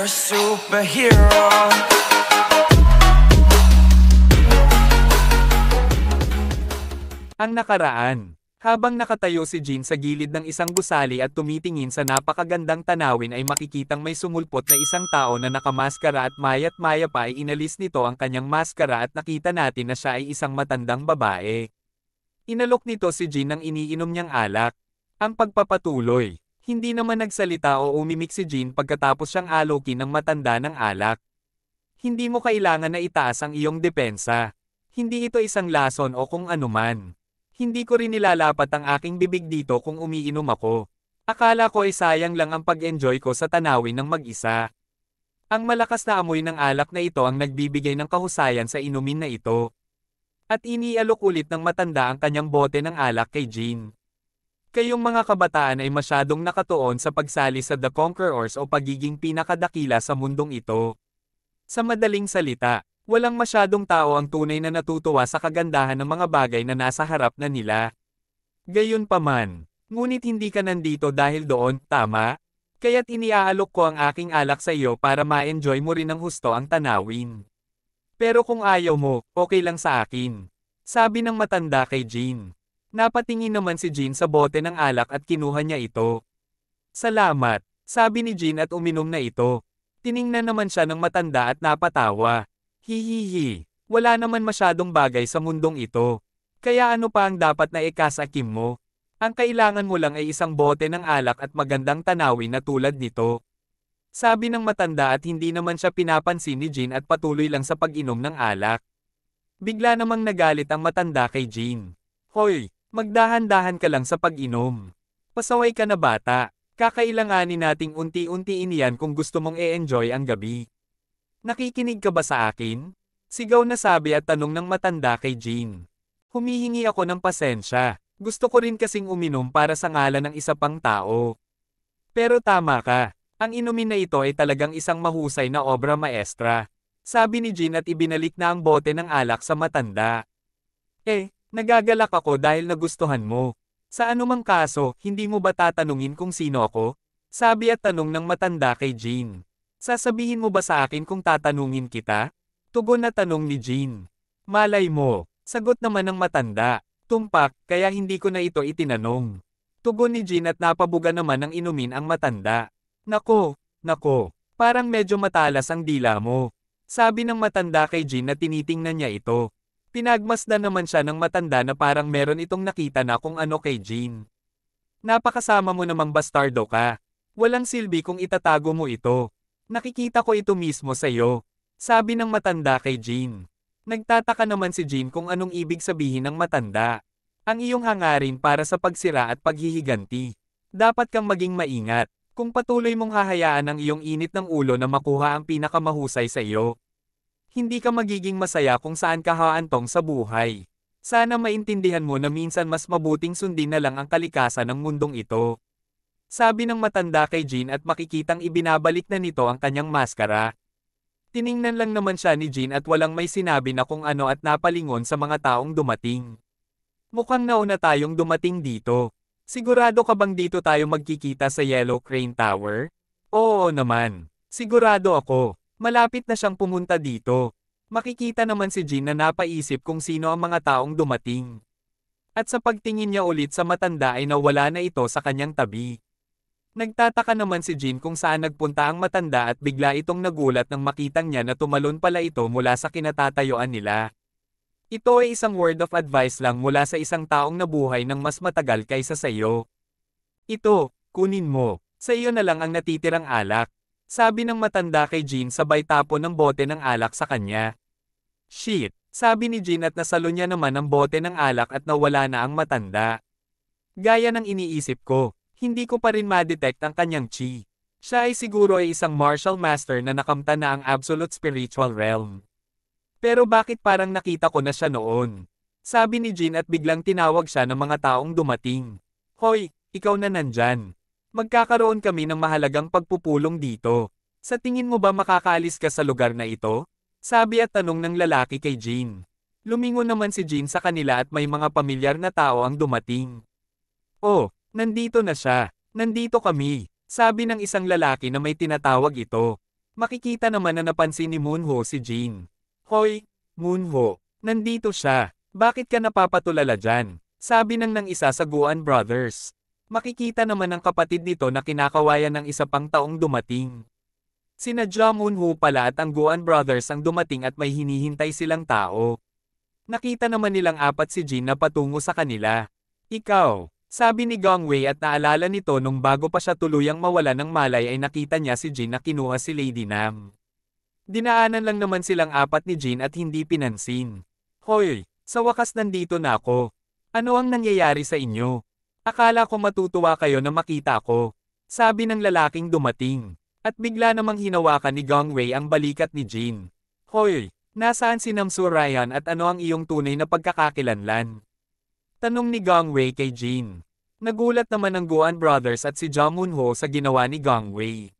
You're a superhero. Ang nakaraan. Habang nakatayo si Jean sa gilid ng isang gusali at tumitingin sa napakagandang tanawin ay makikitang may sumulpot na isang tao na nakamaskara at maya't maya pa ay inalis nito ang kanyang maskara at nakita natin na siya ay isang matandang babae. Inalok nito si Jean ng iniinom niyang alak. Ang pagpapatuloy. Hindi naman nagsalita o umimik si Jean pagkatapos siyang alokin ng matanda ng alak. Hindi mo kailangan na itaas ang iyong depensa. Hindi ito isang lason o kung anuman. Hindi ko rin nilalapat ang aking bibig dito kung umiinom ako. Akala ko ay sayang lang ang pag-enjoy ko sa tanawin ng mag-isa. Ang malakas na amoy ng alak na ito ang nagbibigay ng kahusayan sa inumin na ito. At inialok ulit ng matanda ang kanyang bote ng alak kay Jean. Kayong mga kabataan ay masyadong nakatuon sa pagsali sa The Conquerors o pagiging pinakadakila sa mundong ito. Sa madaling salita, walang masyadong tao ang tunay na natutuwa sa kagandahan ng mga bagay na nasa harap na nila. Gayunpaman, ngunit hindi ka nandito dahil doon, tama? Kaya't iniaalok ko ang aking alak sa iyo para ma-enjoy mo rin ng husto ang tanawin. Pero kung ayaw mo, okay lang sa akin. Sabi ng matanda kay Jean. Napatingin naman si Jean sa bote ng alak at kinuha niya ito. Salamat, sabi ni Jean at uminom na ito. Tiningnan naman siya ng matanda at napatawa. Hihihi, wala naman masyadong bagay sa mundong ito. Kaya ano pa ang dapat na ikasakim mo? Ang kailangan mo lang ay isang bote ng alak at magandang tanawin na tulad nito. Sabi ng matanda at hindi naman siya pinapansin ni Jean at patuloy lang sa pag-inom ng alak. Bigla namang nagalit ang matanda kay Jean. Hoy, Magdahan-dahan ka lang sa pag-inom. Pasaway ka na bata. Kakailanganin nating unti-untiin yan kung gusto mong e-enjoy ang gabi. Nakikinig ka ba sa akin? Sigaw na sabi at tanong ng matanda kay Jean. Humihingi ako ng pasensya. Gusto ko rin kasing uminom para sa ngalan ng isa pang tao. Pero tama ka. Ang inumin na ito ay talagang isang mahusay na obra maestra. Sabi ni Jean at ibinalik na ang bote ng alak sa matanda. Eh, Nagagalak ako dahil nagustuhan mo. Sa anumang kaso, hindi mo ba tatanungin kung sino ako? Sabi at tanong ng matanda kay Jean. Sasabihin mo ba sa akin kung tatanungin kita? Tugon na tanong ni Jean. Malay mo, sagot naman ng matanda. Tumpak, kaya hindi ko na ito itinanong. Tugon ni Jean at napabuga naman ng inumin ang matanda. Nako, nako, parang medyo matalas ang dila mo. Sabi ng matanda kay Jean na tinitingnan niya ito. Pinagmasdan naman siya ng matanda na parang meron itong nakita na kung ano kay Jane. Napakasama mo namang bastardo ka. Walang silbi kung itatago mo ito. Nakikita ko ito mismo sa'yo. Sabi ng matanda kay Jane. Nagtataka naman si Jane kung anong ibig sabihin ng matanda. Ang iyong hangarin para sa pagsira at paghihiganti. Dapat kang maging maingat. Kung patuloy mong hahayaan ang iyong init ng ulo na makuha ang pinakamahusay sa iyo, hindi ka magiging masaya kung saan ka haantong sa buhay. Sana maintindihan mo na minsan mas mabuting sundin na lang ang kalikasan ng mundong ito. Sabi ng matanda kay Jean at makikitang ibinabalik na nito ang kanyang maskara. Tiningnan lang naman siya ni Jean at walang may sinabi na kung ano at napalingon sa mga taong dumating. Mukhang nauna tayong dumating dito. Sigurado ka bang dito tayo magkikita sa Yellow Crane Tower? Oo naman. Sigurado ako. Malapit na siyang pumunta dito. Makikita naman si Jin na napaisip kung sino ang mga taong dumating. At sa pagtingin niya ulit sa matanda ay nawala na ito sa kanyang tabi. Nagtataka naman si Jin kung saan nagpunta ang matanda at bigla itong nagulat nang makitang niya na tumalon pala ito mula sa kinatatayuan nila. Ito ay isang word of advice lang mula sa isang taong nabuhay ng mas matagal kaysa sa iyo. Ito, kunin mo. Sa iyo na lang ang natitirang alak. Sabi ng matanda kay Jean sabay tapo ng bote ng alak sa kanya. Shit! Sabi ni Jean at nasalo niya naman ang bote ng alak at nawala na ang matanda. Gaya ng iniisip ko, hindi ko pa rin ma-detect ang kanyang chi. Siya ay siguro ay isang martial master na nakamta na ang absolute spiritual realm. Pero bakit parang nakita ko na siya noon? Sabi ni Jean at biglang tinawag siya ng mga taong dumating. Hoy, ikaw na nandyan. Magkakaroon kami ng mahalagang pagpupulong dito. Sa tingin mo ba makakaalis ka sa lugar na ito? Sabi at tanong ng lalaki kay Jean. Lumingon naman si Jean sa kanila at may mga pamilyar na tao ang dumating. Oh, nandito na siya. Nandito kami. Sabi ng isang lalaki na may tinatawag ito. Makikita naman na napansin ni Moonho si Jean. Hoy, Moonho, nandito siya. Bakit ka napapatulala dyan? Sabi ng nang isa sa Guan Brothers. Makikita naman ng kapatid nito na kinakawayan ng isa pang taong dumating. Sina Ja Moon-ho pala at ang Guan Brothers ang dumating at may hinihintay silang tao. Nakita naman nilang apat si Jin na patungo sa kanila. Ikaw, sabi ni Gong Wei at naalala nito nung bago pa siya tuluyang mawala ng malay ay nakita niya si Jin na kinuha si Lady Nam. Dinaanan lang naman silang apat ni Jin at hindi pinansin. Hoy, sa wakas nandito na ako. Ano ang nangyayari sa inyo? Akala ko matutuwa kayo na makita ko. Sabi ng lalaking dumating. At bigla namang hinawakan ni Gong Wei ang balikat ni Jin. Hoy, nasaan si Namsu Ryan at ano ang iyong tunay na pagkakakilanlan? Tanong ni Gong Wei kay Jin. Nagulat naman ang Guan Brothers at si Jamun Ho sa ginawa ni Gong Wei.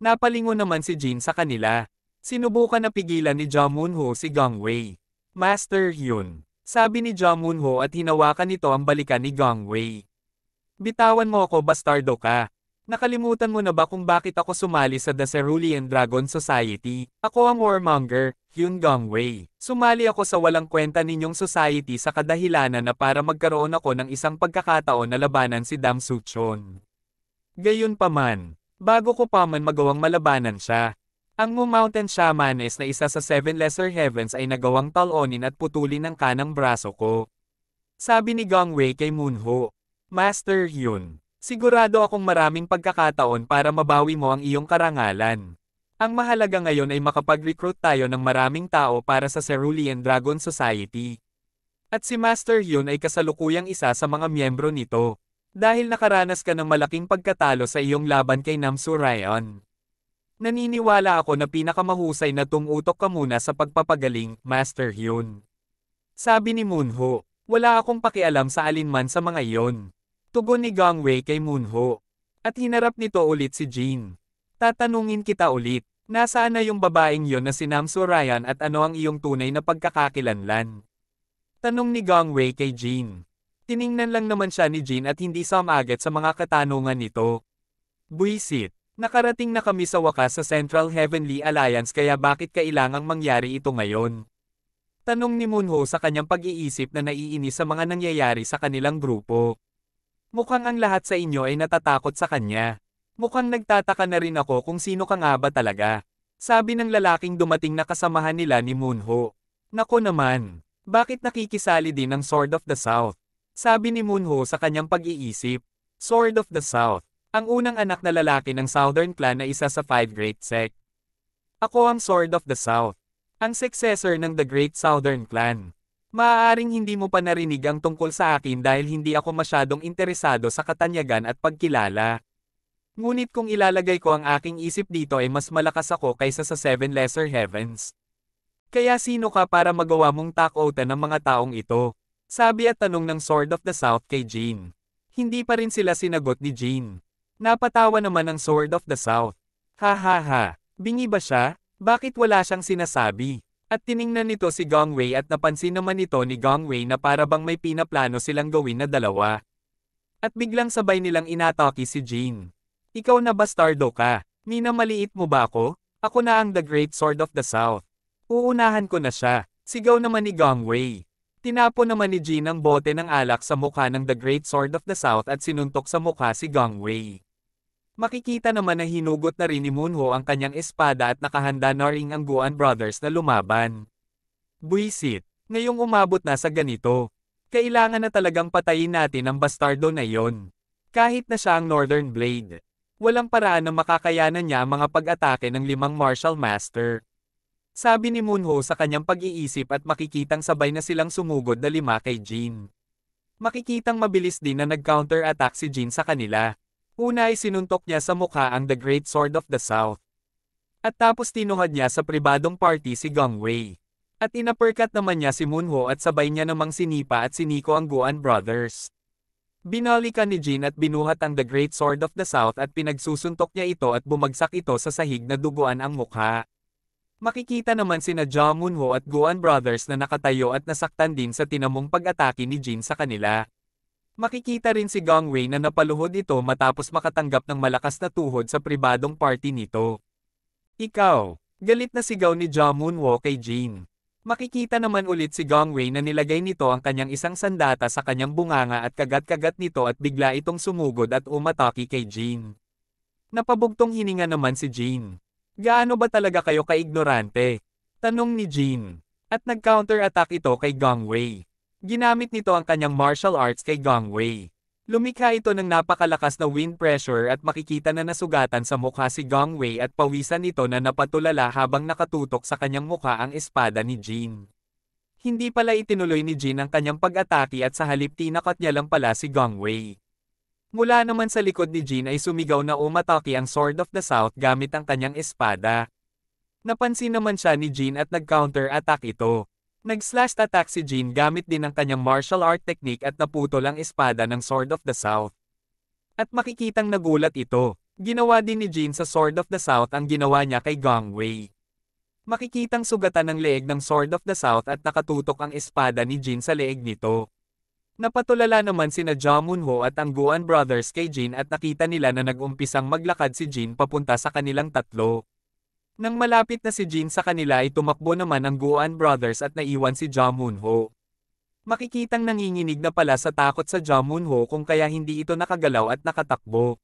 Napalingon naman si Jin sa kanila. Sinubukan na pigilan ni Jamun Ho si Gong Wei. Master Hyun, Sabi ni Jamun Ho at hinawakan nito ang balikan ni Gong Wei. Bitawan mo ako bastardo ka. Nakalimutan mo na ba kung bakit ako sumali sa The Cerulean Dragon Society? Ako ang warmonger, Hyun Gongwei. Sumali ako sa walang kwenta ninyong society sa kadahilanan na para magkaroon ako ng isang pagkakataon na labanan si Dam Suchon. Gayon pa man, bago ko pa man magawang malabanan siya, ang Mu Mountain Shamanes na isa sa Seven Lesser Heavens ay nagawang talonin at putulin ang kanang braso ko. Sabi ni Gongwei kay Moonho, Master Yun. Sigurado akong maraming pagkakataon para mabawi mo ang iyong karangalan. Ang mahalaga ngayon ay makapag-recruit tayo ng maraming tao para sa Cerulean Dragon Society. At si Master Yun ay kasalukuyang isa sa mga miyembro nito. Dahil nakaranas ka ng malaking pagkatalo sa iyong laban kay Namsu Ryan. Naniniwala ako na pinakamahusay na tumutok ka muna sa pagpapagaling, Master Hyun. Sabi ni Moonho, wala akong pakialam sa alinman sa mga iyon. Tugon ni Gang kay Moonho. At hinarap nito ulit si Jean. Tatanungin kita ulit, nasaan na yung babaeng yon na si Nam Ryan at ano ang iyong tunay na pagkakakilanlan? Tanong ni Gang kay Jean. Tiningnan lang naman siya ni Jean at hindi samagat sa mga katanungan nito. Buisit, nakarating na kami sa wakas sa Central Heavenly Alliance kaya bakit kailangang mangyari ito ngayon? Tanong ni Munho sa kanyang pag-iisip na naiinis sa mga nangyayari sa kanilang grupo. Mukhang ang lahat sa inyo ay natatakot sa kanya. Mukhang nagtataka na rin ako kung sino ka nga ba talaga. Sabi ng lalaking dumating na kasamahan nila ni Moonho. Nako naman, bakit nakikisali din ang Sword of the South? Sabi ni Moonho sa kanyang pag-iisip, Sword of the South, ang unang anak na lalaki ng Southern Clan na isa sa Five Great Sect. Ako ang Sword of the South, ang successor ng The Great Southern Clan. Maaaring hindi mo pa narinig ang tungkol sa akin dahil hindi ako masyadong interesado sa katanyagan at pagkilala. Ngunit kung ilalagay ko ang aking isip dito ay eh, mas malakas ako kaysa sa Seven Lesser Heavens. Kaya sino ka para magawa mong takotan ng mga taong ito? Sabi at tanong ng Sword of the South kay Jean. Hindi pa rin sila sinagot ni Jean. Napatawa naman ang Sword of the South. Ha ha ha, bingi ba siya? Bakit wala siyang sinasabi? At tiningnan nito si Gong Wei at napansin naman ito ni Gong Wei na para bang may pinaplano silang gawin na dalawa. At biglang sabay nilang inatake si Jin. Ikaw na bastardo ka. maliit mo ba ako? Ako na ang the great sword of the south. Uunahan ko na siya. Sigaw naman ni Gong Wei. Tinapo naman ni Jin ang bote ng alak sa mukha ng the great sword of the south at sinuntok sa mukha si Gong Wei. Makikita naman na hinugot na rin ni Moonho ang kanyang espada at nakahanda na ring ang Guan Brothers na lumaban. Buisit, ngayong umabot na sa ganito. Kailangan na talagang patayin natin ang bastardo na yon. Kahit na siya ang Northern Blade. Walang paraan na makakayanan niya ang mga pag-atake ng limang martial master. Sabi ni Moonho sa kanyang pag-iisip at makikitang sabay na silang sumugod na lima kay Jin. Makikitang mabilis din na nag-counter-attack si Jin sa kanila. Una ay sinuntok niya sa mukha ang The Great Sword of the South. At tapos tinuhad niya sa pribadong party si Gong Wei. At inapurkat naman niya si Moon Ho at sabay niya namang sinipa at siniko ang Guan Brothers. Binalikan ni Jin at binuhat ang The Great Sword of the South at pinagsusuntok niya ito at bumagsak ito sa sahig na duguan ang mukha. Makikita naman sina Ja Ho at Guan Brothers na nakatayo at nasaktan din sa tinamong pag-atake ni Jin sa kanila. Makikita rin si Gong Wei na napaluhod ito matapos makatanggap ng malakas na tuhod sa pribadong party nito. Ikaw! Galit na sigaw ni Ja Moonwo kay Jean. Makikita naman ulit si Gong Wei na nilagay nito ang kanyang isang sandata sa kanyang bunganga at kagat-kagat nito at bigla itong sumugod at umataki kay Jean. Napabugtong hininga naman si Jean. Gaano ba talaga kayo kaignorante? Tanong ni Jean. At nag-counter-attack ito kay Gong Wei. Ginamit nito ang kanyang martial arts kay Gong Wei. Lumikha ito ng napakalakas na wind pressure at makikita na nasugatan sa mukha si Gong Wei at pawisan ito na napatulala habang nakatutok sa kanyang mukha ang espada ni Jin. Hindi pala itinuloy ni Jin ang kanyang pag-atake at sa halip tinakot niya lang pala si Gong Wei. Mula naman sa likod ni Jin ay sumigaw na umatake ang Sword of the South gamit ang kanyang espada. Napansin naman siya ni Jin at nag-counter attack ito. Nag-slash attack si Jean gamit din ang kanyang martial art technique at naputol ang espada ng Sword of the South. At makikitang nagulat ito, ginawa din ni Jean sa Sword of the South ang ginawa niya kay Gong Wei. Makikitang sugatan ng leeg ng Sword of the South at nakatutok ang espada ni Jean sa leeg nito. Napatulala naman sina Ja Moonho at ang Guan Brothers kay Jean at nakita nila na nag nagumpisang maglakad si Jean papunta sa kanilang tatlo. Nang malapit na si Jin sa kanila ay tumakbo naman ang Guan Brothers at naiwan si Ja ho Makikitang nanginginig na pala sa takot sa Ja ho kung kaya hindi ito nakagalaw at nakatakbo.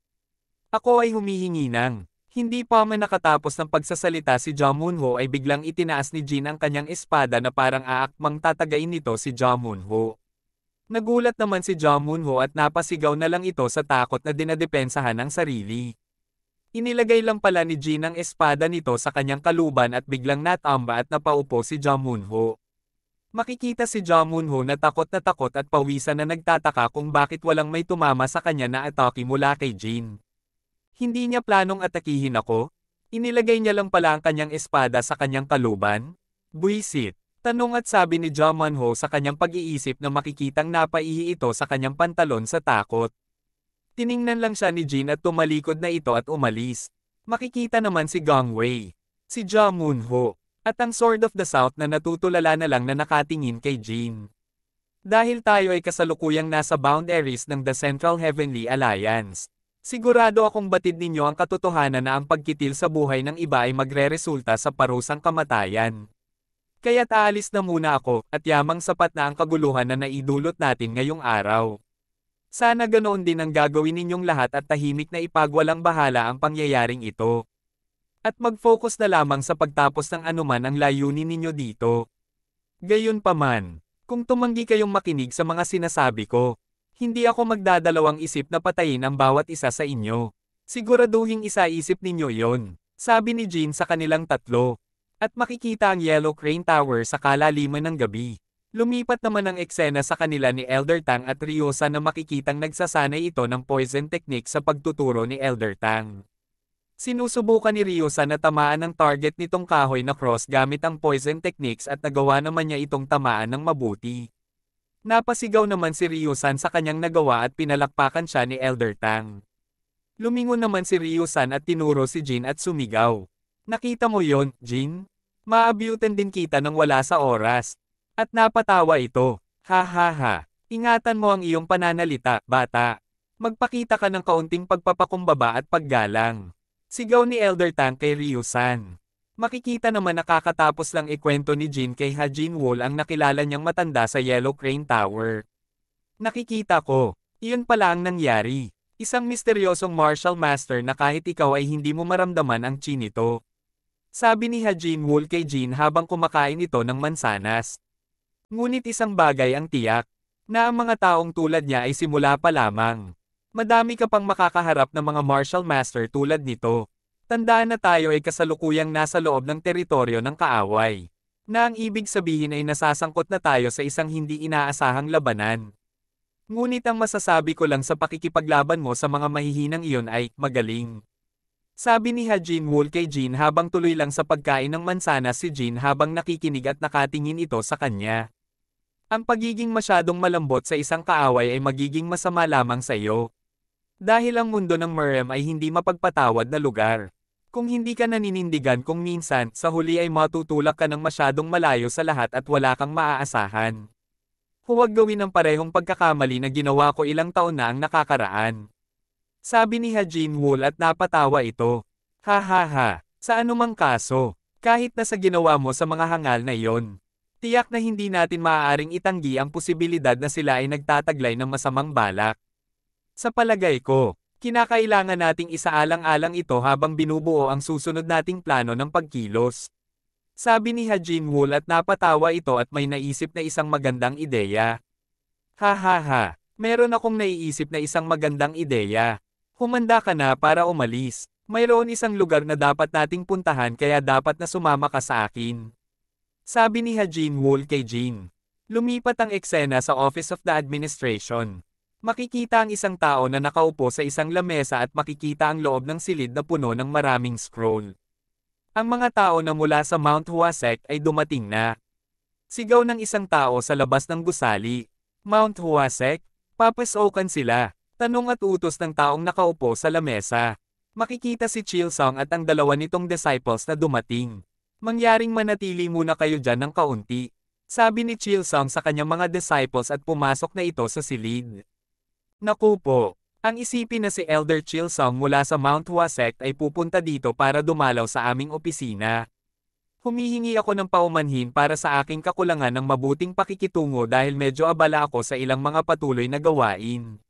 Ako ay humihingi ng. Hindi pa man nakatapos ng pagsasalita si Jamunho ay biglang itinaas ni Jin ang kanyang espada na parang aakmang tatagain nito si Jamunho. Nagulat naman si Jamunho at napasigaw na lang ito sa takot na dinadepensahan ang sarili. Inilagay lang pala ni Jin ang espada nito sa kanyang kaluban at biglang natamba at napaupo si Jamunho. Makikita si Jamunho na takot na takot at pawisan na nagtataka kung bakit walang may tumama sa kanya na atake mula kay Jin. Hindi niya planong atakihin ako? Inilagay niya lang pala ang kanyang espada sa kanyang kaluban? Buisit. Tanong at sabi ni Jamunho sa kanyang pag-iisip na makikitang napaihi ito sa kanyang pantalon sa takot. Tiningnan lang siya ni Jin at tumalikod na ito at umalis. Makikita naman si Gong Wei, si Ja Moon-ho, at ang Sword of the South na natutulala na lang na nakatingin kay Jin. Dahil tayo ay kasalukuyang nasa boundaries ng The Central Heavenly Alliance. Sigurado akong batid ninyo ang katotohanan na ang pagkitil sa buhay ng iba ay magreresulta sa parusang kamatayan. Kaya't aalis na muna ako, at yamang sapat na ang kaguluhan na naidulot natin ngayong araw. Sana ganoon din ang gagawin ninyong lahat at tahimik na ipagwalang bahala ang pangyayaring ito. At mag-focus na lamang sa pagtapos ng anuman ang layunin ninyo dito. Gayunpaman, kung tumanggi kayong makinig sa mga sinasabi ko, hindi ako magdadalawang isip na patayin ang bawat isa sa inyo. Siguraduhin isa-isip ninyo yon, sabi ni Jean sa kanilang tatlo. At makikita ang Yellow Crane Tower sa kalaliman ng gabi. Lumipat naman ang eksena sa kanila ni Elder Tang at Ryosa na makikitang nagsasanay ito ng poison technique sa pagtuturo ni Elder Tang. Sinusubukan ni Ryosa na tamaan ang target nitong kahoy na cross gamit ang poison techniques at nagawa naman niya itong tamaan ng mabuti. Napasigaw naman si Ryusan sa kanyang nagawa at pinalakpakan siya ni Elder Tang. Lumingon naman si Ryusan at tinuro si Jin at sumigaw. Nakita mo yon, Jin? Maabutan din kita nang wala sa oras, at napatawa ito. Ha ha ha. Ingatan mo ang iyong pananalita, bata. Magpakita ka ng kaunting pagpapakumbaba at paggalang. Sigaw ni Elder Tang kay Ryu-san. Makikita naman nakakatapos lang ikwento ni Jin kay Hajin Wall ang nakilala niyang matanda sa Yellow Crane Tower. Nakikita ko, iyon pala ang nangyari. Isang misteryosong martial master na kahit ikaw ay hindi mo maramdaman ang chin nito. Sabi ni Hajin Wall kay Jin habang kumakain ito ng mansanas. Ngunit isang bagay ang tiyak, na ang mga taong tulad niya ay simula pa lamang. Madami ka pang makakaharap ng mga martial master tulad nito. Tandaan na tayo ay kasalukuyang nasa loob ng teritoryo ng kaaway. Na ang ibig sabihin ay nasasangkot na tayo sa isang hindi inaasahang labanan. Ngunit ang masasabi ko lang sa pakikipaglaban mo sa mga mahihinang iyon ay, magaling. Sabi ni Hajin Wool kay Jin habang tuloy lang sa pagkain ng mansana si Jin habang nakikinig at nakatingin ito sa kanya. Ang pagiging masyadong malambot sa isang kaaway ay magiging masama lamang sa iyo. Dahil ang mundo ng Merem ay hindi mapagpatawad na lugar. Kung hindi ka naninindigan kung minsan, sa huli ay matutulak ka ng masyadong malayo sa lahat at wala kang maaasahan. Huwag gawin ang parehong pagkakamali na ginawa ko ilang taon na ang nakakaraan. Sabi ni Hajin Wool at napatawa ito. Ha ha ha, sa anumang kaso, kahit na sa ginawa mo sa mga hangal na iyon, Tiyak na hindi natin maaaring itanggi ang posibilidad na sila ay nagtataglay ng masamang balak. Sa palagay ko, kinakailangan nating isaalang-alang ito habang binubuo ang susunod nating plano ng pagkilos. Sabi ni Hajin Wool at napatawa ito at may naisip na isang magandang ideya. Ha ha ha, meron akong naiisip na isang magandang ideya. Humanda ka na para umalis. Mayroon isang lugar na dapat nating puntahan kaya dapat na sumama ka sa akin. Sabi ni Hajin Wool kay Jean. Lumipat ang eksena sa Office of the Administration. Makikita ang isang tao na nakaupo sa isang lamesa at makikita ang loob ng silid na puno ng maraming scroll. Ang mga tao na mula sa Mount Huasek ay dumating na. Sigaw ng isang tao sa labas ng gusali. Mount Huasek? sect, papasokan sila. Tanong at utos ng taong nakaupo sa lamesa. Makikita si Chil Song at ang dalawa nitong disciples na dumating. Mangyaring manatili muna kayo dyan ng kaunti. Sabi ni Chilsung sa kanyang mga disciples at pumasok na ito sa silid. Naku po, ang isipin na si Elder Chilsung mula sa Mount Hua ay pupunta dito para dumalaw sa aming opisina. Humihingi ako ng paumanhin para sa aking kakulangan ng mabuting pakikitungo dahil medyo abala ako sa ilang mga patuloy na gawain.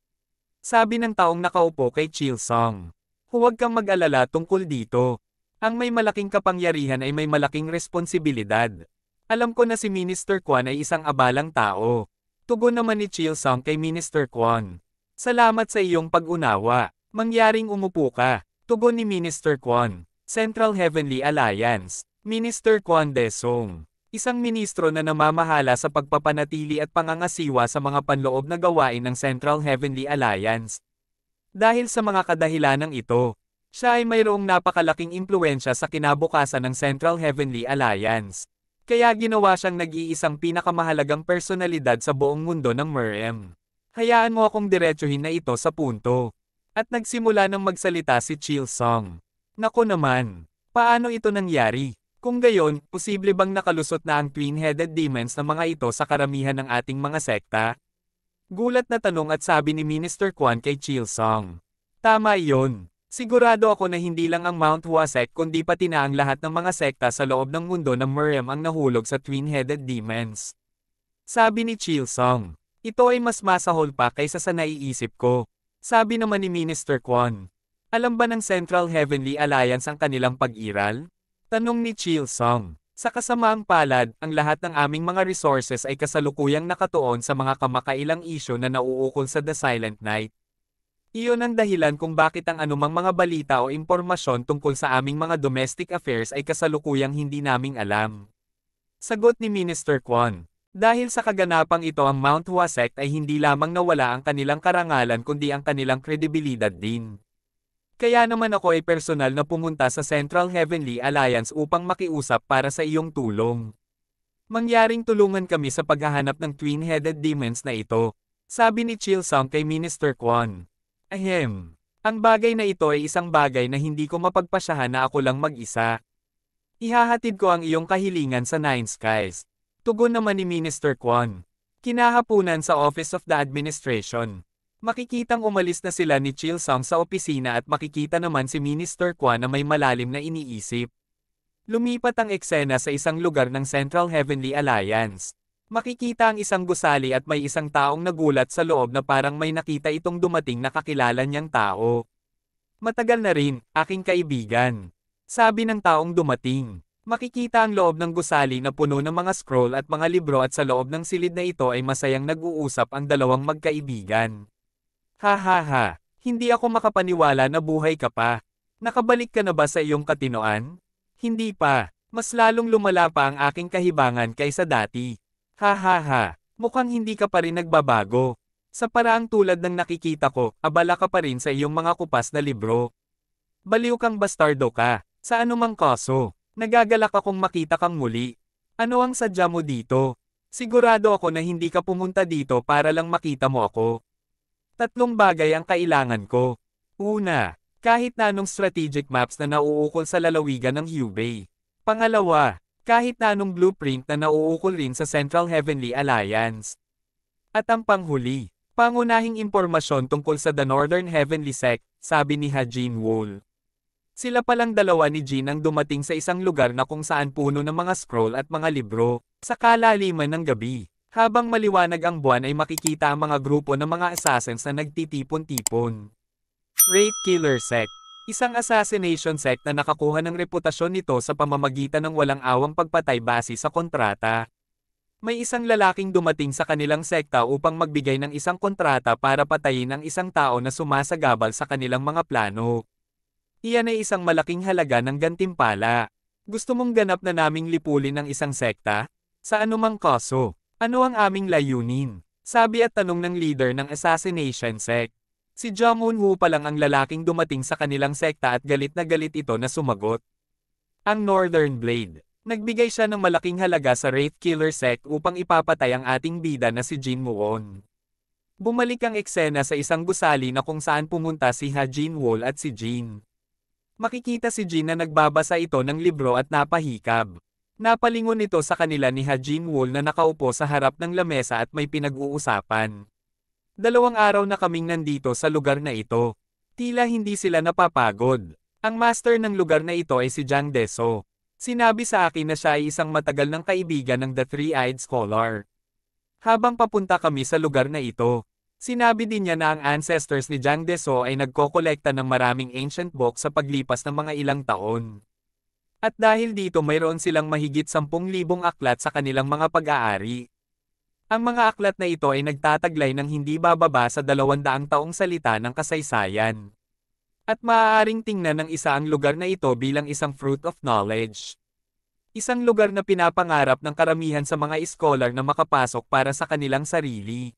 Sabi ng taong nakaupo kay Chilsung. Huwag kang mag-alala tungkol dito. Ang may malaking kapangyarihan ay may malaking responsibilidad. Alam ko na si Minister Kwan ay isang abalang tao. Tugon naman ni Chil Song kay Minister Kwan. Salamat sa iyong pag-unawa. Mangyaring umupo ka. Tugon ni Minister Kwan. Central Heavenly Alliance. Minister Kwan Desong. Isang ministro na namamahala sa pagpapanatili at pangangasiwa sa mga panloob na gawain ng Central Heavenly Alliance. Dahil sa mga kadahilanang ito, siya ay mayroong napakalaking impluensya sa kinabukasan ng Central Heavenly Alliance. Kaya ginawa siyang nag-iisang pinakamahalagang personalidad sa buong mundo ng Merem. Hayaan mo akong diretsuhin na ito sa punto. At nagsimula ng magsalita si Chil Song. Nako naman, paano ito nangyari? Kung gayon, posible bang nakalusot na ang twin-headed demons na mga ito sa karamihan ng ating mga sekta? Gulat na tanong at sabi ni Minister Kwan kay Chil Song. Tama iyon. Sigurado ako na hindi lang ang Mount Hua kundi pati na ang lahat ng mga sekta sa loob ng mundo ng Miriam ang nahulog sa twin-headed demons. Sabi ni Chil Song. Ito ay mas masahol pa kaysa sa naiisip ko. Sabi naman ni Minister Kwon. Alam ba ng Central Heavenly Alliance ang kanilang pag-iral? Tanong ni Chil Song. Sa kasamaang palad, ang lahat ng aming mga resources ay kasalukuyang nakatuon sa mga kamakailang isyo na nauukol sa The Silent Night. Iyon ang dahilan kung bakit ang anumang mga balita o impormasyon tungkol sa aming mga domestic affairs ay kasalukuyang hindi naming alam. Sagot ni Minister Kwon. Dahil sa kaganapang ito ang Mount Hua sect ay hindi lamang nawala ang kanilang karangalan kundi ang kanilang kredibilidad din. Kaya naman ako ay personal na pumunta sa Central Heavenly Alliance upang makiusap para sa iyong tulong. Mangyaring tulungan kami sa paghahanap ng twin-headed demons na ito, sabi ni Chil Song kay Minister Kwon. Ahem. Ang bagay na ito ay isang bagay na hindi ko mapagpasyahan na ako lang mag-isa. Ihahatid ko ang iyong kahilingan sa Nine Skies. Tugon naman ni Minister Kwon. Kinahapunan sa Office of the Administration. Makikitang umalis na sila ni Chil Song sa opisina at makikita naman si Minister Kwan na may malalim na iniisip. Lumipat ang eksena sa isang lugar ng Central Heavenly Alliance. Makikita ang isang gusali at may isang taong nagulat sa loob na parang may nakita itong dumating na kakilala niyang tao. Matagal na rin, aking kaibigan. Sabi ng taong dumating. Makikita ang loob ng gusali na puno ng mga scroll at mga libro at sa loob ng silid na ito ay masayang nag-uusap ang dalawang magkaibigan. Ha ha ha, hindi ako makapaniwala na buhay ka pa. Nakabalik ka na ba sa iyong katinoan? Hindi pa, mas lalong lumala pa ang aking kahibangan kaysa dati. Ha ha ha, mukhang hindi ka pa rin nagbabago. Sa paraang tulad ng nakikita ko, abala ka pa rin sa iyong mga kupas na libro. Baliw kang bastardo ka, sa anumang kaso. Nagagalak akong makita kang muli. Ano ang sadya mo dito? Sigurado ako na hindi ka pumunta dito para lang makita mo ako. Tatlong bagay ang kailangan ko. Una, kahit na anong strategic maps na nauukol sa lalawigan ng Hubei. Pangalawa, kahit na anong blueprint na nauukol rin sa Central Heavenly Alliance. At ang panghuli, pangunahing impormasyon tungkol sa The Northern Heavenly Sect, sabi ni Hajin Wool. Sila palang dalawa ni Jin ang dumating sa isang lugar na kung saan puno ng mga scroll at mga libro, sa kalaliman ng gabi. Habang maliwanag ang buwan ay makikita ang mga grupo ng mga assassins na nagtitipon-tipon. Rate Killer Sect Isang assassination site na nakakuha ng reputasyon nito sa pamamagitan ng walang awang pagpatay base sa kontrata. May isang lalaking dumating sa kanilang sekta upang magbigay ng isang kontrata para patayin ang isang tao na sumasagabal sa kanilang mga plano. Iyan ay isang malaking halaga ng gantimpala. Gusto mong ganap na naming lipulin ang isang sekta? Sa anumang kaso, ano ang aming layunin? Sabi at tanong ng leader ng assassination sect. Si Jamun-woo pa lang ang lalaking dumating sa kanilang sekta at galit na galit ito na sumagot. Ang Northern Blade. Nagbigay siya ng malaking halaga sa Wraith Killer sect upang ipapatay ang ating bida na si Jin Muon. Bumalik ang eksena sa isang gusali na kung saan pumunta si Ha Jin Wol at si Jin. Makikita si Jin na nagbabasa ito ng libro at napahikab. Napalingon ito sa kanila ni Ha Jin Wol na nakaupo sa harap ng lamesa at may pinag-uusapan. Dalawang araw na kaming nandito sa lugar na ito. Tila hindi sila napapagod. Ang master ng lugar na ito ay si Jang Deso. Sinabi sa akin na siya ay isang matagal ng kaibigan ng The Three-Eyed Scholar. Habang papunta kami sa lugar na ito, Sinabi din niya na ang ancestors ni Jiang Deso ay nagkokolekta ng maraming ancient books sa paglipas ng mga ilang taon. At dahil dito mayroon silang mahigit 10,000 aklat sa kanilang mga pag-aari. Ang mga aklat na ito ay nagtataglay ng hindi bababa sa 200 taong salita ng kasaysayan. At maaaring tingnan ng isa ang lugar na ito bilang isang fruit of knowledge. Isang lugar na pinapangarap ng karamihan sa mga iskolar na makapasok para sa kanilang sarili.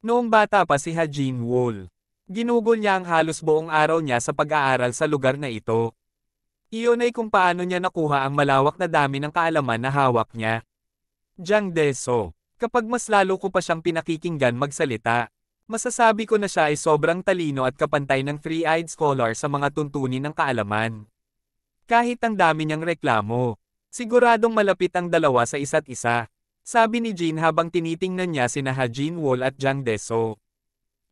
Noong bata pa si Hajin Wool. Ginugol niya ang halos buong araw niya sa pag-aaral sa lugar na ito. Iyon ay kung paano niya nakuha ang malawak na dami ng kaalaman na hawak niya. Jiang Deso Kapag mas lalo ko pa siyang pinakikinggan magsalita, masasabi ko na siya ay sobrang talino at kapantay ng three-eyed scholar sa mga tuntunin ng kaalaman. Kahit ang dami niyang reklamo, siguradong malapit ang dalawa sa isa't isa, sabi ni Jean habang tinitingnan niya sina Hajin Wall at Jiang Deso.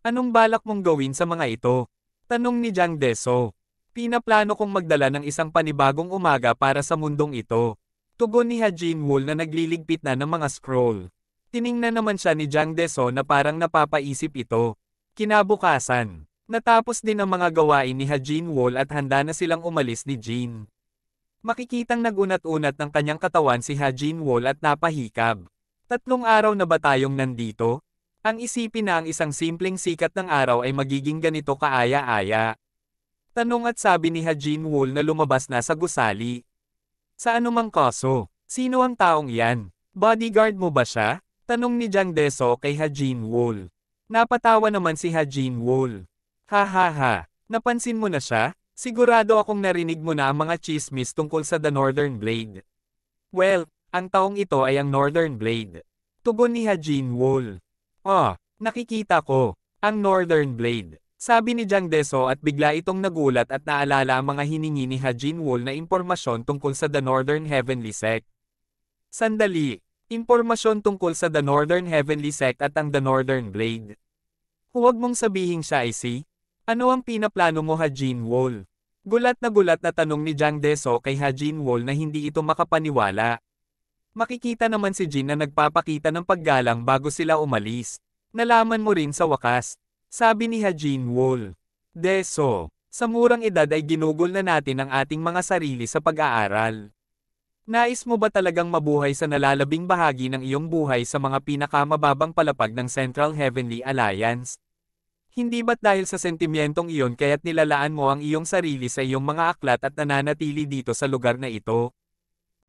Anong balak mong gawin sa mga ito? Tanong ni Jiang Deso. Pinaplano kong magdala ng isang panibagong umaga para sa mundong ito. Tugon ni Hajin Wall na nagliligpit na ng mga scroll. Tiningnan naman siya ni Jiang Deso na parang napapaisip ito. Kinabukasan, natapos din ang mga gawain ni Hajin Wall at handa na silang umalis ni Jin. Makikitang nagunat-unat ng kanyang katawan si Hajin Wall at napahikab. Tatlong araw na ba tayong nandito? Ang isipin na ang isang simpleng sikat ng araw ay magiging ganito kaaya-aya. Tanong at sabi ni Hajin Wall na lumabas na sa gusali. Sa anumang kaso, sino ang taong yan? Bodyguard mo ba siya? Tanong ni Jang Deso kay Hajin Wool. Napatawa naman si Hajin Wool. Ha ha ha, napansin mo na siya? Sigurado akong narinig mo na ang mga chismis tungkol sa The Northern Blade. Well, ang taong ito ay ang Northern Blade. Tugon ni Hajin Wool. Oh, nakikita ko, ang Northern Blade. Sabi ni Jang Deso at bigla itong nagulat at naalala ang mga hiningi ni Hajin Wool na impormasyon tungkol sa The Northern Heavenly Sect. Sandali, Impormasyon tungkol sa The Northern Heavenly Sect at ang The Northern Blade. Huwag mong sabihing siya ay si. Ano ang pinaplano mo Hajin Wall? Gulat na gulat na tanong ni Jang Deso kay Hajin Wall na hindi ito makapaniwala. Makikita naman si Jin na nagpapakita ng paggalang bago sila umalis. Nalaman mo rin sa wakas. Sabi ni Hajin Wall. Deso, sa murang edad ay ginugol na natin ang ating mga sarili sa pag-aaral. Nais mo ba talagang mabuhay sa nalalabing bahagi ng iyong buhay sa mga pinakamababang palapag ng Central Heavenly Alliance? Hindi ba't dahil sa sentimientong iyon kaya't nilalaan mo ang iyong sarili sa iyong mga aklat at nananatili dito sa lugar na ito?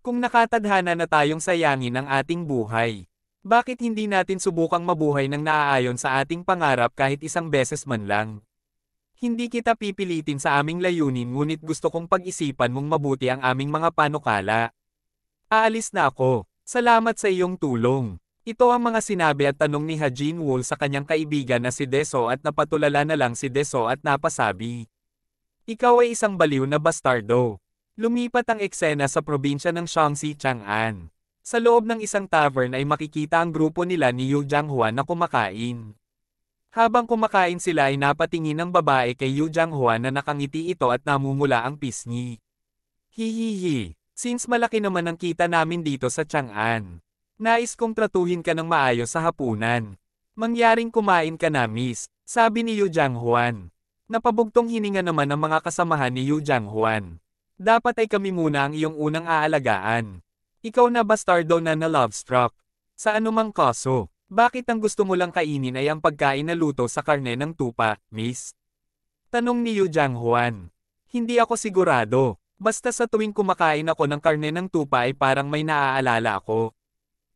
Kung nakatadhana na tayong sayangin ang ating buhay, bakit hindi natin subukang mabuhay ng naaayon sa ating pangarap kahit isang beses man lang? Hindi kita pipilitin sa aming layunin ngunit gusto kong pag-isipan mong mabuti ang aming mga panukala. Aalis na ako. Salamat sa iyong tulong. Ito ang mga sinabi at tanong ni Hajin Wol sa kanyang kaibigan na si Deso at napatulala na lang si Deso at napasabi. Ikaw ay isang baliw na bastardo. Lumipat ang eksena sa probinsya ng Shaanxi Chang'an. Sa loob ng isang tavern ay makikita ang grupo nila ni Yu Jianghua na kumakain. Habang kumakain sila ay napatingin ng babae kay Yu Jianghua na nakangiti ito at namumula ang pisngi. Hihihi, Since malaki naman ang kita namin dito sa Chang'an. Nais kong tratuhin ka ng maayos sa hapunan. Mangyaring kumain ka na miss, sabi ni Yu Jianghuan. Napabugtong hininga naman ang mga kasamahan ni Yu Jianghuan. Dapat ay kami muna ang iyong unang aalagaan. Ikaw na bastardo na na lovestruck. Sa anumang kaso, bakit ang gusto mo lang kainin ay ang pagkain na luto sa karne ng tupa, miss? Tanong ni Yu Jianghuan. Hindi ako sigurado. Basta sa tuwing kumakain ako ng karne ng tupa ay parang may naaalala ako.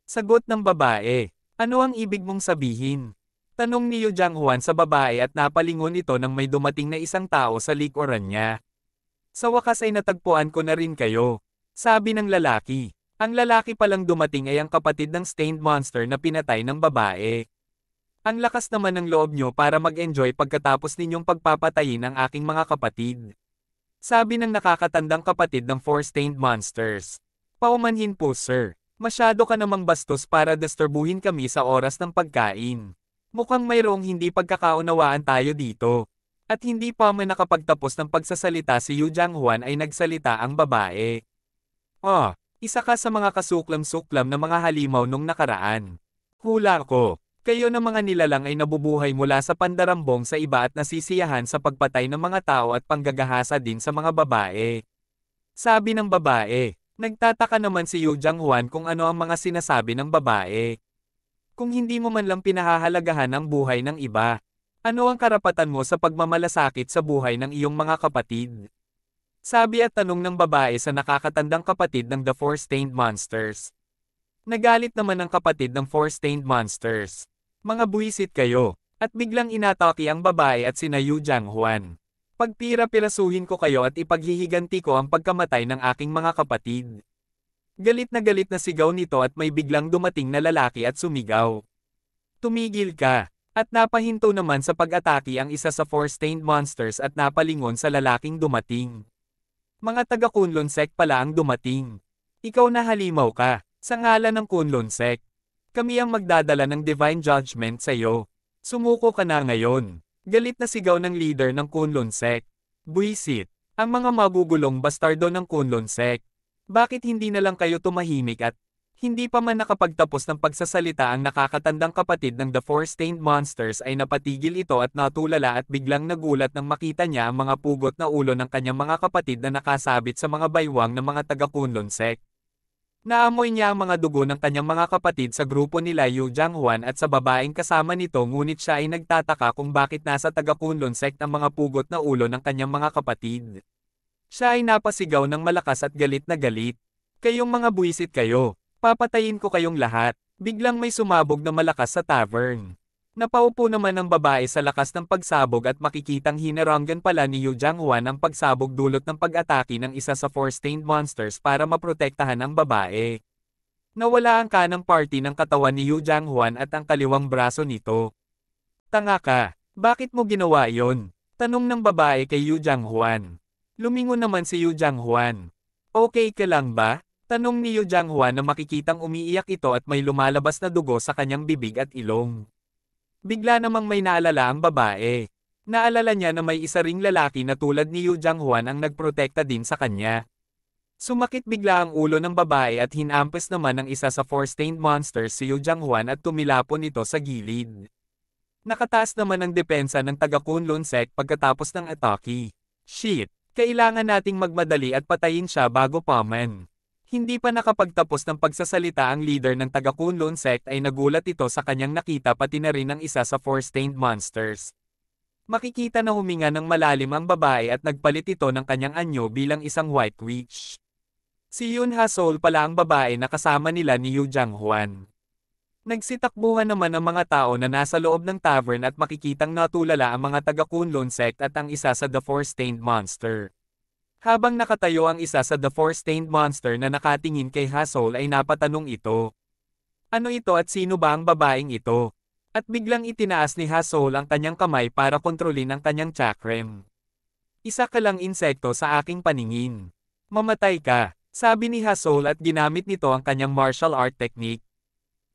Sagot ng babae. Ano ang ibig mong sabihin? Tanong ni Yu Jang Huan sa babae at napalingon ito nang may dumating na isang tao sa likuran niya. Sa wakas ay natagpuan ko na rin kayo. Sabi ng lalaki. Ang lalaki palang dumating ay ang kapatid ng stained monster na pinatay ng babae. Ang lakas naman ng loob nyo para mag-enjoy pagkatapos ninyong pagpapatayin ang aking mga kapatid sabi ng nakakatandang kapatid ng Four Stained Monsters. Paumanhin po sir, masyado ka namang bastos para disturbuhin kami sa oras ng pagkain. Mukhang mayroong hindi pagkakaunawaan tayo dito. At hindi pa man nakapagtapos ng pagsasalita si Yu Jianghuan ay nagsalita ang babae. Oh, isa ka sa mga kasuklam-suklam na mga halimaw nung nakaraan. Hula ko. Kayo na mga nilalang ay nabubuhay mula sa pandarambong sa iba at nasisiyahan sa pagpatay ng mga tao at panggagahasa din sa mga babae. Sabi ng babae, nagtataka naman si Yu Jang Huan kung ano ang mga sinasabi ng babae. Kung hindi mo man lang pinahahalagahan ang buhay ng iba, ano ang karapatan mo sa pagmamalasakit sa buhay ng iyong mga kapatid? Sabi at tanong ng babae sa nakakatandang kapatid ng The Four Stained Monsters. Nagalit naman ang kapatid ng Four Stained Monsters. Mga buwisit kayo. At biglang inatake ang babae at sina Yu Jiang Pagtira Pagpira-pirasuhin ko kayo at ipaghihiganti ko ang pagkamatay ng aking mga kapatid. Galit na galit na sigaw nito at may biglang dumating na lalaki at sumigaw. Tumigil ka. At napahinto naman sa pag-atake ang isa sa four stained monsters at napalingon sa lalaking dumating. Mga taga Kunlon Sek pala ang dumating. Ikaw na halimaw ka, sa ngalan ng Kunlon Sek. Kami ang magdadala ng divine judgment sa iyo. Sumuko ka na ngayon. Galit na sigaw ng leader ng Kunlun Sect. Buisit. Ang mga magugulong bastardo ng Kunlun Sect. Bakit hindi na lang kayo tumahimik at hindi pa man nakapagtapos ng pagsasalita ang nakakatandang kapatid ng The Four Stained Monsters ay napatigil ito at natulala at biglang nagulat nang makita niya ang mga pugot na ulo ng kanyang mga kapatid na nakasabit sa mga baywang ng mga taga-Kunlun sect. Naamoy niya ang mga dugo ng kanyang mga kapatid sa grupo nila Yu Jianghuan at sa babaeng kasama nito ngunit siya ay nagtataka kung bakit nasa taga-Kunlun sect ang mga pugot na ulo ng kanyang mga kapatid. Siya ay napasigaw ng malakas at galit na galit. Kayong mga buwisit kayo, papatayin ko kayong lahat. Biglang may sumabog na malakas sa tavern. Napaupo naman ang babae sa lakas ng pagsabog at makikitang hinarangan pala ni Yu Jianghuan ang pagsabog dulot ng pag-atake ng isa sa four stained monsters para maprotektahan ang babae. Nawala ang kanang party ng katawan ni Yu Jianghuan at ang kaliwang braso nito. Tanga ka, bakit mo ginawa yon? Tanong ng babae kay Yu Jianghuan. Lumingon naman si Yu Jianghuan. Okay ka lang ba? Tanong ni Yu Jianghuan na makikitang umiiyak ito at may lumalabas na dugo sa kanyang bibig at ilong. Bigla namang may naalala ang babae. Naalala niya na may isa ring lalaki na tulad ni Yu Jiang Huan ang nagprotekta din sa kanya. Sumakit bigla ang ulo ng babae at hinampas naman ng isa sa four-stained monsters si Yu Jiang Huan at tumilapon ito sa gilid. Nakataas naman ang depensa ng taga Kunlun Sek pagkatapos ng atake. Shit! Kailangan nating magmadali at patayin siya bago pa man. Hindi pa nakapagtapos ng pagsasalita ang leader ng taga-Kunlun sect ay nagulat ito sa kanyang nakita pati na rin ang isa sa four stained monsters. Makikita na huminga ng malalim ang babae at nagpalit ito ng kanyang anyo bilang isang white witch. Si Yun Hasol Sol pala ang babae na kasama nila ni Yu Jiang Huan. Nagsitakbuhan naman ang mga tao na nasa loob ng tavern at makikitang natulala ang mga taga-Kunlun sect at ang isa sa The Four Stained Monster. Habang nakatayo ang isa sa The Four-Stained Monster na nakatingin kay Hasol ay napatanong ito. Ano ito at sino ba ang babaeng ito? At biglang itinaas ni Hasol ang kanyang kamay para kontrolin ang kanyang chakrem. Isa ka lang insekto sa aking paningin. Mamatay ka, sabi ni Hasol at ginamit nito ang kanyang martial art technique.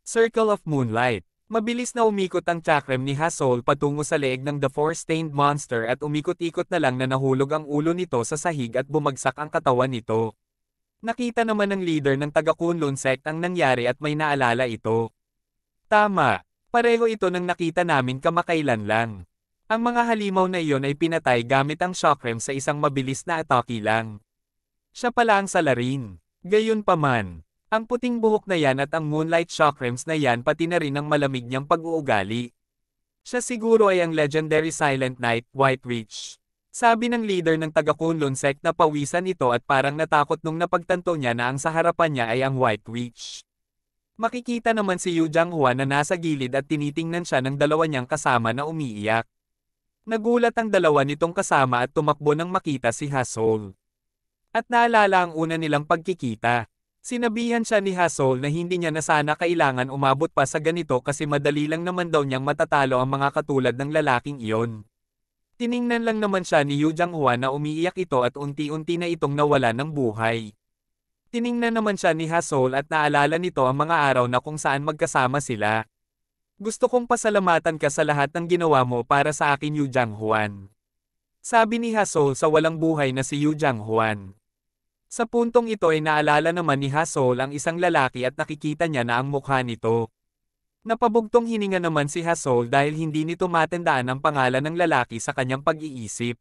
Circle of Moonlight. Mabilis na umikot ang chakram ni Hasol patungo sa leeg ng The Four-Stained Monster at umikot-ikot na lang na nahulog ang ulo nito sa sahig at bumagsak ang katawan nito. Nakita naman ng leader ng taga-Kunlun sect ang nangyari at may naalala ito. Tama, pareho ito ng nakita namin kamakailan lang. Ang mga halimaw na iyon ay pinatay gamit ang chakram sa isang mabilis na atake lang. Siya pala ang salarin. Gayunpaman, ang puting buhok na yan at ang moonlight chakrams na yan pati na rin ang malamig niyang pag-uugali. Siya siguro ay ang legendary Silent Knight, White Witch. Sabi ng leader ng taga Kunlun sect na pawisan ito at parang natakot nung napagtanto niya na ang saharapan niya ay ang White Witch. Makikita naman si Yu Jianghua na nasa gilid at tinitingnan siya ng dalawa niyang kasama na umiiyak. Nagulat ang dalawa nitong kasama at tumakbo nang makita si Hasol. At naalala ang una nilang pagkikita. Sinabihan siya ni Hasol na hindi niya na sana kailangan umabot pa sa ganito kasi madali lang naman daw niyang matatalo ang mga katulad ng lalaking iyon. Tiningnan lang naman siya ni Yu Jianghua na umiiyak ito at unti-unti na itong nawala ng buhay. Tiningnan naman siya ni Hasol at naalala nito ang mga araw na kung saan magkasama sila. Gusto kong pasalamatan ka sa lahat ng ginawa mo para sa akin Yu Jianghuan. Sabi ni Hasol sa walang buhay na si Yu Jianghuan. Sa puntong ito ay naalala naman ni Hasol ang isang lalaki at nakikita niya na ang mukha nito. Napabugtong hininga naman si Hasol dahil hindi nito matandaan ang pangalan ng lalaki sa kanyang pag-iisip.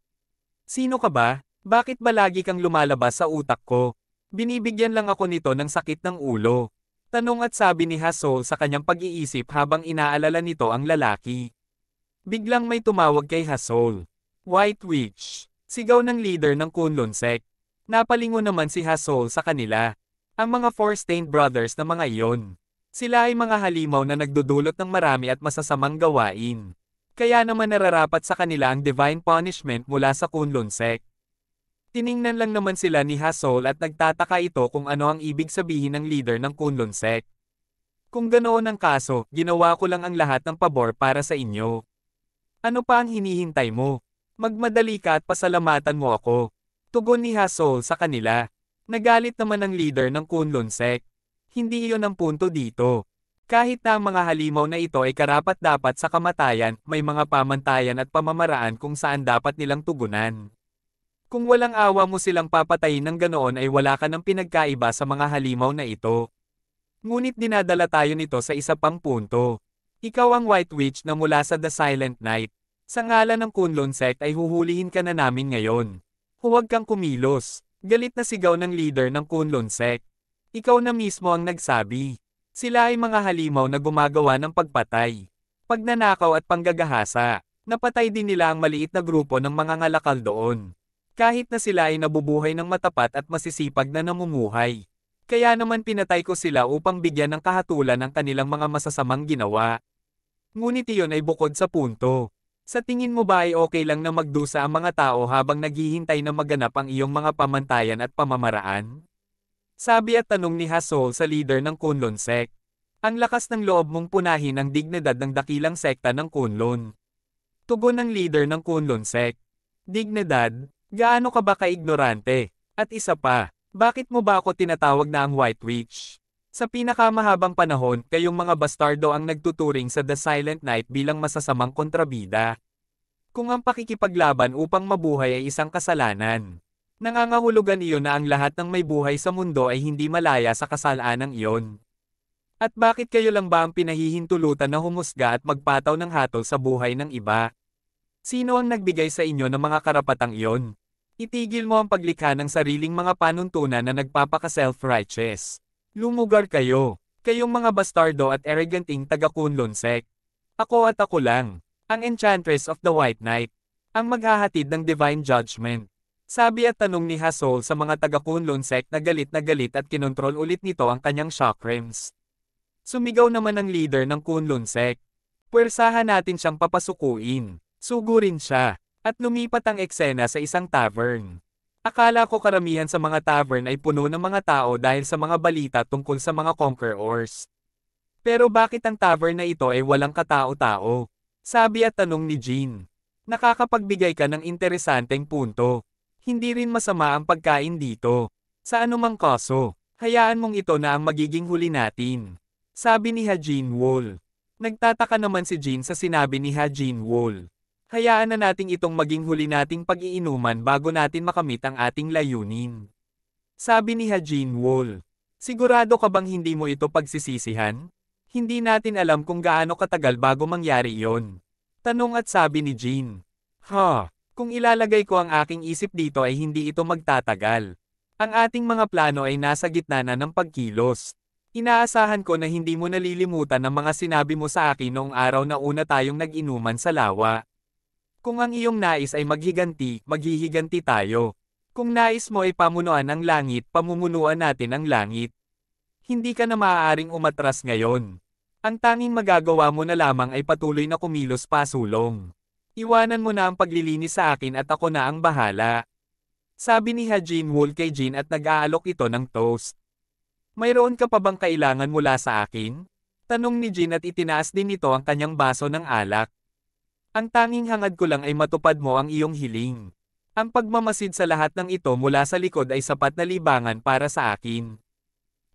Sino ka ba? Bakit ba lagi kang lumalabas sa utak ko? Binibigyan lang ako nito ng sakit ng ulo. Tanong at sabi ni Hasol sa kanyang pag-iisip habang inaalala nito ang lalaki. Biglang may tumawag kay Hasol. White Witch. Sigaw ng leader ng Kunlun Sect. Napalingon naman si Hasol sa kanila. Ang mga four stained brothers na mga iyon. Sila ay mga halimaw na nagdudulot ng marami at masasamang gawain. Kaya naman nararapat sa kanila ang divine punishment mula sa Kunlun sect. Tiningnan lang naman sila ni Hasol at nagtataka ito kung ano ang ibig sabihin ng leader ng Kunlun sect. Kung ganoon ang kaso, ginawa ko lang ang lahat ng pabor para sa inyo. Ano pa ang hinihintay mo? Magmadali ka at pasalamatan mo ako. Tugon ni Hasol sa kanila. Nagalit naman ang leader ng Kunlun Sect. Hindi iyon ang punto dito. Kahit na ang mga halimaw na ito ay karapat-dapat sa kamatayan, may mga pamantayan at pamamaraan kung saan dapat nilang tugunan. Kung walang awa mo silang papatayin ng ganoon ay wala ka ng pinagkaiba sa mga halimaw na ito. Ngunit dinadala tayo nito sa isa pang punto. Ikaw ang White Witch na mula sa The Silent Night. Sa ngalan ng Kunlun Sect ay huhulihin ka na namin ngayon. Huwag kang kumilos. Galit na sigaw ng leader ng Kunlun Sect. Ikaw na mismo ang nagsabi. Sila ay mga halimaw na gumagawa ng pagpatay. Pagnanakaw at panggagahasa. Napatay din nila ang maliit na grupo ng mga ngalakal doon. Kahit na sila ay nabubuhay ng matapat at masisipag na namumuhay. Kaya naman pinatay ko sila upang bigyan ng kahatulan ang kanilang mga masasamang ginawa. Ngunit iyon ay bukod sa punto. Sa tingin mo ba ay okay lang na magdusa ang mga tao habang naghihintay na maganap ang iyong mga pamantayan at pamamaraan? Sabi at tanong ni Hasol sa leader ng Kunlun Sect. Ang lakas ng loob mong punahin ang dignidad ng dakilang sekta ng Kunlun. Tugon ng leader ng Kunlun Sect. Dignidad, gaano ka ba ka-ignorante? At isa pa, bakit mo ba ako tinatawag na ang White Witch? Sa pinakamahabang panahon, kayong mga bastardo ang nagtuturing sa The Silent Night bilang masasamang kontrabida. Kung ang pakikipaglaban upang mabuhay ay isang kasalanan, nangangahulugan iyon na ang lahat ng may buhay sa mundo ay hindi malaya sa kasalanang iyon. At bakit kayo lang ba ang pinahihintulutan na humusga at magpataw ng hatol sa buhay ng iba? Sino ang nagbigay sa inyo ng mga karapatang iyon? Itigil mo ang paglikha ng sariling mga panuntunan na nagpapaka-self-righteous. Lumugar kayo. Kayong mga bastardo at arroganting taga Kunlun Ako at ako lang. Ang Enchantress of the White Knight. Ang maghahatid ng Divine Judgment. Sabi at tanong ni Hasol sa mga taga Kunlun na galit na galit at kinontrol ulit nito ang kanyang chakrams. Sumigaw naman ang leader ng Kunlun sect. natin siyang papasukuin. Sugurin siya. At lumipat ang eksena sa isang tavern. Akala ko karamihan sa mga tavern ay puno ng mga tao dahil sa mga balita tungkol sa mga conquerors. Pero bakit ang tavern na ito ay walang katao-tao? Sabi at tanong ni Jean. Nakakapagbigay ka ng interesanteng punto. Hindi rin masama ang pagkain dito. Sa anumang kaso, hayaan mong ito na ang magiging huli natin. Sabi ni Hajin Wall. Nagtataka naman si Jean sa sinabi ni Hajin Wall. Hayaan na nating itong maging huli nating pag-iinuman bago natin makamit ang ating layunin. Sabi ni Hajin Wall. Sigurado ka bang hindi mo ito pagsisisihan? Hindi natin alam kung gaano katagal bago mangyari iyon. Tanong at sabi ni Jean. Ha, kung ilalagay ko ang aking isip dito ay hindi ito magtatagal. Ang ating mga plano ay nasa gitna na ng pagkilos. Inaasahan ko na hindi mo nalilimutan ang mga sinabi mo sa akin noong araw na una tayong nag-inuman sa lawa. Kung ang iyong nais ay maghiganti, maghihiganti tayo. Kung nais mo ay pamunuan ang langit, pamumunuan natin ang langit. Hindi ka na maaaring umatras ngayon. Ang tanging magagawa mo na lamang ay patuloy na kumilos pasulong. Iwanan mo na ang paglilinis sa akin at ako na ang bahala. Sabi ni Hajin Wool kay Jin at nag-aalok ito ng toast. Mayroon ka pa bang kailangan mula sa akin? Tanong ni Jin at itinaas din ito ang kanyang baso ng alak. Ang tanging hangad ko lang ay matupad mo ang iyong hiling. Ang pagmamasid sa lahat ng ito mula sa likod ay sapat na libangan para sa akin.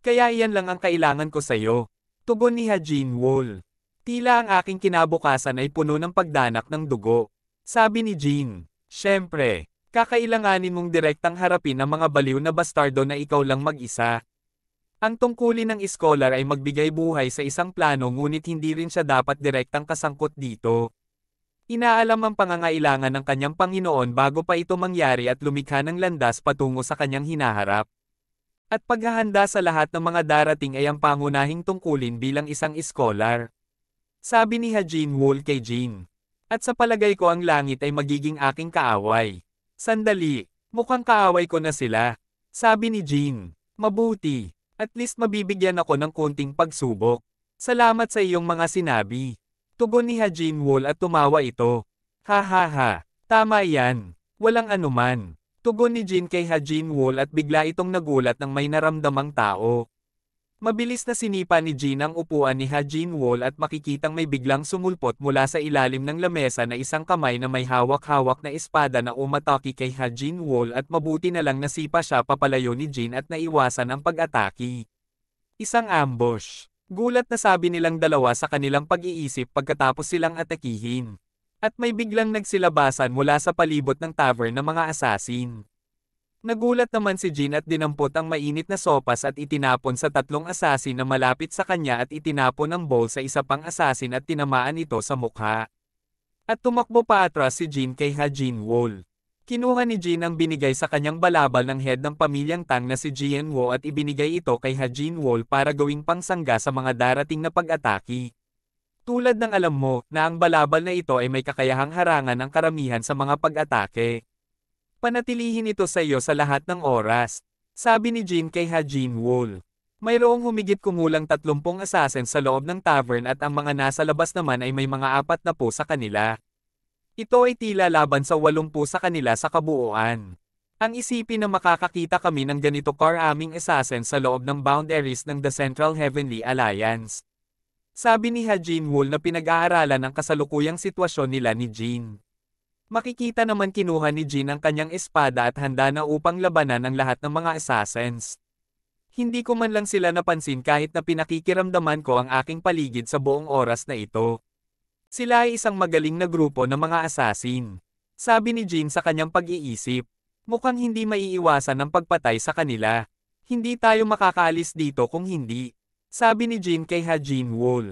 Kaya iyan lang ang kailangan ko sa iyo. Tugon ni Hajin Wall. Tila ang aking kinabukasan ay puno ng pagdanak ng dugo. Sabi ni Jean, Siyempre, kakailanganin mong direktang harapin ang mga baliw na bastardo na ikaw lang mag-isa. Ang tungkulin ng iskolar ay magbigay buhay sa isang plano ngunit hindi rin siya dapat direktang kasangkot dito. Inaalam ang pangangailangan ng kanyang Panginoon bago pa ito mangyari at lumikha ng landas patungo sa kanyang hinaharap. At paghahanda sa lahat ng mga darating ay ang pangunahing tungkulin bilang isang iskolar. Sabi ni Hajin Wool kay Jean. At sa palagay ko ang langit ay magiging aking kaaway. Sandali, mukhang kaaway ko na sila. Sabi ni Jean. Mabuti. At least mabibigyan ako ng konting pagsubok. Salamat sa iyong mga sinabi. Tugon ni Hajin Wall at tumawa ito. Ha ha ha, tama yan. Walang anuman. Tugon ni Jin kay Hajin Wall at bigla itong nagulat ng may naramdamang tao. Mabilis na sinipa ni Jin ang upuan ni Hajin Wall at makikitang may biglang sumulpot mula sa ilalim ng lamesa na isang kamay na may hawak-hawak na espada na umataki kay Hajin Wall at mabuti na lang nasipa siya papalayo ni Jin at naiwasan ang pag-ataki. Isang ambush. Gulat na sabi nilang dalawa sa kanilang pag-iisip pagkatapos silang atakihin. At may biglang nagsilabasan mula sa palibot ng tavern ng mga asasin. Nagulat naman si Jin at dinampot ang mainit na sopas at itinapon sa tatlong asasin na malapit sa kanya at itinapon ang bowl sa isa pang asasin at tinamaan ito sa mukha. At tumakbo pa atras si Jin kay Hajin Wall. Kinuha ni Jin ang binigay sa kanyang balabal ng head ng pamilyang Tang na si Jian Wo at ibinigay ito kay Hajin Wol para gawing pangsangga sa mga darating na pag-ataki. Tulad ng alam mo, na ang balabal na ito ay may kakayahang harangan ng karamihan sa mga pag-atake. Panatilihin ito sa iyo sa lahat ng oras, sabi ni Jin kay Hajin Wol. Mayroong humigit kumulang 30 assassin sa loob ng tavern at ang mga nasa labas naman ay may mga apat na po sa kanila. Ito ay tila laban sa walumpu sa kanila sa kabuuan. Ang isipin na makakakita kami ng ganito car-aming assassin sa loob ng boundaries ng The Central Heavenly Alliance. Sabi ni Hajin Wool na pinag-aaralan ang kasalukuyang sitwasyon nila ni Jean. Makikita naman kinuha ni Jean ang kanyang espada at handa na upang labanan ang lahat ng mga assassins. Hindi ko man lang sila napansin kahit na pinakikiramdaman ko ang aking paligid sa buong oras na ito. Sila ay isang magaling na grupo ng mga assassin. Sabi ni Jin sa kanyang pag-iisip, mukhang hindi maiiwasan ang pagpatay sa kanila. Hindi tayo makakaalis dito kung hindi. Sabi ni Jin kay Hajin Jin Wool.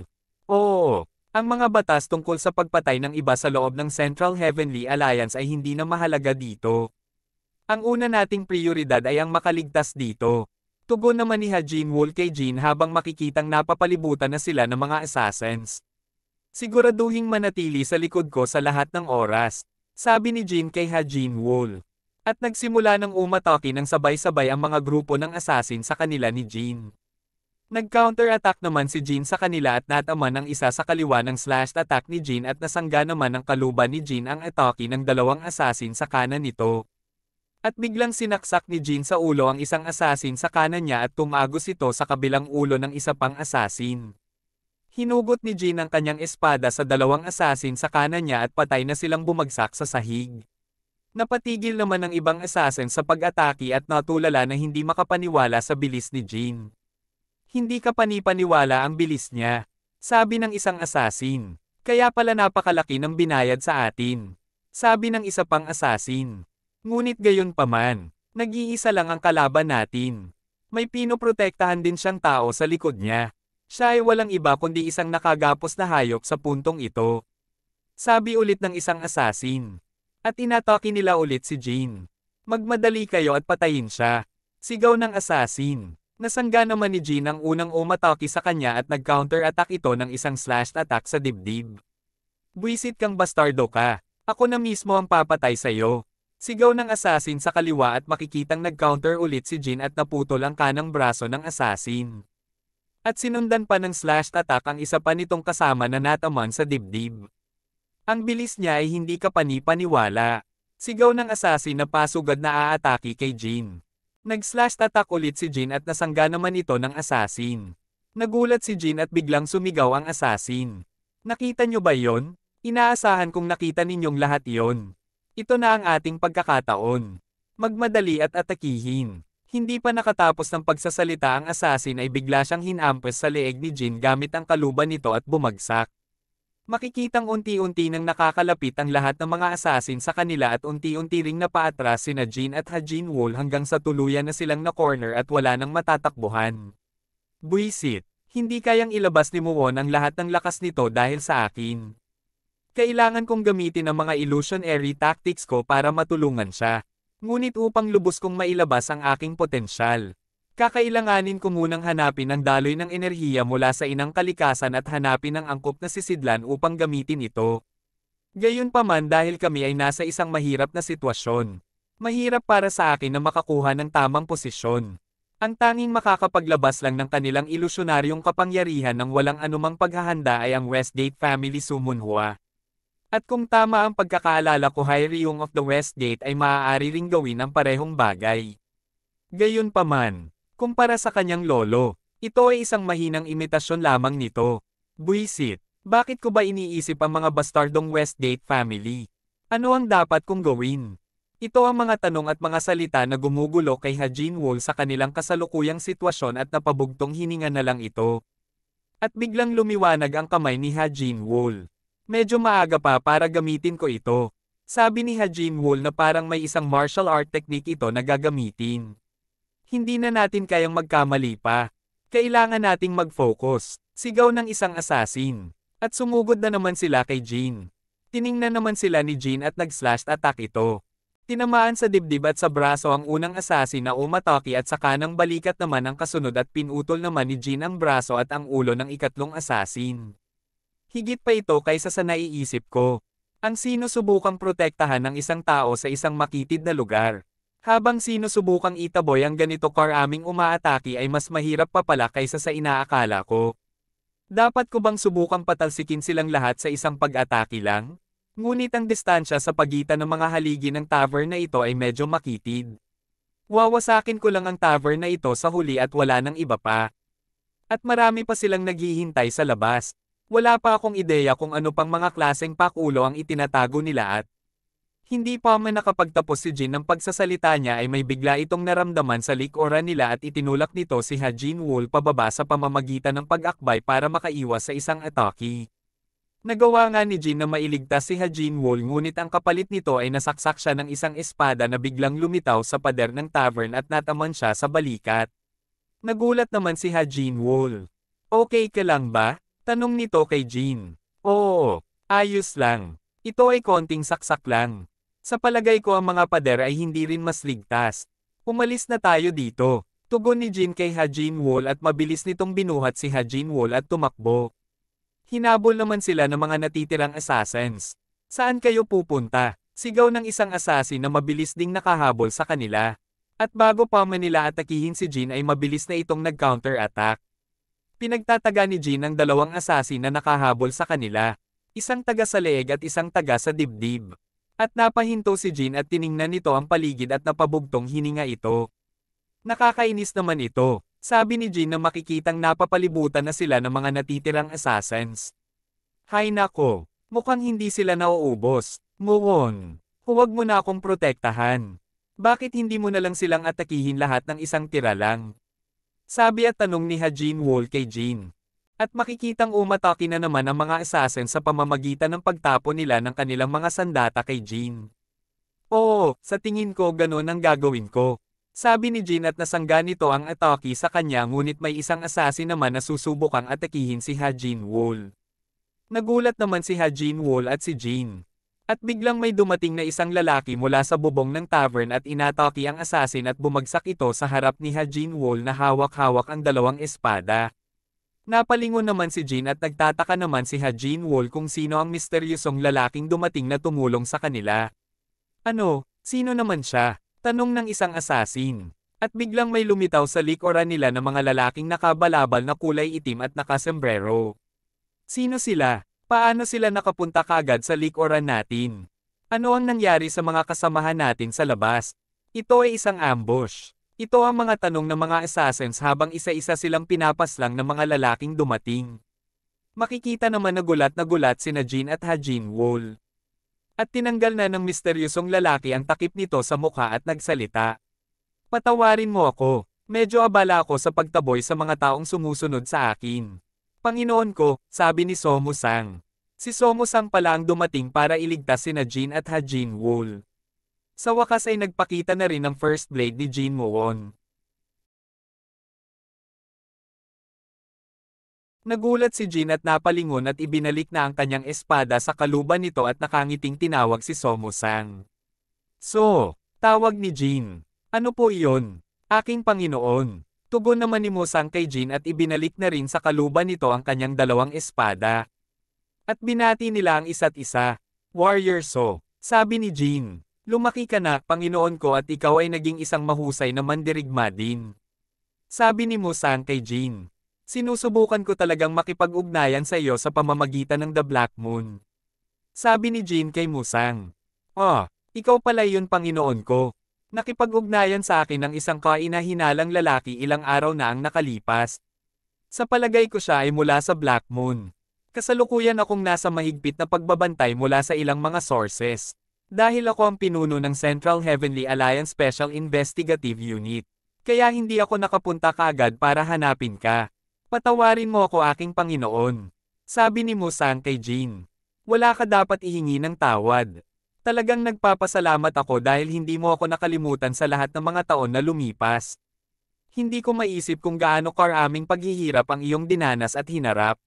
Oo, ang mga batas tungkol sa pagpatay ng iba sa loob ng Central Heavenly Alliance ay hindi na mahalaga dito. Ang una nating prioridad ay ang makaligtas dito. Tugon naman ni Hajin Jin Wool kay Jin habang makikitang napapalibutan na sila ng mga assassins. Siguraduhing manatili sa likod ko sa lahat ng oras, sabi ni Jin kay Ha Jin Wool. At nagsimula ng umatake ng sabay-sabay ang mga grupo ng assassin sa kanila ni Jin. Nag-counter-attack naman si Jin sa kanila at natama ng isa sa kaliwa ng slashed attack ni Jin at nasangga naman ng kaluban ni Jin ang atake ng dalawang assassin sa kanan nito. At biglang sinaksak ni Jin sa ulo ang isang assassin sa kanan niya at tumagos ito sa kabilang ulo ng isa pang assassin. Hinugot ni Jin ang kanyang espada sa dalawang assassin sa kanan niya at patay na silang bumagsak sa sahig. Napatigil naman ang ibang assassin sa pag-atake at natulala na hindi makapaniwala sa bilis ni Jin. Hindi ka panipaniwala ang bilis niya, sabi ng isang assassin. Kaya pala napakalaki ng binayad sa atin, sabi ng isa pang assassin. Ngunit gayon paman, nag-iisa lang ang kalaban natin. May pinoprotektahan din siyang tao sa likod niya. Siya ay walang iba kundi isang nakagapos na hayop sa puntong ito. Sabi ulit ng isang assassin. At inatake nila ulit si Jane. Magmadali kayo at patayin siya. Sigaw ng assassin. Nasangga naman ni Jin ang unang umatake sa kanya at nag-counter-attack ito ng isang slashed attack sa dibdib. Buisit kang bastardo ka. Ako na mismo ang papatay sa'yo. Sigaw ng assassin sa kaliwa at makikitang nag-counter ulit si Jin at naputol ang kanang braso ng assassin. At sinundan pa ng slashed attack ang isa pa nitong kasama na nataman sa dibdib. Ang bilis niya ay hindi kapani-paniwala. Sigaw ng assassin na pasugad na aataki kay Jin. Nag-slashed attack ulit si Jin at nasangga naman ito ng assassin. Nagulat si Jin at biglang sumigaw ang assassin. Nakita nyo ba yon? Inaasahan kong nakita ninyong lahat yon. Ito na ang ating pagkakataon. Magmadali at atakihin. Hindi pa nakatapos ng pagsasalita ang assassin ay bigla siyang hinampas sa leeg ni Jin gamit ang kaluban nito at bumagsak. Makikitang unti-unti nang nakakalapit ang lahat ng mga assassin sa kanila at unti-unti ring napaatras sina Jin at Hajin Wol hanggang sa tuluyan na silang na-corner at wala nang matatakbuhan. Buisit, hindi kayang ilabas ni Muon ang lahat ng lakas nito dahil sa akin. Kailangan kong gamitin ang mga illusionary tactics ko para matulungan siya. Ngunit upang lubos kong mailabas ang aking potensyal, kakailanganin ko munang hanapin ang daloy ng enerhiya mula sa inang kalikasan at hanapin ang angkop na sisidlan upang gamitin ito. Gayunpaman dahil kami ay nasa isang mahirap na sitwasyon. Mahirap para sa akin na makakuha ng tamang posisyon. Ang tanging makakapaglabas lang ng kanilang ilusyonaryong kapangyarihan ng walang anumang paghahanda ay ang Westgate Family Sumunhua. At kung tama ang pagkakaalala ko Hyriung of the Westgate ay maaari ring gawin ang parehong bagay. Gayunpaman, kumpara sa kanyang lolo, ito ay isang mahinang imitasyon lamang nito. Buisit, bakit ko ba iniisip ang mga bastardong Westgate family? Ano ang dapat kong gawin? Ito ang mga tanong at mga salita na gumugulo kay Hajin Wall sa kanilang kasalukuyang sitwasyon at napabugtong hininga na lang ito. At biglang lumiwanag ang kamay ni Hajin Wall. Medyo maaga pa para gamitin ko ito. Sabi ni Hajim Wool na parang may isang martial art technique ito na gagamitin. Hindi na natin kayang magkamali pa. Kailangan nating mag-focus. Sigaw ng isang assassin. At sumugod na naman sila kay Jean. Tiningnan naman sila ni Jean at nag-slash attack ito. Tinamaan sa dibdib at sa braso ang unang assassin na umataki at sa kanang balikat naman ang kasunod at pinutol naman ni Jean ang braso at ang ulo ng ikatlong assassin. Higit pa ito kaysa sa naiisip ko. Ang sino subukang protektahan ng isang tao sa isang makitid na lugar. Habang sino subukang itaboy ang ganito karaming umaataki ay mas mahirap pa pala kaysa sa inaakala ko. Dapat ko bang subukang patalsikin silang lahat sa isang pag-atake lang? Ngunit ang distansya sa pagitan ng mga haligi ng tavern na ito ay medyo makitid. Wawasakin ko lang ang tavern na ito sa huli at wala nang iba pa. At marami pa silang naghihintay sa labas. Wala pa akong ideya kung ano pang mga klaseng pakulo ang itinatago nila at hindi pa man nakapagtapos si Jin ng pagsasalita niya ay may bigla itong naramdaman sa likura nila at itinulak nito si Hajin Jin Wool pababa sa pamamagitan ng pag-akbay para makaiwas sa isang atake. Nagawa nga ni Jin na mailigtas si Hajin Jin Wool ngunit ang kapalit nito ay nasaksak siya ng isang espada na biglang lumitaw sa pader ng tavern at nataman siya sa balikat. Nagulat naman si Hajin Jin Wool. Okay ka lang ba? Tanong nito kay Jean. Oo, ayos lang. Ito ay konting saksak lang. Sa palagay ko ang mga pader ay hindi rin mas ligtas. Umalis na tayo dito. Tugon ni Jin kay Hajin Wall at mabilis nitong binuhat si Hajin Wall at tumakbo. Hinabol naman sila ng mga natitirang assassins. Saan kayo pupunta? Sigaw ng isang assassin na mabilis ding nakahabol sa kanila. At bago pa man nila atakihin si Jin ay mabilis na itong nag-counter attack. Pinagtataga ni Jin ang dalawang asasi na nakahabol sa kanila. Isang taga sa leeg at isang taga sa dibdib. At napahinto si Jin at tiningnan nito ang paligid at napabugtong hininga ito. Nakakainis naman ito. Sabi ni Jin na makikitang napapalibutan na sila ng mga natitirang assassins. Hay nako, mukhang hindi sila nauubos. Muwon, huwag mo na akong protektahan. Bakit hindi mo na lang silang atakihin lahat ng isang tira lang? Sabi at tanong ni Hajin Wall kay Jin. At makikitang umatake na naman ang mga assassin sa pamamagitan ng pagtapo nila ng kanilang mga sandata kay Jin. Oo, sa tingin ko ganun ang gagawin ko. Sabi ni Jin at nasangga nito ang atake sa kanya ngunit may isang assassin naman na susubukang atakihin si Hajin Wall. Nagulat naman si Hajin Wall at si Jin. At biglang may dumating na isang lalaki mula sa bubong ng tavern at inataki ang asasin at bumagsak ito sa harap ni Hajin Wall na hawak-hawak ang dalawang espada. Napalingon naman si Jin at nagtataka naman si Hajin Wall kung sino ang misteryosong lalaking dumating na tumulong sa kanila. Ano, sino naman siya? Tanong ng isang asasin. At biglang may lumitaw sa likora nila ng mga lalaking nakabalabal na kulay itim at nakasembrero. Sino sila? Paano sila nakapunta kaagad sa likuran natin? Ano ang nangyari sa mga kasamahan natin sa labas? Ito ay isang ambush. Ito ang mga tanong ng mga assassins habang isa-isa silang pinapaslang ng mga lalaking dumating. Makikita naman na gulat na gulat sina Jean at Hajin Wall. At tinanggal na ng misteryosong lalaki ang takip nito sa mukha at nagsalita. Patawarin mo ako, medyo abala ako sa pagtaboy sa mga taong sumusunod sa akin. Panginoon ko, sabi ni Somo Sang. Si Somo Sang pala ang dumating para iligtas sina Jin at Ha Jin Wool. Sa wakas ay nagpakita na rin ang first blade ni Jin Moon. Nagulat si Jin at napalingon at ibinalik na ang kanyang espada sa kaluban nito at nakangiting tinawag si Somo Sang. So, tawag ni Jin. Ano po iyon? Aking Panginoon. Tugon naman ni Musang kay Jin at ibinalik na rin sa kaluban nito ang kanyang dalawang espada. At binati nila ang isa't isa. Warrior So, sabi ni Jin, lumaki ka na, Panginoon ko at ikaw ay naging isang mahusay na mandirigma din. Sabi ni Musang kay Jin, sinusubukan ko talagang makipag-ugnayan sa iyo sa pamamagitan ng The Black Moon. Sabi ni Jin kay Musang, Oh, ah, ikaw pala yun Panginoon ko, Nakipag-ugnayan sa akin ng isang kainahinalang lalaki ilang araw na ang nakalipas. Sa palagay ko siya ay mula sa Black Moon. Kasalukuyan akong nasa mahigpit na pagbabantay mula sa ilang mga sources. Dahil ako ang pinuno ng Central Heavenly Alliance Special Investigative Unit. Kaya hindi ako nakapunta kaagad para hanapin ka. Patawarin mo ako aking Panginoon. Sabi ni Musang kay Jean. Wala ka dapat ihingi ng tawad. Talagang nagpapasalamat ako dahil hindi mo ako nakalimutan sa lahat ng mga taon na lumipas. Hindi ko maisip kung gaano karaming paghihirap ang iyong dinanas at hinarap.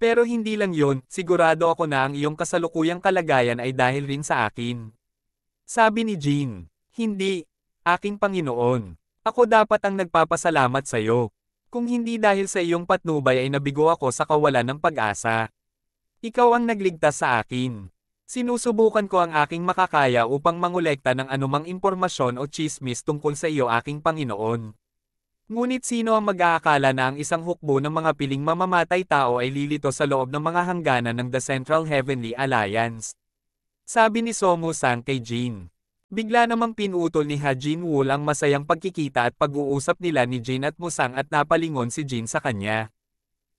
Pero hindi lang yon, sigurado ako na ang iyong kasalukuyang kalagayan ay dahil rin sa akin. Sabi ni Jean, hindi, aking Panginoon. Ako dapat ang nagpapasalamat sa iyo. Kung hindi dahil sa iyong patnubay ay nabigo ako sa kawalan ng pag-asa. Ikaw ang nagligtas sa akin. Sinusubukan ko ang aking makakaya upang mangolekta ng anumang impormasyon o chismis tungkol sa iyo aking Panginoon. Ngunit sino ang mag-aakala na ang isang hukbo ng mga piling mamamatay tao ay lilito sa loob ng mga hangganan ng The Central Heavenly Alliance? Sabi ni Somo San kay Jean. Bigla namang pinutol ni Hajin Jin Wool ang masayang pagkikita at pag-uusap nila ni Jin at Musang at napalingon si Jin sa kanya.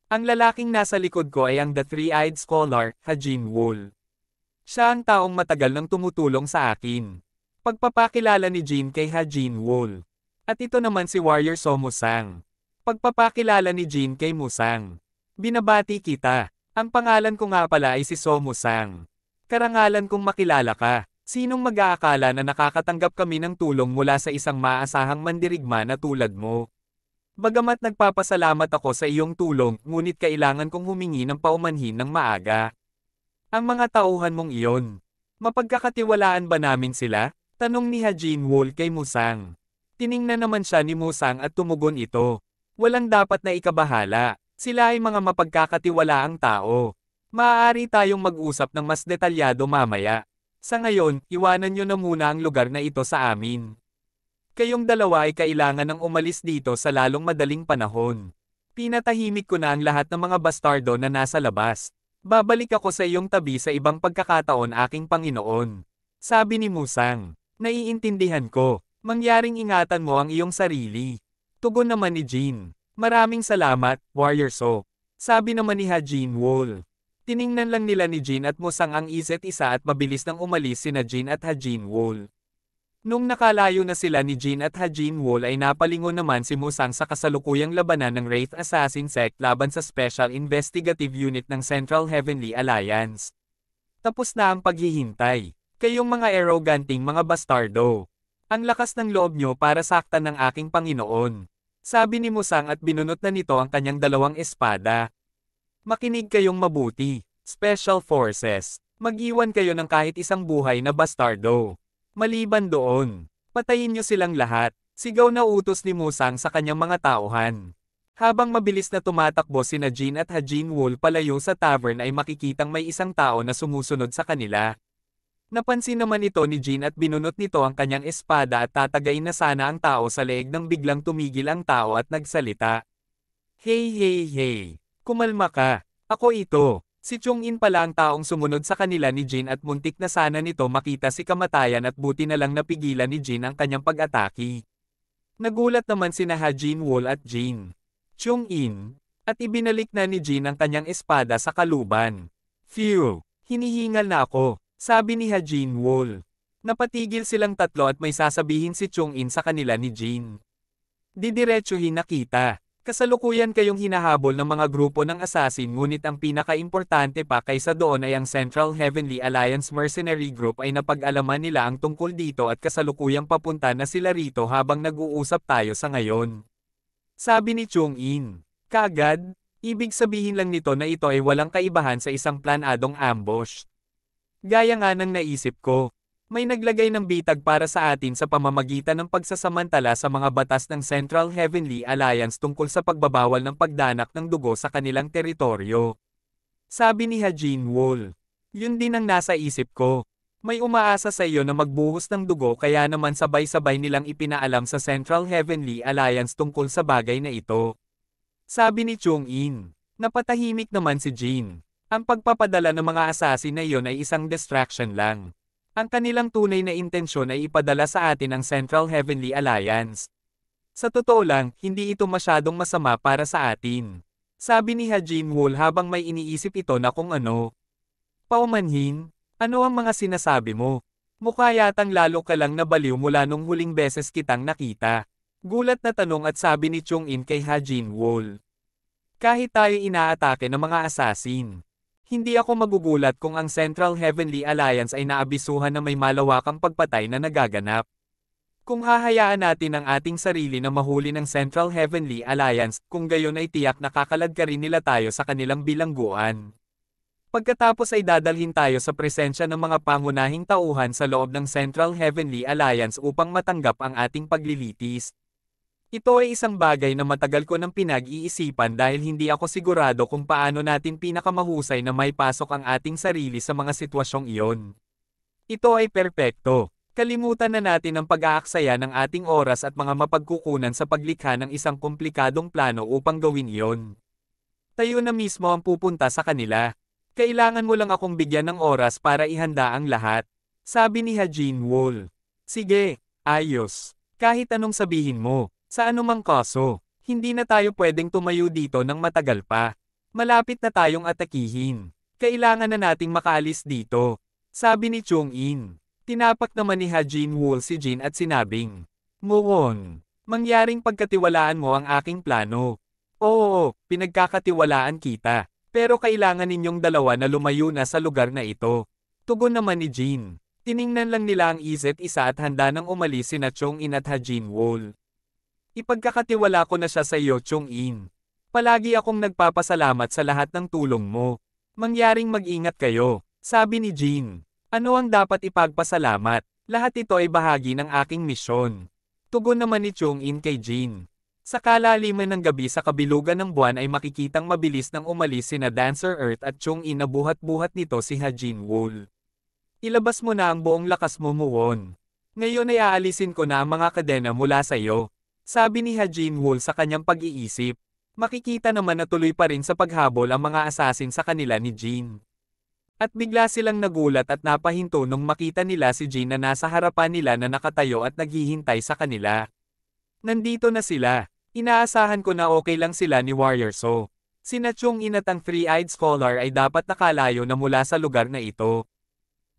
Ang lalaking nasa likod ko ay ang The Three-Eyed Scholar, Hajin Jin Wool. Siya ang taong matagal nang tumutulong sa akin. Pagpapakilala ni Jean kay Ha Jean Wool. At ito naman si Warrior Somusang. Pagpapakilala ni Jean kay Musang. Binabati kita. Ang pangalan ko nga pala ay si Somusang. Karangalan kong makilala ka. Sinong mag-aakala na nakakatanggap kami ng tulong mula sa isang maasahang mandirigma na tulad mo? Bagamat nagpapasalamat ako sa iyong tulong, ngunit kailangan kong humingi ng paumanhin ng maaga. Ang mga tauhan mong iyon. Mapagkakatiwalaan ba namin sila? Tanong ni Hajin Wol kay Musang. Tiningnan naman siya ni Musang at tumugon ito. Walang dapat na ikabahala. Sila ay mga mapagkakatiwalaang tao. Maaari tayong mag-usap ng mas detalyado mamaya. Sa ngayon, iwanan nyo na muna ang lugar na ito sa amin. Kayong dalawa ay kailangan ng umalis dito sa lalong madaling panahon. Pinatahimik ko na ang lahat ng mga bastardo na nasa labas. Babalik ako sa iyong tabi sa ibang pagkakataon aking Panginoon. Sabi ni Musang, naiintindihan ko, mangyaring ingatan mo ang iyong sarili. Tugon naman ni Jean, maraming salamat, Warrior So. Sabi naman ni Hajin Wall. Tiningnan lang nila ni Jean at Musang ang isa't isa at mabilis nang umalis sina Jean at Hajin Wall. Nung nakalayo na sila ni Jin at Hajin Wol ay napalingon naman si Musang sa kasalukuyang labanan ng Wraith Assassin Sect laban sa Special Investigative Unit ng Central Heavenly Alliance. Tapos na ang paghihintay. Kayong mga arroganting mga bastardo. Ang lakas ng loob nyo para saktan ng aking Panginoon. Sabi ni Musang at binunot na nito ang kanyang dalawang espada. Makinig kayong mabuti, Special Forces. Mag-iwan kayo ng kahit isang buhay na bastardo. Maliban doon, patayin niyo silang lahat, sigaw na utos ni Musang sa kanyang mga tauhan. Habang mabilis na tumatakbo sina Jean at Hajin Wool palayo sa tavern ay makikitang may isang tao na sumusunod sa kanila. Napansin naman ito ni Jean at binunot nito ang kanyang espada at tatagayin na sana ang tao sa leeg nang biglang tumigil ang tao at nagsalita. Hey hey hey! Kumalma ka! Ako ito! Si Chung-in pala ang taong sumunod sa kanila ni Jin at muntik na sana nito makita si kamatayan at buti na lang napigilan ni Jin ang kanyang pag atake Nagulat naman sina Ha Jin Wol at Jin Chung-in, at ibinalik na ni Jin ang kanyang espada sa kaluban. Phew! Hinihingal na ako, sabi ni Ha Jin Wol. Napatigil silang tatlo at may sasabihin si Chung-in sa kanila ni Jin. Didiretsuhin nakita. Kasalukuyan kayong hinahabol ng mga grupo ng assassin ngunit ang pinakaimportante pa kaysa doon ay ang Central Heavenly Alliance Mercenary Group ay napag-alaman nila ang tungkol dito at kasalukuyang papunta na sila rito habang nag-uusap tayo sa ngayon. Sabi ni Chung In. Kagad, ibig sabihin lang nito na ito ay walang kaibahan sa isang planadong ambush. Gaya nga ng naisip ko, may naglagay ng bitag para sa atin sa pamamagitan ng pagsasamantala sa mga batas ng Central Heavenly Alliance tungkol sa pagbabawal ng pagdanak ng dugo sa kanilang teritoryo. Sabi ni Hajin Wall. Yun din ang nasa isip ko. May umaasa sa iyo na magbuhos ng dugo kaya naman sabay-sabay nilang ipinaalam sa Central Heavenly Alliance tungkol sa bagay na ito. Sabi ni Chung In. Napatahimik naman si Jin. Ang pagpapadala ng mga asasin na iyon ay isang distraction lang. Ang kanilang tunay na intensyon ay ipadala sa atin ang Central Heavenly Alliance. Sa totoo lang, hindi ito masyadong masama para sa atin. Sabi ni Hajin Wool habang may iniisip ito na kung ano. Paumanhin, ano ang mga sinasabi mo? Mukha yatang lalo ka lang nabaliw mula nung huling beses kitang nakita. Gulat na tanong at sabi ni Chung In kay Hajin Wool. Kahit tayo inaatake ng mga asasin, hindi ako magugulat kung ang Central Heavenly Alliance ay naabisuhan na may malawakang pagpatay na nagaganap. Kung hahayaan natin ang ating sarili na mahuli ng Central Heavenly Alliance, kung gayon ay tiyak na kakaladkarin nila tayo sa kanilang bilangguan. Pagkatapos ay dadalhin tayo sa presensya ng mga pangunahing tauhan sa loob ng Central Heavenly Alliance upang matanggap ang ating paglilitis. Ito ay isang bagay na matagal ko nang pinag-iisipan dahil hindi ako sigurado kung paano natin pinakamahusay na may pasok ang ating sarili sa mga sitwasyong iyon. Ito ay perpekto. Kalimutan na natin ang pag-aaksaya ng ating oras at mga mapagkukunan sa paglikha ng isang komplikadong plano upang gawin iyon. Tayo na mismo ang pupunta sa kanila. Kailangan mo lang akong bigyan ng oras para ihanda ang lahat. Sabi ni Hajin Wall. Sige, ayos. Kahit anong sabihin mo, sa anumang kaso, hindi na tayo pwedeng tumayo dito ng matagal pa. Malapit na tayong atakihin. Kailangan na nating makaalis dito. Sabi ni Chung In. Tinapak naman ni Hajin Wool si Jin at sinabing, Muon, mangyaring pagkatiwalaan mo ang aking plano. Oo, pinagkakatiwalaan kita. Pero kailangan ninyong dalawa na lumayo na sa lugar na ito. Tugon naman ni Jin. Tiningnan lang nila ang isa't isa at handa nang umalis si na Chong In at Hajin Wol. Ipagkakatiwala ko na siya sa iyo, Chung In. Palagi akong nagpapasalamat sa lahat ng tulong mo. Mangyaring mag-ingat kayo, sabi ni Jean. Ano ang dapat ipagpasalamat? Lahat ito ay bahagi ng aking misyon. Tugon naman ni Chung In kay Jean. Sa kalaliman ng gabi sa kabilugan ng buwan ay makikitang mabilis nang umalis sina Dancer Earth at Chung In na buhat-buhat nito si Hajin Wool. Ilabas mo na ang buong lakas mo muwon. Ngayon ay aalisin ko na ang mga kadena mula sa iyo, sabi ni Ha jin sa kanyang pag-iisip, makikita naman na tuloy pa rin sa paghabol ang mga asasin sa kanila ni Jin. At bigla silang nagulat at napahinto nung makita nila si Jin na nasa harapan nila na nakatayo at naghihintay sa kanila. Nandito na sila. Inaasahan ko na okay lang sila ni Warrior So. Si Nachung Inat ang Three-Eyed Scholar ay dapat nakalayo na mula sa lugar na ito.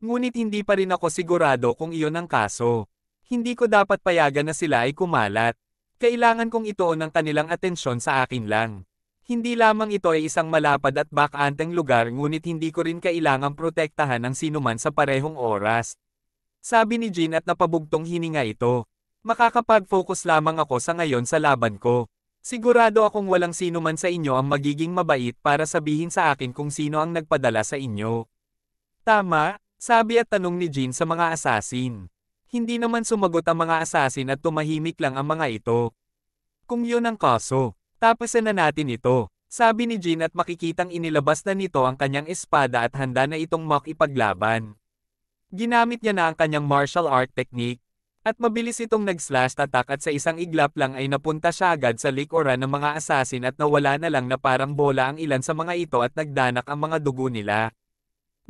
Ngunit hindi pa rin ako sigurado kung iyon ang kaso. Hindi ko dapat payagan na sila ay kumalat. Kailangan kong ito ng kanilang atensyon sa akin lang. Hindi lamang ito ay isang malapad at bakanteng lugar ngunit hindi ko rin kailangang protektahan ng sinuman sa parehong oras. Sabi ni Jean at napabugtong hininga ito. Makakapag-focus lamang ako sa ngayon sa laban ko. Sigurado akong walang sinuman sa inyo ang magiging mabait para sabihin sa akin kung sino ang nagpadala sa inyo. Tama, sabi at tanong ni Jean sa mga asasin. Hindi naman sumagot ang mga asasin at tumahimik lang ang mga ito. Kung yun ang kaso, tapusin na natin ito. Sabi ni Jin at makikitang inilabas na nito ang kanyang espada at handa na itong makipaglaban. Ginamit niya na ang kanyang martial art technique, at mabilis itong nag-slash attack at sa isang iglap lang ay napunta siya agad sa likuran ng mga asasin at nawala na lang na parang bola ang ilan sa mga ito at nagdanak ang mga dugo nila.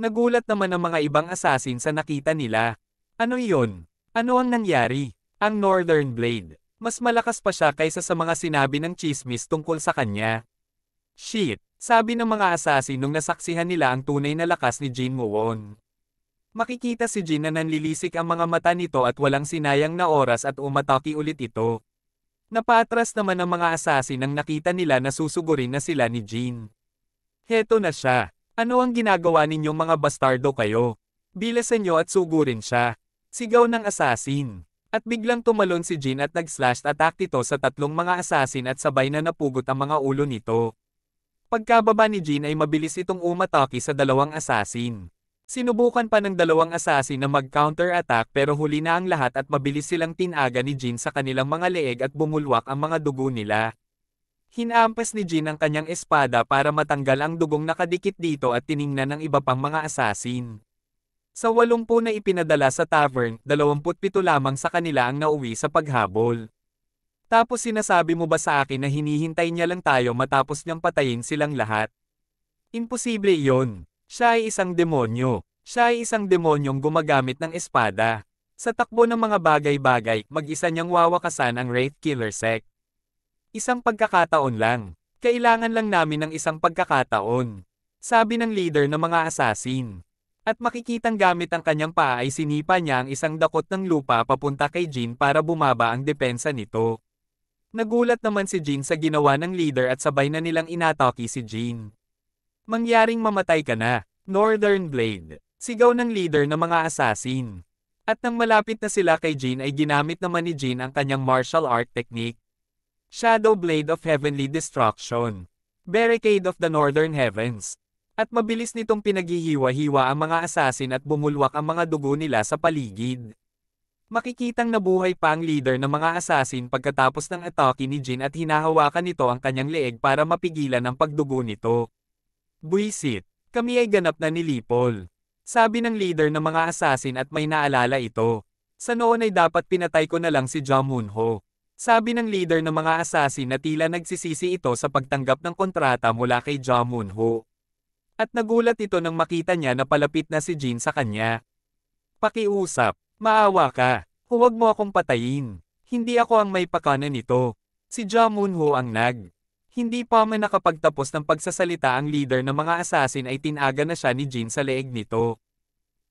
Nagulat naman ang mga ibang asasin sa nakita nila. Ano iyon? Ano ang nangyari? Ang Northern Blade. Mas malakas pa siya kaysa sa mga sinabi ng chismis tungkol sa kanya. Shit, sabi ng mga assassin nung nasaksihan nila ang tunay na lakas ni Jin Won. Makikita si Jin na nanlilisik ang mga mata nito at walang sinayang na oras at umataki ulit ito. Napatras naman ang mga assassin nang nakita nila na susugurin na sila ni Jin. Heto na siya. Ano ang ginagawa ninyong mga bastardo kayo? Bilasan niyo at sugurin siya. Sigaw ng asasin. At biglang tumalon si Jin at nag-slash attack ito sa tatlong mga asasin at sabay na napugot ang mga ulo nito. Pagkababa ni Jin ay mabilis itong umatake sa dalawang asasin. Sinubukan pa ng dalawang asasin na mag-counter-attack pero huli na ang lahat at mabilis silang tinaga ni Jin sa kanilang mga leeg at bumulwak ang mga dugo nila. Hinampas ni Jin ang kanyang espada para matanggal ang dugong nakadikit dito at tiningnan ng iba pang mga asasin. Sa 80 na ipinadala sa tavern, 27 lamang sa kanila ang nauwi sa paghabol. Tapos sinasabi mo ba sa akin na hinihintay niya lang tayo matapos niyang patayin silang lahat? Imposible iyon. Siya ay isang demonyo. Siya ay isang demonyong gumagamit ng espada. Sa takbo ng mga bagay-bagay, mag-isa niyang wawakasan ang Wraith Killer Sect. Isang pagkakataon lang. Kailangan lang namin ng isang pagkakataon. Sabi ng leader ng mga assassin at makikitang gamit ang kanyang paa ay sinipa niya ang isang dakot ng lupa papunta kay Jean para bumaba ang depensa nito. Nagulat naman si Jean sa ginawa ng leader at sabay na nilang inataki si Jean. Mangyaring mamatay ka na, Northern Blade. Sigaw ng leader ng mga assassin. At nang malapit na sila kay Jean ay ginamit naman ni Jean ang kanyang martial art technique. Shadow Blade of Heavenly Destruction. Barricade of the Northern Heavens. At mabilis nitong pinaghihiwa-hiwa ang mga asasin at bumulwak ang mga dugo nila sa paligid. Makikitang nabuhay pa ang leader ng mga asasin pagkatapos ng atake ni Jin at hinahawakan nito ang kanyang leeg para mapigilan ang pagdugo nito. Buisit, kami ay ganap na nilipol. Sabi ng leader ng mga asasin at may naalala ito. Sa noon ay dapat pinatay ko na lang si Ja Ho. Sabi ng leader ng mga asasin na tila nagsisisi ito sa pagtanggap ng kontrata mula kay Ja Ho. At nagulat ito nang makita niya na palapit na si Jean sa kanya. Pakiusap, maawa ka, huwag mo akong patayin. Hindi ako ang may pakana nito. Si Ja Moon-ho ang nag. Hindi pa man nakapagtapos ng pagsasalita ang leader ng mga asasin ay tinaga na siya ni Jean sa leeg nito.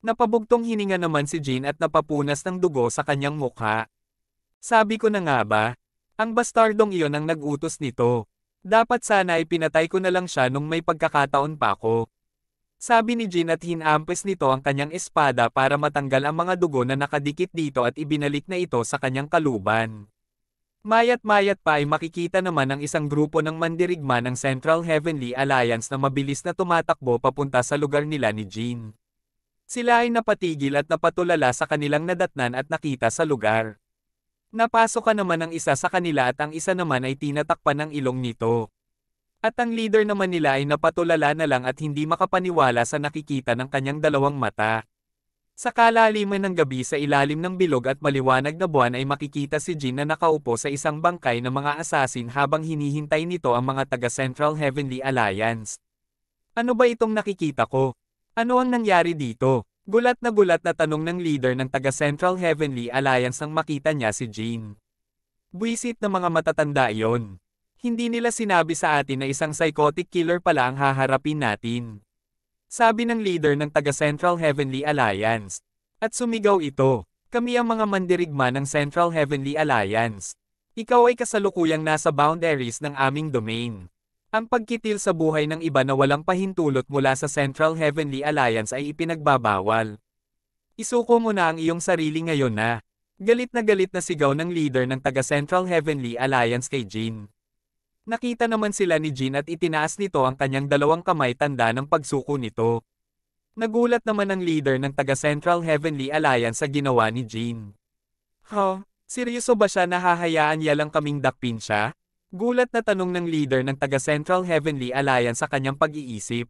Napabugtong hininga naman si Jean at napapunas ng dugo sa kanyang mukha. Sabi ko na nga ba, ang bastardong iyon ang nagutos nito. Dapat sana ay pinatay ko na lang siya nung may pagkakataon pa ko. Sabi ni Jin at hinampes nito ang kanyang espada para matanggal ang mga dugo na nakadikit dito at ibinalik na ito sa kanyang kaluban. Mayat-mayat pa ay makikita naman ang isang grupo ng mandirigma ng Central Heavenly Alliance na mabilis na tumatakbo papunta sa lugar nila ni Jean. Sila ay napatigil at napatulala sa kanilang nadatnan at nakita sa lugar. Napasok ka naman ang isa sa kanila at ang isa naman ay tinatakpan ng ilong nito. At ang leader naman nila ay napatulala na lang at hindi makapaniwala sa nakikita ng kanyang dalawang mata. Sa kalaliman ng gabi sa ilalim ng bilog at maliwanag na buwan ay makikita si Jin na nakaupo sa isang bangkay ng mga asasin habang hinihintay nito ang mga taga Central Heavenly Alliance. Ano ba itong nakikita ko? Ano ang nangyari dito? Gulat na gulat na tanong ng leader ng taga Central Heavenly Alliance nang makita niya si Jean. Buisit na mga matatanda iyon. Hindi nila sinabi sa atin na isang psychotic killer pala ang haharapin natin. Sabi ng leader ng taga Central Heavenly Alliance. At sumigaw ito, kami ang mga mandirigma ng Central Heavenly Alliance. Ikaw ay kasalukuyang nasa boundaries ng aming domain. Ang pagkitil sa buhay ng iba na walang pahintulot mula sa Central Heavenly Alliance ay ipinagbabawal. Isuko mo na ang iyong sarili ngayon na. Galit na galit na sigaw ng leader ng taga Central Heavenly Alliance kay Jean. Nakita naman sila ni Jean at itinaas nito ang kanyang dalawang kamay tanda ng pagsuko nito. Nagulat naman ang leader ng taga Central Heavenly Alliance sa ginawa ni Jean. Ho, huh, seryoso ba siya nahahayaan niya lang kaming dakpin siya? Gulat na tanong ng leader ng taga Central Heavenly Alliance sa kanyang pag-iisip.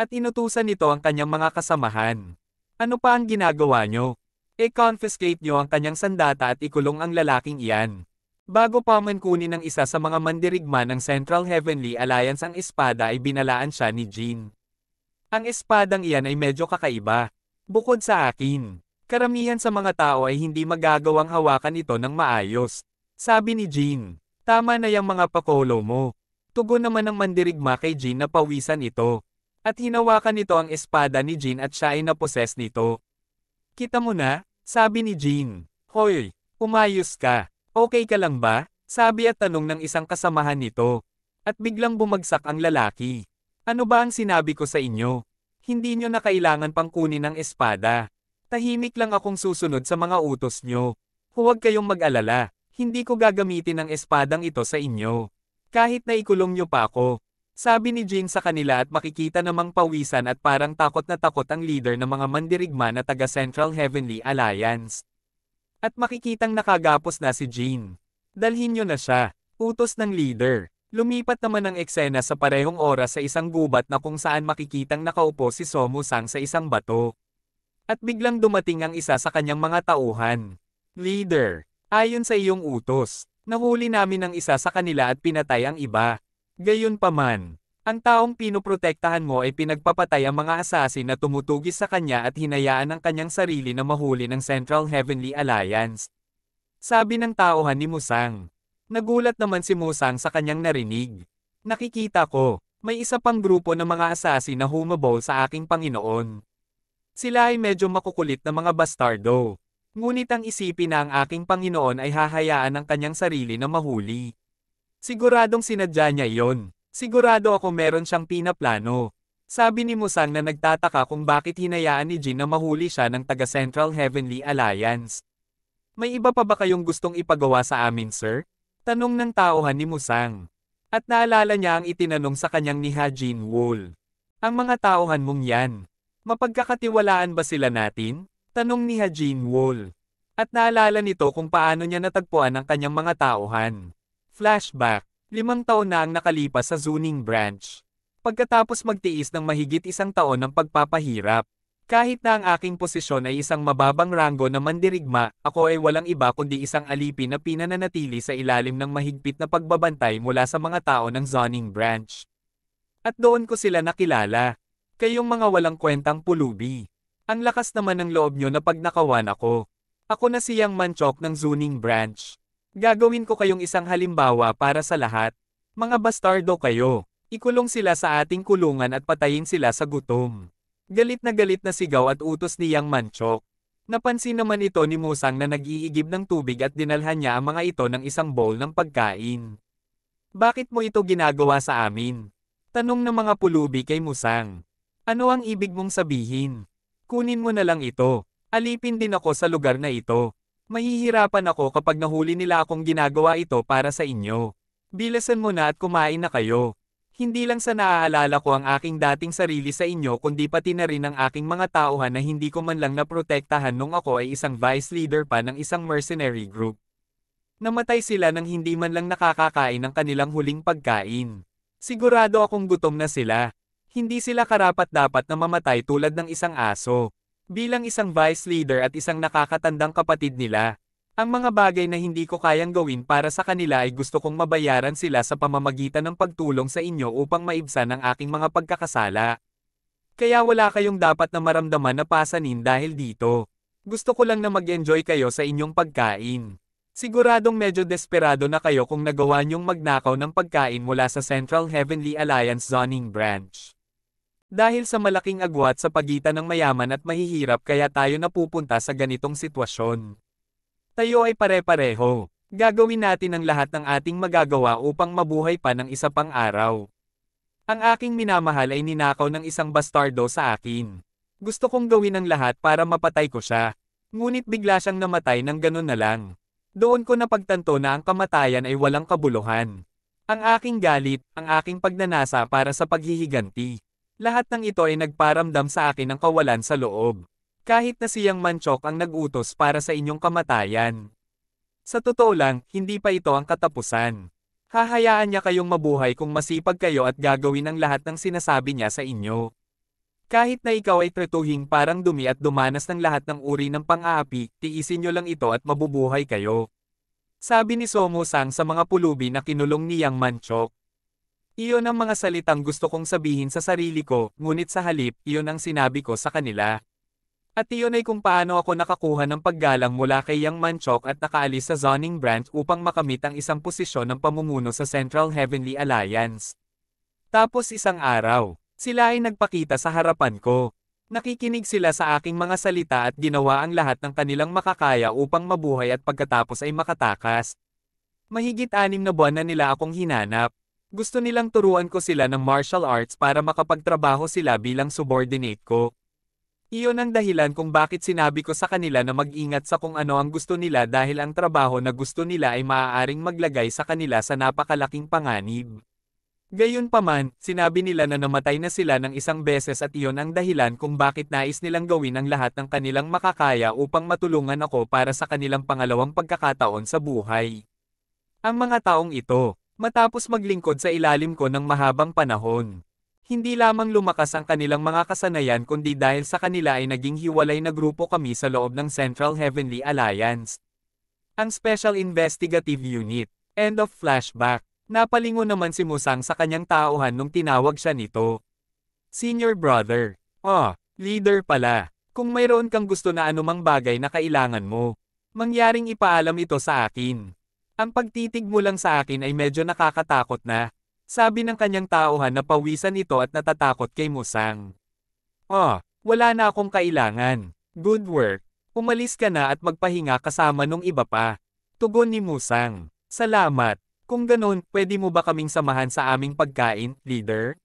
At inutusan nito ang kanyang mga kasamahan. Ano pa ang ginagawa nyo? E confiscate nyo ang kanyang sandata at ikulong ang lalaking iyan. Bago pa man kunin ng isa sa mga mandirigma ng Central Heavenly Alliance ang espada ay binalaan siya ni Jean. Ang espadang iyan ay medyo kakaiba. Bukod sa akin, karamihan sa mga tao ay hindi magagawang hawakan ito ng maayos. Sabi ni Jean, Tama na yung mga pakolo mo. Tugon naman ng mandirigma kay Jean na pawisan ito. At hinawakan nito ang espada ni Jean at siya ay naposes nito. Kita mo na, sabi ni Jean. Hoy, umayos ka. Okay ka lang ba? Sabi at tanong ng isang kasamahan nito. At biglang bumagsak ang lalaki. Ano ba ang sinabi ko sa inyo? Hindi nyo na kailangan pang kunin ang espada. Tahimik lang akong susunod sa mga utos nyo. Huwag kayong mag-alala. Hindi ko gagamitin ang espadang ito sa inyo. Kahit na ikulong niyo pa ako. Sabi ni Jin sa kanila at makikita namang pawisan at parang takot na takot ang leader ng mga mandirigma na taga Central Heavenly Alliance. At makikitang nakagapos na si Jin. Dalhin nyo na siya. Utos ng leader. Lumipat naman ang eksena sa parehong oras sa isang gubat na kung saan makikitang nakaupo si Somu Sang sa isang bato. At biglang dumating ang isa sa kanyang mga tauhan. Leader, Ayon sa iyong utos, nahuli namin ang isa sa kanila at pinatay ang iba. Gayunpaman, ang taong pinoprotektahan mo ay pinagpapatay ang mga assassin na tumutugis sa kanya at hinayaan ang kanyang sarili na mahuli ng Central Heavenly Alliance. Sabi ng taohan ni Musang. Nagulat naman si Musang sa kanyang narinig. Nakikita ko, may isa pang grupo ng mga assassin na humabol sa aking Panginoon. Sila ay medyo makukulit na mga bastardo. Ngunit ang isipin na ang aking Panginoon ay hahayaan ang kanyang sarili na mahuli. Siguradong sinadya niya iyon. Sigurado ako meron siyang pinaplano. Sabi ni Musang na nagtataka kung bakit hinayaan ni Jin na mahuli siya ng taga Central Heavenly Alliance. May iba pa ba kayong gustong ipagawa sa amin sir? Tanong ng tauhan ni Musang. At naalala niya ang itinanong sa kanyang ni Ha Jin Wool. Ang mga tauhan mong yan, mapagkakatiwalaan ba sila natin? Tanong ni Hajin Wall. At naalala nito kung paano niya natagpuan ang kanyang mga tauhan. Flashback. Limang taon na ang nakalipas sa Zuning Branch. Pagkatapos magtiis ng mahigit isang taon ng pagpapahirap. Kahit na ang aking posisyon ay isang mababang ranggo na mandirigma, ako ay walang iba kundi isang alipin na pinananatili sa ilalim ng mahigpit na pagbabantay mula sa mga tao ng zoning branch. At doon ko sila nakilala. Kayong mga walang kwentang pulubi. Ang lakas naman ng loob nyo na pagnakawan ako. Ako na si Yang Manchok ng Zuning Branch. Gagawin ko kayong isang halimbawa para sa lahat. Mga bastardo kayo. Ikulong sila sa ating kulungan at patayin sila sa gutom. Galit na galit na sigaw at utos ni Yang Manchok. Napansin naman ito ni Musang na nag-iigib ng tubig at dinalhan niya ang mga ito ng isang bowl ng pagkain. Bakit mo ito ginagawa sa amin? Tanong ng mga pulubi kay Musang. Ano ang ibig mong sabihin? Kunin mo na lang ito. Alipin din ako sa lugar na ito. Mahihirapan ako kapag nahuli nila akong ginagawa ito para sa inyo. Bilasan mo na at kumain na kayo. Hindi lang sa naaalala ko ang aking dating sarili sa inyo kundi pati na rin ang aking mga tauhan na hindi ko man lang naprotektahan nung ako ay isang vice leader pa ng isang mercenary group. Namatay sila nang hindi man lang nakakakain ng kanilang huling pagkain. Sigurado akong gutom na sila. Hindi sila karapat-dapat na mamatay tulad ng isang aso. Bilang isang vice leader at isang nakakatandang kapatid nila, ang mga bagay na hindi ko kayang gawin para sa kanila ay gusto kong mabayaran sila sa pamamagitan ng pagtulong sa inyo upang maibsan ang aking mga pagkakasala. Kaya wala kayong dapat na maramdaman na pasanin dahil dito. Gusto ko lang na mag-enjoy kayo sa inyong pagkain. Siguradong medyo desperado na kayo kung nagawa niyong magnakaw ng pagkain mula sa Central Heavenly Alliance Zoning Branch. Dahil sa malaking agwat sa pagitan ng mayaman at mahihirap kaya tayo napupunta sa ganitong sitwasyon. Tayo ay pare-pareho. Gagawin natin ang lahat ng ating magagawa upang mabuhay pa ng isa pang araw. Ang aking minamahal ay ninakaw ng isang bastardo sa akin. Gusto kong gawin ang lahat para mapatay ko siya. Ngunit bigla siyang namatay ng ganun na lang. Doon ko napagtanto na ang kamatayan ay walang kabuluhan. Ang aking galit, ang aking pagnanasa para sa paghihiganti. Lahat ng ito ay nagparamdam sa akin ng kawalan sa loob. Kahit na siyang manchok ang nagutos para sa inyong kamatayan. Sa totoo lang, hindi pa ito ang katapusan. Hahayaan niya kayong mabuhay kung masipag kayo at gagawin ang lahat ng sinasabi niya sa inyo. Kahit na ikaw ay tretuhing parang dumi at dumanas ng lahat ng uri ng pang-aapi, tiisin niyo lang ito at mabubuhay kayo. Sabi ni Somo Sang sa mga pulubi na kinulong ni Yang manchok. Iyon ang mga salitang gusto kong sabihin sa sarili ko, ngunit sa halip, iyon ang sinabi ko sa kanila. At iyon ay kung paano ako nakakuha ng paggalang mula kay Yang Manchok at nakaalis sa zoning branch upang makamit ang isang posisyon ng pamumuno sa Central Heavenly Alliance. Tapos isang araw, sila ay nagpakita sa harapan ko. Nakikinig sila sa aking mga salita at ginawa ang lahat ng kanilang makakaya upang mabuhay at pagkatapos ay makatakas. Mahigit anim na buwan na nila akong hinanap, gusto nilang turuan ko sila ng martial arts para makapagtrabaho sila bilang subordinate ko. Iyon ang dahilan kung bakit sinabi ko sa kanila na mag-ingat sa kung ano ang gusto nila dahil ang trabaho na gusto nila ay maaaring maglagay sa kanila sa napakalaking panganib. Gayunpaman, sinabi nila na namatay na sila ng isang beses at iyon ang dahilan kung bakit nais nilang gawin ang lahat ng kanilang makakaya upang matulungan ako para sa kanilang pangalawang pagkakataon sa buhay. Ang mga taong ito, matapos maglingkod sa ilalim ko ng mahabang panahon. Hindi lamang lumakas ang kanilang mga kasanayan kundi dahil sa kanila ay naging hiwalay na grupo kami sa loob ng Central Heavenly Alliance. Ang Special Investigative Unit, End of Flashback, napalingo naman si Musang sa kanyang tauhan nung tinawag siya nito. Senior Brother, oh, leader pala, kung mayroon kang gusto na anumang bagay na kailangan mo, mangyaring ipaalam ito sa akin. Ang pagtitig mo lang sa akin ay medyo nakakatakot na. Sabi ng kanyang tauhan na pawisan ito at natatakot kay Musang. Oh, wala na akong kailangan. Good work. Umalis ka na at magpahinga kasama nung iba pa. Tugon ni Musang. Salamat. Kung ganun, pwede mo ba kaming samahan sa aming pagkain, leader?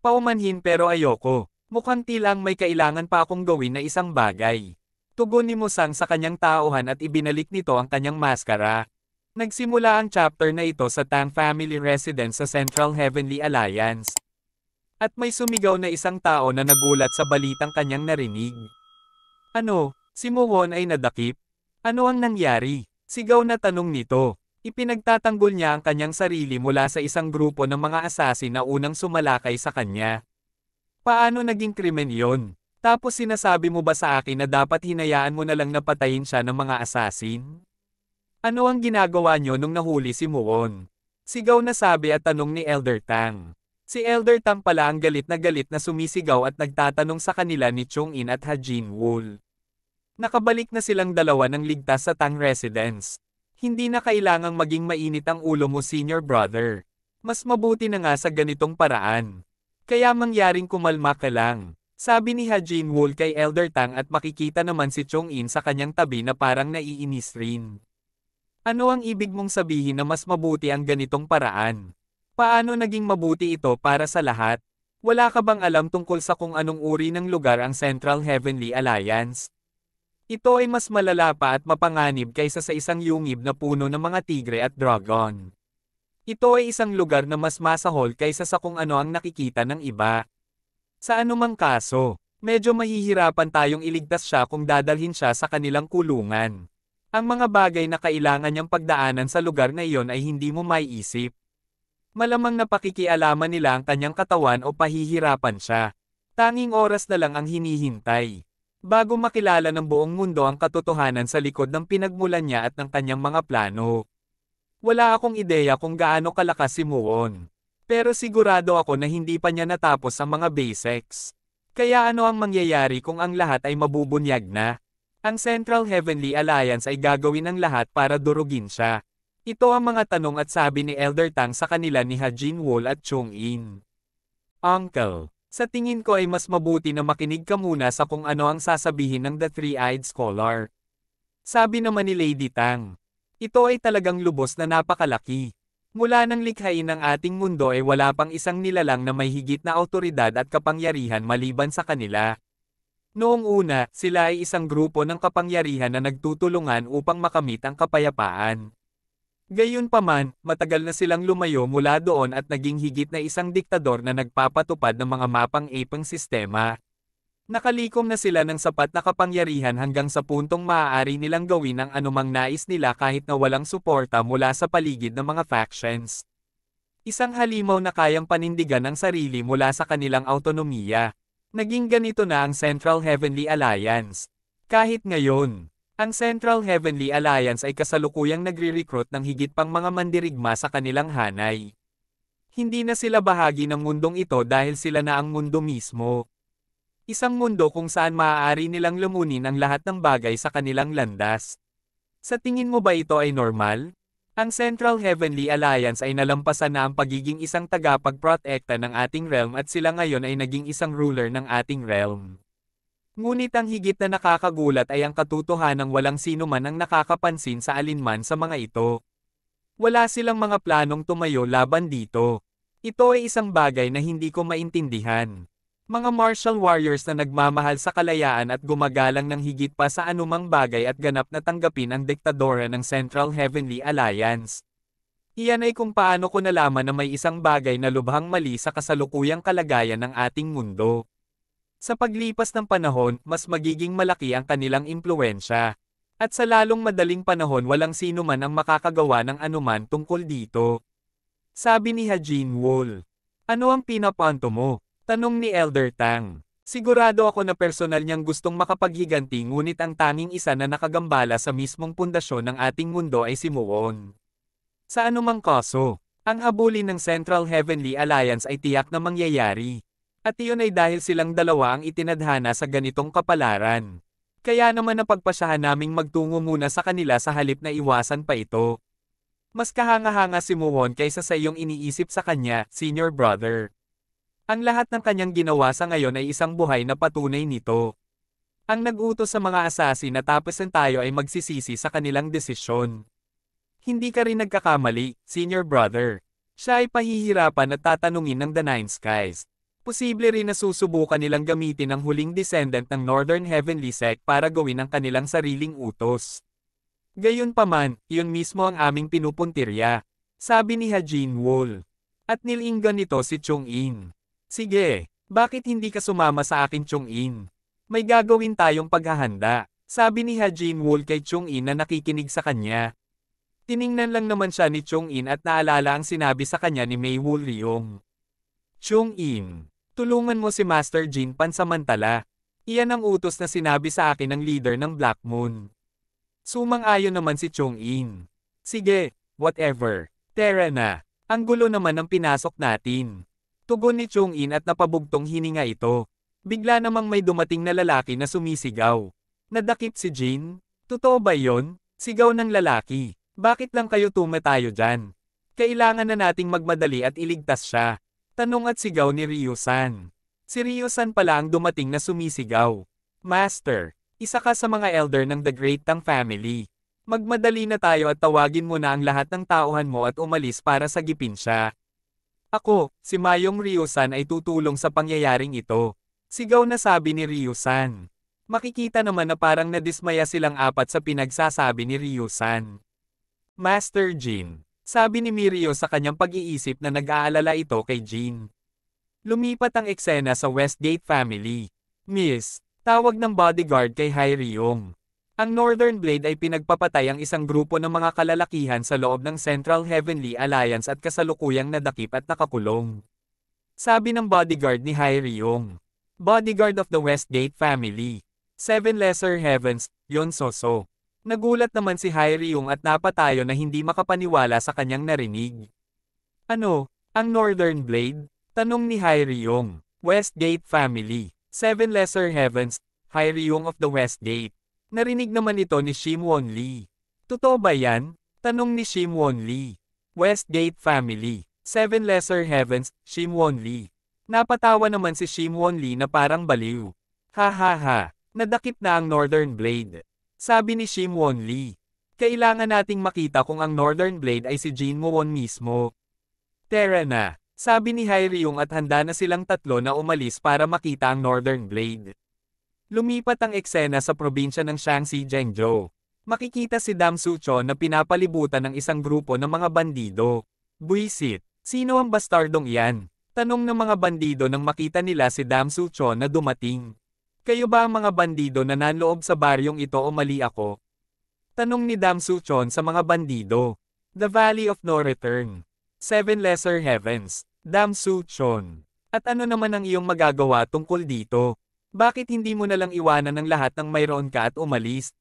Paumanhin pero ayoko. Mukhang tilang may kailangan pa akong gawin na isang bagay. Tugon ni Musang sa kanyang tauhan at ibinalik nito ang kanyang maskara. Nagsimula ang chapter na ito sa Tang family residence sa Central Heavenly Alliance. At may sumigaw na isang tao na nagulat sa balitang kanyang narinig. Ano, si Muwon ay nadakip? Ano ang nangyari? Sigaw na tanong nito. Ipinagtatanggol niya ang kanyang sarili mula sa isang grupo ng mga asasin na unang sumalakay sa kanya. Paano naging krimen yon? Tapos sinasabi mo ba sa akin na dapat hinayaan mo na lang napatayin siya ng mga asasin? Ano ang ginagawa nyo nung nahuli si Muon? Sigaw na sabi at tanong ni Elder Tang. Si Elder Tang pala ang galit na galit na sumisigaw at nagtatanong sa kanila ni Chung In at Hajin Wool. Nakabalik na silang dalawa ng ligtas sa Tang Residence. Hindi na kailangang maging mainit ang ulo mo senior brother. Mas mabuti na nga sa ganitong paraan. Kaya mangyaring kumalma ka lang. Sabi ni Hajin Wool kay Elder Tang at makikita naman si Chong In sa kanyang tabi na parang naiinis rin. Ano ang ibig mong sabihin na mas mabuti ang ganitong paraan? Paano naging mabuti ito para sa lahat? Wala ka bang alam tungkol sa kung anong uri ng lugar ang Central Heavenly Alliance? Ito ay mas malala pa at mapanganib kaysa sa isang yungib na puno ng mga tigre at dragon. Ito ay isang lugar na mas masahol kaysa sa kung ano ang nakikita ng iba. Sa anumang kaso, medyo mahihirapan tayong iligtas siya kung dadalhin siya sa kanilang kulungan. Ang mga bagay na kailangan niyang pagdaanan sa lugar na iyon ay hindi mo maiisip. Malamang napakikialaman nila ang kanyang katawan o pahihirapan siya. Tanging oras na lang ang hinihintay. Bago makilala ng buong mundo ang katotohanan sa likod ng pinagmulan niya at ng kanyang mga plano. Wala akong ideya kung gaano kalakas si Muon. Pero sigurado ako na hindi pa niya natapos ang mga basics. Kaya ano ang mangyayari kung ang lahat ay mabubunyag na? Ang Central Heavenly Alliance ay gagawin ang lahat para durugin siya. Ito ang mga tanong at sabi ni Elder Tang sa kanila ni Hajin Wol at Chung In. Uncle, sa tingin ko ay mas mabuti na makinig ka muna sa kung ano ang sasabihin ng The Three-Eyed Scholar. Sabi naman ni Lady Tang, ito ay talagang lubos na napakalaki. Mula nang likhain ng ating mundo ay wala pang isang nilalang na may higit na autoridad at kapangyarihan maliban sa kanila. Noong una, sila ay isang grupo ng kapangyarihan na nagtutulungan upang makamit ang kapayapaan. Gayunpaman, matagal na silang lumayo mula doon at naging higit na isang diktador na nagpapatupad ng mga mapang ipang sistema. Nakalikom na sila ng sapat na kapangyarihan hanggang sa puntong maaari nilang gawin ang anumang nais nila kahit na walang suporta mula sa paligid ng mga factions. Isang halimaw na kayang panindigan ang sarili mula sa kanilang autonomiya. Naging ganito na ang Central Heavenly Alliance. Kahit ngayon, ang Central Heavenly Alliance ay kasalukuyang nagre-recruit ng higit pang mga mandirigma sa kanilang hanay. Hindi na sila bahagi ng mundong ito dahil sila na ang mundo mismo. Isang mundo kung saan maaari nilang lumunin ang lahat ng bagay sa kanilang landas. Sa tingin mo ba ito ay normal? Ang Central Heavenly Alliance ay nalampasan na ang pagiging isang tagapagprotekta ng ating realm at sila ngayon ay naging isang ruler ng ating realm. Ngunit ang higit na nakakagulat ay ang katotohanan ng walang sino man ang nakakapansin sa alinman sa mga ito. Wala silang mga planong tumayo laban dito. Ito ay isang bagay na hindi ko maintindihan. Mga martial warriors na nagmamahal sa kalayaan at gumagalang ng higit pa sa anumang bagay at ganap na tanggapin ang diktadora ng Central Heavenly Alliance. Iyan ay kung paano ko nalaman na may isang bagay na lubhang mali sa kasalukuyang kalagayan ng ating mundo. Sa paglipas ng panahon, mas magiging malaki ang kanilang impluensya. At sa lalong madaling panahon walang sino man ang makakagawa ng anuman tungkol dito. Sabi ni Hajin Wall. Ano ang pinapanto mo? Tanong ni Elder Tang. Sigurado ako na personal niyang gustong makapaghiganti ngunit ang tanging isa na nakagambala sa mismong pundasyon ng ating mundo ay si Muon. Sa anumang kaso, ang habulin ng Central Heavenly Alliance ay tiyak na mangyayari. At iyon ay dahil silang dalawa ang itinadhana sa ganitong kapalaran. Kaya naman ang napagpasyahan naming magtungo muna sa kanila sa halip na iwasan pa ito. Mas kahanga-hanga si Muon kaysa sa iyong iniisip sa kanya, senior brother. Ang lahat ng kanyang ginawa sa ngayon ay isang buhay na patunay nito. Ang nag-utos sa mga asasin na tapusin tayo ay magsisisi sa kanilang desisyon. Hindi ka rin nagkakamali, senior brother. Siya ay pahihirapan at tatanungin ng The Nine Skies. Posible rin na susubukan nilang gamitin ang huling descendant ng Northern Heavenly Sect para gawin ang kanilang sariling utos. Gayunpaman, iyon mismo ang aming pinupuntirya, sabi ni Hajin Wol. At nilinggan nito si Chung In. Sige, bakit hindi ka sumama sa akin Chung In? May gagawin tayong paghahanda, sabi ni Hajin Jin Wool kay Chung In na nakikinig sa kanya. Tiningnan lang naman siya ni Chung In at naalala ang sinabi sa kanya ni May Wool Ryong. Chung In, tulungan mo si Master Jin pansamantala. Iyan ang utos na sinabi sa akin ng leader ng Black Moon. Sumang-ayon naman si Chung In. Sige, whatever. Tara na. Ang gulo naman ang pinasok natin. Tugon ni Chung In at napabugtong hininga ito. Bigla namang may dumating na lalaki na sumisigaw. Nadakip si Jin? Totoo ba yon? Sigaw ng lalaki. Bakit lang kayo tumatayo dyan? Kailangan na nating magmadali at iligtas siya. Tanong at sigaw ni ryu Si Ryu-san pala ang dumating na sumisigaw. Master, isa ka sa mga elder ng The Great Tang Family. Magmadali na tayo at tawagin mo na ang lahat ng tauhan mo at umalis para sa gipin siya. Ako, si Mayong Ryusan ay tutulong sa pangyayaring ito. Sigaw na sabi ni Ryusan. Makikita naman na parang nadismaya silang apat sa pinagsasabi ni Ryusan. Master Jin. Sabi ni Mirio sa kanyang pag-iisip na nag-aalala ito kay Jin. Lumipat ang eksena sa Westgate family. Miss, tawag ng bodyguard kay Hyryong. Ang Northern Blade ay pinagpapatay ang isang grupo ng mga kalalakihan sa loob ng Central Heavenly Alliance at kasalukuyang nadakip at nakakulong. Sabi ng bodyguard ni Hyriung. Bodyguard of the Westgate Family. Seven Lesser Heavens, Yon Soso. Nagulat naman si Hyriung at napatayo na hindi makapaniwala sa kanyang narinig. Ano, ang Northern Blade? Tanong ni Hyriung. Westgate Family. Seven Lesser Heavens, Hyriung of the Westgate. Narinig naman ito ni Shim Won Lee. Totoo ba yan? Tanong ni Shim Won Lee. Westgate Family. Seven Lesser Heavens, Shim Won Lee. Napatawa naman si Shim Won Lee na parang baliw. Ha ha ha, nadakip na ang Northern Blade. Sabi ni Shim Won Lee. Kailangan nating makita kung ang Northern Blade ay si Jin Jinwon mismo. Tara na, sabi ni Hyryung at handa na silang tatlo na umalis para makita ang Northern Blade. Lumipat ang eksena sa probinsya ng Shaanxi, Zhengzhou. Makikita si Dam Sucho na pinapalibutan ng isang grupo ng mga bandido. Buisit, sino ang bastardong iyan? Tanong ng mga bandido nang makita nila si Dam Sucho na dumating. Kayo ba ang mga bandido na nanloob sa baryong ito o mali ako? Tanong ni Dam Suchon sa mga bandido. The Valley of No Return. Seven Lesser Heavens. Dam Suchon. At ano naman ang iyong magagawa tungkol dito? Bakit hindi mo nalang iwanan ng lahat ng mayroon ka at umalis?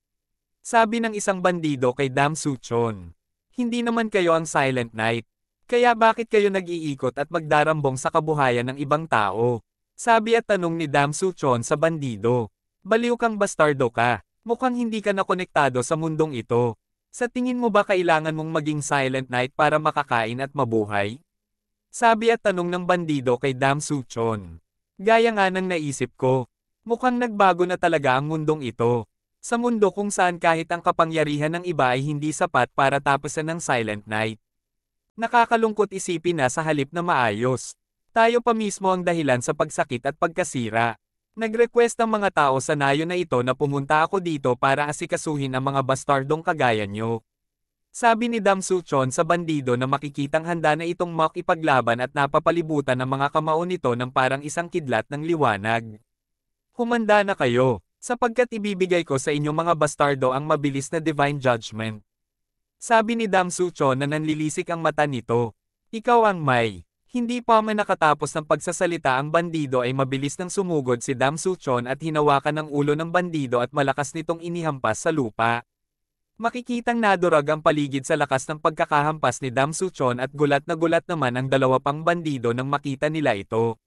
Sabi ng isang bandido kay Dam Suchon. Hindi naman kayo ang Silent Night. Kaya bakit kayo nag-iikot at magdarambong sa kabuhayan ng ibang tao? Sabi at tanong ni Dam Suchon sa bandido. Baliw kang bastardo ka. Mukhang hindi ka na konektado sa mundong ito. Sa tingin mo ba kailangan mong maging Silent Night para makakain at mabuhay? Sabi at tanong ng bandido kay Dam Suchon. Gaya nga ng naisip ko, Mukhang nagbago na talaga ang mundong ito. Sa mundo kung saan kahit ang kapangyarihan ng iba ay hindi sapat para tapusan ng Silent Night. Nakakalungkot isipin na sa halip na maayos. Tayo pa mismo ang dahilan sa pagsakit at pagkasira. Nag-request ang mga tao sa nayo na ito na pumunta ako dito para asikasuhin ang mga bastardong kagaya nyo. Sabi ni Dam Suchon sa bandido na makikitang handa na itong makipaglaban at napapalibutan ng mga kamao nito ng parang isang kidlat ng liwanag. Humanda na kayo, sapagkat ibibigay ko sa inyo mga bastardo ang mabilis na divine judgment. Sabi ni Dam Sucho na nanlilisik ang mata nito. Ikaw ang may. Hindi pa man nakatapos ng pagsasalita ang bandido ay mabilis nang sumugod si Dam Suchon at hinawakan ang ulo ng bandido at malakas nitong inihampas sa lupa. Makikitang nadurag ang paligid sa lakas ng pagkakahampas ni Dam Suchon at gulat na gulat naman ang dalawa pang bandido nang makita nila ito.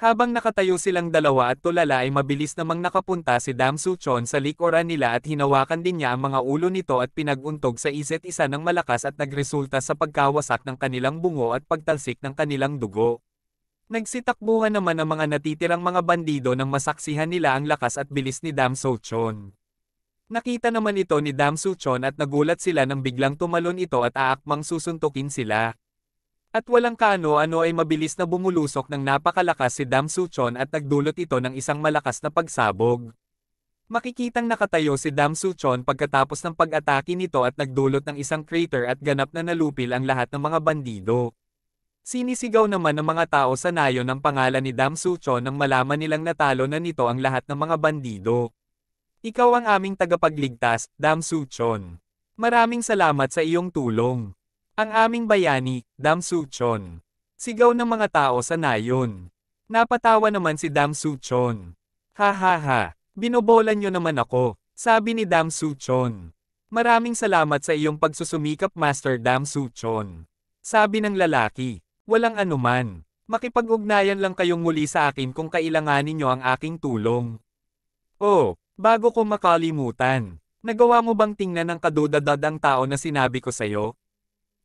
Habang nakatayo silang dalawa at tulala ay mabilis namang nakapunta si Dam Suchon sa likuran nila at hinawakan din niya ang mga ulo nito at pinaguntog sa isa't isa ng malakas at nagresulta sa pagkawasak ng kanilang bungo at pagtalsik ng kanilang dugo. Nagsitakbuhan naman ang mga natitirang mga bandido nang masaksihan nila ang lakas at bilis ni Dam Suchon. Nakita naman ito ni Dam Suchon at nagulat sila nang biglang tumalon ito at aakmang susuntukin sila. At walang kaano-ano ano ay mabilis na bumulusok ng napakalakas si Dam Suchon at nagdulot ito ng isang malakas na pagsabog. Makikitang nakatayo si Dam Suchon pagkatapos ng pag-atake nito at nagdulot ng isang crater at ganap na nalupil ang lahat ng mga bandido. Sinisigaw naman ng mga tao sa nayo ng pangalan ni Dam Suchon nang malaman nilang natalo na nito ang lahat ng mga bandido. Ikaw ang aming tagapagligtas, Dam Suchon. Maraming salamat sa iyong tulong. Ang aming bayani, Dam Suchon. Sigaw ng mga tao sa nayon. Napatawa naman si Dam Suchon. Ha ha ha, binobolan nyo naman ako, sabi ni Dam Suchon. Maraming salamat sa iyong pagsusumikap Master Dam Suchon. Sabi ng lalaki, walang anuman. Makipag-ugnayan lang kayong muli sa akin kung kailanganin nyo ang aking tulong. Oh, bago ko makalimutan, nagawa mo bang tingnan ng kadudadad ang tao na sinabi ko sa'yo?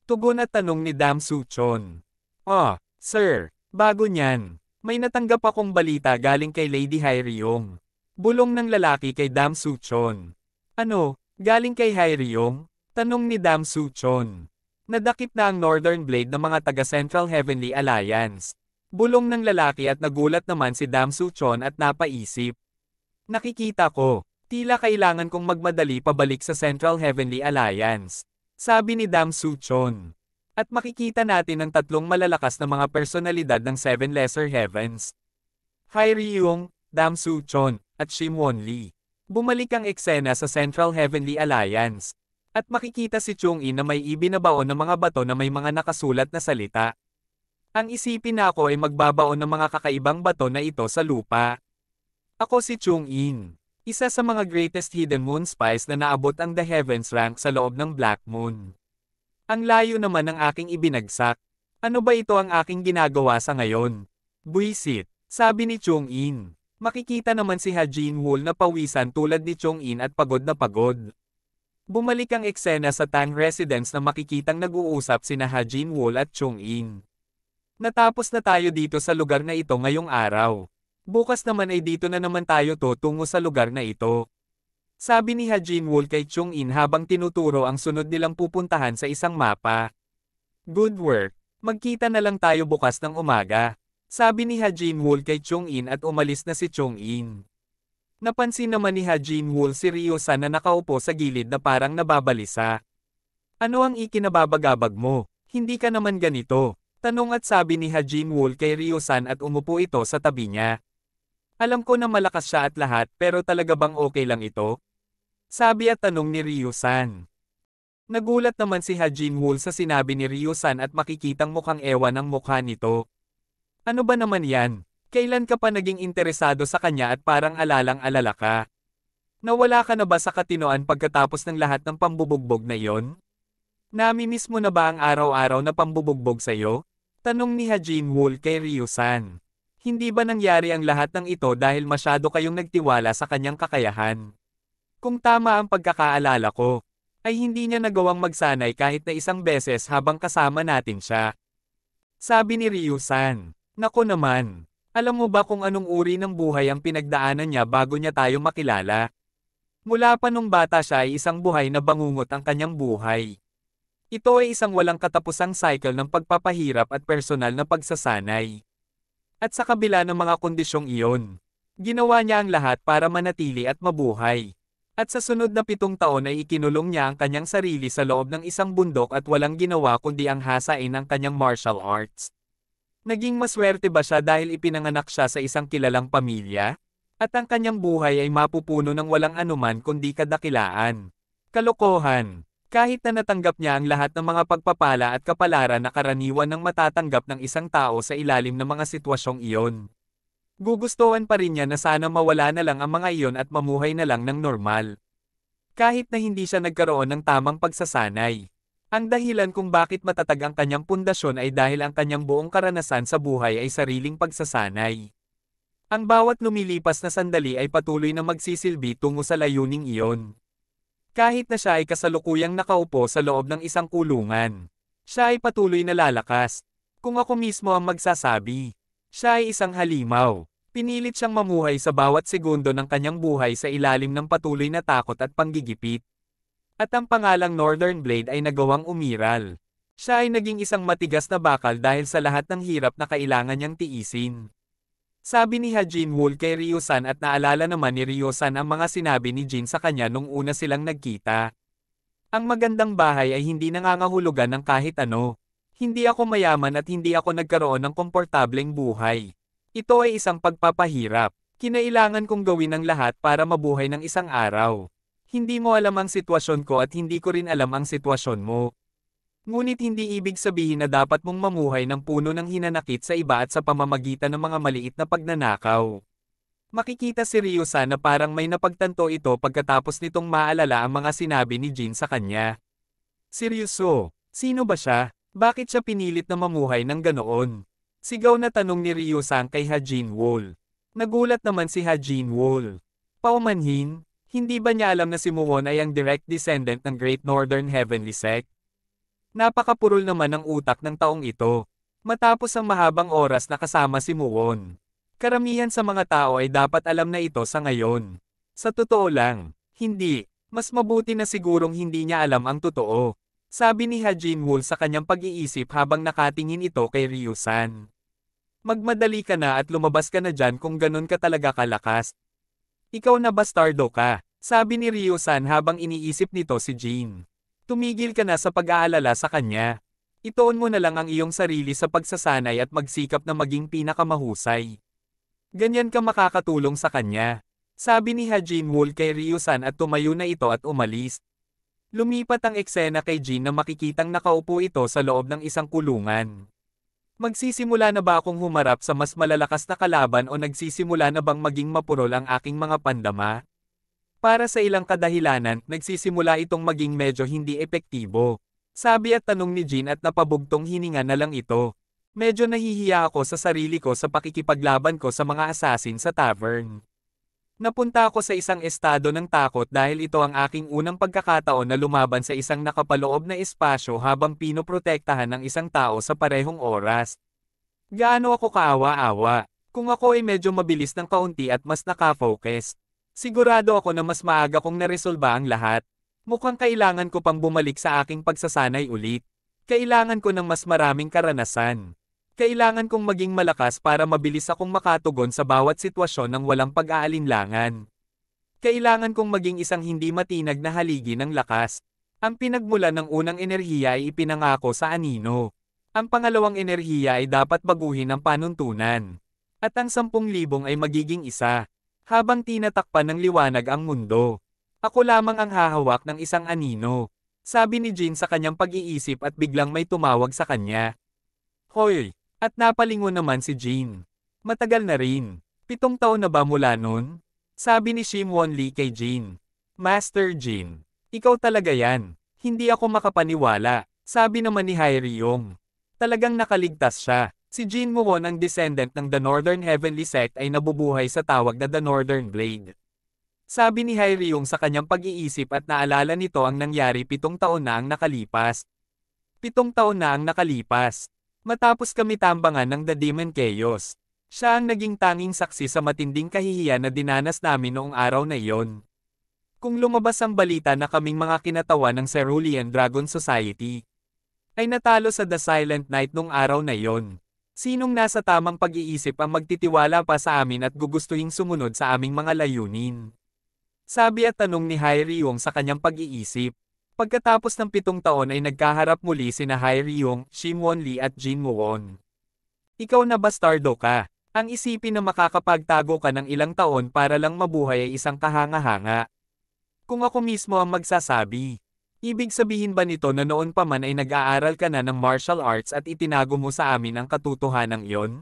Tugon na tanong ni Dam Suchon. Ah, oh, sir, bago niyan, may natanggap akong balita galing kay Lady Hyriong. Bulong ng lalaki kay Dam Suchon. Ano, galing kay Hyriong? Tanong ni Dam Suchon. Nadakip na ang Northern Blade ng mga taga Central Heavenly Alliance. Bulong ng lalaki at nagulat naman si Dam Suchon at napaisip. Nakikita ko, tila kailangan kong magmadali pabalik sa Central Heavenly Alliance. Sabi ni Dam Soo Chon. At makikita natin ang tatlong malalakas na mga personalidad ng Seven Lesser Heavens. Hai Ryung, Dam Soo Chon, at Shim Won Lee. Bumalik ang eksena sa Central Heavenly Alliance. At makikita si Chung In na may ibinabaon ng mga bato na may mga nakasulat na salita. Ang isipin na ako ay magbabaon ng mga kakaibang bato na ito sa lupa. Ako si Chung In isa sa mga greatest hidden moon spies na naabot ang The Heavens rank sa loob ng Black Moon. Ang layo naman ng aking ibinagsak. Ano ba ito ang aking ginagawa sa ngayon? Buisit, sabi ni Chung In. Makikita naman si Hajin Wool na pawisan tulad ni Chung In at pagod na pagod. Bumalik ang eksena sa Tang Residence na makikitang nag-uusap sina Hajin Wool at Chung In. Natapos na tayo dito sa lugar na ito ngayong araw. Bukas naman ay dito na naman tayo tutungo sa lugar na ito. Sabi ni Ha Jinwol kay Chung In habang tinuturo ang sunod nilang pupuntahan sa isang mapa. Good work! Magkita na lang tayo bukas ng umaga. Sabi ni Ha Jinwol kay Chung In at umalis na si Chung In. Napansin naman ni Ha Jinwol si Rio San na nakaupo sa gilid na parang nababalisa. Ano ang ikinababagabag mo? Hindi ka naman ganito. Tanong at sabi ni Ha Jinwol kay Rio San at umupo ito sa tabi niya. Alam ko na malakas siya at lahat pero talaga bang okay lang ito? Sabi at tanong ni ryu Nagulat naman si Hajin Wool sa sinabi ni ryu at makikitang mukhang ewan ang mukha nito. Ano ba naman yan? Kailan ka pa naging interesado sa kanya at parang alalang-alala ka? Nawala ka na ba sa katinoan pagkatapos ng lahat ng pambubugbog na yon? Namimiss mo na ba ang araw-araw na pambubugbog sa'yo? Tanong ni Hajin Wool kay ryu hindi ba nangyari ang lahat ng ito dahil masyado kayong nagtiwala sa kanyang kakayahan? Kung tama ang pagkakaalala ko, ay hindi niya nagawang magsanay kahit na isang beses habang kasama natin siya. Sabi ni ryu Nako naman, alam mo ba kung anong uri ng buhay ang pinagdaanan niya bago niya tayo makilala? Mula pa nung bata siya ay isang buhay na bangungot ang kanyang buhay. Ito ay isang walang katapusang cycle ng pagpapahirap at personal na pagsasanay. At sa kabila ng mga kondisyong iyon, ginawa niya ang lahat para manatili at mabuhay. At sa sunod na pitong taon ay ikinulong niya ang kanyang sarili sa loob ng isang bundok at walang ginawa kundi ang hasain ng kanyang martial arts. Naging maswerte ba siya dahil ipinanganak siya sa isang kilalang pamilya? At ang kanyang buhay ay mapupuno ng walang anuman kundi kadakilaan, kalokohan, kahit na natanggap niya ang lahat ng mga pagpapala at kapalaran na karaniwan ng matatanggap ng isang tao sa ilalim ng mga sitwasyong iyon. Gugustuhan pa rin niya na sana mawala na lang ang mga iyon at mamuhay na lang ng normal. Kahit na hindi siya nagkaroon ng tamang pagsasanay. Ang dahilan kung bakit matatag ang kanyang pundasyon ay dahil ang kanyang buong karanasan sa buhay ay sariling pagsasanay. Ang bawat lumilipas na sandali ay patuloy na magsisilbi tungo sa layuning iyon. Kahit na siya ay kasalukuyang nakaupo sa loob ng isang kulungan, siya ay patuloy na lalakas. Kung ako mismo ang magsasabi, siya ay isang halimaw. Pinilit siyang mamuhay sa bawat segundo ng kanyang buhay sa ilalim ng patuloy na takot at panggigipit. At ang pangalang Northern Blade ay nagawang umiral. Siya ay naging isang matigas na bakal dahil sa lahat ng hirap na kailangan niyang tiisin. Sabi ni Hajin Wool kay Ryo-san at naalala naman ni Ryo-san ang mga sinabi ni Jin sa kanya nung una silang nagkita. Ang magandang bahay ay hindi nangangahulugan ng kahit ano. Hindi ako mayaman at hindi ako nagkaroon ng komportableng buhay. Ito ay isang pagpapahirap. Kinailangan kong gawin ang lahat para mabuhay ng isang araw. Hindi mo alam ang sitwasyon ko at hindi ko rin alam ang sitwasyon mo. Ngunit hindi ibig sabihin na dapat mong mamuhay ng puno ng hinanakit sa iba at sa pamamagitan ng mga maliit na pagnanakaw. Makikita si Ryusa na parang may napagtanto ito pagkatapos nitong maalala ang mga sinabi ni Jin sa kanya. Seryoso, sino ba siya? Bakit siya pinilit na mamuhay ng ganoon? Sigaw na tanong ni Ryusa kay Hajin Wol. Nagulat naman si Hajin Wol. Paumanhin, hindi ba niya alam na si Muwon ay ang direct descendant ng Great Northern Heavenly Sect? Napakapurol naman ang utak ng taong ito. Matapos ang mahabang oras na kasama si Muon. Karamihan sa mga tao ay dapat alam na ito sa ngayon. Sa totoo lang, hindi. Mas mabuti na sigurong hindi niya alam ang totoo. Sabi ni Hajin Wool sa kanyang pag-iisip habang nakatingin ito kay Ryusan. Magmadali ka na at lumabas ka na dyan kung ganun ka talaga kalakas. Ikaw na bastardo ka, sabi ni Ryusan habang iniisip nito si Jean. Tumigil ka na sa pag-aalala sa kanya. Itoon mo na lang ang iyong sarili sa pagsasanay at magsikap na maging pinakamahusay. Ganyan ka makakatulong sa kanya. Sabi ni Hajin Wool kay Ryusan at tumayo na ito at umalis. Lumipat ang eksena kay Jin na makikitang nakaupo ito sa loob ng isang kulungan. Magsisimula na ba akong humarap sa mas malalakas na kalaban o nagsisimula na bang maging mapurol ang aking mga pandama? Para sa ilang kadahilanan, nagsisimula itong maging medyo hindi epektibo. Sabi at tanong ni Jean at napabugtong hininga na lang ito. Medyo nahihiya ako sa sarili ko sa pakikipaglaban ko sa mga assassin sa tavern. Napunta ako sa isang estado ng takot dahil ito ang aking unang pagkakataon na lumaban sa isang nakapaloob na espasyo habang pinoprotektahan ng isang tao sa parehong oras. Gaano ako kaawa-awa, kung ako ay medyo mabilis ng kaunti at mas nakafocus, Sigurado ako na mas maaga kong naresolba ang lahat. Mukhang kailangan ko pang bumalik sa aking pagsasanay ulit. Kailangan ko ng mas maraming karanasan. Kailangan kong maging malakas para mabilis akong makatugon sa bawat sitwasyon ng walang pag-aalinlangan. Kailangan kong maging isang hindi matinag na haligi ng lakas. Ang pinagmula ng unang enerhiya ay ipinangako sa anino. Ang pangalawang enerhiya ay dapat baguhin ang panuntunan. At ang 10,000 ay magiging isa habang tinatakpan ng liwanag ang mundo. Ako lamang ang hahawak ng isang anino. Sabi ni Jin sa kanyang pag-iisip at biglang may tumawag sa kanya. Hoy! At napalingon naman si Jin. Matagal na rin. Pitong taon na ba mula noon? Sabi ni Shim Won Lee kay Jin. Master Jin. Ikaw talaga yan. Hindi ako makapaniwala. Sabi naman ni Hairi Yong. Talagang nakaligtas siya. Si Jin Muon ang descendant ng The Northern Heavenly Sect ay nabubuhay sa tawag na The Northern Blade. Sabi ni Hyryung sa kanyang pag-iisip at naalala nito ang nangyari pitong taon na ang nakalipas. Pitong taon na ang nakalipas. Matapos kami tambangan ng The Demon Chaos. Siya ang naging tanging saksi sa matinding kahihiyan na dinanas namin noong araw na iyon. Kung lumabas ang balita na kaming mga kinatawa ng Cerulean Dragon Society, ay natalo sa The Silent Night noong araw na iyon. Sinong nasa tamang pag-iisip ang magtitiwala pa sa amin at gugustuhing sumunod sa aming mga layunin? Sabi at tanong ni Hairiong sa kanyang pag-iisip. Pagkatapos ng pitong taon ay nagkaharap muli sina Shim Won Lee at Jin Muwon. Ikaw na bastardo ka. Ang isipin na makakapagtago ka ng ilang taon para lang mabuhay ay isang kahangahanga. Kung ako mismo ang magsasabi, Ibig sabihin ba nito na noon pa man ay nag-aaral ka na ng martial arts at itinago mo sa amin ang katotohanan iyon?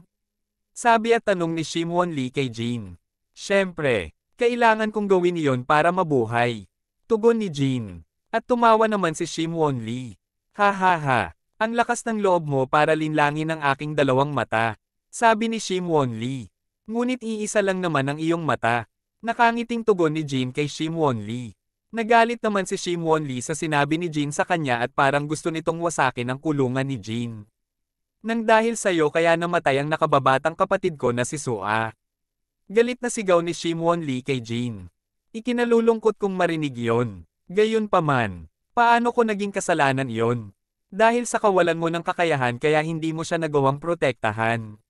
Sabi at tanong ni Shim Won Lee kay Jean. Siyempre, kailangan kong gawin iyon para mabuhay. Tugon ni Jean. At tumawa naman si Shim Won Lee. Ha ha ha, ang lakas ng loob mo para linlangin ang aking dalawang mata. Sabi ni Shim Won Lee. Ngunit iisa lang naman ang iyong mata. Nakangiting tugon ni Jean kay Shim Won Lee. Nagalit naman si Shim Won Lee sa sinabi ni Jin sa kanya at parang gusto nitong wasakin ang kulungan ni Jin. Nang dahil sa'yo kaya namatay ang nakababatang kapatid ko na si Sua. Galit na sigaw ni Shim Won Lee kay Jin. Ikinalulungkot kong marinig yon. Gayon man, paano ko naging kasalanan yon? Dahil sa kawalan mo ng kakayahan kaya hindi mo siya nagawang protektahan.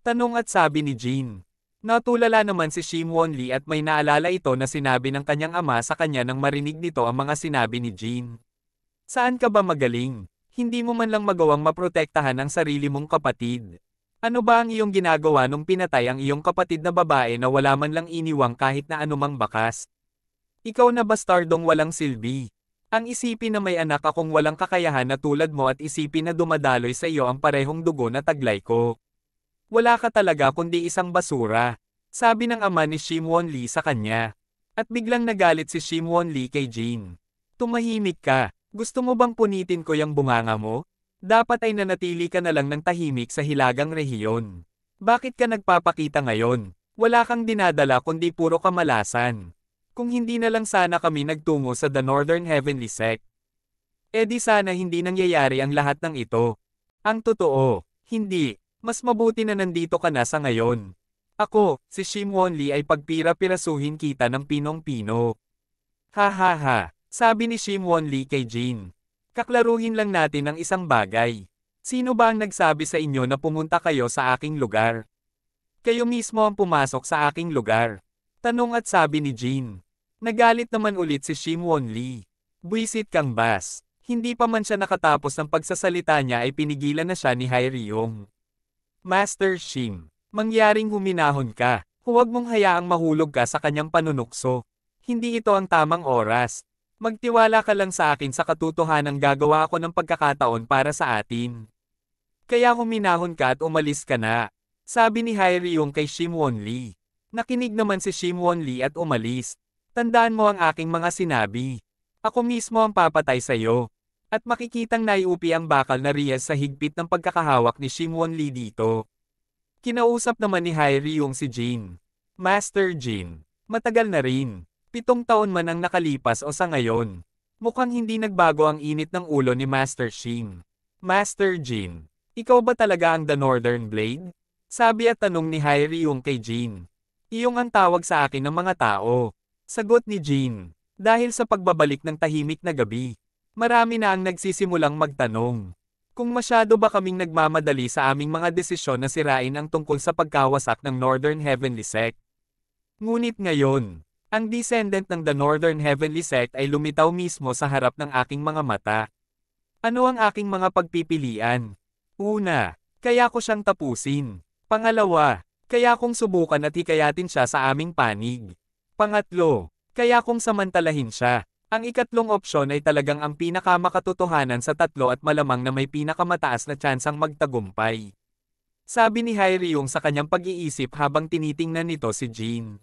Tanong at sabi ni Jin. Natulala naman si Shim Won Lee at may naalala ito na sinabi ng kanyang ama sa kanya nang marinig nito ang mga sinabi ni Jean. Saan ka ba magaling? Hindi mo man lang magawang maprotektahan ang sarili mong kapatid. Ano ba ang iyong ginagawa nung pinatay ang iyong kapatid na babae na wala man lang iniwang kahit na anumang bakas? Ikaw na bastardong walang silbi. Ang isipin na may anak akong walang kakayahan na tulad mo at isipin na dumadaloy sa iyo ang parehong dugo na taglay ko wala ka talaga kundi isang basura. Sabi ng ama ni Shim Won Lee sa kanya. At biglang nagalit si Shim Won Lee kay Jane. Tumahimik ka, gusto mo bang punitin ko yung bunganga mo? Dapat ay nanatili ka na lang ng tahimik sa hilagang rehiyon. Bakit ka nagpapakita ngayon? Wala kang dinadala kundi puro kamalasan. Kung hindi na lang sana kami nagtungo sa The Northern Heavenly Sect. Eh di sana hindi nangyayari ang lahat ng ito. Ang totoo, hindi. Mas mabuti na nandito ka na sa ngayon. Ako, si Shim Wonli ay pagpira-pirasuhin kita ng pinong-pino. Ha ha ha, sabi ni Shim Wonli kay Jin. Kaklaruhin lang natin ang isang bagay. Sino ba ang nagsabi sa inyo na pumunta kayo sa aking lugar? Kayo mismo ang pumasok sa aking lugar. Tanong at sabi ni Jin. Nagalit naman ulit si Shim Won Lee. Buisit kang bas. Hindi pa man siya nakatapos ng pagsasalita niya ay pinigilan na siya ni Ryong. Master Shim, mangyaring huminahon ka. Huwag mong hayaang mahulog ka sa kanyang panunukso. Hindi ito ang tamang oras. Magtiwala ka lang sa akin sa katotohanang gagawa ako ng pagkakataon para sa atin. Kaya huminahon ka at umalis ka na. Sabi ni Haeryong kay Shim Won Lee. Nakinig naman si Shim Won Lee at umalis. Tandaan mo ang aking mga sinabi. Ako mismo ang papatay sa iyo. At makikitang naiupi ang bakal na Reyes sa higpit ng pagkakahawak ni Shimwon Lee dito. Kinausap naman ni Hairi yung si Jin. Master Jin. Matagal na rin. Pitong taon man ang nakalipas o sa ngayon. Mukhang hindi nagbago ang init ng ulo ni Master Shin. Master Jin, ikaw ba talaga ang The Northern Blade? Sabi at tanong ni Hairi yung kay Jin. Iyong ang tawag sa akin ng mga tao. Sagot ni Jin, dahil sa pagbabalik ng tahimik na gabi. Marami na ang nagsisimulang magtanong. Kung masyado ba kaming nagmamadali sa aming mga desisyon na sirain ang tungkol sa pagkawasak ng Northern Heavenly Sect. Ngunit ngayon, ang descendant ng The Northern Heavenly Sect ay lumitaw mismo sa harap ng aking mga mata. Ano ang aking mga pagpipilian? Una, kaya ko siyang tapusin. Pangalawa, kaya kong subukan at hikayatin siya sa aming panig. Pangatlo, kaya kong samantalahin siya. Ang ikatlong opsyon ay talagang ang pinakamakatotohanan sa tatlo at malamang na may pinakamataas na tsansang magtagumpay. Sabi ni Hyriung sa kanyang pag-iisip habang tinitingnan nito si Jean.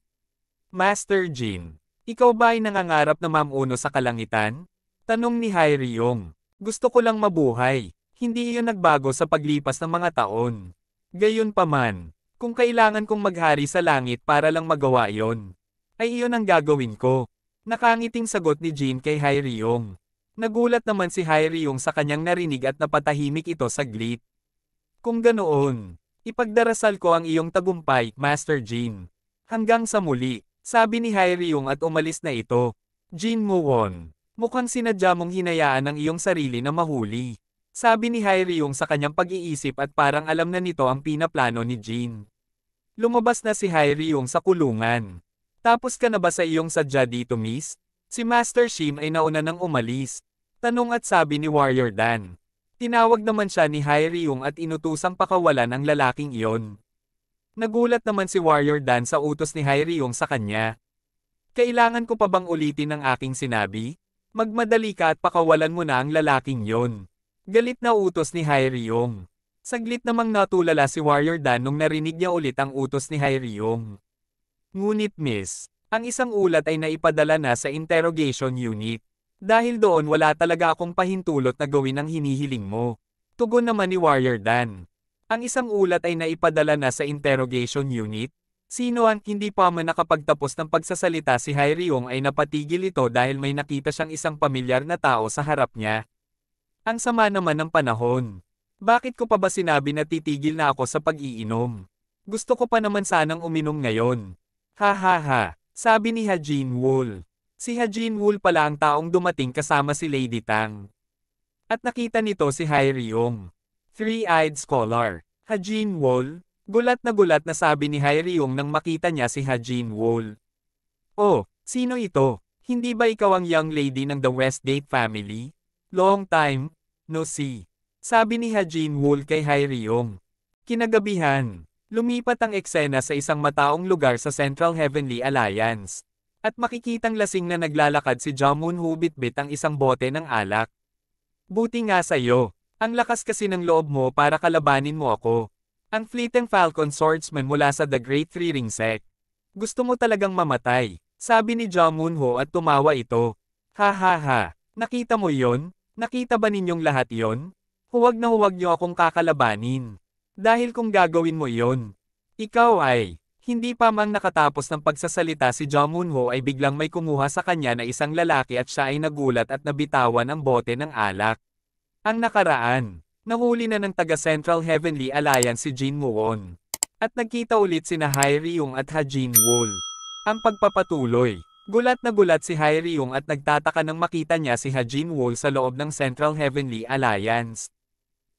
Master Jean, ikaw ba ay nangangarap na mamuno sa kalangitan? Tanong ni Hyriung. Gusto ko lang mabuhay. Hindi iyon nagbago sa paglipas ng mga taon. Gayunpaman, kung kailangan kong maghari sa langit para lang magawa iyon, ay iyon ang gagawin ko. Nakangiting sagot ni Jin kay Hairiong. Nagulat naman si Hairiong sa kanyang narinig at napatahimik ito saglit. Kung ganoon, ipagdarasal ko ang iyong tagumpay, Master Jin. Hanggang sa muli, sabi ni Hairiong at umalis na ito. Jin Muwon, mukhang sinadya mong hinayaan ang iyong sarili na mahuli. Sabi ni Hairiong sa kanyang pag-iisip at parang alam na nito ang pinaplano ni Jin. Lumabas na si Hairiong sa kulungan. Tapos ka na ba sa iyong sadya dito miss? Si Master Shim ay nauna nang umalis. Tanong at sabi ni Warrior Dan. Tinawag naman siya ni Hyriung at inutusang pakawalan ang lalaking iyon. Nagulat naman si Warrior Dan sa utos ni Hyriung sa kanya. Kailangan ko pa bang ulitin ang aking sinabi? Magmadali ka at pakawalan mo na ang lalaking iyon. Galit na utos ni Hyriung. Saglit namang natulala si Warrior Dan nung narinig niya ulit ang utos ni Hyriung. Ngunit miss, ang isang ulat ay naipadala na sa interrogation unit. Dahil doon wala talaga akong pahintulot na gawin ang hinihiling mo. Tugon naman ni Warrior Dan. Ang isang ulat ay naipadala na sa interrogation unit. Sino ang hindi pa man nakapagtapos ng pagsasalita si Hyriong ay napatigil ito dahil may nakita siyang isang pamilyar na tao sa harap niya. Ang sama naman ng panahon. Bakit ko pa ba sinabi na titigil na ako sa pag-iinom? Gusto ko pa naman sanang uminom ngayon. Ha ha ha, sabi ni Hajin Wool. Si Hajin Wool pala ang taong dumating kasama si Lady Tang. At nakita nito si Hai Ryong. Three-eyed scholar. Hajin Wool, gulat na gulat na sabi ni Hai Ryong nang makita niya si Hajin Wool. Oh, sino ito? Hindi ba ikaw ang young lady ng The Westgate family? Long time, no see. Sabi ni Hajin Wool kay Hai Ryong. Kinagabihan, Lumipat ang eksena sa isang mataong lugar sa Central Heavenly Alliance. At makikitang lasing na naglalakad si Jamun Ho bitbit ang isang bote ng alak. Buti nga sa iyo. Ang lakas kasi ng loob mo para kalabanin mo ako. Ang fleeting Falcon Swordsman mula sa The Great Three Ring Sect. Gusto mo talagang mamatay, sabi ni Jamun Ho at tumawa ito. Ha ha ha, nakita mo yon? Nakita ba ninyong lahat yon? Huwag na huwag niyo akong kakalabanin. Dahil kung gagawin mo yon, ikaw ay, hindi pa man nakatapos ng pagsasalita si Jo Moonho ay biglang may kumuha sa kanya na isang lalaki at siya ay nagulat at nabitawan ang bote ng alak. Ang nakaraan, nahuli na ng taga Central Heavenly Alliance si Jin Muon. At nagkita ulit sina Hai Ryung at Ha Jin Wool. Ang pagpapatuloy, gulat na gulat si Hai Ryung at nagtataka nang makita niya si Ha Jin Wool sa loob ng Central Heavenly Alliance.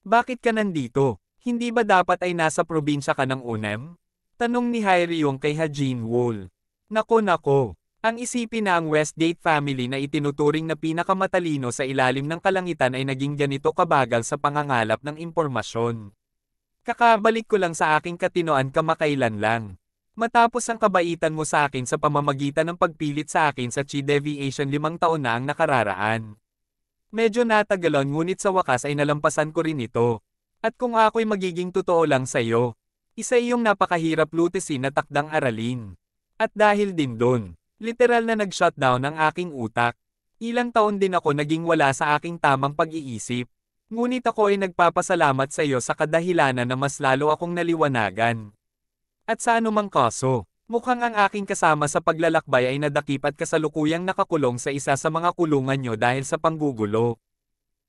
Bakit ka nandito? Hindi ba dapat ay nasa probinsya ka ng unem? Tanong ni Hyriong kay Hajin Wool. Nako nako, ang isipin na ang Westgate family na itinuturing na pinakamatalino sa ilalim ng kalangitan ay naging ganito kabagal sa pangangalap ng impormasyon. Kakabalik ko lang sa aking katinoan kamakailan lang. Matapos ang kabaitan mo sa akin sa pamamagitan ng pagpilit sa akin sa Chi Deviation limang taon na ang nakararaan. Medyo natagalan ngunit sa wakas ay nalampasan ko rin ito. At kung ako'y magiging totoo lang sa iyo, isa iyong napakahirap lutesin na takdang aralin. At dahil din doon, literal na nag-shutdown ang aking utak. Ilang taon din ako naging wala sa aking tamang pag-iisip. Ngunit ako ay nagpapasalamat sa iyo sa kadahilanan na mas lalo akong naliwanagan. At sa anumang kaso, mukhang ang aking kasama sa paglalakbay ay nadakip at kasalukuyang nakakulong sa isa sa mga kulungan nyo dahil sa panggugulo.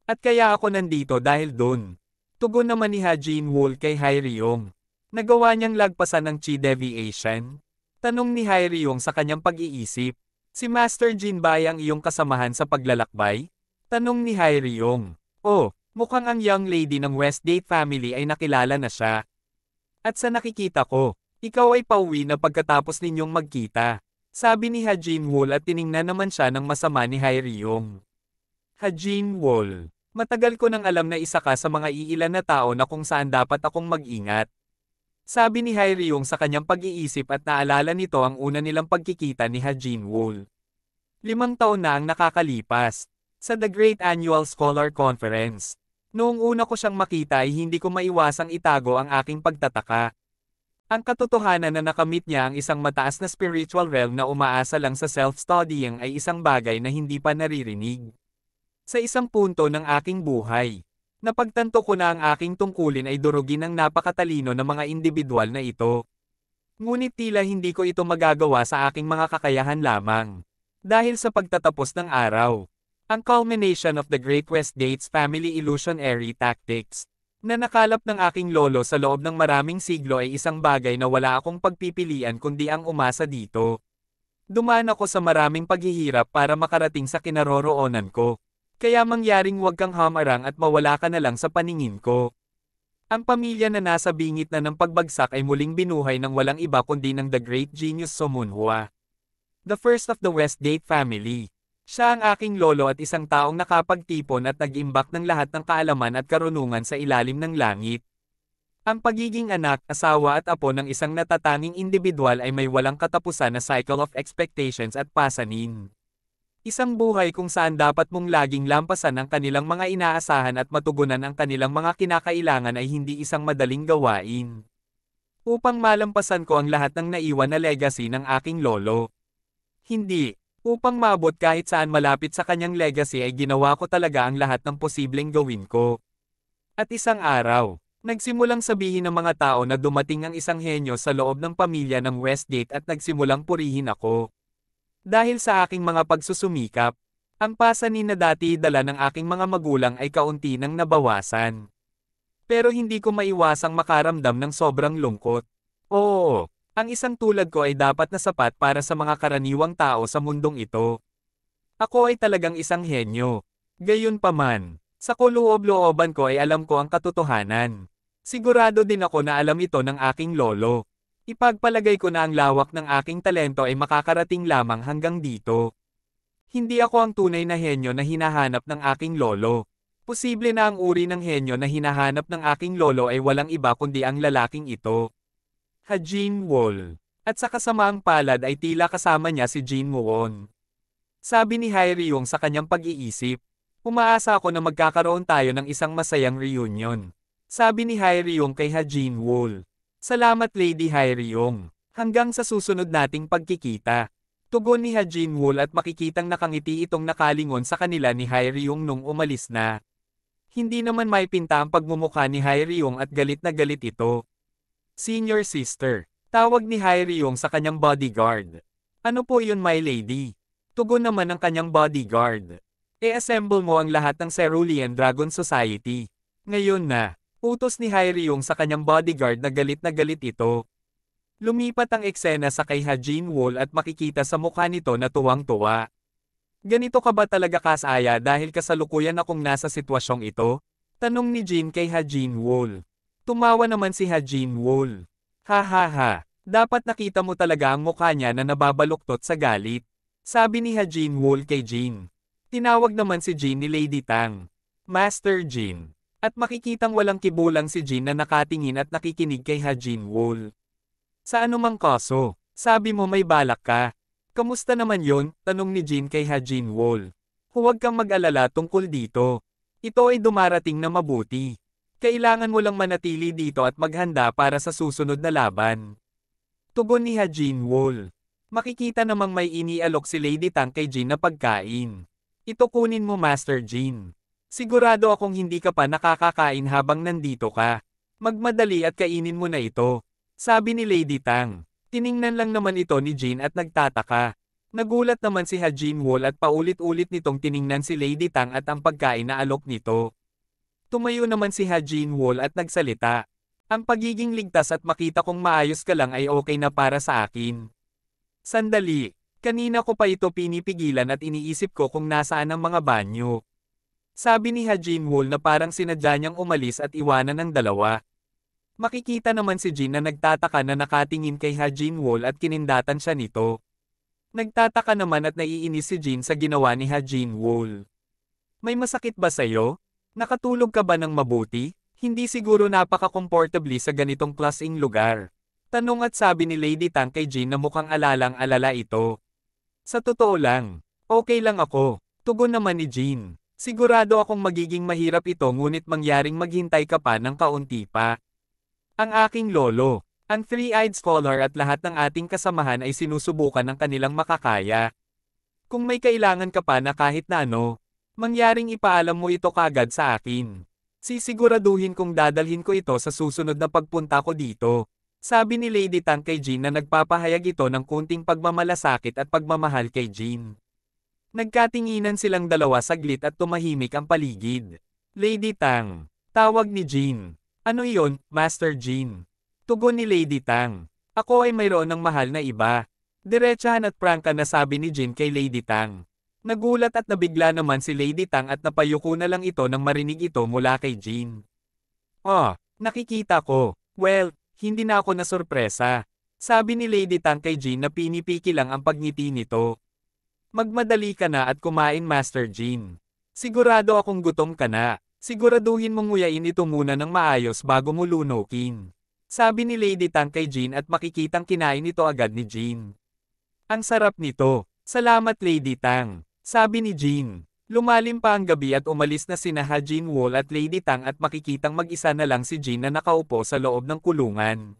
At kaya ako nandito dahil doon. Tugon naman ni Ha Jin Wool kay Hai Nagawa niyang lagpasan ng chi deviation? Tanong ni Hai sa kanyang pag-iisip. Si Master Jin ba ang iyong kasamahan sa paglalakbay? Tanong ni Hai Oh, mukhang ang young lady ng Westgate family ay nakilala na siya. At sa nakikita ko, ikaw ay pauwi na pagkatapos ninyong magkita. Sabi ni Hajin Wol at tiningnan naman siya ng masama ni Hai Ryong. Hajin Wol Matagal ko nang alam na isa ka sa mga iilan na tao na kung saan dapat akong mag-ingat. Sabi ni Haeryong sa kanyang pag-iisip at naalala nito ang una nilang pagkikita ni Ha Jin Wool. Limang taon na ang nakakalipas. Sa The Great Annual Scholar Conference. Noong una ko siyang makita ay hindi ko maiwasang itago ang aking pagtataka. Ang katotohanan na nakamit niya ang isang mataas na spiritual realm na umaasa lang sa self-studying ay isang bagay na hindi pa naririnig. Sa isang punto ng aking buhay, napagtanto ko na ang aking tungkulin ay durugin ng napakatalino ng mga individual na ito. Ngunit tila hindi ko ito magagawa sa aking mga kakayahan lamang. Dahil sa pagtatapos ng araw, ang culmination of the Great West Dates Family Illusionary Tactics, na nakalap ng aking lolo sa loob ng maraming siglo ay isang bagay na wala akong pagpipilian kundi ang umasa dito. Dumaan ako sa maraming paghihirap para makarating sa kinaroroonan ko. Kaya mangyaring huwag kang hamarang at mawala ka na lang sa paningin ko. Ang pamilya na nasa bingit na ng pagbagsak ay muling binuhay ng walang iba kundi ng the great genius Somunhua. The first of the Westgate family. Siya ang aking lolo at isang taong nakapagtipon at nag-imbak ng lahat ng kaalaman at karunungan sa ilalim ng langit. Ang pagiging anak, asawa at apo ng isang natatanging individual ay may walang katapusan na cycle of expectations at pasanin. Isang buhay kung saan dapat mong laging lampasan ang kanilang mga inaasahan at matugunan ang kanilang mga kinakailangan ay hindi isang madaling gawain. Upang malampasan ko ang lahat ng naiwan na legacy ng aking lolo. Hindi. Upang maabot kahit saan malapit sa kanyang legacy ay ginawa ko talaga ang lahat ng posibleng gawin ko. At isang araw, Nagsimulang sabihin ng mga tao na dumating ang isang henyo sa loob ng pamilya ng Westgate at nagsimulang purihin ako. Dahil sa aking mga pagsusumikap, ang pasanin na dati dala ng aking mga magulang ay kaunti nang nabawasan. Pero hindi ko maiwasang makaramdam ng sobrang lungkot. Oo, ang isang tulad ko ay dapat na sapat para sa mga karaniwang tao sa mundong ito. Ako ay talagang isang henyo. Gayon pa man, sa kuloob-looban ko ay alam ko ang katotohanan. Sigurado din ako na alam ito ng aking lolo. Ipagpalagay ko na ang lawak ng aking talento ay makakarating lamang hanggang dito. Hindi ako ang tunay na henyo na hinahanap ng aking lolo. Posible na ang uri ng henyo na hinahanap ng aking lolo ay walang iba kundi ang lalaking ito. Hajin Wall. At sa kasamaang palad ay tila kasama niya si Jin Muon. Sabi ni Hai Ryong sa kanyang pag-iisip, umaasa ako na magkakaroon tayo ng isang masayang reunion. Sabi ni Hai Ryong kay Hajin Wall. Salamat Lady Hyryong. Hanggang sa susunod nating pagkikita. Tugon ni Hajin Wool at makikitang nakangiti itong nakalingon sa kanila ni Hyryong nung umalis na. Hindi naman may pinta ang pagmumukha ni Hyryong at galit na galit ito. Senior sister, tawag ni Hyryong sa kanyang bodyguard. Ano po yun my lady? Tugon naman ang kanyang bodyguard. E-assemble mo ang lahat ng Cerulean Dragon Society. Ngayon na, Utos ni Haeryong sa kanyang bodyguard na galit na galit ito. Lumipat ang eksena sa kay Hajin Wall at makikita sa mukha nito na tuwang-tuwa. Ganito ka ba talaga kasaya dahil kasalukuyan akong nasa sitwasyong ito? Tanong ni Jin kay Hajin Wall. Tumawa naman si Hajin Wall. Ha ha ha, dapat nakita mo talaga ang mukha niya na nababaluktot sa galit. Sabi ni Hajin Wall kay Jin. Tinawag naman si Jin ni Lady Tang. Master Jin, at makikitang walang kibulang si Jin na nakatingin at nakikinig kay Ha Jin Wol. Sa anumang kaso, sabi mo may balak ka. Kamusta naman yon? Tanong ni Jin kay Ha Jin Wol. Huwag kang mag-alala tungkol dito. Ito ay dumarating na mabuti. Kailangan mo lang manatili dito at maghanda para sa susunod na laban. Tugon ni Ha Jin Wol. Makikita namang may inialok si Lady Tang kay Jin na pagkain. Ito kunin mo Master Jin. Sigurado akong hindi ka pa nakakakain habang nandito ka. Magmadali at kainin mo na ito. Sabi ni Lady Tang. Tiningnan lang naman ito ni Jin at nagtataka. Nagulat naman si Hajin Wall at paulit-ulit nitong tiningnan si Lady Tang at ang pagkain na alok nito. Tumayo naman si Hajin Wall at nagsalita. Ang pagiging ligtas at makita kong maayos ka lang ay okay na para sa akin. Sandali, kanina ko pa ito pinipigilan at iniisip ko kung nasaan ang mga banyo. Sabi ni Hajin Wol na parang sinadya niyang umalis at iwanan ang dalawa. Makikita naman si Jin na nagtataka na nakatingin kay Hajin Wol at kinindatan siya nito. Nagtataka naman at naiinis si Jin sa ginawa ni Hajin Wol. May masakit ba sa'yo? Nakatulog ka ba ng mabuti? Hindi siguro napaka-comfortably sa ganitong klaseng lugar. Tanong at sabi ni Lady Tang kay Jin na mukhang alalang-alala ito. Sa totoo lang, okay lang ako, tugon naman ni Jin. Sigurado akong magiging mahirap ito ngunit mangyaring maghintay ka pa ng kaunti pa. Ang aking lolo, ang three-eyed scholar at lahat ng ating kasamahan ay sinusubukan ng kanilang makakaya. Kung may kailangan ka pa na kahit na ano, mangyaring ipaalam mo ito kagad sa akin. Sisiguraduhin kong dadalhin ko ito sa susunod na pagpunta ko dito. Sabi ni Lady Tang kay Jean na nagpapahayag ito ng kunting pagmamalasakit at pagmamahal kay Jean. Nagkatinginan silang dalawa saglit at tumahimik ang paligid. Lady Tang. Tawag ni Jean. Ano iyon, Master Jean? Tugon ni Lady Tang. Ako ay mayroon ng mahal na iba. Diretsahan at prangka na sabi ni Jean kay Lady Tang. Nagulat at nabigla naman si Lady Tang at napayuko na lang ito nang marinig ito mula kay Jean. Oh, nakikita ko. Well, hindi na ako nasurpresa. Sabi ni Lady Tang kay Jean na pinipiki lang ang pagngiti nito. Magmadali ka na at kumain Master Jean. Sigurado akong gutom ka na. Siguraduhin mong nguyain ito muna ng maayos bago mo lunokin. Sabi ni Lady Tang kay Jean at makikitang kinain ito agad ni Jean. Ang sarap nito. Salamat Lady Tang. Sabi ni Jean. Lumalim pa ang gabi at umalis na sina Ha Jean Wall at Lady Tang at makikitang mag-isa na lang si Jean na nakaupo sa loob ng kulungan.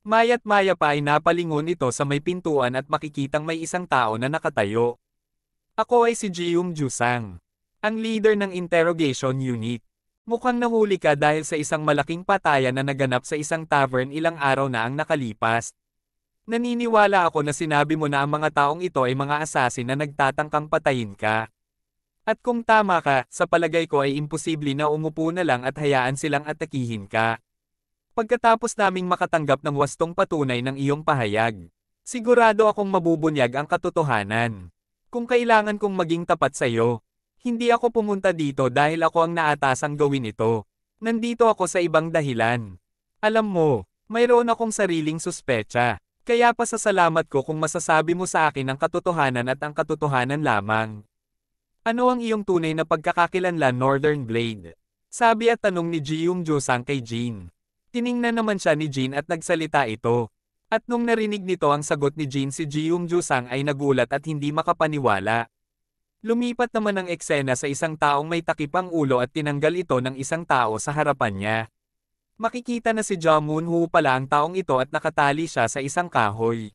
Maya't maya pa ay napalingon ito sa may pintuan at makikitang may isang tao na nakatayo. Ako ay si Jium Jusang. Ang leader ng interrogation unit. Mukhang nahuli ka dahil sa isang malaking patayan na naganap sa isang tavern ilang araw na ang nakalipas. Naniniwala ako na sinabi mo na ang mga taong ito ay mga asasin na nagtatangkang patayin ka. At kung tama ka, sa palagay ko ay imposible na umupo na lang at hayaan silang atakihin ka. Pagkatapos naming makatanggap ng wastong patunay ng iyong pahayag, sigurado akong mabubunyag ang katotohanan. Kung kailangan kong maging tapat sa iyo, hindi ako pumunta dito dahil ako ang naatasang gawin ito. Nandito ako sa ibang dahilan. Alam mo, mayroon akong sariling suspecha. Kaya pasasalamat ko kung masasabi mo sa akin ang katotohanan at ang katotohanan lamang. Ano ang iyong tunay na pagkakakilanlan Northern Blade? Sabi at tanong ni Ji Yung sang kay Jean. Tiningnan naman siya ni Jin at nagsalita ito. At nung narinig nito ang sagot ni Jin si Jiung Jusang ay nagulat at hindi makapaniwala. Lumipat naman ang eksena sa isang taong may takip ang ulo at tinanggal ito ng isang tao sa harapan niya. Makikita na si Ja Moon Ho pala ang taong ito at nakatali siya sa isang kahoy.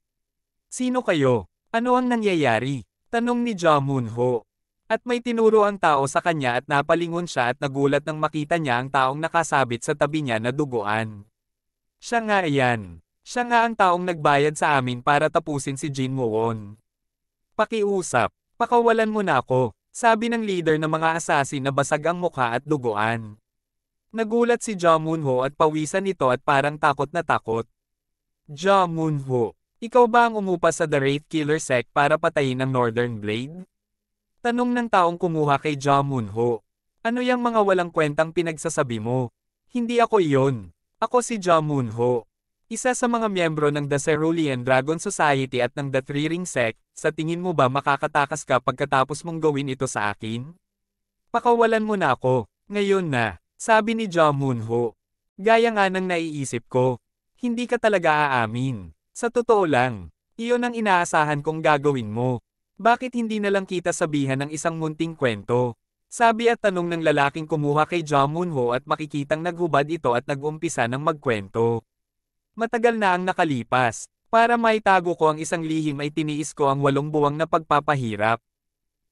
Sino kayo? Ano ang nangyayari? Tanong ni Ja Moon Ho. At may tinuro ang tao sa kanya at napalingon siya at nagulat nang makita niya ang taong nakasabit sa tabi niya na duguan. Siya nga iyan. Siya nga ang taong nagbayad sa amin para tapusin si Jin Won. Pakiusap. Pakawalan mo na ako. Sabi ng leader ng mga asasin na basag ang mukha at duguan. Nagulat si Ja Moon-ho at pawisan nito at parang takot na takot. Ja Moon-ho, ikaw ba ang umupa sa The Wraith Killer Sect para patayin ang Northern Blade? Tanong ng taong kumuha kay Ja Moonho. Ano yung mga walang kwentang pinagsasabi mo? Hindi ako iyon. Ako si Ja Moonho. Isa sa mga miyembro ng The Cerulean Dragon Society at ng The Three Ring Sect, sa tingin mo ba makakatakas ka pagkatapos mong gawin ito sa akin? Pakawalan mo na ako, ngayon na, sabi ni Ja Moonho. Gaya nga ng naiisip ko, hindi ka talaga aamin. Sa totoo lang, iyon ang inaasahan kong gagawin mo. Bakit hindi na lang kita sabihan ng isang munting kwento? Sabi at tanong ng lalaking kumuha kay Ja Moonho at makikitang naghubad ito at nagumpisa ng magkwento. Matagal na ang nakalipas. Para maitago ko ang isang lihim ay tiniis ko ang walong buwang na pagpapahirap.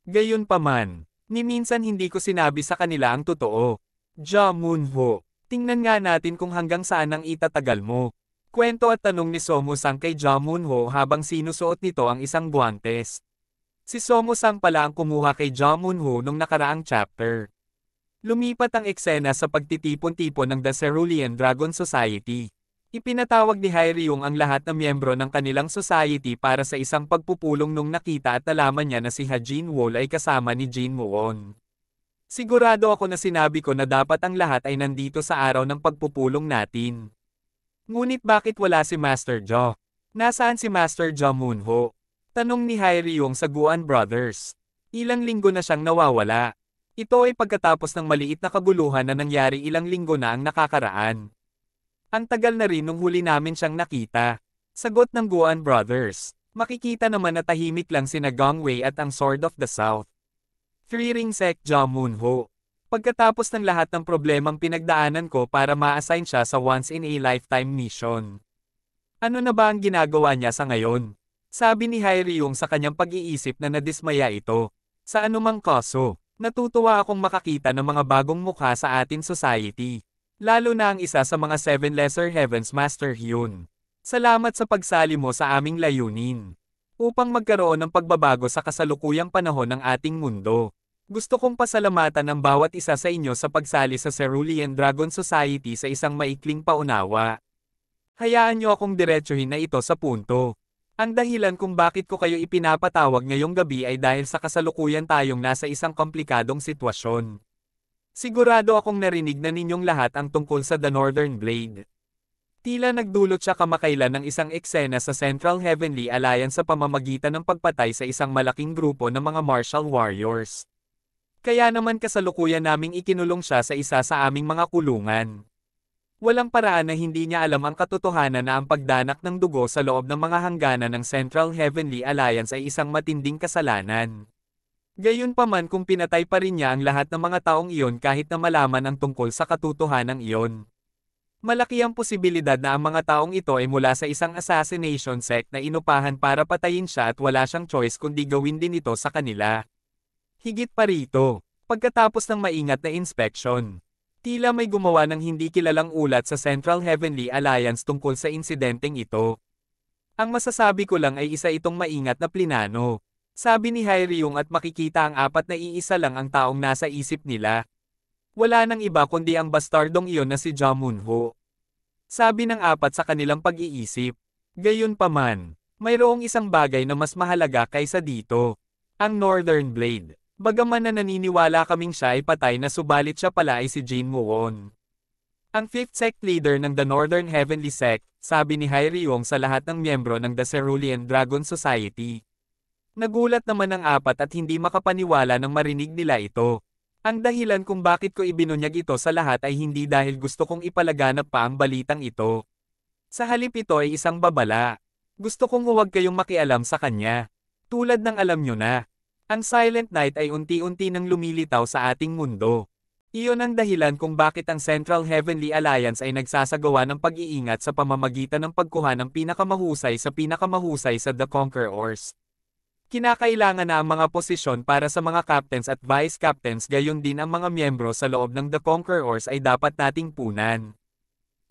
Gayunpaman, niminsan hindi ko sinabi sa kanila ang totoo. Ja Moonho, tingnan nga natin kung hanggang saan ang itatagal mo. Kwento at tanong ni Somo Sang kay Ja Moonho habang sinusuot nito ang isang guantes. Si Somo Sang pala ang kumuha kay Jo Moon-ho nung nakaraang chapter. Lumipat ang eksena sa pagtitipon-tipon ng The Cerulean Dragon Society. Ipinatawag ni Hyryung ang lahat ng miyembro ng kanilang society para sa isang pagpupulong nung nakita at nalaman niya na si Hajin Wol ay kasama ni Jin Muon. Sigurado ako na sinabi ko na dapat ang lahat ay nandito sa araw ng pagpupulong natin. Ngunit bakit wala si Master Jo? Nasaan si Master Jo Moonho? Tanong ni Hyriung sa Guan Brothers. Ilang linggo na siyang nawawala. Ito ay pagkatapos ng maliit na kaguluhan na nangyari ilang linggo na ang nakakaraan. Ang tagal na rin nung huli namin siyang nakita. Sagot ng Guan Brothers. Makikita naman na tahimik lang sina Gongwei at ang Sword of the South. Three Ring Sek Ja Moonho. Pagkatapos ng lahat ng problemang pinagdaanan ko para ma-assign siya sa once in a lifetime mission. Ano na ba ang ginagawa niya sa ngayon? Sabi ni Hyriung sa kanyang pag-iisip na nadismaya ito. Sa anumang kaso, natutuwa akong makakita ng mga bagong mukha sa atin society. Lalo na ang isa sa mga Seven Lesser Heavens Master Hyun. Salamat sa pagsali mo sa aming layunin. Upang magkaroon ng pagbabago sa kasalukuyang panahon ng ating mundo. Gusto kong pasalamatan ang bawat isa sa inyo sa pagsali sa Cerulean Dragon Society sa isang maikling paunawa. Hayaan niyo akong diretsuhin na ito sa punto. Ang dahilan kung bakit ko kayo ipinapatawag ngayong gabi ay dahil sa kasalukuyan tayong nasa isang komplikadong sitwasyon. Sigurado akong narinig na ninyong lahat ang tungkol sa The Northern Blade. Tila nagdulot siya kamakailan ng isang eksena sa Central Heavenly Alliance sa pamamagitan ng pagpatay sa isang malaking grupo ng mga martial warriors. Kaya naman kasalukuyan naming ikinulong siya sa isa sa aming mga kulungan walang paraan na hindi niya alam ang katotohanan na ang pagdanak ng dugo sa loob ng mga hangganan ng Central Heavenly Alliance ay isang matinding kasalanan. Gayunpaman kung pinatay pa rin niya ang lahat ng mga taong iyon kahit na malaman ang tungkol sa katotohanan iyon. Malaki ang posibilidad na ang mga taong ito ay mula sa isang assassination sect na inupahan para patayin siya at wala siyang choice kundi gawin din ito sa kanila. Higit pa rito, pagkatapos ng maingat na inspection, Tila may gumawa ng hindi kilalang ulat sa Central Heavenly Alliance tungkol sa insidenteng ito. Ang masasabi ko lang ay isa itong maingat na plinano. Sabi ni Hyriung at makikita ang apat na iisa lang ang taong nasa isip nila. Wala nang iba kundi ang bastardong iyon na si Jamunho. Sabi ng apat sa kanilang pag-iisip. Gayunpaman, mayroong isang bagay na mas mahalaga kaysa dito. Ang Northern Blade. Bagaman na naniniwala kaming siya ay patay na subalit siya pala ay si Jin Muon. Ang fifth sect leader ng The Northern Heavenly Sect, sabi ni Hai Ryong sa lahat ng miyembro ng The Cerulean Dragon Society. Nagulat naman ang apat at hindi makapaniwala nang marinig nila ito. Ang dahilan kung bakit ko ibinunyag ito sa lahat ay hindi dahil gusto kong ipalaganap pa ang balitang ito. Sa halip ito ay isang babala. Gusto kong huwag kayong makialam sa kanya. Tulad ng alam nyo na, ang Silent Night ay unti-unti nang lumilitaw sa ating mundo. Iyon ang dahilan kung bakit ang Central Heavenly Alliance ay nagsasagawa ng pag-iingat sa pamamagitan ng pagkuha ng pinakamahusay sa pinakamahusay sa The Conquerors. Kinakailangan na ang mga posisyon para sa mga captains at vice captains gayon din ang mga miyembro sa loob ng The Conquerors ay dapat nating punan.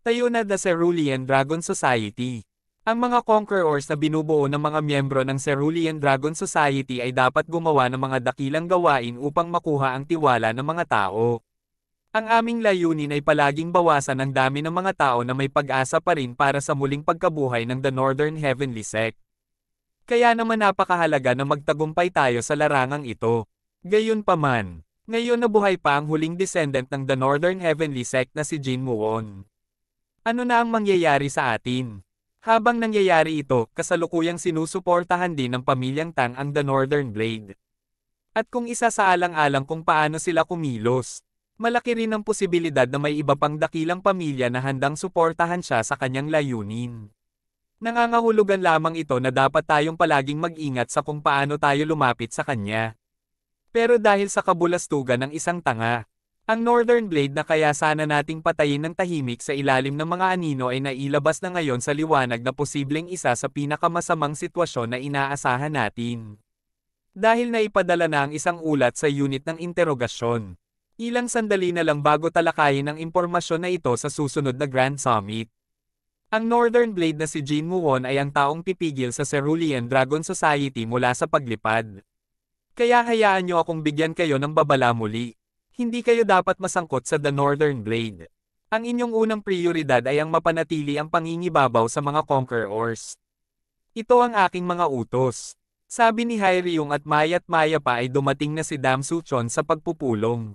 Tayo na The Cerulean Dragon Society. Ang mga conquerors na binubuo ng mga miyembro ng Cerulean Dragon Society ay dapat gumawa ng mga dakilang gawain upang makuha ang tiwala ng mga tao. Ang aming layunin ay palaging bawasan ang dami ng mga tao na may pag-asa pa rin para sa muling pagkabuhay ng The Northern Heavenly Sect. Kaya naman napakahalaga na magtagumpay tayo sa larangang ito. Gayunpaman, ngayon na buhay pa ang huling descendant ng The Northern Heavenly Sect na si Jin Muon. Ano na ang mangyayari sa atin? Habang nangyayari ito, kasalukuyang sinusuportahan din ng pamilyang Tang ang The Northern Blade. At kung isa sa alang-alang kung paano sila kumilos, malaki rin ang posibilidad na may iba pang dakilang pamilya na handang suportahan siya sa kanyang layunin. Nangangahulugan lamang ito na dapat tayong palaging mag-ingat sa kung paano tayo lumapit sa kanya. Pero dahil sa kabulastugan ng isang tanga, ang Northern Blade na kaya sana nating patayin ng tahimik sa ilalim ng mga anino ay nailabas na ngayon sa liwanag na posibleng isa sa pinakamasamang sitwasyon na inaasahan natin. Dahil naipadala na ang isang ulat sa unit ng interogasyon. Ilang sandali na lang bago talakayin ang impormasyon na ito sa susunod na Grand Summit. Ang Northern Blade na si Jin Muon ay ang taong pipigil sa Cerulean Dragon Society mula sa paglipad. Kaya hayaan nyo akong bigyan kayo ng babala muli. Hindi kayo dapat masangkot sa The Northern Blade. Ang inyong unang prioridad ay ang mapanatili ang pangingibabaw sa mga conquerors. Ito ang aking mga utos. Sabi ni Hyryung at Maya't Maya pa ay dumating na si Dam Suchon sa pagpupulong.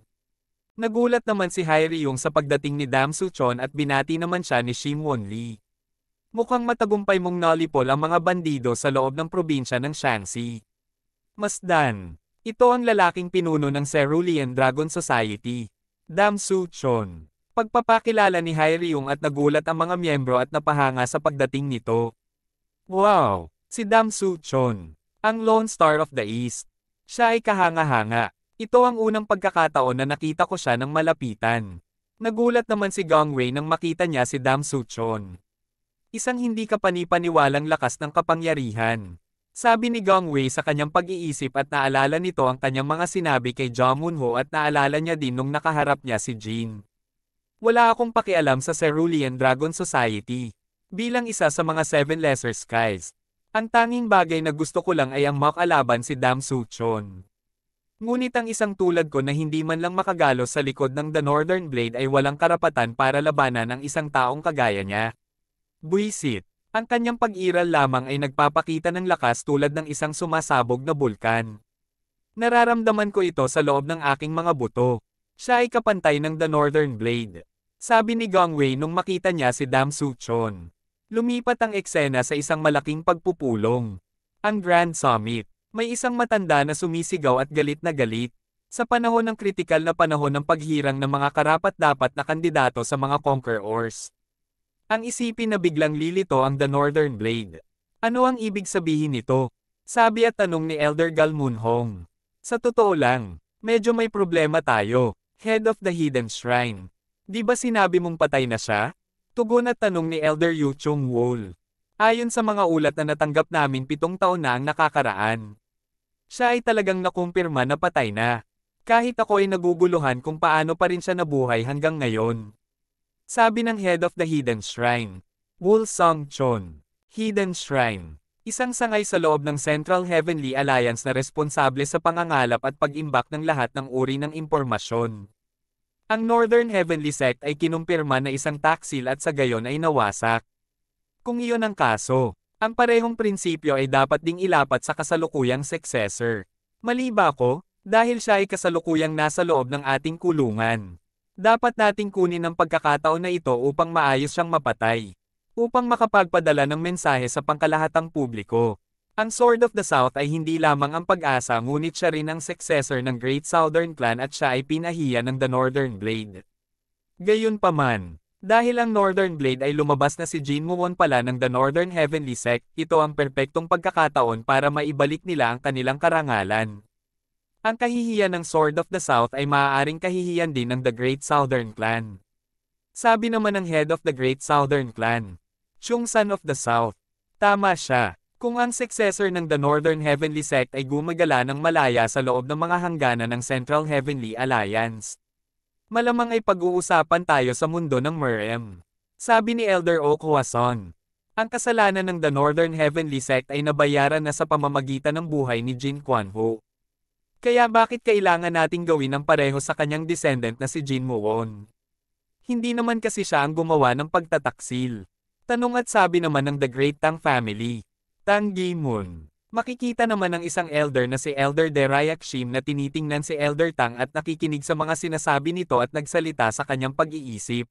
Nagulat naman si Hyryung sa pagdating ni Dam Suchon at binati naman siya ni Shim Won Lee. Mukhang matagumpay mong nalipol ang mga bandido sa loob ng probinsya ng Shaanxi. Masdan, ito ang lalaking pinuno ng Cerulean Dragon Society, Damsu Chon. Pagpapakilala ni Hyryung at nagulat ang mga miyembro at napahanga sa pagdating nito. Wow! Si Damsu Chon, ang Lone Star of the East. Siya ay kahanga-hanga. Ito ang unang pagkakataon na nakita ko siya ng malapitan. Nagulat naman si Gong Wei nang makita niya si Damsu Chon. Isang hindi kapanipaniwalang lakas ng kapangyarihan. Sabi ni Gong Wei sa kanyang pag-iisip at naalala nito ang kanyang mga sinabi kay Ja Moonho at naalala niya din nung nakaharap niya si Jin. Wala akong pakialam sa Cerulean Dragon Society. Bilang isa sa mga Seven Lesser Skies. Ang tanging bagay na gusto ko lang ay ang makalaban si Dam Suchon. Ngunit ang isang tulad ko na hindi man lang makagalo sa likod ng The Northern Blade ay walang karapatan para labanan ang isang taong kagaya niya. Buisit. Ang kanyang pag-iral lamang ay nagpapakita ng lakas tulad ng isang sumasabog na bulkan. Nararamdaman ko ito sa loob ng aking mga buto. Siya ay kapantay ng The Northern Blade. Sabi ni Gong Wei nung makita niya si Dam Suchon. Lumipat ang eksena sa isang malaking pagpupulong. Ang Grand Summit. May isang matanda na sumisigaw at galit na galit. Sa panahon ng kritikal na panahon ng paghirang ng mga karapat-dapat na kandidato sa mga conquerors. Ang isipin na biglang lilito ang The Northern Blade. Ano ang ibig sabihin nito? Sabi at tanong ni Elder Galmunhong. Sa totoo lang, medyo may problema tayo, Head of the Hidden Shrine. Di ba sinabi mong patay na siya? Tugon at tanong ni Elder Yu Chung Wol. Ayon sa mga ulat na natanggap namin pitong taon na ang nakakaraan. Siya ay talagang nakumpirma na patay na. Kahit ako ay naguguluhan kung paano pa rin siya nabuhay hanggang ngayon. Sabi ng head of the Hidden Shrine, Wool Sung Chon. Hidden Shrine. Isang sangay sa loob ng Central Heavenly Alliance na responsable sa pangangalap at pag-imbak ng lahat ng uri ng impormasyon. Ang Northern Heavenly Sect ay kinumpirma na isang taksil at sa gayon ay nawasak. Kung iyon ang kaso, ang parehong prinsipyo ay dapat ding ilapat sa kasalukuyang successor. Mali ba ko? Dahil siya ay kasalukuyang nasa loob ng ating kulungan. Dapat nating kunin ang pagkakataon na ito upang maayos siyang mapatay. Upang makapagpadala ng mensahe sa pangkalahatang publiko. Ang Sword of the South ay hindi lamang ang pag-asa ngunit siya rin ang successor ng Great Southern Clan at siya ay pinahiya ng The Northern Blade. Gayunpaman, dahil ang Northern Blade ay lumabas na si Jin Muwon pala ng The Northern Heavenly Sect, ito ang perpektong pagkakataon para maibalik nila ang kanilang karangalan. Ang kahihiyan ng Sword of the South ay maaaring kahihiyan din ng The Great Southern Clan. Sabi naman ng head of the Great Southern Clan, Chung San of the South. Tama siya. Kung ang successor ng The Northern Heavenly Sect ay gumagala ng malaya sa loob ng mga hangganan ng Central Heavenly Alliance. Malamang ay pag-uusapan tayo sa mundo ng Merem. Sabi ni Elder Okuason, ang kasalanan ng The Northern Heavenly Sect ay nabayaran na sa pamamagitan ng buhay ni Jin Quan Ho. Kaya bakit kailangan nating gawin ang pareho sa kanyang descendant na si Jin Muon? Hindi naman kasi siya ang gumawa ng pagtataksil. Tanong at sabi naman ng The Great Tang Family. Tang Gimun. Makikita naman ng isang elder na si Elder Derayak Shim na tinitingnan si Elder Tang at nakikinig sa mga sinasabi nito at nagsalita sa kanyang pag-iisip.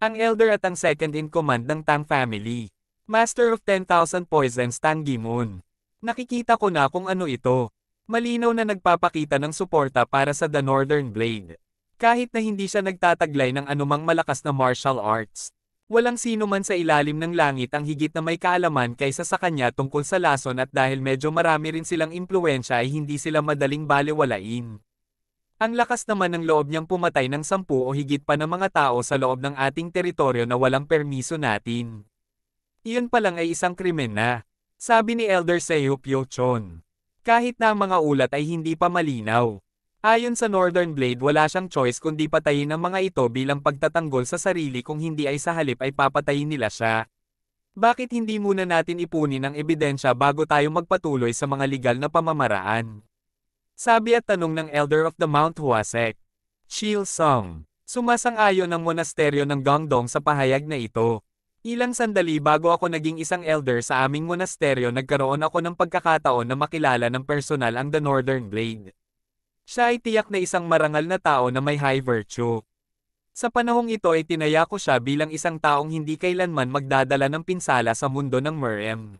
Ang elder at ang second in command ng Tang Family. Master of 10,000 Poisons Tang Gimun. Nakikita ko na kung ano ito malinaw na nagpapakita ng suporta para sa The Northern Blade. Kahit na hindi siya nagtataglay ng anumang malakas na martial arts, walang sino man sa ilalim ng langit ang higit na may kaalaman kaysa sa kanya tungkol sa lason at dahil medyo marami rin silang impluensya ay hindi sila madaling balewalain. Ang lakas naman ng loob niyang pumatay ng sampu o higit pa ng mga tao sa loob ng ating teritoryo na walang permiso natin. Iyon pa lang ay isang krimen na, sabi ni Elder Seo Pyo Chon. Kahit na ang mga ulat ay hindi pa malinaw. Ayon sa Northern Blade wala siyang choice kundi patayin ang mga ito bilang pagtatanggol sa sarili kung hindi ay sa halip ay papatayin nila siya. Bakit hindi muna natin ipunin ang ebidensya bago tayo magpatuloy sa mga legal na pamamaraan? Sabi at tanong ng Elder of the Mount Huasek. Chil Song. Sumasang-ayon ang monasteryo ng Gangdong sa pahayag na ito. Ilang sandali bago ako naging isang elder sa aming monasteryo nagkaroon ako ng pagkakataon na makilala ng personal ang The Northern Blade. Siya ay tiyak na isang marangal na tao na may high virtue. Sa panahong ito ay tinaya ko siya bilang isang taong hindi kailanman magdadala ng pinsala sa mundo ng Merem.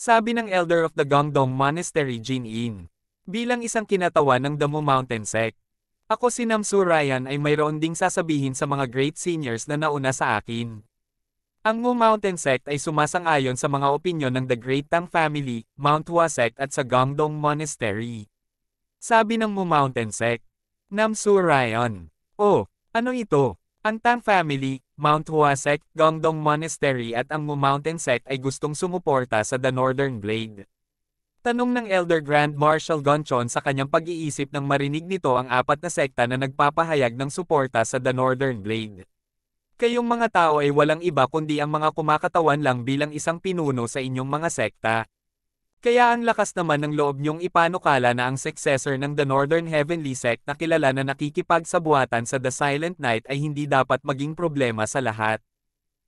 Sabi ng elder of the Gangdong Monastery Jin In. Bilang isang kinatawan ng Damo Mountain Sect. Ako si Namsu Ryan ay mayroon ding sasabihin sa mga great seniors na nauna sa akin. Ang Mu Mountain Sect ay sumasang-ayon sa mga opinyon ng The Great Tang Family, Mount Hua Sect at sa Gongdong Monastery. Sabi ng Mu Mountain Sect, Nam Namsurayon. Oh, ano ito? Ang Tang Family, Mount Hua Sect, Gangdong Monastery at ang Mu Mountain Sect ay gustong sumuporta sa The Northern Blade. Tanong ng Elder Grand Marshal Gonchon sa kanyang pag-iisip nang marinig nito ang apat na sekta na nagpapahayag ng suporta sa The Northern Blade. Kayong mga tao ay walang iba kundi ang mga kumakatawan lang bilang isang pinuno sa inyong mga sekta. Kaya ang lakas naman ng loob niyong ipanukala na ang successor ng The Northern Heavenly Sect na kilala na nakikipagsabuhatan sa The Silent Night ay hindi dapat maging problema sa lahat.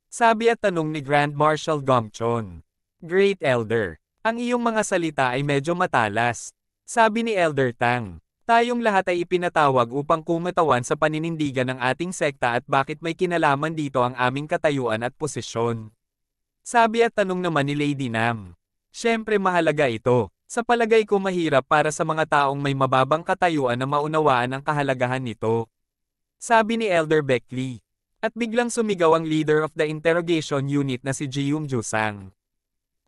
Sabi at tanong ni Grand Marshal Gongchon. Great Elder, ang iyong mga salita ay medyo matalas. Sabi ni Elder Tang. Tayong lahat ay ipinatawag upang kumatawan sa paninindigan ng ating sekta at bakit may kinalaman dito ang aming katayuan at posisyon. Sabi at tanong naman ni Lady Nam. Siyempre mahalaga ito. Sa palagay ko mahirap para sa mga taong may mababang katayuan na maunawaan ang kahalagahan nito. Sabi ni Elder Beckley. At biglang sumigaw ang leader of the interrogation unit na si Jiyum Jusang.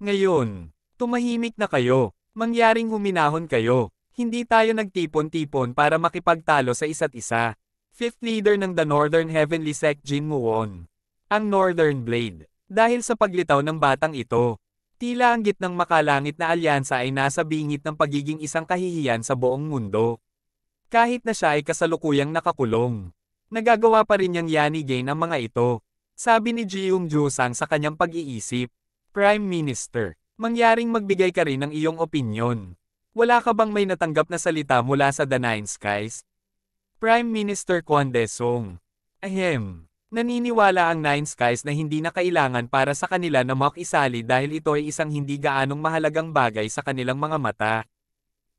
Ngayon, tumahimik na kayo, mangyaring huminahon kayo, hindi tayo nagtipon-tipon para makipagtalo sa isa't isa. Fifth leader ng The Northern Heavenly Sect Jin Muon. Ang Northern Blade. Dahil sa paglitaw ng batang ito, tila ang gitnang makalangit na alyansa ay nasa bingit ng pagiging isang kahihiyan sa buong mundo. Kahit na siya ay kasalukuyang nakakulong, nagagawa pa rin niyang yanigain ang mga ito. Sabi ni Jiung Jusang sa kanyang pag-iisip, Prime Minister, mangyaring magbigay ka rin ng iyong opinyon. Wala ka bang may natanggap na salita mula sa The Nine Skies? Prime Minister Kwon Song. Ahem. Naniniwala ang Nine Skies na hindi na kailangan para sa kanila na makisali dahil ito ay isang hindi gaanong mahalagang bagay sa kanilang mga mata.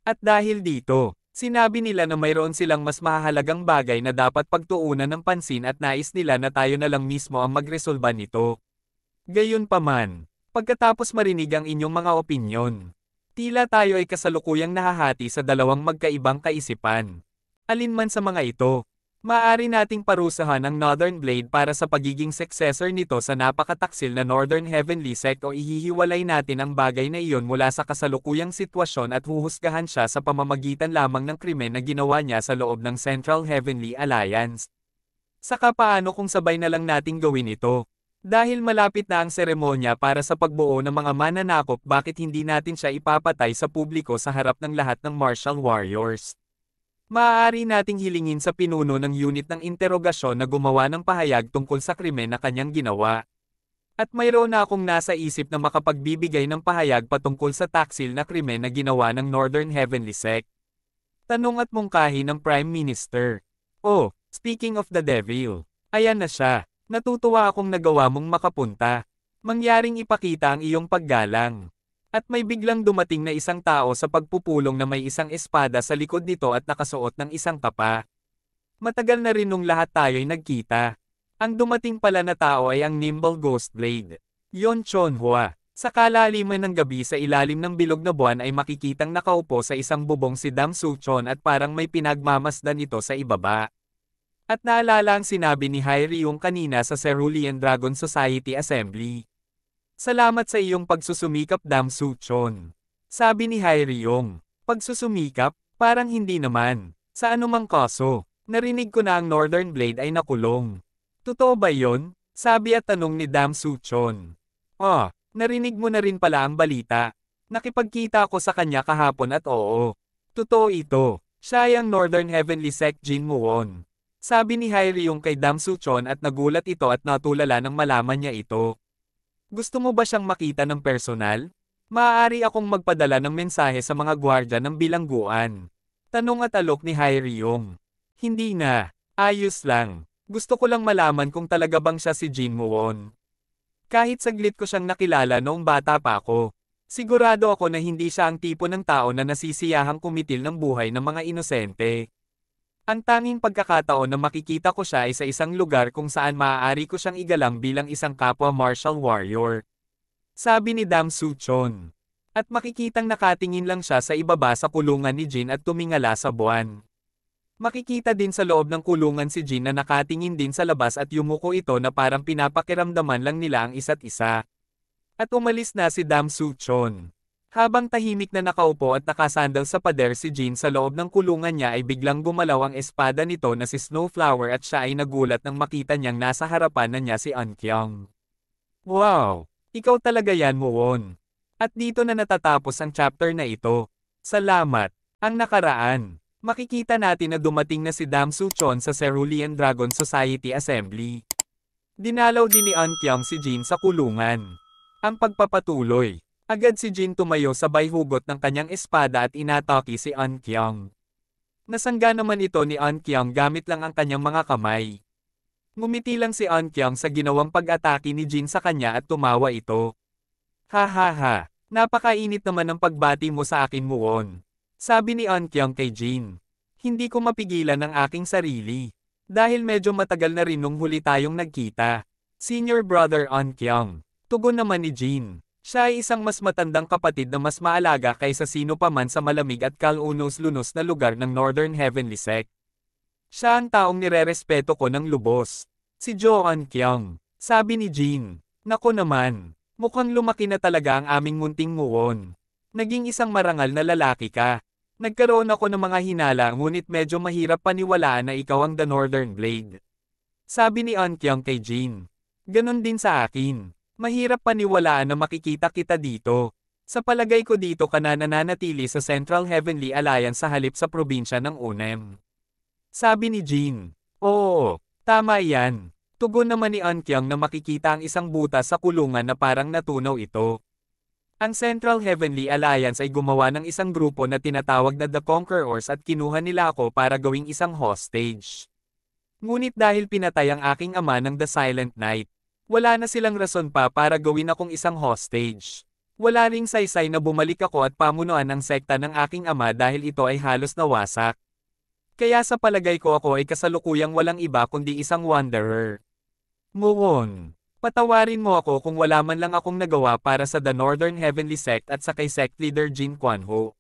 At dahil dito, sinabi nila na mayroon silang mas mahalagang bagay na dapat pagtuunan ng pansin at nais nila na tayo na lang mismo ang magresolba nito. Gayunpaman, pagkatapos marinig ang inyong mga opinyon, Tila tayo ay kasalukuyang nahahati sa dalawang magkaibang kaisipan. Alinman sa mga ito, maaari nating parusahan ang Northern Blade para sa pagiging successor nito sa napakataksil na Northern Heavenly Sect o ihihiwalay natin ang bagay na iyon mula sa kasalukuyang sitwasyon at huhusgahan siya sa pamamagitan lamang ng krimen na ginawa niya sa loob ng Central Heavenly Alliance. Saka paano kung sabay na lang nating gawin ito? Dahil malapit na ang seremonya para sa pagbuo ng mga mananakop bakit hindi natin siya ipapatay sa publiko sa harap ng lahat ng martial warriors. Maaari nating hilingin sa pinuno ng unit ng interogasyon na gumawa ng pahayag tungkol sa krimen na kanyang ginawa. At mayroon na akong nasa isip na makapagbibigay ng pahayag patungkol sa taksil na krimen na ginawa ng Northern Heavenly Sect. Tanong at mungkahi ng Prime Minister. Oh, speaking of the devil, ayan na siya. Natutuwa akong nagawa mong makapunta. Mangyaring ipakita ang iyong paggalang. At may biglang dumating na isang tao sa pagpupulong na may isang espada sa likod nito at nakasuot ng isang tapa. Matagal na rin nung lahat tayo'y nagkita. Ang dumating pala na tao ay ang Nimble Ghostblade. Yon Chonhua. Sa kalaliman ng gabi sa ilalim ng bilog na buwan ay makikitang nakaupo sa isang bubong si Dam Suchon at parang may pinagmamasdan ito sa ibaba. At naalala ang sinabi ni Hairi yung kanina sa Cerulean Dragon Society Assembly. Salamat sa iyong pagsusumikap Dam Suchon. Sabi ni Hairi yung, pagsusumikap, parang hindi naman, sa anumang kaso, narinig ko na ang Northern Blade ay nakulong. Totoo ba yon? Sabi at tanong ni Dam Suchon. Oh, narinig mo na rin pala ang balita. Nakipagkita ko sa kanya kahapon at oo. Totoo ito. Siya ay ang Northern Heavenly Sect Jin Muon. Sabi ni Haeryong kay Dam Suchon at nagulat ito at natulala nang malaman niya ito. Gusto mo ba siyang makita ng personal? Maaari akong magpadala ng mensahe sa mga gwardya ng bilangguan. Tanong at alok ni Haeryong. Hindi na, ayos lang. Gusto ko lang malaman kung talaga bang siya si Jin Muon. Kahit saglit ko siyang nakilala noong bata pa ako. Sigurado ako na hindi siya ang tipo ng tao na nasisiyahang kumitil ng buhay ng mga inosente. Ang tanging pagkakataon na makikita ko siya ay sa isang lugar kung saan maaari ko siyang igalang bilang isang kapwa martial warrior. Sabi ni Dam Suchon. At makikitang nakatingin lang siya sa ibaba sa kulungan ni Jin at tumingala sa buwan. Makikita din sa loob ng kulungan si Jin na nakatingin din sa labas at yumuko ito na parang pinapakiramdaman lang nila ang isa't isa. At umalis na si Dam Suchon. Habang tahimik na nakaupo at nakasandal sa pader si Jean sa loob ng kulungan niya ay biglang gumalaw ang espada nito na si Snowflower at siya ay nagulat nang makita niyang nasa harapan na niya si Ankyang. Wow! Ikaw talaga yan, Muwon. At dito na natatapos ang chapter na ito. Salamat! Ang nakaraan, makikita natin na dumating na si Dam Suchon sa Cerulean Dragon Society Assembly. Dinalaw din ni Ankyang si Jin sa kulungan. Ang pagpapatuloy Agad si Jin tumayo sabay hugot ng kanyang espada at inatake si An Kyung. Nasangga naman ito ni An Kyung gamit lang ang kanyang mga kamay. Ngumiti lang si An Kyung sa ginawang pag-atake ni Jin sa kanya at tumawa ito. Ha ha ha, napakainit naman ang pagbati mo sa akin muon. Sabi ni An Kyung kay Jin. Hindi ko mapigilan ang aking sarili. Dahil medyo matagal na rin nung huli tayong nagkita. Senior brother An Kyung. Tugon naman ni Jin. Siya ay isang mas matandang kapatid na mas maalaga kaysa sino pa man sa malamig at kalunos-lunos na lugar ng Northern Heavenly Sect. Siya ang taong nirerespeto ko ng lubos. Si Joan Kyung. Sabi ni Jean. Nako naman. Mukhang lumaki na talaga ang aming munting nguon. Naging isang marangal na lalaki ka. Nagkaroon ako ng mga hinala ngunit medyo mahirap paniwalaan na ikaw ang The Northern Blade. Sabi ni Kyung kay Jean. Ganon din sa akin. Mahirap paniwalaan na makikita kita dito. Sa palagay ko dito ka na nananatili sa Central Heavenly Alliance sa halip sa probinsya ng Unem. Sabi ni Jean. Oo, tama yan. Tugon naman ni Ankyang na makikita ang isang butas sa kulungan na parang natunaw ito. Ang Central Heavenly Alliance ay gumawa ng isang grupo na tinatawag na The Conquerors at kinuha nila ako para gawing isang hostage. Ngunit dahil pinatay ang aking ama ng The Silent Night, wala na silang rason pa para gawin akong isang hostage. Wala ring saysay na bumalik ako at pamunuan ang sekta ng aking ama dahil ito ay halos nawasak. Kaya sa palagay ko ako ay kasalukuyang walang iba kundi isang wanderer. Muon, patawarin mo ako kung wala man lang akong nagawa para sa The Northern Heavenly Sect at sa kay Sect Leader Jin Kwanho.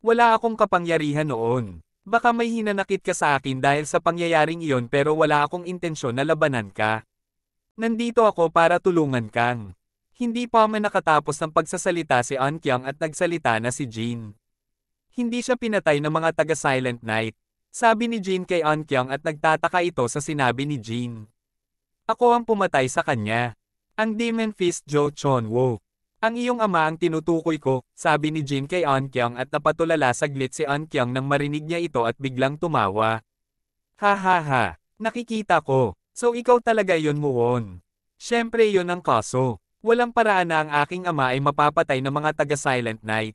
Wala akong kapangyarihan noon. Baka may hinanakit ka sa akin dahil sa pangyayaring iyon pero wala akong intensyon na labanan ka. Nandito ako para tulungan kang. Hindi pa man nakatapos ng pagsasalita si Ankyang at nagsalita na si Jean. Hindi siya pinatay ng mga taga Silent Night. Sabi ni Jean kay Ankyang at nagtataka ito sa sinabi ni Jean. Ako ang pumatay sa kanya. Ang Demon Fist Jo Chon Wo. Ang iyong ama ang tinutukoy ko, sabi ni Jin kay Ankyang at napatulala saglit si Ankyang nang marinig niya ito at biglang tumawa. Ha ha ha, nakikita ko. So ikaw talaga yon muon. Siyempre yon ang kaso. Walang paraan na ang aking ama ay mapapatay ng mga taga Silent Night.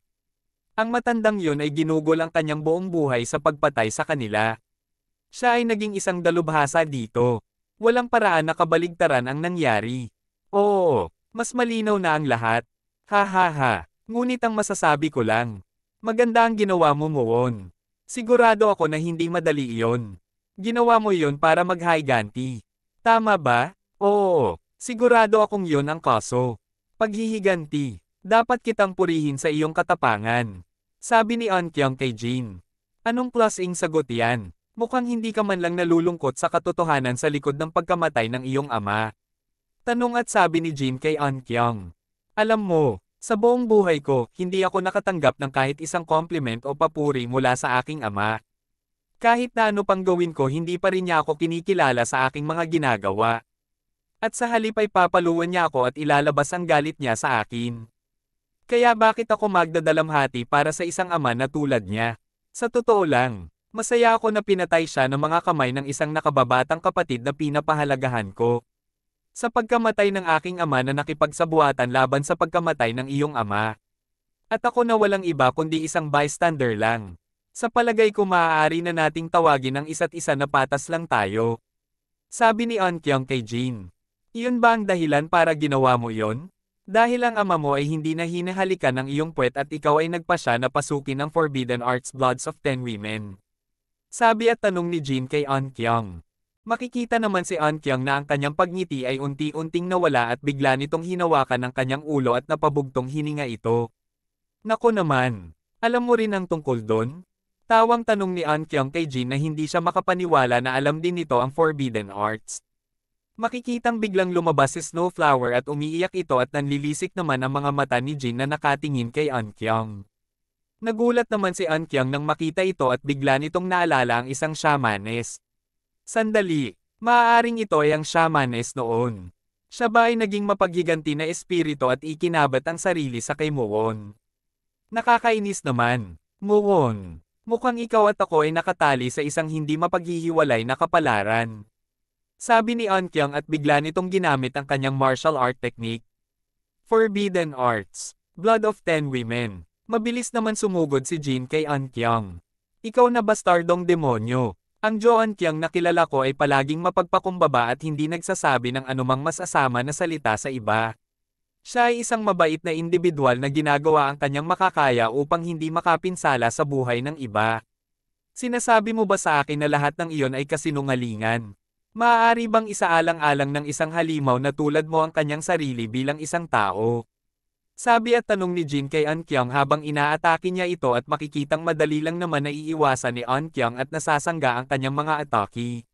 Ang matandang yon ay ginugol ang kanyang buong buhay sa pagpatay sa kanila. Siya ay naging isang dalubhasa dito. Walang paraan na kabaligtaran ang nangyari. Oo, mas malinaw na ang lahat. Ha ha ha, ngunit ang masasabi ko lang. Maganda ang ginawa mo muon. Sigurado ako na hindi madali iyon. Ginawa mo yon para maghayganti. Tama ba? Oo, sigurado akong yon ang kaso. Paghihiganti, dapat kitang purihin sa iyong katapangan. Sabi ni Kyung kay Jin. Anong klaseng sagot yan? Mukhang hindi ka man lang nalulungkot sa katotohanan sa likod ng pagkamatay ng iyong ama. Tanong at sabi ni Jin kay Kyung. Alam mo, sa buong buhay ko, hindi ako nakatanggap ng kahit isang compliment o papuri mula sa aking ama. Kahit na ano pang gawin ko hindi pa rin niya ako kinikilala sa aking mga ginagawa. At sa halip ay papaluan niya ako at ilalabas ang galit niya sa akin. Kaya bakit ako magdadalamhati para sa isang ama na tulad niya? Sa totoo lang, masaya ako na pinatay siya ng mga kamay ng isang nakababatang kapatid na pinapahalagahan ko. Sa pagkamatay ng aking ama na nakipagsabuatan laban sa pagkamatay ng iyong ama. At ako na walang iba kundi isang bystander lang. Sa palagay ko maaari na nating tawagin ang isa't isa na patas lang tayo. Sabi ni Kyung kay Jin. Iyon ba ang dahilan para ginawa mo yon? Dahil ang ama mo ay hindi na hinahalikan ng iyong puwet at ikaw ay nagpasya na pasukin ang Forbidden Arts Bloods of Ten Women. Sabi at tanong ni Jin kay Kyung. Makikita naman si Kyung na ang kanyang pagngiti ay unti-unting nawala at bigla nitong hinawakan ang kanyang ulo at napabugtong hininga ito. Nako naman! Alam mo rin ang tungkol doon? Tawang tanong ni An Kyung kay Jin na hindi siya makapaniwala na alam din nito ang Forbidden Arts. Makikitang biglang lumabas si Snowflower at umiiyak ito at nanlilisik naman ang mga mata ni Jin na nakatingin kay An Kyung. Nagulat naman si An Kyung nang makita ito at bigla nitong naalala ang isang shamaness. Sandali, maaaring ito ay ang shamaness noon. Siya ba ay naging mapaghiganti na espiritu at ikinabat ang sarili sa kay Muwon? Nakakainis naman. Muwon, Mukhang ikaw at ako ay nakatali sa isang hindi mapaghihiwalay na kapalaran. Sabi ni Ankyang at bigla nitong ginamit ang kanyang martial art technique. Forbidden Arts. Blood of Ten Women. Mabilis naman sumugod si Jin kay Ankyang. Ikaw na bastardong demonyo. Ang Jo Ankyang na kilala ko ay palaging mapagpakumbaba at hindi nagsasabi ng anumang masasama na salita sa iba. Siya ay isang mabait na individual na ginagawa ang kanyang makakaya upang hindi makapinsala sa buhay ng iba. Sinasabi mo ba sa akin na lahat ng iyon ay kasinungalingan? Maaari bang isaalang-alang ng isang halimaw na tulad mo ang kanyang sarili bilang isang tao? Sabi at tanong ni Jin kay An Kyung habang inaatake niya ito at makikitang madali lang naman na iiwasan ni An Kyung at nasasangga ang kanyang mga ataki.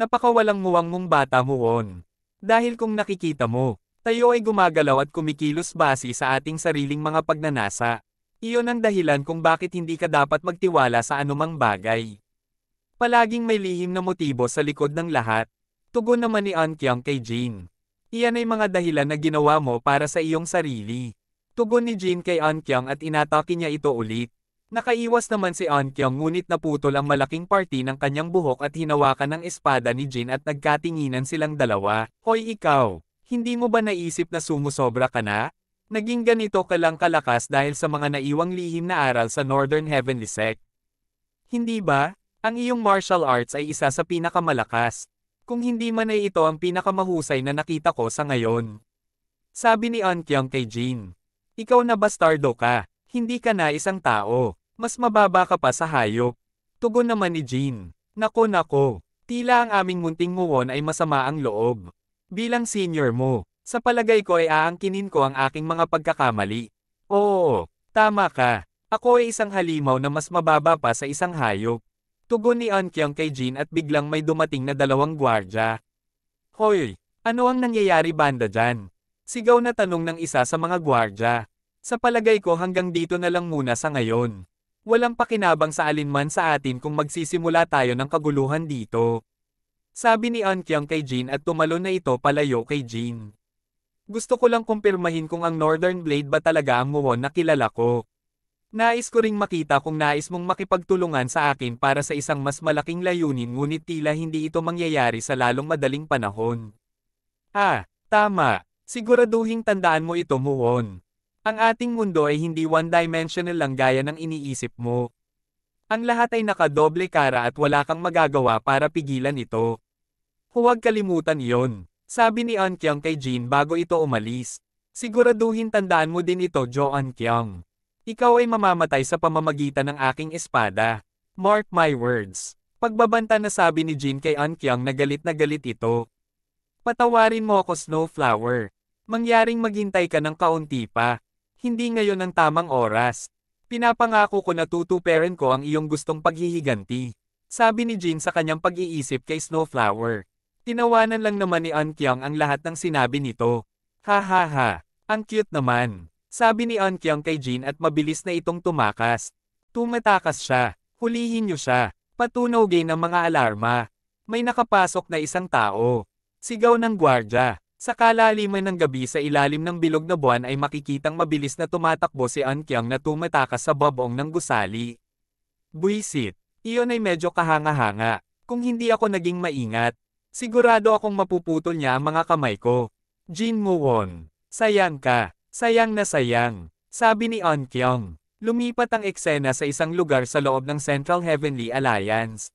Napakawalang muwang mong bata mo won. Dahil kung nakikita mo, tayo ay gumagalaw at kumikilos base sa ating sariling mga pagnanasa. Iyon ang dahilan kung bakit hindi ka dapat magtiwala sa anumang bagay. Palaging may lihim na motibo sa likod ng lahat. Tugon naman ni Ankyang kay Jin. Iyan ay mga dahilan na ginawa mo para sa iyong sarili. Tugon ni Jin kay Ankyang at inatake niya ito ulit. Nakaiwas naman si Ankyang ngunit naputol ang malaking party ng kanyang buhok at hinawakan ng espada ni Jin at nagkatinginan silang dalawa. Hoy ikaw! Hindi mo ba naisip na sumusobra ka na? Naging ganito ka lang kalakas dahil sa mga naiwang lihim na aral sa Northern Heavenly Sect. Hindi ba? Ang iyong martial arts ay isa sa pinakamalakas. Kung hindi man ay ito ang pinakamahusay na nakita ko sa ngayon. Sabi ni Ankyang kay Jean. Ikaw na bastardo ka. Hindi ka na isang tao. Mas mababa ka pa sa hayop. Tugon naman ni Jean. Nako nako. Tila ang aming munting nguon ay masama ang loob. Bilang senior mo, sa palagay ko ay aangkinin ko ang aking mga pagkakamali. Oo, tama ka. Ako ay isang halimaw na mas mababa pa sa isang hayop. Tugon ni Ankyang kay Jin at biglang may dumating na dalawang gwardya. Hoy, ano ang nangyayari banda dyan? Sigaw na tanong ng isa sa mga gwardya. Sa palagay ko hanggang dito na lang muna sa ngayon. Walang pakinabang sa alinman sa atin kung magsisimula tayo ng kaguluhan dito. Sabi ni Ankyang kay Jean at tumalon na ito palayo kay Jean. Gusto ko lang kumpirmahin kung ang Northern Blade ba talaga ang muwon na kilala ko. Nais ko ring makita kung nais mong makipagtulungan sa akin para sa isang mas malaking layunin ngunit tila hindi ito mangyayari sa lalong madaling panahon. Ah, tama. Siguraduhing tandaan mo ito muwon. Ang ating mundo ay hindi one-dimensional lang gaya ng iniisip mo. Ang lahat ay nakadoble kara at wala kang magagawa para pigilan ito. Huwag kalimutan yon. Sabi ni An Kyung kay Jin bago ito umalis. Siguraduhin tandaan mo din ito Jo An Kyung. Ikaw ay mamamatay sa pamamagitan ng aking espada. Mark my words. Pagbabanta na sabi ni Jin kay An Kyung na galit na galit ito. Patawarin mo ako Snowflower. Mangyaring maghintay ka ng kaunti pa. Hindi ngayon ang tamang oras. Pinapangako ko na tutuperin ko ang iyong gustong paghihiganti. Sabi ni Jin sa kanyang pag-iisip kay Snowflower. Tinawanan lang naman ni An Kyung ang lahat ng sinabi nito. Ha ha ha, ang cute naman. Sabi ni An Kyung kay Jin at mabilis na itong tumakas. Tumatakas siya, hulihin niyo siya, patunogin ng mga alarma. May nakapasok na isang tao. Sigaw ng gwardya. Sa kalaliman ng gabi sa ilalim ng bilog na buwan ay makikitang mabilis na tumatakbo si An Kyung na tumatakas sa babong ng gusali. Buisit, iyon ay medyo kahanga-hanga. Kung hindi ako naging maingat, Sigurado akong mapuputol niya ang mga kamay ko. Jin Muwon. Sayang ka. Sayang na sayang. Sabi ni On Kyung. Lumipat ang eksena sa isang lugar sa loob ng Central Heavenly Alliance.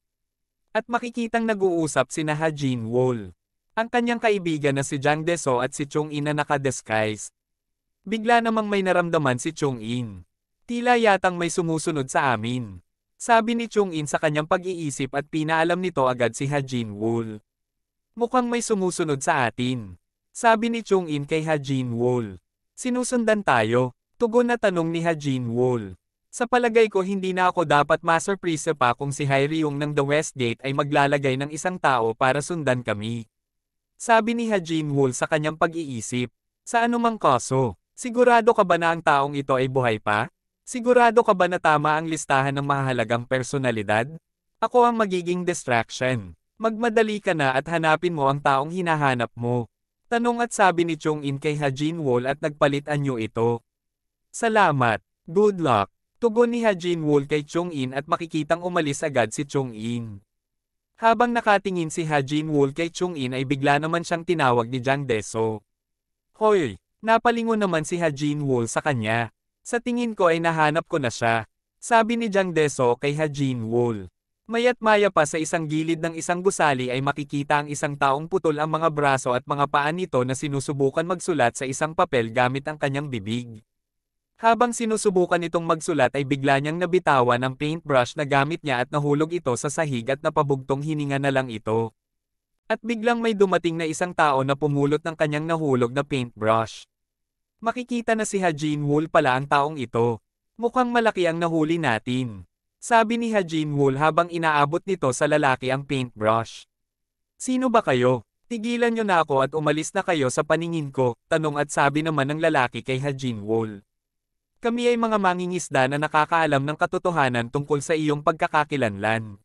At makikitang nag-uusap si Ha Jin Wol. Ang kanyang kaibigan na si Jang Deso at si Chung In na nakadisguise. Bigla namang may naramdaman si Chung In. Tila yatang may sumusunod sa amin. Sabi ni Chung In sa kanyang pag-iisip at pinaalam nito agad si Ha Jin Wol. Mukhang may sumusunod sa atin. Sabi ni Chung In kay Hajin Wol. Sinusundan tayo, tugon na tanong ni Hajin Wol. Sa palagay ko hindi na ako dapat masurprisa pa kung si Hyryong ng The West Gate ay maglalagay ng isang tao para sundan kami. Sabi ni Hajin Wol sa kanyang pag-iisip. Sa anumang kaso, sigurado ka ba na ang taong ito ay buhay pa? Sigurado ka ba na tama ang listahan ng mahalagang personalidad? Ako ang magiging distraction. Magmadali ka na at hanapin mo ang taong hinahanap mo. Tanong at sabi ni Chong In kay Hajin Wol at nagpalitan niyo ito. Salamat. Good luck. Tugon ni Hajin Wol kay Chong In at makikitang umalis agad si Chong In. Habang nakatingin si Hajin Wol kay Chong In ay bigla naman siyang tinawag ni Jang Deso. Hoy! Napalingon naman si Hajin Wol sa kanya. Sa tingin ko ay nahanap ko na siya. Sabi ni Jang Deso kay Hajin Wol. Mayat maya pa sa isang gilid ng isang gusali ay makikita ang isang taong putol ang mga braso at mga paan nito na sinusubukan magsulat sa isang papel gamit ang kanyang bibig. Habang sinusubukan itong magsulat ay bigla niyang nabitawan ang paintbrush na gamit niya at nahulog ito sa sahig at napabugtong hininga na lang ito. At biglang may dumating na isang tao na pumulot ng kanyang nahulog na paintbrush. Makikita na si Hajin Wool pala ang taong ito. Mukhang malaki ang nahuli natin. Sabi ni Hajin Wool habang inaabot nito sa lalaki ang paintbrush. Sino ba kayo? Tigilan nyo na ako at umalis na kayo sa paningin ko, tanong at sabi naman ng lalaki kay Hajin Wool. Kami ay mga mangingisda na nakakaalam ng katotohanan tungkol sa iyong pagkakakilanlan.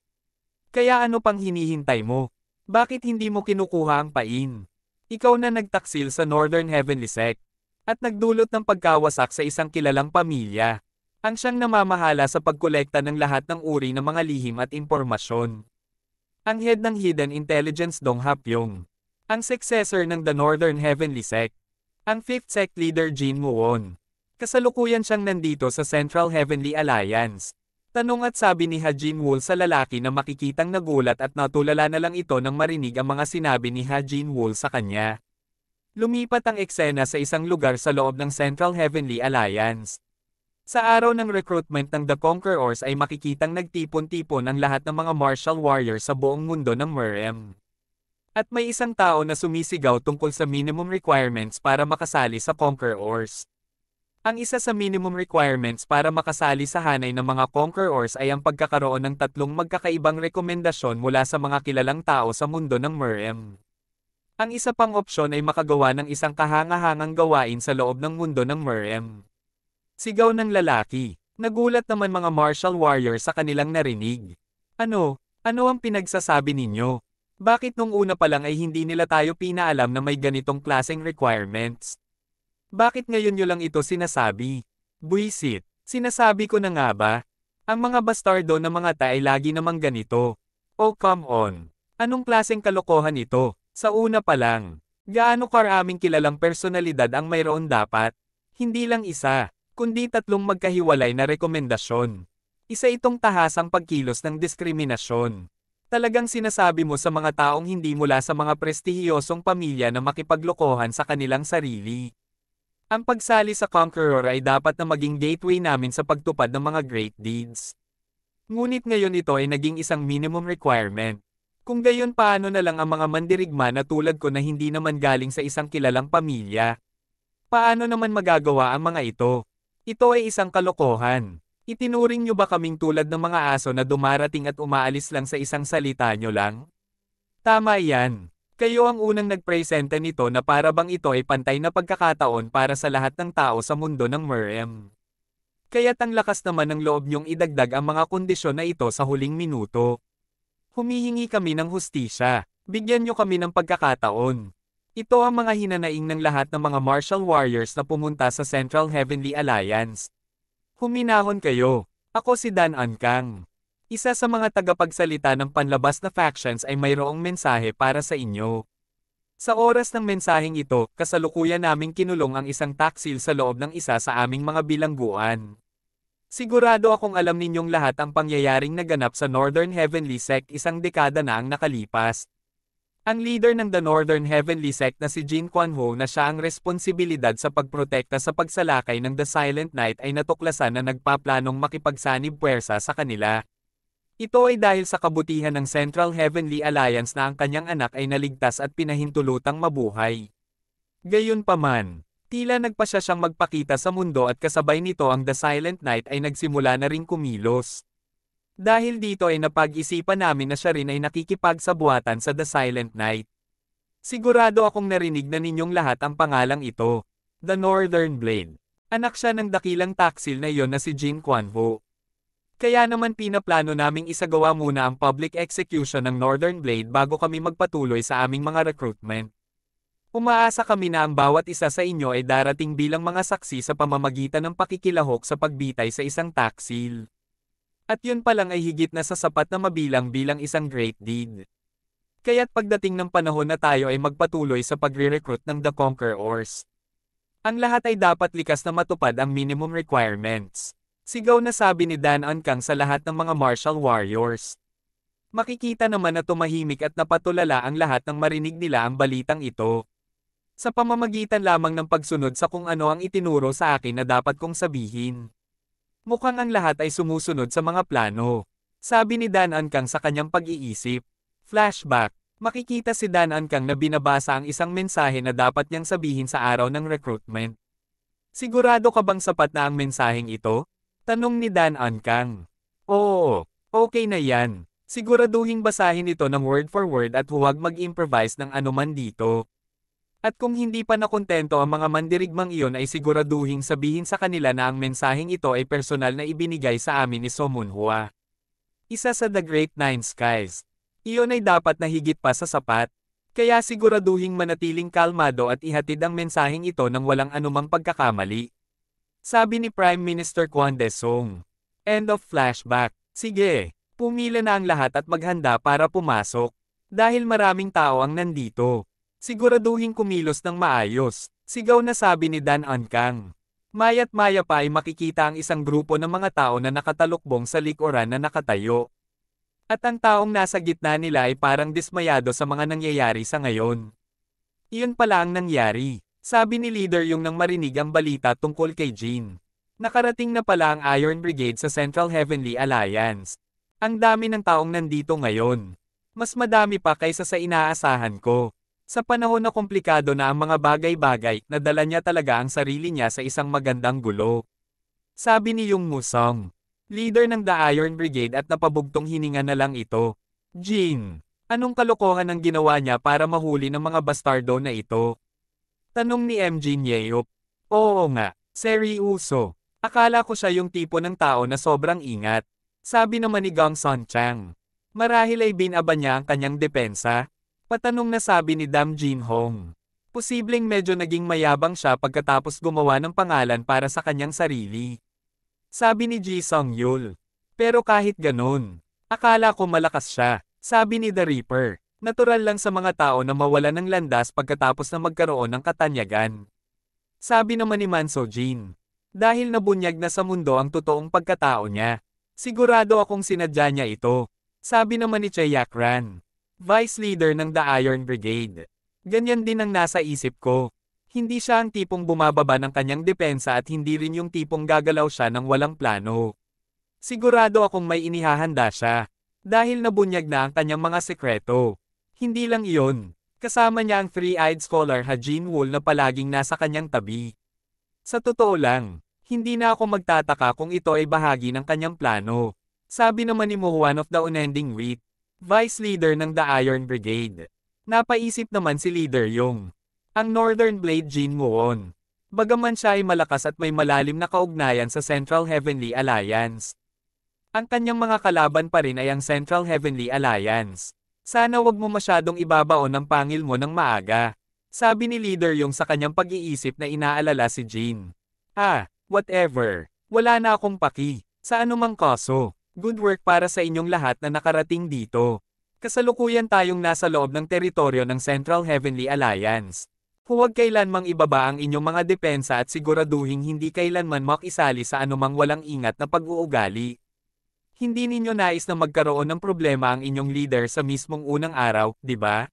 Kaya ano pang hinihintay mo? Bakit hindi mo kinukuha ang pain? Ikaw na nagtaksil sa Northern Heavenly Sect at nagdulot ng pagkawasak sa isang kilalang pamilya ang siyang namamahala sa pagkolekta ng lahat ng uri ng mga lihim at impormasyon. Ang head ng Hidden Intelligence Dong Hapyong. Ang successor ng The Northern Heavenly Sect. Ang 5th Sect leader Jin Muon. Kasalukuyan siyang nandito sa Central Heavenly Alliance. Tanong at sabi ni Hajin Wool sa lalaki na makikitang nagulat at natulala na lang ito nang marinig ang mga sinabi ni Hajin Wool sa kanya. Lumipat ang eksena sa isang lugar sa loob ng Central Heavenly Alliance. Sa araw ng recruitment ng The Conquerors ay makikitang nagtipon-tipon ang lahat ng mga martial warrior sa buong mundo ng MRM. At may isang tao na sumisigaw tungkol sa minimum requirements para makasali sa Conquerors. Ang isa sa minimum requirements para makasali sa hanay ng mga conquerors ay ang pagkakaroon ng tatlong magkakaibang rekomendasyon mula sa mga kilalang tao sa mundo ng MRM. Ang isa pang opsyon ay makagawa ng isang kahangahangang gawain sa loob ng mundo ng MRM. Sigaw ng lalaki. Nagulat naman mga martial warrior sa kanilang narinig. Ano? Ano ang pinagsasabi ninyo? Bakit nung una pa lang ay hindi nila tayo pinaalam na may ganitong klaseng requirements? Bakit ngayon nyo lang ito sinasabi? Buisit, sinasabi ko na nga ba? Ang mga bastardo na mga ta ay lagi namang ganito. Oh come on. Anong klaseng kalokohan ito? Sa una pa lang. Gaano karaming kilalang personalidad ang mayroon dapat? Hindi lang isa, kundi tatlong magkahiwalay na rekomendasyon. Isa itong tahasang pagkilos ng diskriminasyon. Talagang sinasabi mo sa mga taong hindi mula sa mga prestihiyosong pamilya na makipaglokohan sa kanilang sarili. Ang pagsali sa Conqueror ay dapat na maging gateway namin sa pagtupad ng mga great deeds. Ngunit ngayon ito ay naging isang minimum requirement. Kung gayon paano na lang ang mga mandirigma na tulad ko na hindi naman galing sa isang kilalang pamilya? Paano naman magagawa ang mga ito? Ito ay isang kalokohan. Itinuring nyo ba kaming tulad ng mga aso na dumarating at umaalis lang sa isang salita nyo lang? Tama yan. Kayo ang unang nagpresenta nito na para bang ito ay pantay na pagkakataon para sa lahat ng tao sa mundo ng Merem. Kaya't ang lakas naman ng loob nyong idagdag ang mga kondisyon na ito sa huling minuto. Humihingi kami ng hustisya. Bigyan nyo kami ng pagkakataon. Ito ang mga hinanaing ng lahat ng mga martial warriors na pumunta sa Central Heavenly Alliance. Huminahon kayo. Ako si Dan Ankang. Isa sa mga tagapagsalita ng panlabas na factions ay mayroong mensahe para sa inyo. Sa oras ng mensaheng ito, kasalukuyan naming kinulong ang isang taksil sa loob ng isa sa aming mga bilangguan. Sigurado akong alam ninyong lahat ang pangyayaring naganap sa Northern Heavenly Sect isang dekada na ang nakalipas. Ang leader ng The Northern Heavenly Sect na si Jin Quan Ho na siya ang responsibilidad sa pagprotekta sa pagsalakay ng The Silent Knight ay natuklasan na nagpaplanong makipagsanib puwersa sa kanila. Ito ay dahil sa kabutihan ng Central Heavenly Alliance na ang kanyang anak ay naligtas at pinahintulutang mabuhay. Gayunpaman, tila nagpa siya siyang magpakita sa mundo at kasabay nito ang The Silent Knight ay nagsimula na ring kumilos. Dahil dito ay napag-isipan namin na siya rin ay nakikipagsabuhatan sa The Silent Night. Sigurado akong narinig na ninyong lahat ang pangalang ito. The Northern Blade. Anak siya ng dakilang taksil na iyon na si Jin Quan Ho. Kaya naman pinaplano naming isagawa muna ang public execution ng Northern Blade bago kami magpatuloy sa aming mga recruitment. Umaasa kami na ang bawat isa sa inyo ay darating bilang mga saksi sa pamamagitan ng pakikilahok sa pagbitay sa isang taksil. At yun pa lang ay higit na sa sapat na mabilang bilang isang great deed. Kaya't pagdating ng panahon na tayo ay magpatuloy sa pagre-recruit ng The Conquerors. Ang lahat ay dapat likas na matupad ang minimum requirements. Sigaw na sabi ni Dan Ankang sa lahat ng mga martial warriors. Makikita naman na tumahimik at napatulala ang lahat ng marinig nila ang balitang ito. Sa pamamagitan lamang ng pagsunod sa kung ano ang itinuro sa akin na dapat kong sabihin. Mukhang ang lahat ay sumusunod sa mga plano. Sabi ni Dan Ankang sa kanyang pag-iisip. Flashback. Makikita si Dan Ankang na binabasa ang isang mensahe na dapat niyang sabihin sa araw ng recruitment. Sigurado ka bang sapat na ang mensaheng ito? Tanong ni Dan Ankang. Oo, okay na yan. Siguraduhin basahin ito ng word for word at huwag mag-improvise ng anuman dito. At kung hindi pa nakontento ang mga mandirigmang iyon ay siguraduhin sabihin sa kanila na ang mensaheng ito ay personal na ibinigay sa amin ni Somunhua. Isa sa The Great Nine Skies. Iyon ay dapat na higit pa sa sapat. Kaya siguraduhin manatiling kalmado at ihatid ang mensaheng ito ng walang anumang pagkakamali. Sabi ni Prime Minister Kwan Desong. End of flashback. Sige, pumila na ang lahat at maghanda para pumasok. Dahil maraming tao ang nandito. Siguraduhin kumilos ng maayos, sigaw na sabi ni Dan Ankang. Maya't maya pa ay makikita ang isang grupo ng mga tao na nakatalukbong sa likuran na nakatayo. At ang taong nasa gitna nila ay parang dismayado sa mga nangyayari sa ngayon. Iyon pala ang nangyari, sabi ni leader yung nang marinig ang balita tungkol kay Jean. Nakarating na pala ang Iron Brigade sa Central Heavenly Alliance. Ang dami ng taong nandito ngayon. Mas madami pa kaysa sa inaasahan ko. Sa panahon na komplikado na ang mga bagay-bagay, nadala niya talaga ang sarili niya sa isang magandang gulo. Sabi ni Yung Musong, leader ng The Iron Brigade at napabugtong hininga na lang ito. Jean, anong kalokohan ang ginawa niya para mahuli ng mga bastardo na ito? Tanong ni MJ Nyeyop. Oo nga, seryoso. Akala ko siya yung tipo ng tao na sobrang ingat. Sabi naman ni Gang Son Chang. Marahil ay binaba niya ang kanyang depensa, Patanong na sabi ni Dam Jin Hong. Posibleng medyo naging mayabang siya pagkatapos gumawa ng pangalan para sa kanyang sarili. Sabi ni Ji Song Yul. Pero kahit ganun, akala ko malakas siya, sabi ni The Reaper. Natural lang sa mga tao na mawala ng landas pagkatapos na magkaroon ng katanyagan. Sabi naman ni Manso Jin. Dahil nabunyag na sa mundo ang totoong pagkatao niya. Sigurado akong sinadya niya ito. Sabi naman ni Che Ran. Vice leader ng The Iron Brigade. Ganyan din ang nasa isip ko. Hindi siya ang tipong bumababa ng kanyang depensa at hindi rin yung tipong gagalaw siya ng walang plano. Sigurado akong may inihahanda siya. Dahil nabunyag na ang kanyang mga sekreto. Hindi lang iyon. Kasama niya ang three-eyed scholar Hajin Wool na palaging nasa kanyang tabi. Sa totoo lang, hindi na ako magtataka kung ito ay bahagi ng kanyang plano. Sabi naman ni Mo One of the Unending Wheat, Vice Leader ng The Iron Brigade. Napaisip naman si Leader Yung. Ang Northern Blade Jin Muon. Bagaman siya ay malakas at may malalim na kaugnayan sa Central Heavenly Alliance. Ang kanyang mga kalaban pa rin ay ang Central Heavenly Alliance. Sana wag mo masyadong ibabaon ang pangil mo ng maaga. Sabi ni Leader yung sa kanyang pag-iisip na inaalala si Jean. Ah, whatever. Wala na akong paki. Sa anumang kaso. Good work para sa inyong lahat na nakarating dito. Kasalukuyan tayong nasa loob ng teritoryo ng Central Heavenly Alliance. Huwag kailanmang ibaba ang inyong mga depensa at siguraduhin hindi kailanman makisali sa anumang walang ingat na pag-uugali. Hindi ninyo nais na magkaroon ng problema ang inyong leader sa mismong unang araw, di ba?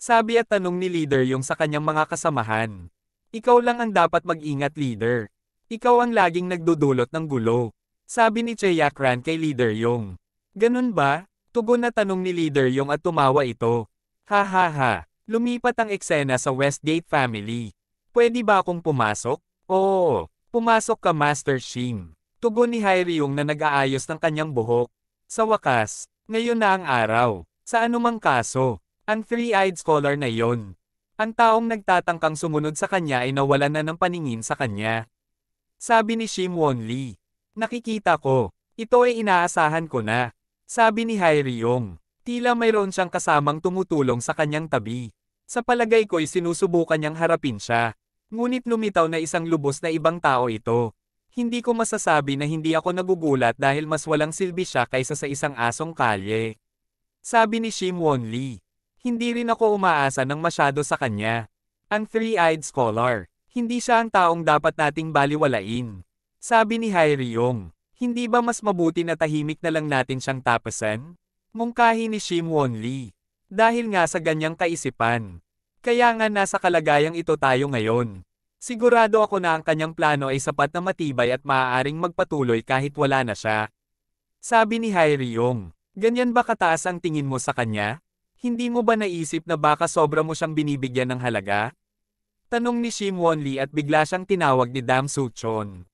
Sabi at tanong ni leader yung sa kanyang mga kasamahan. Ikaw lang ang dapat mag-ingat leader. Ikaw ang laging nagdudulot ng gulo. Sabi ni Cheyakran kay Leader Yong. Ganun ba? Tugon na tanong ni Leader Yong at tumawa ito. Ha ha ha. Lumipat ang eksena sa Westgate family. Pwede ba akong pumasok? Oo. Pumasok ka Master Shing. Tugon ni Hairiyong na nag-aayos ng kanyang buhok. Sa wakas, ngayon na ang araw. Sa anumang kaso, ang three-eyed scholar na yon. Ang taong nagtatangkang sumunod sa kanya ay nawalan na ng paningin sa kanya. Sabi ni Shim Won Lee. Nakikita ko. Ito ay inaasahan ko na. Sabi ni Hairiyong. Tila mayroon siyang kasamang tumutulong sa kanyang tabi. Sa palagay ko'y sinusubukan niyang harapin siya. Ngunit lumitaw na isang lubos na ibang tao ito. Hindi ko masasabi na hindi ako nagugulat dahil mas walang silbi siya kaysa sa isang asong kalye. Sabi ni Shim Won Lee. Hindi rin ako umaasa ng masyado sa kanya. Ang three-eyed scholar. Hindi siya ang taong dapat nating baliwalain. Sabi ni Haeriyong, hindi ba mas mabuti na tahimik na lang natin siyang tapasan? Mungkahi ni Shim Won Lee. Dahil nga sa ganyang kaisipan. Kaya nga nasa kalagayang ito tayo ngayon. Sigurado ako na ang kanyang plano ay sapat na matibay at maaaring magpatuloy kahit wala na siya. Sabi ni Haeriyong, ganyan ba kataas ang tingin mo sa kanya? Hindi mo ba naisip na baka sobra mo siyang binibigyan ng halaga? Tanong ni Shim Won Lee at bigla siyang tinawag ni Dam Soo Chon.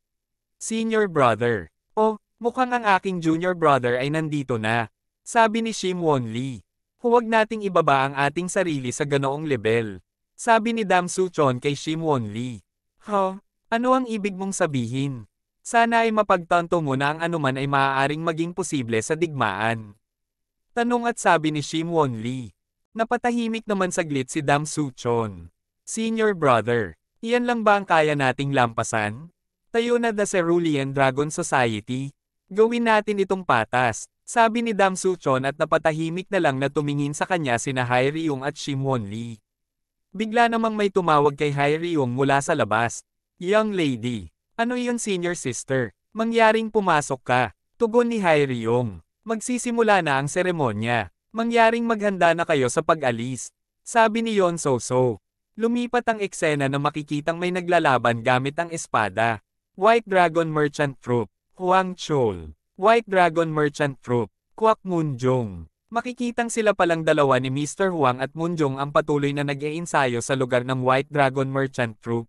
Senior brother. Oh, mukhang ang aking junior brother ay nandito na. Sabi ni Shim Won Lee. Huwag nating ibaba ang ating sarili sa ganoong level. Sabi ni Dam Soo Chon kay Shim Won Lee. Huh? Ano ang ibig mong sabihin? Sana ay mapagtanto mo na ang anuman ay maaaring maging posible sa digmaan. Tanong at sabi ni Shim Won Lee. Napatahimik naman saglit si Dam Soo Chon. Senior brother, iyan lang ba ang kaya nating lampasan? Tayo na the Cerulean Dragon Society. Gawin natin itong patas, sabi ni Dam Suchon at napatahimik na lang na tumingin sa kanya sina Hai Ryung at Shimwon Lee. Bigla namang may tumawag kay Hai mula sa labas. Young lady, ano yun senior sister? Mangyaring pumasok ka. Tugon ni Hai Magsisimula na ang seremonya. Mangyaring maghanda na kayo sa pag-alis. Sabi ni Yon So So. Lumipat ang eksena na makikitang may naglalaban gamit ang espada. White Dragon Merchant Troop, Huang Chol. White Dragon Merchant Troop, Kwak Munjong. Makikitang sila palang dalawa ni Mr. Huang at Munjong ang patuloy na nag-iensayo sa lugar ng White Dragon Merchant Troop.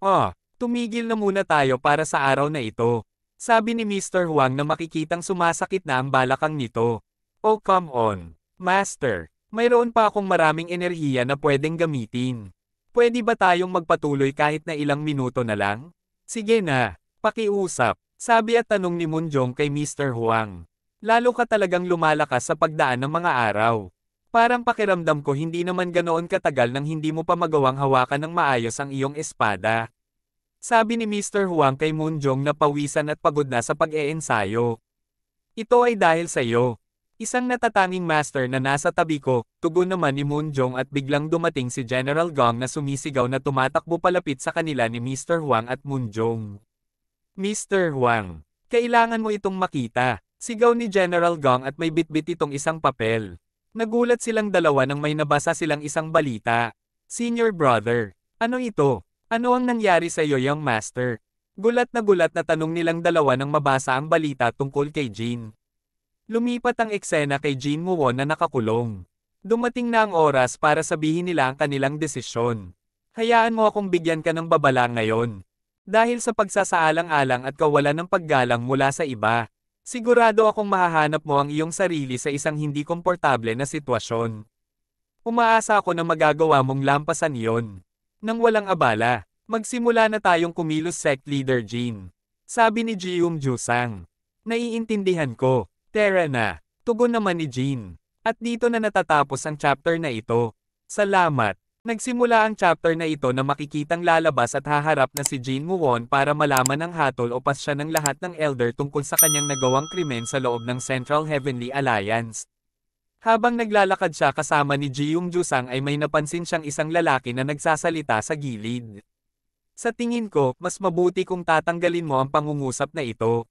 Oh, tumigil na muna tayo para sa araw na ito. Sabi ni Mr. Huang na makikitang sumasakit na ang balakang nito. Oh come on, Master. Mayroon pa akong maraming enerhiya na pwedeng gamitin. Pwede ba tayong magpatuloy kahit na ilang minuto na lang? Sige na, pakiusap, sabi at tanong ni Munjong kay Mr. Huang. Lalo ka talagang lumalakas sa pagdaan ng mga araw. Parang pakiramdam ko hindi naman ganoon katagal nang hindi mo pa magawang hawakan ng maayos ang iyong espada. Sabi ni Mr. Huang kay Munjong na pawisan at pagod na sa pag-eensayo. Ito ay dahil sa iyo, Isang natatanging master na nasa tabi ko, tugon naman ni Moon Jong at biglang dumating si General Gong na sumisigaw na tumatakbo palapit sa kanila ni Mr. Huang at Moon Jong. Mr. Huang, kailangan mo itong makita. Sigaw ni General Gong at may bitbit itong isang papel. Nagulat silang dalawa nang may nabasa silang isang balita. Senior brother, ano ito? Ano ang nangyari sa iyo young master? Gulat na gulat na tanong nilang dalawa nang mabasa ang balita tungkol kay Jean. Lumipat ang eksena kay Jin Won na nakakulong. Dumating na ang oras para sabihin nila ang kanilang desisyon. Hayaan mo akong bigyan ka ng babala ngayon. Dahil sa pagsasaalang-alang at kawalan ng paggalang mula sa iba, sigurado akong mahahanap mo ang iyong sarili sa isang hindi komportable na sitwasyon. Umaasa ako na magagawa mong lampasan iyon. Nang walang abala, magsimula na tayong kumilos sect leader Jin. Sabi ni Jium Jusang. Naiintindihan ko, Tara na, tugon naman ni Jean. At dito na natatapos ang chapter na ito. Salamat! Nagsimula ang chapter na ito na makikitang lalabas at haharap na si Jean Muwon para malaman ang hatol o pasya ng lahat ng elder tungkol sa kanyang nagawang krimen sa loob ng Central Heavenly Alliance. Habang naglalakad siya kasama ni Ji Yung Jusang ay may napansin siyang isang lalaki na nagsasalita sa gilid. Sa tingin ko, mas mabuti kung tatanggalin mo ang pangungusap na ito.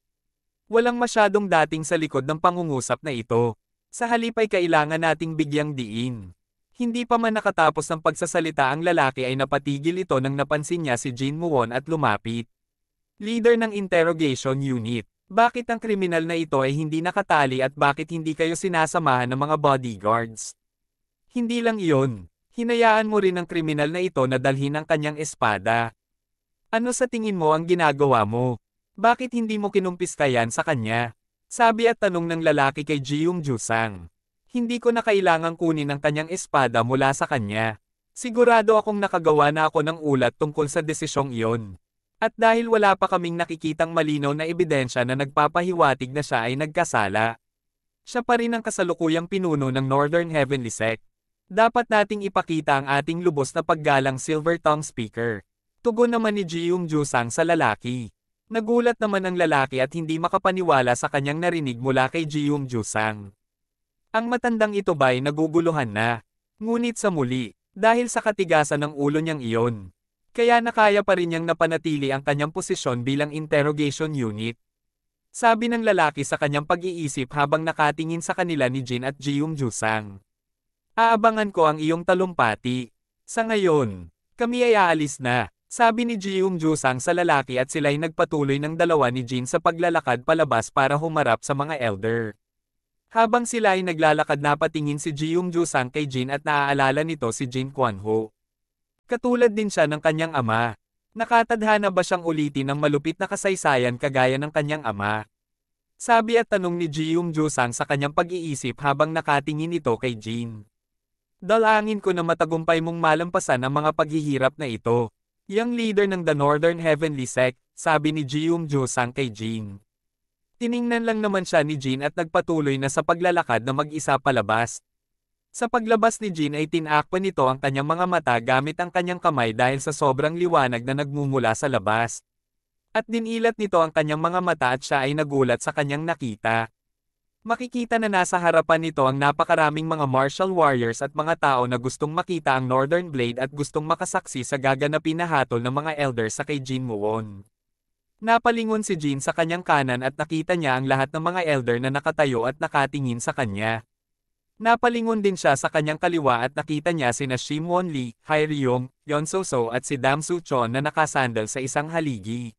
Walang masyadong dating sa likod ng pangungusap na ito. Sa halip ay kailangan nating bigyang diin. Hindi pa man nakatapos ng pagsasalita ang lalaki ay napatigil ito nang napansin niya si Jin Muwon at lumapit. Leader ng interrogation unit. Bakit ang kriminal na ito ay hindi nakatali at bakit hindi kayo sinasamahan ng mga bodyguards? Hindi lang iyon. Hinayaan mo rin ang kriminal na ito na dalhin ang kanyang espada. Ano sa tingin mo ang ginagawa mo? Bakit hindi mo kinumpista yan sa kanya? Sabi at tanong ng lalaki kay Jiyong Jusang. Hindi ko na kailangang kunin ang kanyang espada mula sa kanya. Sigurado akong nakagawa na ako ng ulat tungkol sa desisyong iyon. At dahil wala pa kaming nakikitang malinaw na ebidensya na nagpapahiwatig na siya ay nagkasala. Siya pa rin ang kasalukuyang pinuno ng Northern Heavenly Sect. Dapat nating ipakita ang ating lubos na paggalang Silver Tongue Speaker. Tugon naman ni Jiyong Jusang sa lalaki. Nagulat naman ang lalaki at hindi makapaniwala sa kanyang narinig mula kay Jiung Jusang. Ang matandang ito ba'y naguguluhan na? Ngunit sa muli, dahil sa katigasan ng ulo niyang iyon. Kaya nakaya pa rin niyang napanatili ang kanyang posisyon bilang interrogation unit. Sabi ng lalaki sa kanyang pag-iisip habang nakatingin sa kanila ni Jin at Jiung Jusang. Aabangan ko ang iyong talumpati. Sa ngayon, kami ay aalis na. Sabi ni Ji Jiung Jusang sa lalaki at sila'y nagpatuloy ng dalawa ni Jin sa paglalakad palabas para humarap sa mga elder. Habang sila'y ay naglalakad napatingin si Ji Jiung Jusang kay Jin at naaalala nito si Jin Kwan Ho. Katulad din siya ng kanyang ama. Nakatadhana ba siyang ulitin ng malupit na kasaysayan kagaya ng kanyang ama? Sabi at tanong ni Ji Jiung Jusang sa kanyang pag-iisip habang nakatingin ito kay Jin. Dalangin ko na matagumpay mong malampasan ang mga paghihirap na ito. Yang leader ng The Northern Heavenly Sect, sabi ni Jium Josang kay Jin. Tiningnan lang naman siya ni Jin at nagpatuloy na sa paglalakad na mag-isa palabas. Sa paglabas ni Jin ay tinakpan nito ang kanyang mga mata gamit ang kanyang kamay dahil sa sobrang liwanag na nagmumula sa labas. At dinilat nito ang kanyang mga mata at siya ay nagulat sa kanyang nakita. Makikita na nasa harapan nito ang napakaraming mga martial warriors at mga tao na gustong makita ang Northern Blade at gustong makasaksi sa gaganapin na hatol ng mga elder sa kay Jin Muon. Napalingon si Jin sa kanyang kanan at nakita niya ang lahat ng mga elder na nakatayo at nakatingin sa kanya. Napalingon din siya sa kanyang kaliwa at nakita niya sina Won Lee, Hai Ryong, Yeon So So at si Dam Soo Chon na nakasandal sa isang haligi.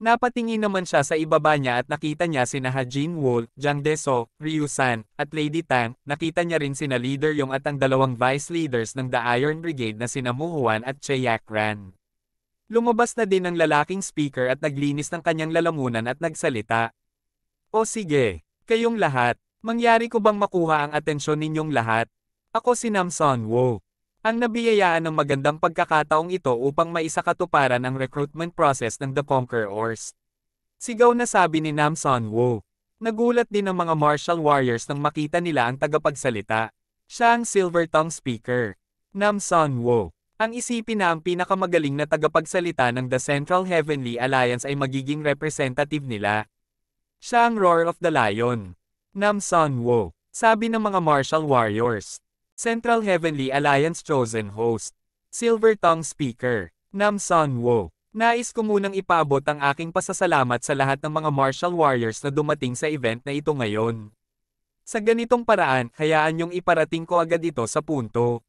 Napatingin naman siya sa ibaba niya at nakita niya sina Hajin Wol, Jang Deso, Ryu San, at Lady Tang, nakita niya rin sina Leader Yong at ang dalawang vice leaders ng The Iron Brigade na sina Muhuan at Cheyak Ran. Lumabas na din ang lalaking speaker at naglinis ng kanyang lalamunan at nagsalita. O sige, kayong lahat, mangyari ko bang makuha ang atensyon ninyong lahat? Ako si Namson Wo ang nabiyayaan ng magandang pagkakataong ito upang maisakatuparan ang recruitment process ng The Conquerors. Sigaw na sabi ni Nam Son Woo. Nagulat din ang mga martial warriors nang makita nila ang tagapagsalita. Siya ang silver tongue speaker. Nam Son Woo. Ang isipin na ang pinakamagaling na tagapagsalita ng The Central Heavenly Alliance ay magiging representative nila. Siya ang Roar of the Lion. Nam Son Woo. Sabi ng mga martial warriors. Central Heavenly Alliance Chosen Host, Silver Tongue Speaker, Nam Sun Wo. Nais ko munang ipabot ang aking pasasalamat sa lahat ng mga martial warriors na dumating sa event na ito ngayon. Sa ganitong paraan, hayaan yung iparating ko agad ito sa punto.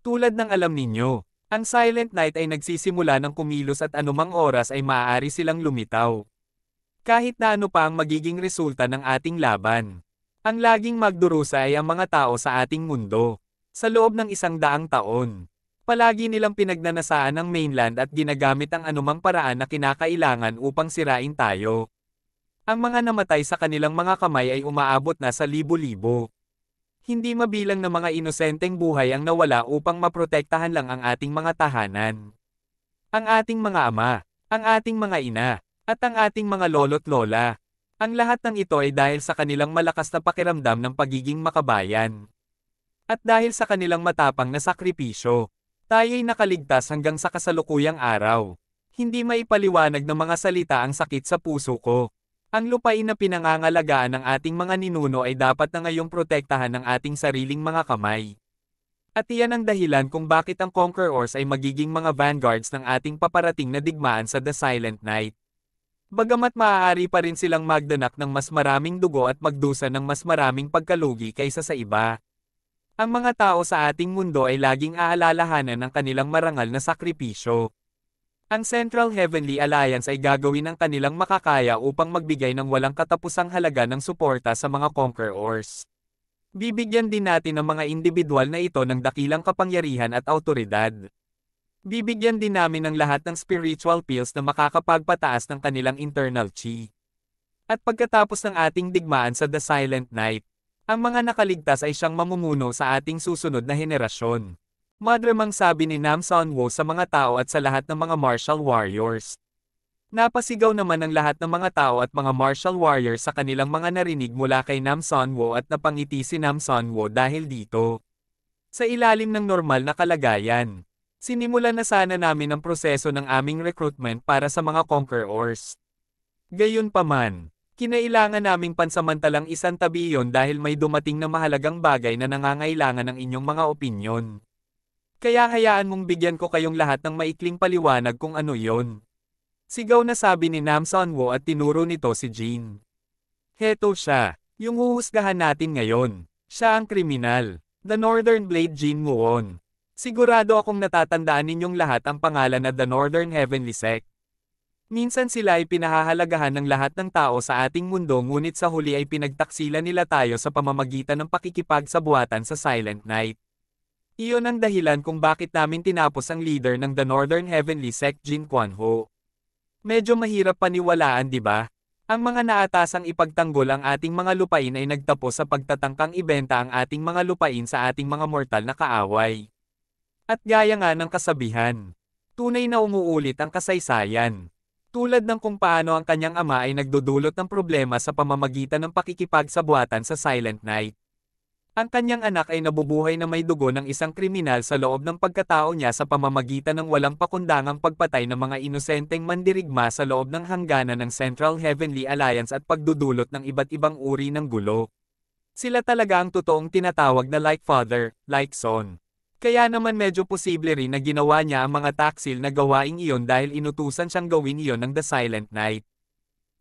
Tulad ng alam ninyo, ang Silent Night ay nagsisimula ng kumilos at anumang oras ay maaari silang lumitaw. Kahit na ano pa ang magiging resulta ng ating laban. Ang laging magdurusa ay ang mga tao sa ating mundo. Sa loob ng isang daang taon, palagi nilang pinagnanasaan ang mainland at ginagamit ang anumang paraan na kinakailangan upang sirain tayo. Ang mga namatay sa kanilang mga kamay ay umaabot na sa libo-libo. Hindi mabilang na mga inosenteng buhay ang nawala upang maprotektahan lang ang ating mga tahanan. Ang ating mga ama, ang ating mga ina, at ang ating mga lolo't lola, ang lahat ng ito ay dahil sa kanilang malakas na pakiramdam ng pagiging makabayan. At dahil sa kanilang matapang na sakripisyo, tayo'y nakaligtas hanggang sa kasalukuyang araw. Hindi maipaliwanag ng mga salita ang sakit sa puso ko. Ang lupain na pinangangalagaan ng ating mga ninuno ay dapat na ngayong protektahan ng ating sariling mga kamay. At iyan ang dahilan kung bakit ang Conquerors ay magiging mga vanguards ng ating paparating na digmaan sa The Silent Night. Bagamat maaari pa rin silang magdanak ng mas maraming dugo at magdusa ng mas maraming pagkalugi kaysa sa iba. Ang mga tao sa ating mundo ay laging aalalahanan ng kanilang marangal na sakripisyo. Ang Central Heavenly Alliance ay gagawin ang kanilang makakaya upang magbigay ng walang katapusang halaga ng suporta sa mga conquerors. Bibigyan din natin ang mga individual na ito ng dakilang kapangyarihan at autoridad. Bibigyan din namin ng lahat ng spiritual pills na makakapagpataas ng kanilang internal chi. At pagkatapos ng ating digmaan sa The Silent Night, ang mga nakaligtas ay siyang mamumuno sa ating susunod na henerasyon. Madramang sabi ni Nam Sanwo sa mga tao at sa lahat ng mga martial warriors. Napasigaw naman ang lahat ng mga tao at mga martial warriors sa kanilang mga narinig mula kay Nam Sanwo at napangiti si Nam Sanwo dahil dito. Sa ilalim ng normal na kalagayan, Sinimulan na sana namin ang proseso ng aming recruitment para sa mga conquerors. Gayunpaman, kinailangan naming pansamantalang isang tabi yon dahil may dumating na mahalagang bagay na nangangailangan ng inyong mga opinyon. Kaya hayaan mong bigyan ko kayong lahat ng maikling paliwanag kung ano yon. Sigaw na sabi ni Nam Sanwo at tinuro nito si Jean. Heto siya, yung huhusgahan natin ngayon. Siya ang kriminal. The Northern Blade Jean Nguon. Sigurado akong natatandaan ninyong lahat ang pangalan na The Northern Heavenly Sect. Minsan sila ay pinahahalagahan ng lahat ng tao sa ating mundo ngunit sa huli ay pinagtaksila nila tayo sa pamamagitan ng pakikipag sa buhatan sa Silent Night. Iyon ang dahilan kung bakit namin tinapos ang leader ng The Northern Heavenly Sect Jin Quan Ho. Medyo mahirap paniwalaan di ba? Ang mga naatasang ipagtanggol ang ating mga lupain ay nagtapos sa pagtatangkang ibenta ang ating mga lupain sa ating mga mortal na kaaway. At gaya nga ng kasabihan, tunay na umuulit ang kasaysayan. Tulad ng kung paano ang kanyang ama ay nagdudulot ng problema sa pamamagitan ng pakikipagsabuatan sa Silent Night. Ang kanyang anak ay nabubuhay na may dugo ng isang kriminal sa loob ng pagkatao niya sa pamamagitan ng walang pakundangang pagpatay ng mga inosenteng mandirigma sa loob ng hangganan ng Central Heavenly Alliance at pagdudulot ng iba't ibang uri ng gulo. Sila talaga ang totoong tinatawag na like father, like son. Kaya naman medyo posible rin na ginawa niya ang mga taksil na gawaing iyon dahil inutusan siyang gawin iyon ng The Silent Night.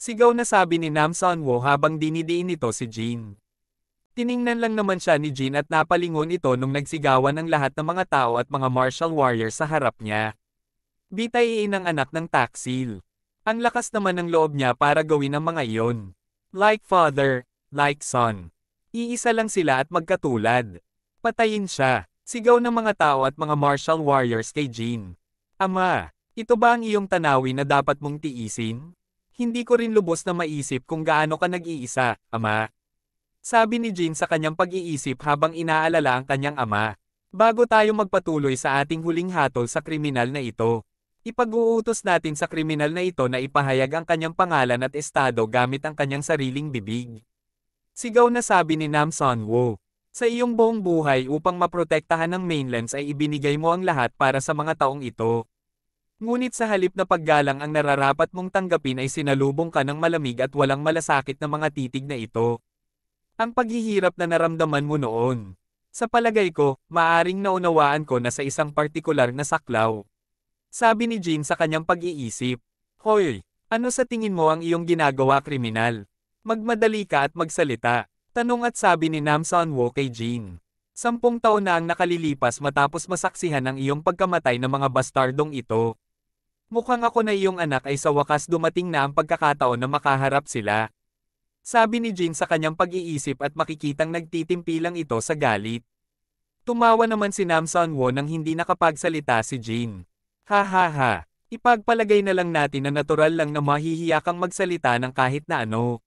Sigaw na sabi ni Nam Sanwo habang dinidiin ito si Jean. Tiningnan lang naman siya ni Jean at napalingon ito nung nagsigawan ang lahat ng mga tao at mga martial warrior sa harap niya. Bitay ang anak ng taksil. Ang lakas naman ng loob niya para gawin ang mga iyon. Like father, like son. Iisa lang sila at magkatulad. Patayin siya. Sigaw ng mga tao at mga martial warriors kay Jean. Ama, ito ba ang iyong tanawin na dapat mong tiisin? Hindi ko rin lubos na maisip kung gaano ka nag-iisa, ama. Sabi ni Jean sa kanyang pag-iisip habang inaalala ang kanyang ama. Bago tayo magpatuloy sa ating huling hatol sa kriminal na ito, ipag-uutos natin sa kriminal na ito na ipahayag ang kanyang pangalan at estado gamit ang kanyang sariling bibig. Sigaw na sabi ni Nam Son Woo. Sa iyong buong buhay upang maprotektahan ng mainlands ay ibinigay mo ang lahat para sa mga taong ito. Ngunit sa halip na paggalang ang nararapat mong tanggapin ay sinalubong ka ng malamig at walang malasakit na mga titig na ito. Ang paghihirap na naramdaman mo noon. Sa palagay ko, maaring naunawaan ko na sa isang partikular na saklaw. Sabi ni Jean sa kanyang pag-iisip. Hoy, ano sa tingin mo ang iyong ginagawa kriminal? Magmadali ka at magsalita. Tanong at sabi ni Nam Sanwo kay Jean. Sampung taon na ang nakalilipas matapos masaksihan ang iyong pagkamatay ng mga bastardong ito. Mukhang ako na iyong anak ay sa wakas dumating na ang pagkakataon na makaharap sila. Sabi ni Jin sa kanyang pag-iisip at makikitang nagtitimpilang ito sa galit. Tumawa naman si Nam Sanwo nang hindi nakapagsalita si Jin. Ha ha ha, ipagpalagay na lang natin na natural lang na mahihiya kang magsalita ng kahit na ano.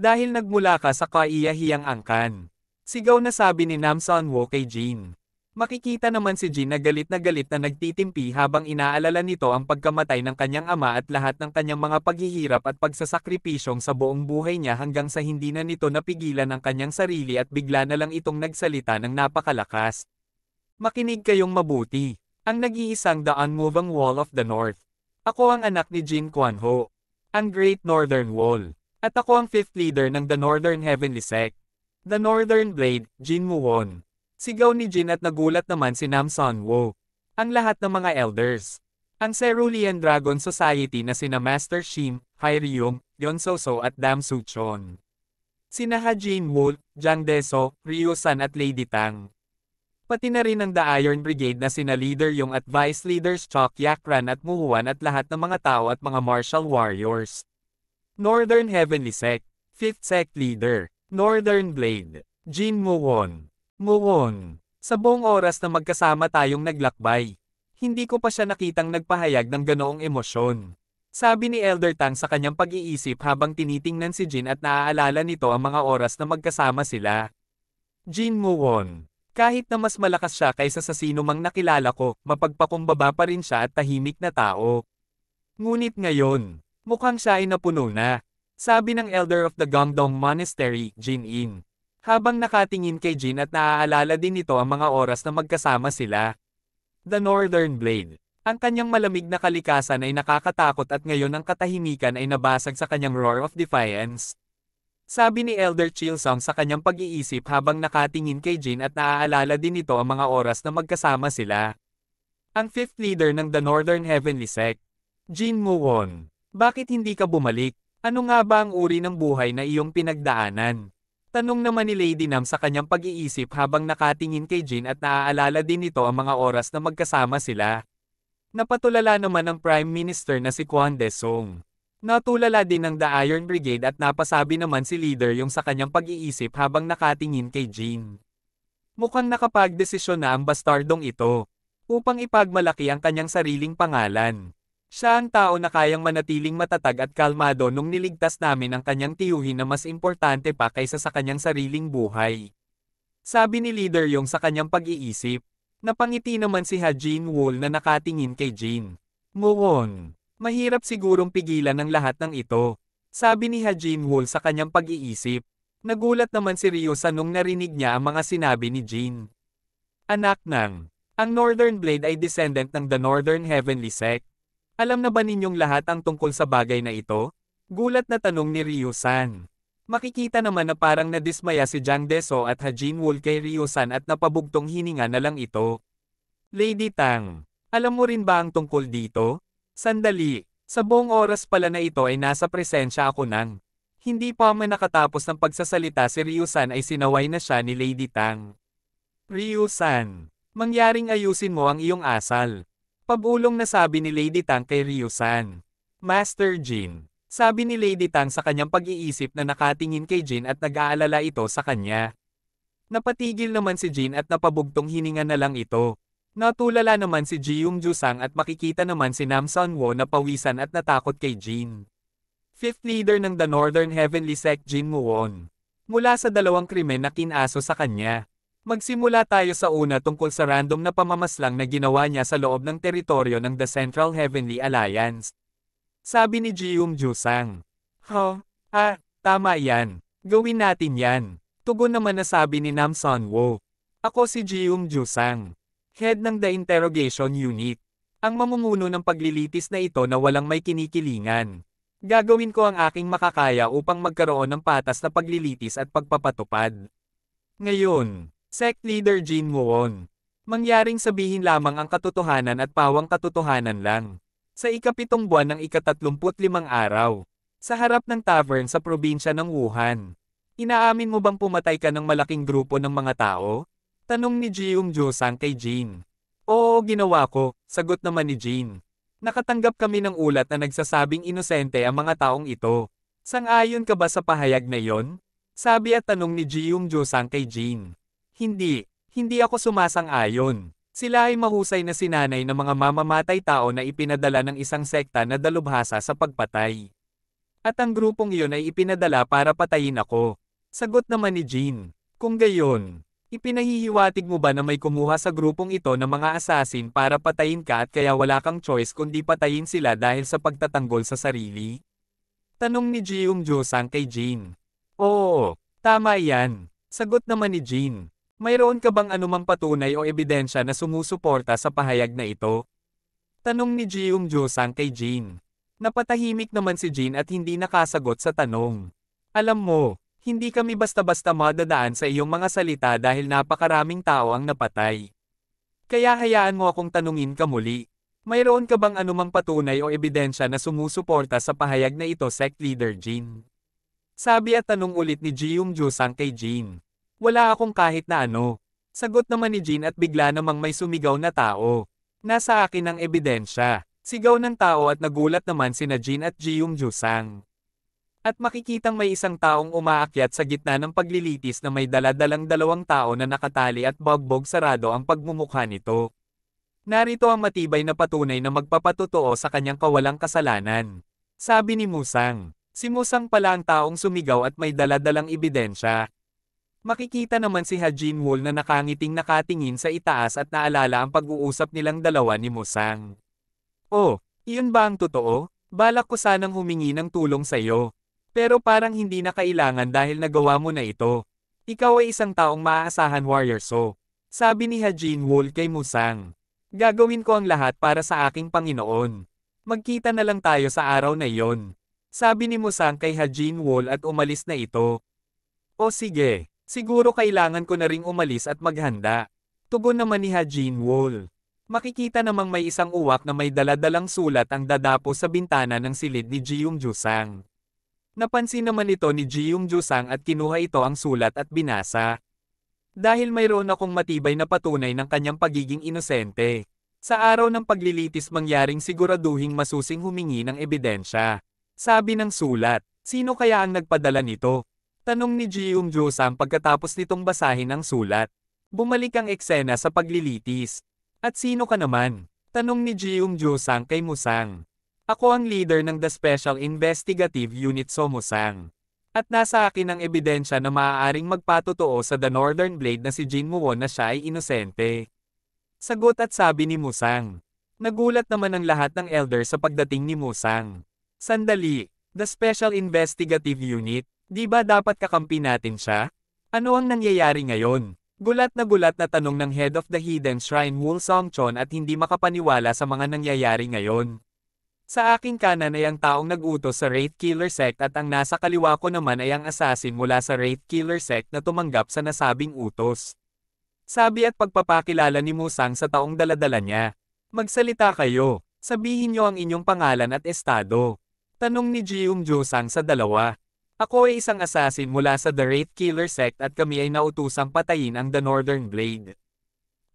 Dahil nagmula ka sa kaiyahiyang angkan. Sigaw na sabi ni Nam Sunwo kay Jin. Makikita naman si Jin na galit na galit na nagtitimpi habang inaalala nito ang pagkamatay ng kanyang ama at lahat ng kanyang mga paghihirap at pagsasakripisyong sa buong buhay niya hanggang sa hindi na nito napigilan ang kanyang sarili at bigla na lang itong nagsalita ng napakalakas. Makinig kayong mabuti. Ang nag-iisang The Unmoving Wall of the North. Ako ang anak ni Jin Kwan Ho. Ang Great Northern Wall. At ako ang fifth leader ng The Northern Heavenly Sect. The Northern Blade, Jin Muwon. Sigaw ni Jin at nagulat naman si Nam Sunwoo. Ang lahat ng mga elders. Ang Cerulean Dragon Society na sina Master Shim, Hyryung, Yonsoso at Dam Suchon. Sina Ha Jin Wool, Jang Deso, Ryu-san at Lady Tang. Pati na rin ang The Iron Brigade na sina Leader Yung at Vice Leaders Chok Yakran at Muhuan at lahat ng mga tao at mga martial warriors. Northern Heavenly Sect, Fifth Sect Leader, Northern Blade, Jin Muwon. Muwon, sa buong oras na magkasama tayong naglakbay, hindi ko pa siya nakitang nagpahayag ng ganoong emosyon. Sabi ni Elder Tang sa kanyang pag-iisip habang tinitingnan si Jin at naaalala nito ang mga oras na magkasama sila. Jin Muwon, kahit na mas malakas siya kaysa sa sino mang nakilala ko, mapagpakumbaba pa rin siya at tahimik na tao. Ngunit ngayon, Mukhang siya ay napuno na, sabi ng elder of the Gangdong Monastery, Jin In. Habang nakatingin kay Jin at naaalala din nito ang mga oras na magkasama sila. The Northern Blade. Ang kanyang malamig na kalikasan ay nakakatakot at ngayon ang katahimikan ay nabasag sa kanyang roar of defiance. Sabi ni Elder Chilsong sa kanyang pag-iisip habang nakatingin kay Jin at naaalala din ito ang mga oras na magkasama sila. Ang fifth leader ng The Northern Heavenly Sect, Jin Muwon. Bakit hindi ka bumalik? Ano nga ba ang uri ng buhay na iyong pinagdaanan? Tanong naman ni Lady Nam sa kanyang pag-iisip habang nakatingin kay Jin at naaalala din ito ang mga oras na magkasama sila. Napatulala naman ang Prime Minister na si Kwan Desong. Natulala din ng The Iron Brigade at napasabi naman si Leader yung sa kanyang pag-iisip habang nakatingin kay Jin. Mukhang nakapagdesisyon na ang bastardong ito upang ipagmalaki ang kanyang sariling pangalan. Siya ang tao na kayang manatiling matatag at kalmado nung niligtas namin ang kanyang tiyuhin na mas importante pa kaysa sa kanyang sariling buhay. Sabi ni Leader Yong sa kanyang pag-iisip, napangiti naman si Ha Jin Wool na nakatingin kay Jin. Muon, mahirap sigurong pigilan ang lahat ng ito. Sabi ni Ha Jin Wool sa kanyang pag-iisip, nagulat naman si sa nung narinig niya ang mga sinabi ni Jin. Anak ng, ang Northern Blade ay descendant ng the Northern Heavenly Sect. Alam na ba ninyong lahat ang tungkol sa bagay na ito? Gulat na tanong ni Ryusan. Makikita naman na parang nadismaya si Jang Deso at Hajin Wol kay ryu at napabugtong hininga na lang ito. Lady Tang, alam mo rin ba ang tungkol dito? Sandali, sa buong oras pala na ito ay nasa presensya ako nang. Hindi pa man nakatapos ng pagsasalita si Ryusan ay sinaway na siya ni Lady Tang. Ryusan, mangyaring ayusin mo ang iyong asal. Pabulong na sabi ni Lady Tang kay Ryu-san. Master Jin. Sabi ni Lady Tang sa kanyang pag-iisip na nakatingin kay Jin at nag-aalala ito sa kanya. Napatigil naman si Jin at napabugtong hininga na lang ito. Natulala naman si Ji Yung Jusang at makikita naman si Nam Sun Wo na pawisan at natakot kay Jin. Fifth leader ng The Northern Heavenly Sect Jin Muon. Mula sa dalawang krimen na kinaso sa kanya, Magsimula tayo sa una tungkol sa random na pamamaslang na ginawa niya sa loob ng teritoryo ng The Central Heavenly Alliance. Sabi ni Jium Jusang. Ho, ah, tama yan. Gawin natin yan. Tugon naman na sabi ni Nam Sunwo. Ako si Jium Jusang. Head ng The Interrogation Unit. Ang mamumuno ng paglilitis na ito na walang may kinikilingan. Gagawin ko ang aking makakaya upang magkaroon ng patas na paglilitis at pagpapatupad. Ngayon, Sect Leader Jin Muon. Mangyaring sabihin lamang ang katotohanan at pawang katotohanan lang. Sa ikapitong buwan ng ikatatlumputlimang araw, sa harap ng tavern sa probinsya ng Wuhan, inaamin mo bang pumatay ka ng malaking grupo ng mga tao? Tanong ni Jiung Josang kay Jin. Oo ginawa ko, sagot naman ni Jin. Nakatanggap kami ng ulat na nagsasabing inosente ang mga taong ito. Sang-ayon ka ba sa pahayag na yon? Sabi at tanong ni Jiung Josang kay Jin. Hindi, hindi ako sumasang-ayon. Sila ay mahusay na sinanay ng mga mamamatay tao na ipinadala ng isang sekta na dalubhasa sa pagpatay. At ang grupong iyon ay ipinadala para patayin ako. Sagot naman ni Jean. Kung gayon, ipinahihiwatig mo ba na may kumuha sa grupong ito ng mga asasin para patayin ka at kaya wala kang choice kundi patayin sila dahil sa pagtatanggol sa sarili? Tanong ni Jeong Josang kay Jean. Oo, tama yan. Sagot naman ni Jean. Mayroon ka bang anumang patunay o ebidensya na sumusuporta sa pahayag na ito? Tanong ni Jiung Josang kay Jean. Napatahimik naman si Jean at hindi nakasagot sa tanong. Alam mo, hindi kami basta-basta madadaan sa iyong mga salita dahil napakaraming tao ang napatay. Kaya hayaan mo akong tanungin ka muli. Mayroon ka bang anumang patunay o ebidensya na sumusuporta sa pahayag na ito sect leader Jin? Sabi at tanong ulit ni Jiung Jusang kay Jin. Wala akong kahit na ano. Sagot naman ni Jean at bigla namang may sumigaw na tao. Nasa akin ang ebidensya. Sigaw ng tao at nagulat naman sina Jean at Jiyung Jusang. At makikitang may isang taong umaakyat sa gitna ng paglilitis na may daladalang dalawang tao na nakatali at bogbog sarado ang pagmumukha nito. Narito ang matibay na patunay na magpapatotoo sa kanyang kawalang kasalanan. Sabi ni Musang, si Musang pala ang taong sumigaw at may daladalang ebidensya, Makikita naman si Hajin Wol na nakangiting nakatingin sa itaas at naalala ang pag-uusap nilang dalawa ni Musang. Oh, iyon ba ang totoo? Balak ko sanang humingi ng tulong sa iyo. Pero parang hindi na kailangan dahil nagawa mo na ito. Ikaw ay isang taong maaasahan warrior so. Sabi ni Hajin Wol kay Musang. Gagawin ko ang lahat para sa aking Panginoon. Magkita na lang tayo sa araw na iyon. Sabi ni Musang kay Hajin Wol at umalis na ito. O sige. Siguro kailangan ko na ring umalis at maghanda. Tugon naman ni Hajin Wall. Makikita namang may isang uwak na may daladalang sulat ang dadapo sa bintana ng silid ni Jiyong Jusang. Napansin naman ito ni Jiyong Jusang at kinuha ito ang sulat at binasa. Dahil mayroon akong matibay na patunay ng kanyang pagiging inosente. Sa araw ng paglilitis mangyaring siguraduhing masusing humingi ng ebidensya. Sabi ng sulat, sino kaya ang nagpadala nito? Tanong ni Ji Yoon Jo Sam pagkatapos nitong basahin ang sulat. Bumalik ang eksena sa paglilitis. At sino ka naman? Tanong ni Ji Yoon Jo Sang kay Musang. Ako ang leader ng The Special Investigative Unit So Musang. At nasa akin ang ebidensya na maaaring magpatotoo sa The Northern Blade na si Jin Muwon na siya ay inosente. Sagot at sabi ni Musang. Nagulat naman ang lahat ng elder sa pagdating ni Musang. Sandali, The Special Investigative Unit, Di ba dapat kakampi natin siya? Ano ang nangyayari ngayon? Gulat na gulat na tanong ng head of the Hidden Shrine Wool Songchon at hindi makapaniwala sa mga nangyayari ngayon. Sa aking kanan ay ang taong nag-utos sa Wraith Killer Sect at ang nasa kaliwa ko naman ay ang assassin mula sa Wraith Killer Sect na tumanggap sa nasabing utos. Sabi at pagpapakilala ni Musang sa taong daladala niya. Magsalita kayo, sabihin niyo ang inyong pangalan at estado. Tanong ni Jiung Josang sa dalawa. Ako ay isang assassin mula sa The Wraith Killer Sect at kami ay nautusang patayin ang The Northern Blade.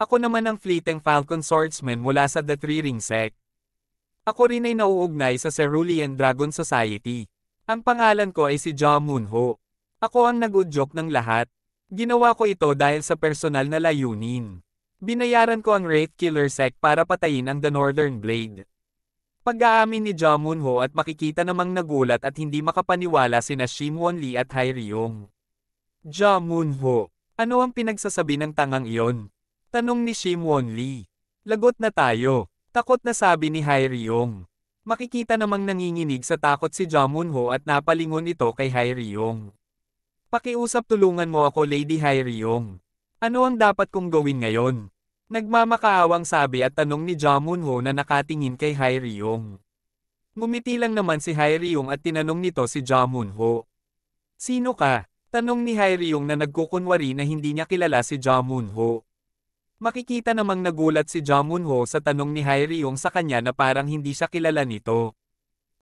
Ako naman ang fleeting Falcon Swordsman mula sa The Three Ring Sect. Ako rin ay nauugnay sa Cerulean Dragon Society. Ang pangalan ko ay si Ja Moonho. Ako ang nagudyok ng lahat. Ginawa ko ito dahil sa personal na layunin. Binayaran ko ang Wraith Killer Sect para patayin ang The Northern Blade. Pag-aamin ni Jamunho at makikita namang nagulat at hindi makapaniwala sina Won Lee at Hyryong. Jamunho, ano ang pinagsasabi ng tangang iyon? Tanong ni Shim Won Lee. Lagot na tayo, takot na sabi ni Hyryong. Makikita namang nanginginig sa takot si Jamunho at napalingon ito kay Hyryong. Pakiusap tulungan mo ako Lady Hyryong. Ano ang dapat kong gawin ngayon? Nagmamakaawang sabi at tanong ni Jamunho na nakatingin kay Hai Ryong. Ngumiti lang naman si Hai Ryong at tinanong nito si Jamunho. Sino ka? Tanong ni Hai Ryong na nagkukunwari na hindi niya kilala si Jamunho. Makikita namang nagulat si Jamunho sa tanong ni Hai Ryong sa kanya na parang hindi siya kilala nito.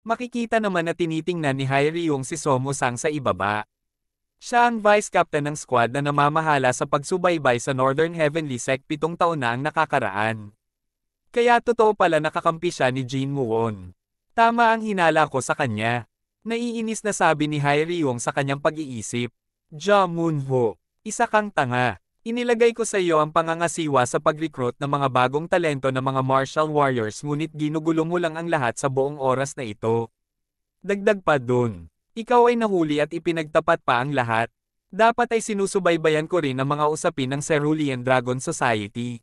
Makikita naman na tinitingnan ni Hai Ryong si Somo Sang sa ibaba. Siya ang vice captain ng squad na namamahala sa pagsubaybay sa Northern Heavenly Sect pitong taon na ang nakakaraan. Kaya totoo pala nakakampi siya ni Jin Muon. Tama ang hinala ko sa kanya. Naiinis na sabi ni Hai Ryong sa kanyang pag-iisip. Ja Moon Ho, isa kang tanga. Inilagay ko sa iyo ang pangangasiwa sa pag-recruit ng mga bagong talento ng mga martial warriors ngunit ginugulo mo lang ang lahat sa buong oras na ito. Dagdag pa dun, ikaw ay nahuli at ipinagtapat pa ang lahat. Dapat ay sinusubaybayan ko rin ang mga usapin ng Cerulean Dragon Society.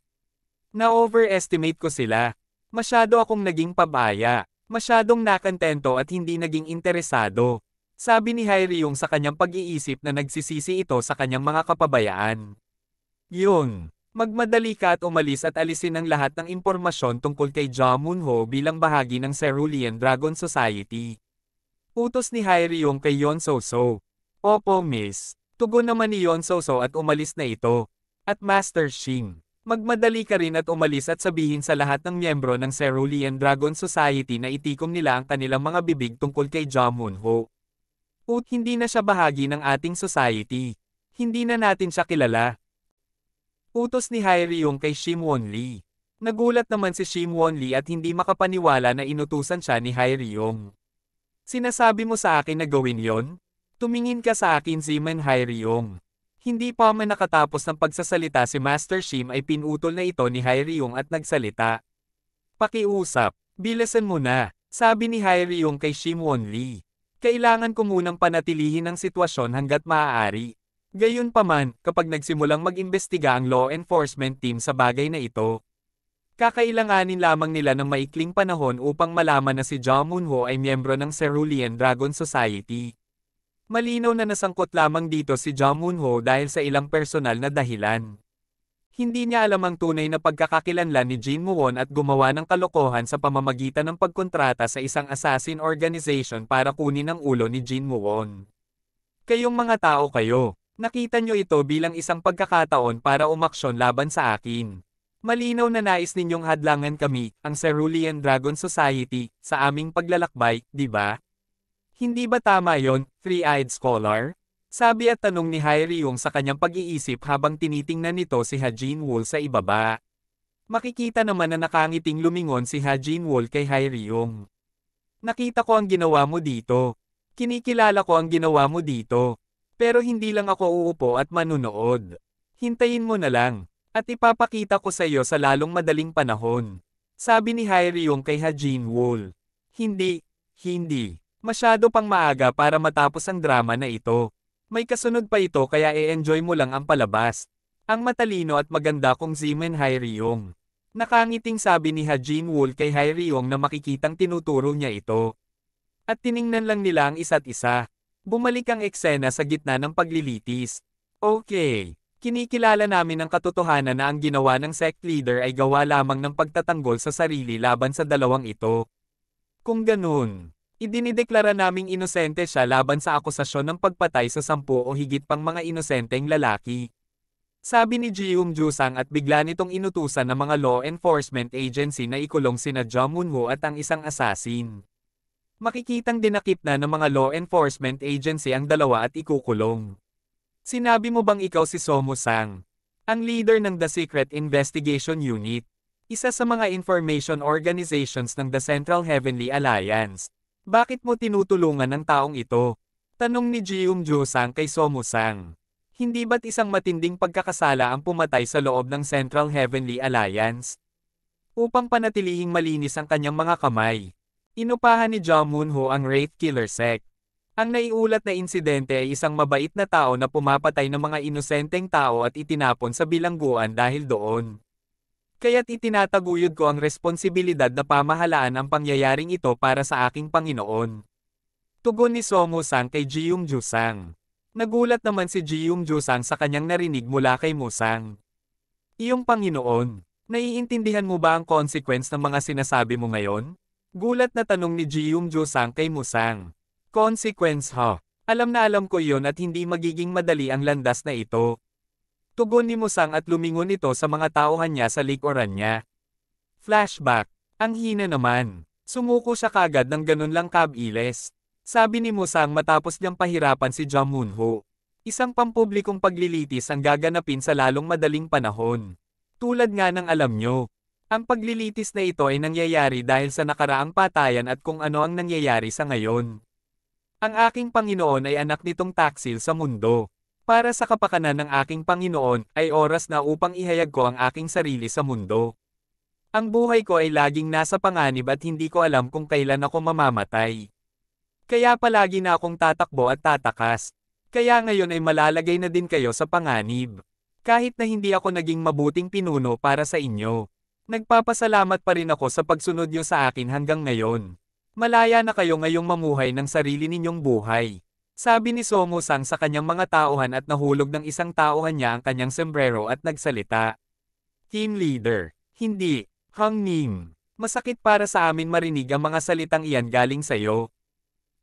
Na-overestimate ko sila. Masyado akong naging pabaya. Masyadong nakantento at hindi naging interesado. Sabi ni Hyriung sa kanyang pag-iisip na nagsisisi ito sa kanyang mga kapabayaan. Yun. Magmadali ka at umalis at alisin ang lahat ng impormasyon tungkol kay Ja Moonho bilang bahagi ng Cerulean Dragon Society. Utos ni Hairi yung kay Yon Soso. Opo miss. Tugon naman ni Yon Soso at umalis na ito. At Master Shing. Magmadali ka rin at umalis at sabihin sa lahat ng miyembro ng Cerulean Dragon Society na itikom nila ang kanilang mga bibig tungkol kay Jamun Ho. Ut hindi na siya bahagi ng ating society. Hindi na natin siya kilala. Utos ni Hairi yung kay Won Lee. Nagulat naman si Shim Won Lee at hindi makapaniwala na inutusan siya ni Hairiong. Sinasabi mo sa akin na gawin yon? Tumingin ka sa akin si Manhai Ryong. Hindi pa man nakatapos ng pagsasalita si Master Shim ay pinutol na ito ni Hyryong at nagsalita. Pakiusap, bilasan mo na, sabi ni Hyryong kay Shim Wonli. Kailangan ko munang panatilihin ang sitwasyon hanggat maaari. Gayunpaman, kapag nagsimulang mag-imbestiga ang law enforcement team sa bagay na ito, Kakailanganin lamang nila ng maikling panahon upang malaman na si Ja Moonho ay miyembro ng Cerulean Dragon Society. Malinaw na nasangkot lamang dito si Ja Moonho dahil sa ilang personal na dahilan. Hindi niya alam ang tunay na pagkakakilanlan ni Jin Muon at gumawa ng kalokohan sa pamamagitan ng pagkontrata sa isang assassin organization para kunin ang ulo ni Jin Muon. Kayong mga tao kayo, nakita nyo ito bilang isang pagkakataon para umaksyon laban sa akin. Malinaw na nais ninyong hadlangan kami, ang Cerulean Dragon Society, sa aming paglalakbay, di ba? Hindi ba tama yon, three-eyed scholar? Sabi at tanong ni Hyriung sa kanyang pag-iisip habang tinitingnan nito si Hajin Wol sa ibaba. Makikita naman na nakangiting lumingon si Hajin Wol kay Hyriung. Nakita ko ang ginawa mo dito. Kinikilala ko ang ginawa mo dito. Pero hindi lang ako uupo at manunood. Hintayin mo na lang, at ipapakita ko sa iyo sa lalong madaling panahon. Sabi ni Hyrium kay Hajin Wool. Hindi, hindi. Masyado pang maaga para matapos ang drama na ito. May kasunod pa ito kaya e-enjoy mo lang ang palabas. Ang matalino at maganda kong Zimen Hyrium. Nakangiting sabi ni Hajin Wool kay Hyrium na makikitang tinuturo niya ito. At tiningnan lang nila ang isa't isa. Bumalik ang eksena sa gitna ng paglilitis. Okay. Kinikilala namin ang katotohanan na ang ginawa ng sect leader ay gawa lamang ng pagtatanggol sa sarili laban sa dalawang ito. Kung ganun, idinideklara naming inosente siya laban sa akusasyon ng pagpatay sa sampu o higit pang mga inosenteng lalaki. Sabi ni Jium Jusang at bigla nitong inutusan ng mga law enforcement agency na ikulong sina Woo at ang isang asasin. Makikitang dinakip na ng mga law enforcement agency ang dalawa at ikukulong. Sinabi mo bang ikaw si Somo Sang? Ang leader ng The Secret Investigation Unit, isa sa mga information organizations ng The Central Heavenly Alliance. Bakit mo tinutulungan ang taong ito? Tanong ni Jium Jo Sang kay Somo Sang. Hindi ba't isang matinding pagkakasala ang pumatay sa loob ng Central Heavenly Alliance? Upang panatilihing malinis ang kanyang mga kamay, inupahan ni Ja Moon Ho ang Wraith Killer Sect. Ang naiulat na insidente ay isang mabait na tao na pumapatay ng mga inosenteng tao at itinapon sa bilangguan dahil doon. Kaya't itinataguyod ko ang responsibilidad na pamahalaan ang pangyayaring ito para sa aking Panginoon. Tugon ni Somo Sang kay Jiyung Jusang. Nagulat naman si Jiyung Jusang sa kanyang narinig mula kay Musang. Iyong Panginoon, naiintindihan mo ba ang consequence ng mga sinasabi mo ngayon? Gulat na tanong ni Jiyung Jusang kay Musang. Consequence ha. Alam na alam ko yon at hindi magiging madali ang landas na ito. Tugon ni Musang at lumingon ito sa mga tauhan niya sa likuran niya. Flashback. Ang hina naman. Sumuko siya kagad ng ganun lang kabilis. Sabi ni Musang matapos niyang pahirapan si Jang Ho. Isang pampublikong paglilitis ang gaganapin sa lalong madaling panahon. Tulad nga ng alam nyo. Ang paglilitis na ito ay nangyayari dahil sa nakaraang patayan at kung ano ang nangyayari sa ngayon. Ang aking Panginoon ay anak nitong taksil sa mundo. Para sa kapakanan ng aking Panginoon, ay oras na upang ihayag ko ang aking sarili sa mundo. Ang buhay ko ay laging nasa panganib at hindi ko alam kung kailan ako mamamatay. Kaya palagi na akong tatakbo at tatakas. Kaya ngayon ay malalagay na din kayo sa panganib. Kahit na hindi ako naging mabuting pinuno para sa inyo. Nagpapasalamat pa rin ako sa pagsunod nyo sa akin hanggang ngayon. Malaya na kayo ngayong mamuhay ng sarili ninyong buhay. Sabi ni Somo Sang sa kanyang mga tauhan at nahulog ng isang tauhan niya ang kanyang sombrero at nagsalita. Team Leader. Hindi. Hang Ning. Masakit para sa amin marinig ang mga salitang iyan galing sa iyo.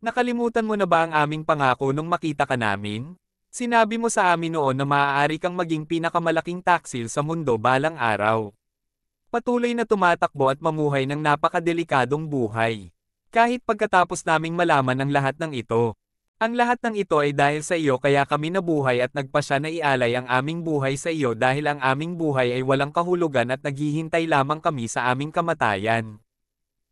Nakalimutan mo na ba ang aming pangako nung makita ka namin? Sinabi mo sa amin noon na maaari kang maging pinakamalaking taksil sa mundo balang araw. Patuloy na tumatakbo at mamuhay ng napakadelikadong buhay. Kahit pagkatapos naming malaman ang lahat ng ito. Ang lahat ng ito ay dahil sa iyo kaya kami nabuhay at nagpasya na ialay ang aming buhay sa iyo dahil ang aming buhay ay walang kahulugan at naghihintay lamang kami sa aming kamatayan.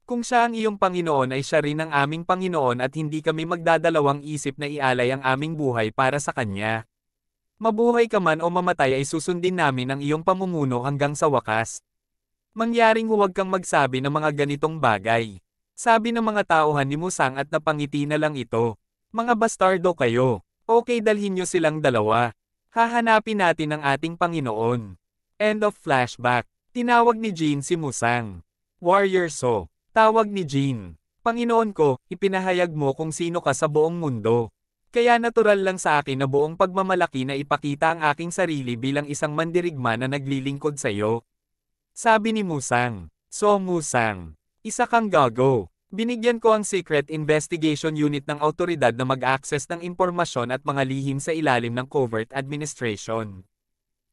Kung siya ang iyong Panginoon ay siya rin ang aming Panginoon at hindi kami magdadalawang isip na ialay ang aming buhay para sa Kanya. Mabuhay ka man o mamatay ay susundin namin ang iyong pamumuno hanggang sa wakas. Mangyaring huwag kang magsabi ng mga ganitong bagay. Sabi ng mga tauhan ni Musang at napangiti na lang ito. Mga bastardo kayo. Okay dalhin nyo silang dalawa. Hahanapin natin ang ating Panginoon. End of flashback. Tinawag ni Jean si Musang. Warrior So. Tawag ni Jean. Panginoon ko, ipinahayag mo kung sino ka sa buong mundo. Kaya natural lang sa akin na buong pagmamalaki na ipakita ang aking sarili bilang isang mandirigma na naglilingkod sa iyo. Sabi ni Musang. So Musang, isa kang gago. Binigyan ko ang Secret Investigation Unit ng autoridad na mag-access ng impormasyon at mga lihim sa ilalim ng covert administration.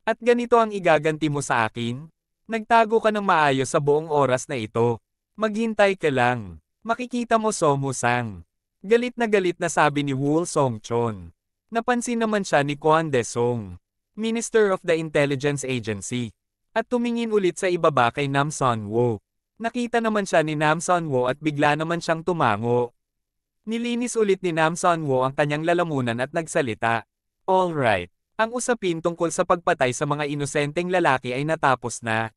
At ganito ang igaganti mo sa akin? Nagtago ka ng maayos sa buong oras na ito. Maghintay ka lang. Makikita mo Somusang. Galit na galit na sabi ni Wool Songchon. Napansin naman siya ni Kwan Desong, Minister of the Intelligence Agency. At tumingin ulit sa ibaba kay Nam Son Wo. Nakita naman siya ni Nam Sanwo at bigla naman siyang tumango. Nilinis ulit ni Nam Sanwo ang kanyang lalamunan at nagsalita. Alright. Ang usapin tungkol sa pagpatay sa mga inosenteng lalaki ay natapos na.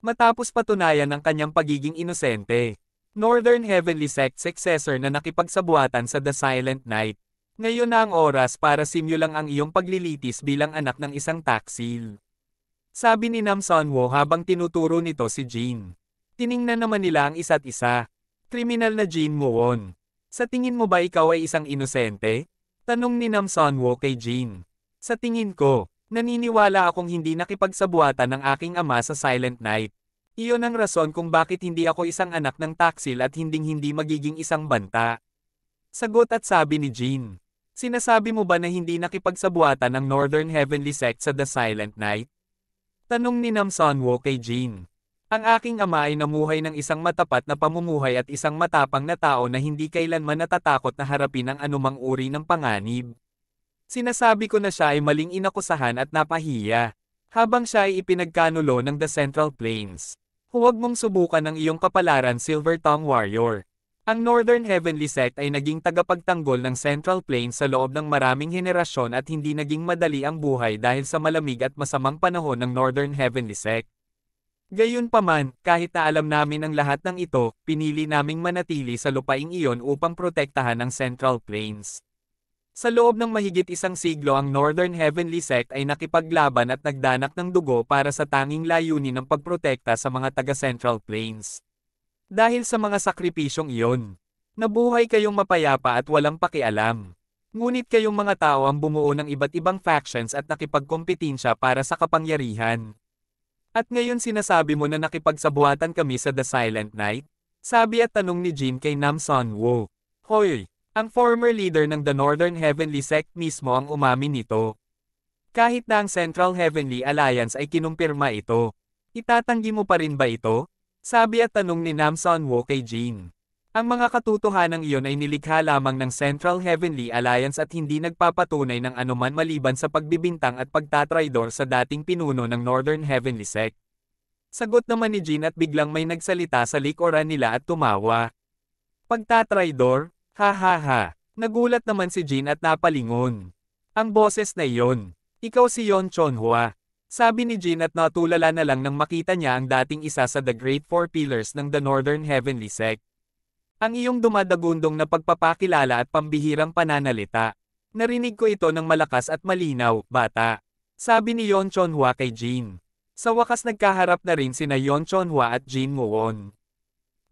Matapos patunayan ang kanyang pagiging inosente. Northern Heavenly Sect successor na nakipagsabuatan sa The Silent Night. Ngayon na ang oras para simyo lang ang iyong paglilitis bilang anak ng isang taksil. Sabi ni Nam Sanwo habang tinuturo nito si Jean. Tiningnan naman nila ang isa't isa. Kriminal na Jin Muon. Sa tingin mo ba ikaw ay isang inosente? Tanong ni Nam Sunwo kay Jin. Sa tingin ko, naniniwala akong hindi nakipagsabuatan ng aking ama sa Silent Night. Iyon ang rason kung bakit hindi ako isang anak ng taksil at hinding-hindi magiging isang banta. Sagot at sabi ni Jean. Sinasabi mo ba na hindi nakipagsabuatan ng Northern Heavenly Sect sa The Silent Night? Tanong ni Nam Sunwo kay Jean. Ang aking ama ay namuhay ng isang matapat na pamumuhay at isang matapang na tao na hindi kailanman natatakot na harapin ang anumang uri ng panganib. Sinasabi ko na siya ay maling inakusahan at napahiya, habang siya ay ipinagkanulo ng The Central Plains. Huwag mong subukan ang iyong kapalaran Silver Tongue Warrior. Ang Northern Heavenly Sect ay naging tagapagtanggol ng Central Plains sa loob ng maraming henerasyon at hindi naging madali ang buhay dahil sa malamig at masamang panahon ng Northern Heavenly Sect. Gayunpaman, kahit na alam namin ang lahat ng ito, pinili naming manatili sa lupaing iyon upang protektahan ang Central Plains. Sa loob ng mahigit isang siglo ang Northern Heavenly Sect ay nakipaglaban at nagdanak ng dugo para sa tanging layunin ng pagprotekta sa mga taga-Central Plains. Dahil sa mga sakripisyong iyon, nabuhay kayong mapayapa at walang pakialam. Ngunit kayong mga tao ang bumuo ng iba't ibang factions at nakipagkompetensya para sa kapangyarihan. At ngayon sinasabi mo na nakipagsabuhatan kami sa The Silent Night? Sabi at tanong ni Jin kay Nam Son Woo. Hoy, ang former leader ng The Northern Heavenly Sect mismo ang umamin nito. Kahit na ang Central Heavenly Alliance ay kinumpirma ito. Itatanggi mo pa rin ba ito? Sabi at tanong ni Nam Son Woo kay Jin. Ang mga ng iyon ay nilikha lamang ng Central Heavenly Alliance at hindi nagpapatunay ng anuman maliban sa pagbibintang at pagtatraidor sa dating pinuno ng Northern Heavenly Sect. Sagot naman ni Jean at biglang may nagsalita sa likuran nila at tumawa. Pagtatraidor? Ha ha ha. Nagulat naman si Jean at napalingon. Ang boses na iyon. Ikaw si Yon Chonhua. Sabi ni Jean at natulala na lang nang makita niya ang dating isa sa The Great Four Pillars ng The Northern Heavenly Sect. Ang iyong dumadagundong na pagpapakilala at pambihirang pananalita. Narinig ko ito ng malakas at malinaw, bata. Sabi ni Yon Chonhua kay Jin. Sa wakas nagkaharap na rin sina Yon Chonhua at Jin Muon.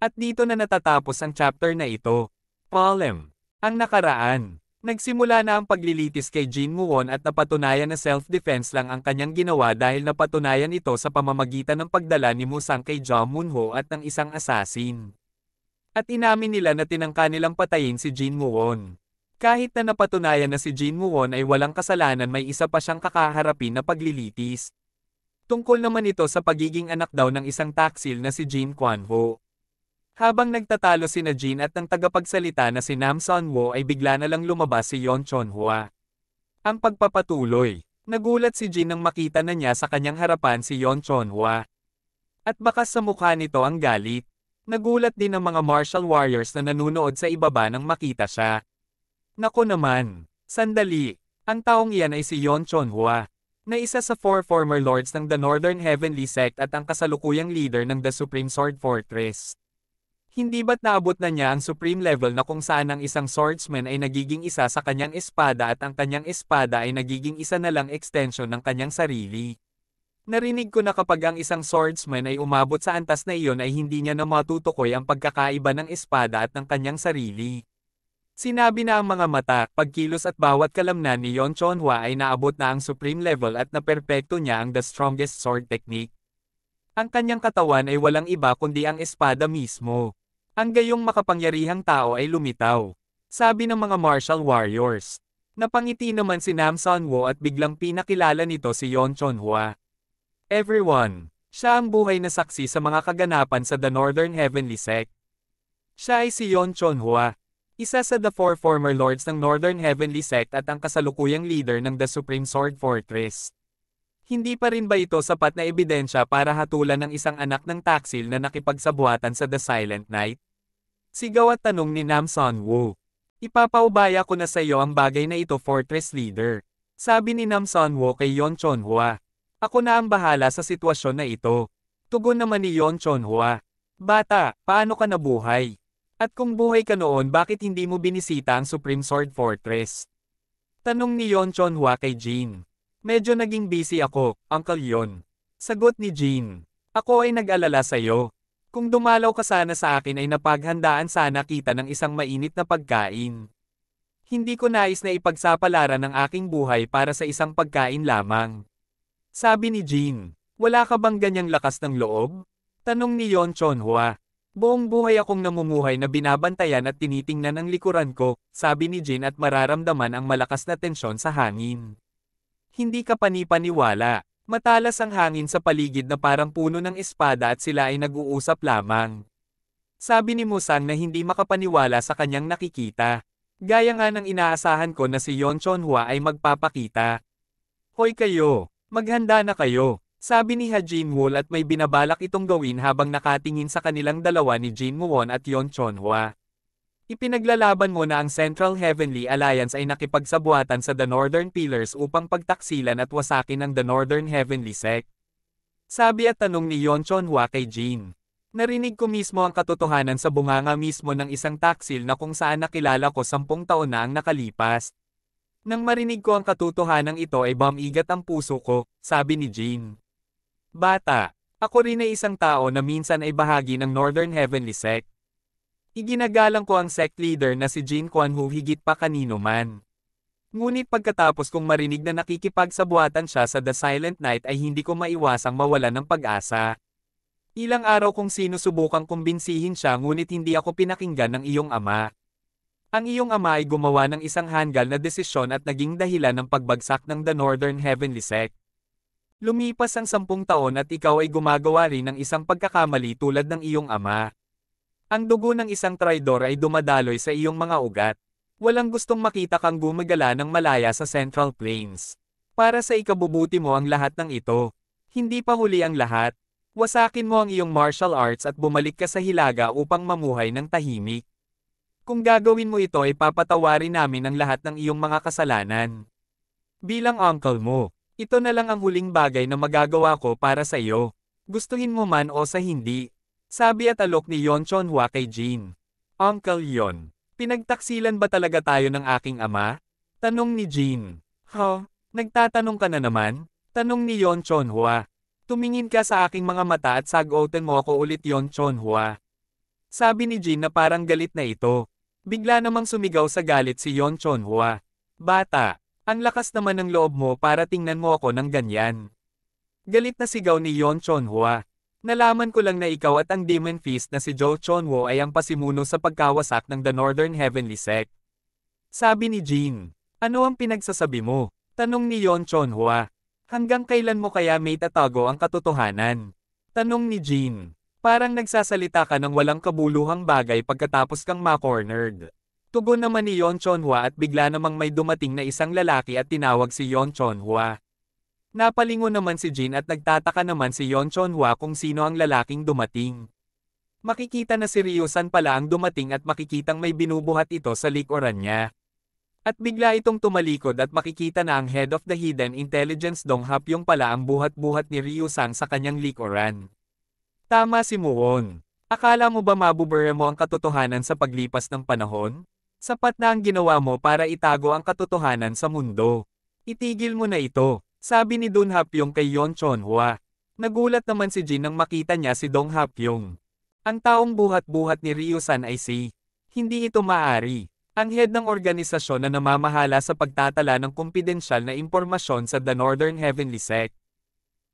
At dito na natatapos ang chapter na ito. Poem. Ang nakaraan. Nagsimula na ang paglilitis kay Jin Muon at napatunayan na self-defense lang ang kanyang ginawa dahil napatunayan ito sa pamamagitan ng pagdala ni Musang kay Jo Munho at ng isang assassin. At inamin nila na tinangka nilang patayin si Jin Muon. Kahit na napatunayan na si Jin Muon ay walang kasalanan may isa pa siyang kakaharapin na paglilitis. Tungkol naman ito sa pagiging anak daw ng isang taksil na si Jin Kwan Ho. Habang nagtatalo si na Jin at ng tagapagsalita na si Nam Son Wo ay bigla na lang lumabas si Yon Chon Hua. Ang pagpapatuloy. Nagulat si Jin nang makita na niya sa kanyang harapan si Yon Chon Hua. At bakas sa mukha nito ang galit. Nagulat din ang mga martial warriors na nanunood sa ibaba nang makita siya. Nako naman, sandali, ang taong iyan ay si Yon Chonhua, na isa sa four former lords ng The Northern Heavenly Sect at ang kasalukuyang leader ng The Supreme Sword Fortress. Hindi ba't naabot na niya ang supreme level na kung saan ang isang swordsman ay nagiging isa sa kanyang espada at ang kanyang espada ay nagiging isa na lang extension ng kanyang sarili? Narinig ko na kapag ang isang swordsman ay umabot sa antas na iyon ay hindi niya na matutukoy ang pagkakaiba ng espada at ng kanyang sarili. Sinabi na ang mga mata, pagkilos at bawat kalamnan ni Yon Chonhua ay naabot na ang supreme level at naperpekto niya ang the strongest sword technique. Ang kanyang katawan ay walang iba kundi ang espada mismo. Ang gayong makapangyarihang tao ay lumitaw. Sabi ng mga martial warriors. Napangiti naman si Nam Sanwo at biglang pinakilala nito si Yon Chonhua. Everyone. Siya ang buhay na saksi sa mga kaganapan sa The Northern Heavenly Sect. Siya ay si Yon Chonhua, isa sa the four former lords ng Northern Heavenly Sect at ang kasalukuyang leader ng The Supreme Sword Fortress. Hindi pa rin ba ito sapat na ebidensya para hatulan ng isang anak ng taksil na nakipagsabuhatan sa The Silent Night? Sigaw at tanong ni Nam Son Woo. Ipapaubaya ko na sa iyo ang bagay na ito Fortress Leader. Sabi ni Nam Son Woo kay Yon Chonhua. Ako na ang bahala sa sitwasyon na ito. Tugon naman ni Yon Chonhua. Bata, paano ka nabuhay? At kung buhay ka noon bakit hindi mo binisita ang Supreme Sword Fortress? Tanong ni Yon Chonhua kay Jean. Medyo naging busy ako, Uncle Yon. Sagot ni Jean. Ako ay nag-alala sa'yo. Kung dumalaw ka sana sa akin ay napaghandaan sana kita ng isang mainit na pagkain. Hindi ko nais na ipagsapalaran ang aking buhay para sa isang pagkain lamang. Sabi ni Jean, wala ka bang ganyang lakas ng loob? Tanong ni Yon Chonhua. Buong buhay akong namumuhay na binabantayan at tinitingnan ang likuran ko, sabi ni Jin at mararamdaman ang malakas na tensyon sa hangin. Hindi ka panipaniwala. Matalas ang hangin sa paligid na parang puno ng espada at sila ay nag-uusap lamang. Sabi ni Musang na hindi makapaniwala sa kanyang nakikita. Gaya nga ng inaasahan ko na si Yon Chonhua ay magpapakita. Hoy kayo, Maghanda na kayo, sabi ni Hajin Wol at may binabalak itong gawin habang nakatingin sa kanilang dalawa ni Jin Muwon at Yon Chonhua. Ipinaglalaban mo na ang Central Heavenly Alliance ay nakipagsabuatan sa The Northern Pillars upang pagtaksilan at wasakin ang The Northern Heavenly Sect. Sabi at tanong ni Yon Chonhua kay Jin. Narinig ko mismo ang katotohanan sa bunganga mismo ng isang taksil na kung saan nakilala ko sampung taon na ang nakalipas. Nang marinig ko ang katotohanan ito ay bumigat ang puso ko, sabi ni Jane. Bata, ako rin ay isang tao na minsan ay bahagi ng Northern Heavenly Sect. Iginagalang ko ang sect leader na si Jane Kwan Hu higit pa kanino man. Ngunit pagkatapos kong marinig na nakikipagsabuatan siya sa The Silent Night ay hindi ko maiwasang mawala ng pag-asa. Ilang araw kong sinusubukang kumbinsihin siya ngunit hindi ako pinakinggan ng iyong ama. Ang iyong ama ay gumawa ng isang hangal na desisyon at naging dahilan ng pagbagsak ng The Northern Heavenly Sect. Lumipas ang sampung taon at ikaw ay gumagawa rin ng isang pagkakamali tulad ng iyong ama. Ang dugo ng isang traidor ay dumadaloy sa iyong mga ugat. Walang gustong makita kang gumagala ng malaya sa Central Plains. Para sa ikabubuti mo ang lahat ng ito. Hindi pa huli ang lahat. Wasakin mo ang iyong martial arts at bumalik ka sa hilaga upang mamuhay ng tahimik. Kung gagawin mo ito ay papatawarin namin ang lahat ng iyong mga kasalanan. Bilang uncle mo, ito na lang ang huling bagay na magagawa ko para sa iyo. Gustuhin mo man o sa hindi. Sabi at alok ni Yon Chon Hwa kay Jean. Uncle Yon, pinagtaksilan ba talaga tayo ng aking ama? Tanong ni Jean. Ho, nagtatanong ka na naman? Tanong ni Yon Chon Hwa. Tumingin ka sa aking mga mata at sagoten mo ako ulit Yon Chon Hwa. Sabi ni Jean na parang galit na ito. Bigla namang sumigaw sa galit si Yon Chonhua. Bata, ang lakas naman ng loob mo para tingnan mo ako ng ganyan. Galit na sigaw ni Yon Chonhua. Nalaman ko lang na ikaw at ang Demon Fist na si Joe Chonwo ay ang pasimuno sa pagkawasak ng The Northern Heavenly Sect. Sabi ni Jean, ano ang pinagsasabi mo? Tanong ni Yon Chonhua. Hanggang kailan mo kaya may tatago ang katotohanan? Tanong ni Jean, Parang nagsasalita ka ng walang kabuluhang bagay pagkatapos kang ma-cornered. Tugon naman ni Yon Chonhua at bigla namang may dumating na isang lalaki at tinawag si Yon Chonhua. Napalingon naman si Jin at nagtataka naman si Yon Chonhua kung sino ang lalaking dumating. Makikita na si Ryosan pala ang dumating at makikitang may binubuhat ito sa likuran niya. At bigla itong tumalikod at makikita na ang head of the hidden intelligence Dong yung pala ang buhat-buhat ni Ryusang sa kanyang likuran. Tama si Muon. Akala mo ba mabubura mo ang katotohanan sa paglipas ng panahon? Sapat na ang ginawa mo para itago ang katotohanan sa mundo. Itigil mo na ito, sabi ni Dong Hapyong kay Yon Chonhua. Nagulat naman si Jin nang makita niya si Dong Hapyong. Ang taong buhat-buhat ni Ryu-san ay si. Hindi ito maari. Ang head ng organisasyon na namamahala sa pagtatala ng kumpidensyal na impormasyon sa The Northern Heavenly Sect.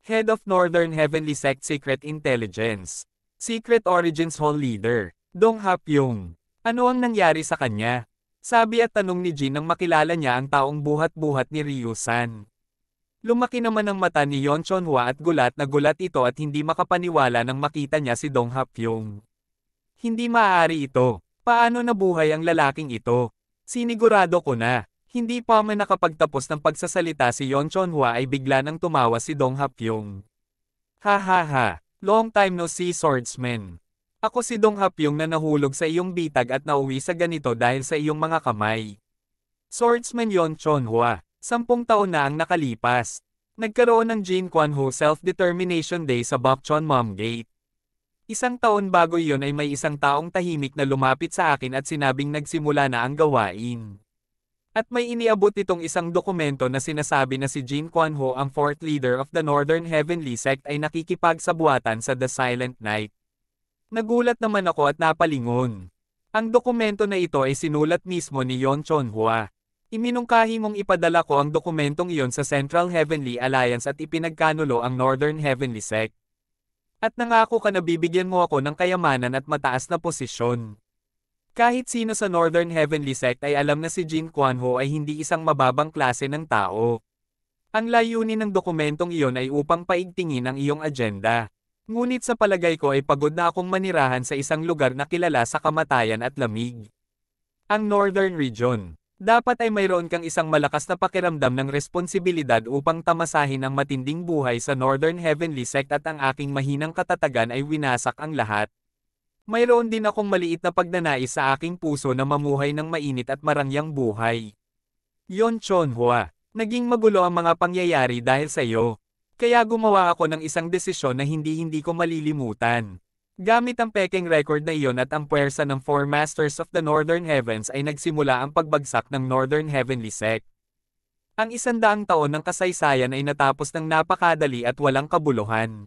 Head of Northern Heavenly Sect Secret Intelligence. Secret Origins Hall Leader, Dong Hap Hapyong. Ano ang nangyari sa kanya? Sabi at tanong ni Jin nang makilala niya ang taong buhat-buhat ni Ryu-san. Lumaki naman ang mata ni Yon Chonhua at gulat na gulat ito at hindi makapaniwala nang makita niya si Dong Hap Hapyong. Hindi maaari ito. Paano nabuhay ang lalaking ito? Sinigurado ko na. Hindi pa man nakapagtapos ng pagsasalita si Yon Chonhua ay bigla nang tumawa si Dong Hapyong. Ha ha ha, long time no see swordsman. Ako si Dong Hapyong na nahulog sa iyong bitag at nauwi sa ganito dahil sa iyong mga kamay. Swordsman Yon Chonhua, sampung taon na ang nakalipas. Nagkaroon ng Jin Kwan Ho Self-Determination Day sa Bokchon Mom Gate. Isang taon bago yon ay may isang taong tahimik na lumapit sa akin at sinabing nagsimula na ang gawain. At may iniabot itong isang dokumento na sinasabi na si Jin Quan Ho ang fourth leader of the Northern Heavenly Sect ay nakikipagsabuatan sa The Silent Night. Nagulat naman ako at napalingon. Ang dokumento na ito ay sinulat mismo ni Yon Chon Hua. Iminungkahi mong ipadala ko ang dokumentong iyon sa Central Heavenly Alliance at ipinagkanulo ang Northern Heavenly Sect. At nangako ka na bibigyan mo ako ng kayamanan at mataas na posisyon. Kahit sino sa Northern Heavenly Sect ay alam na si Jin Quan Ho ay hindi isang mababang klase ng tao. Ang layunin ng dokumentong iyon ay upang paigtingin ang iyong agenda. Ngunit sa palagay ko ay pagod na akong manirahan sa isang lugar na kilala sa kamatayan at lamig. Ang Northern Region. Dapat ay mayroon kang isang malakas na pakiramdam ng responsibilidad upang tamasahin ang matinding buhay sa Northern Heavenly Sect at ang aking mahinang katatagan ay winasak ang lahat mayroon din akong maliit na pagnanais sa aking puso na mamuhay ng mainit at marangyang buhay. Yon Chonhua, naging magulo ang mga pangyayari dahil sa iyo. Kaya gumawa ako ng isang desisyon na hindi-hindi ko malilimutan. Gamit ang peking record na iyon at ang puwersa ng Four Masters of the Northern Heavens ay nagsimula ang pagbagsak ng Northern Heavenly Sect. Ang isandaang taon ng kasaysayan ay natapos ng napakadali at walang kabuluhan.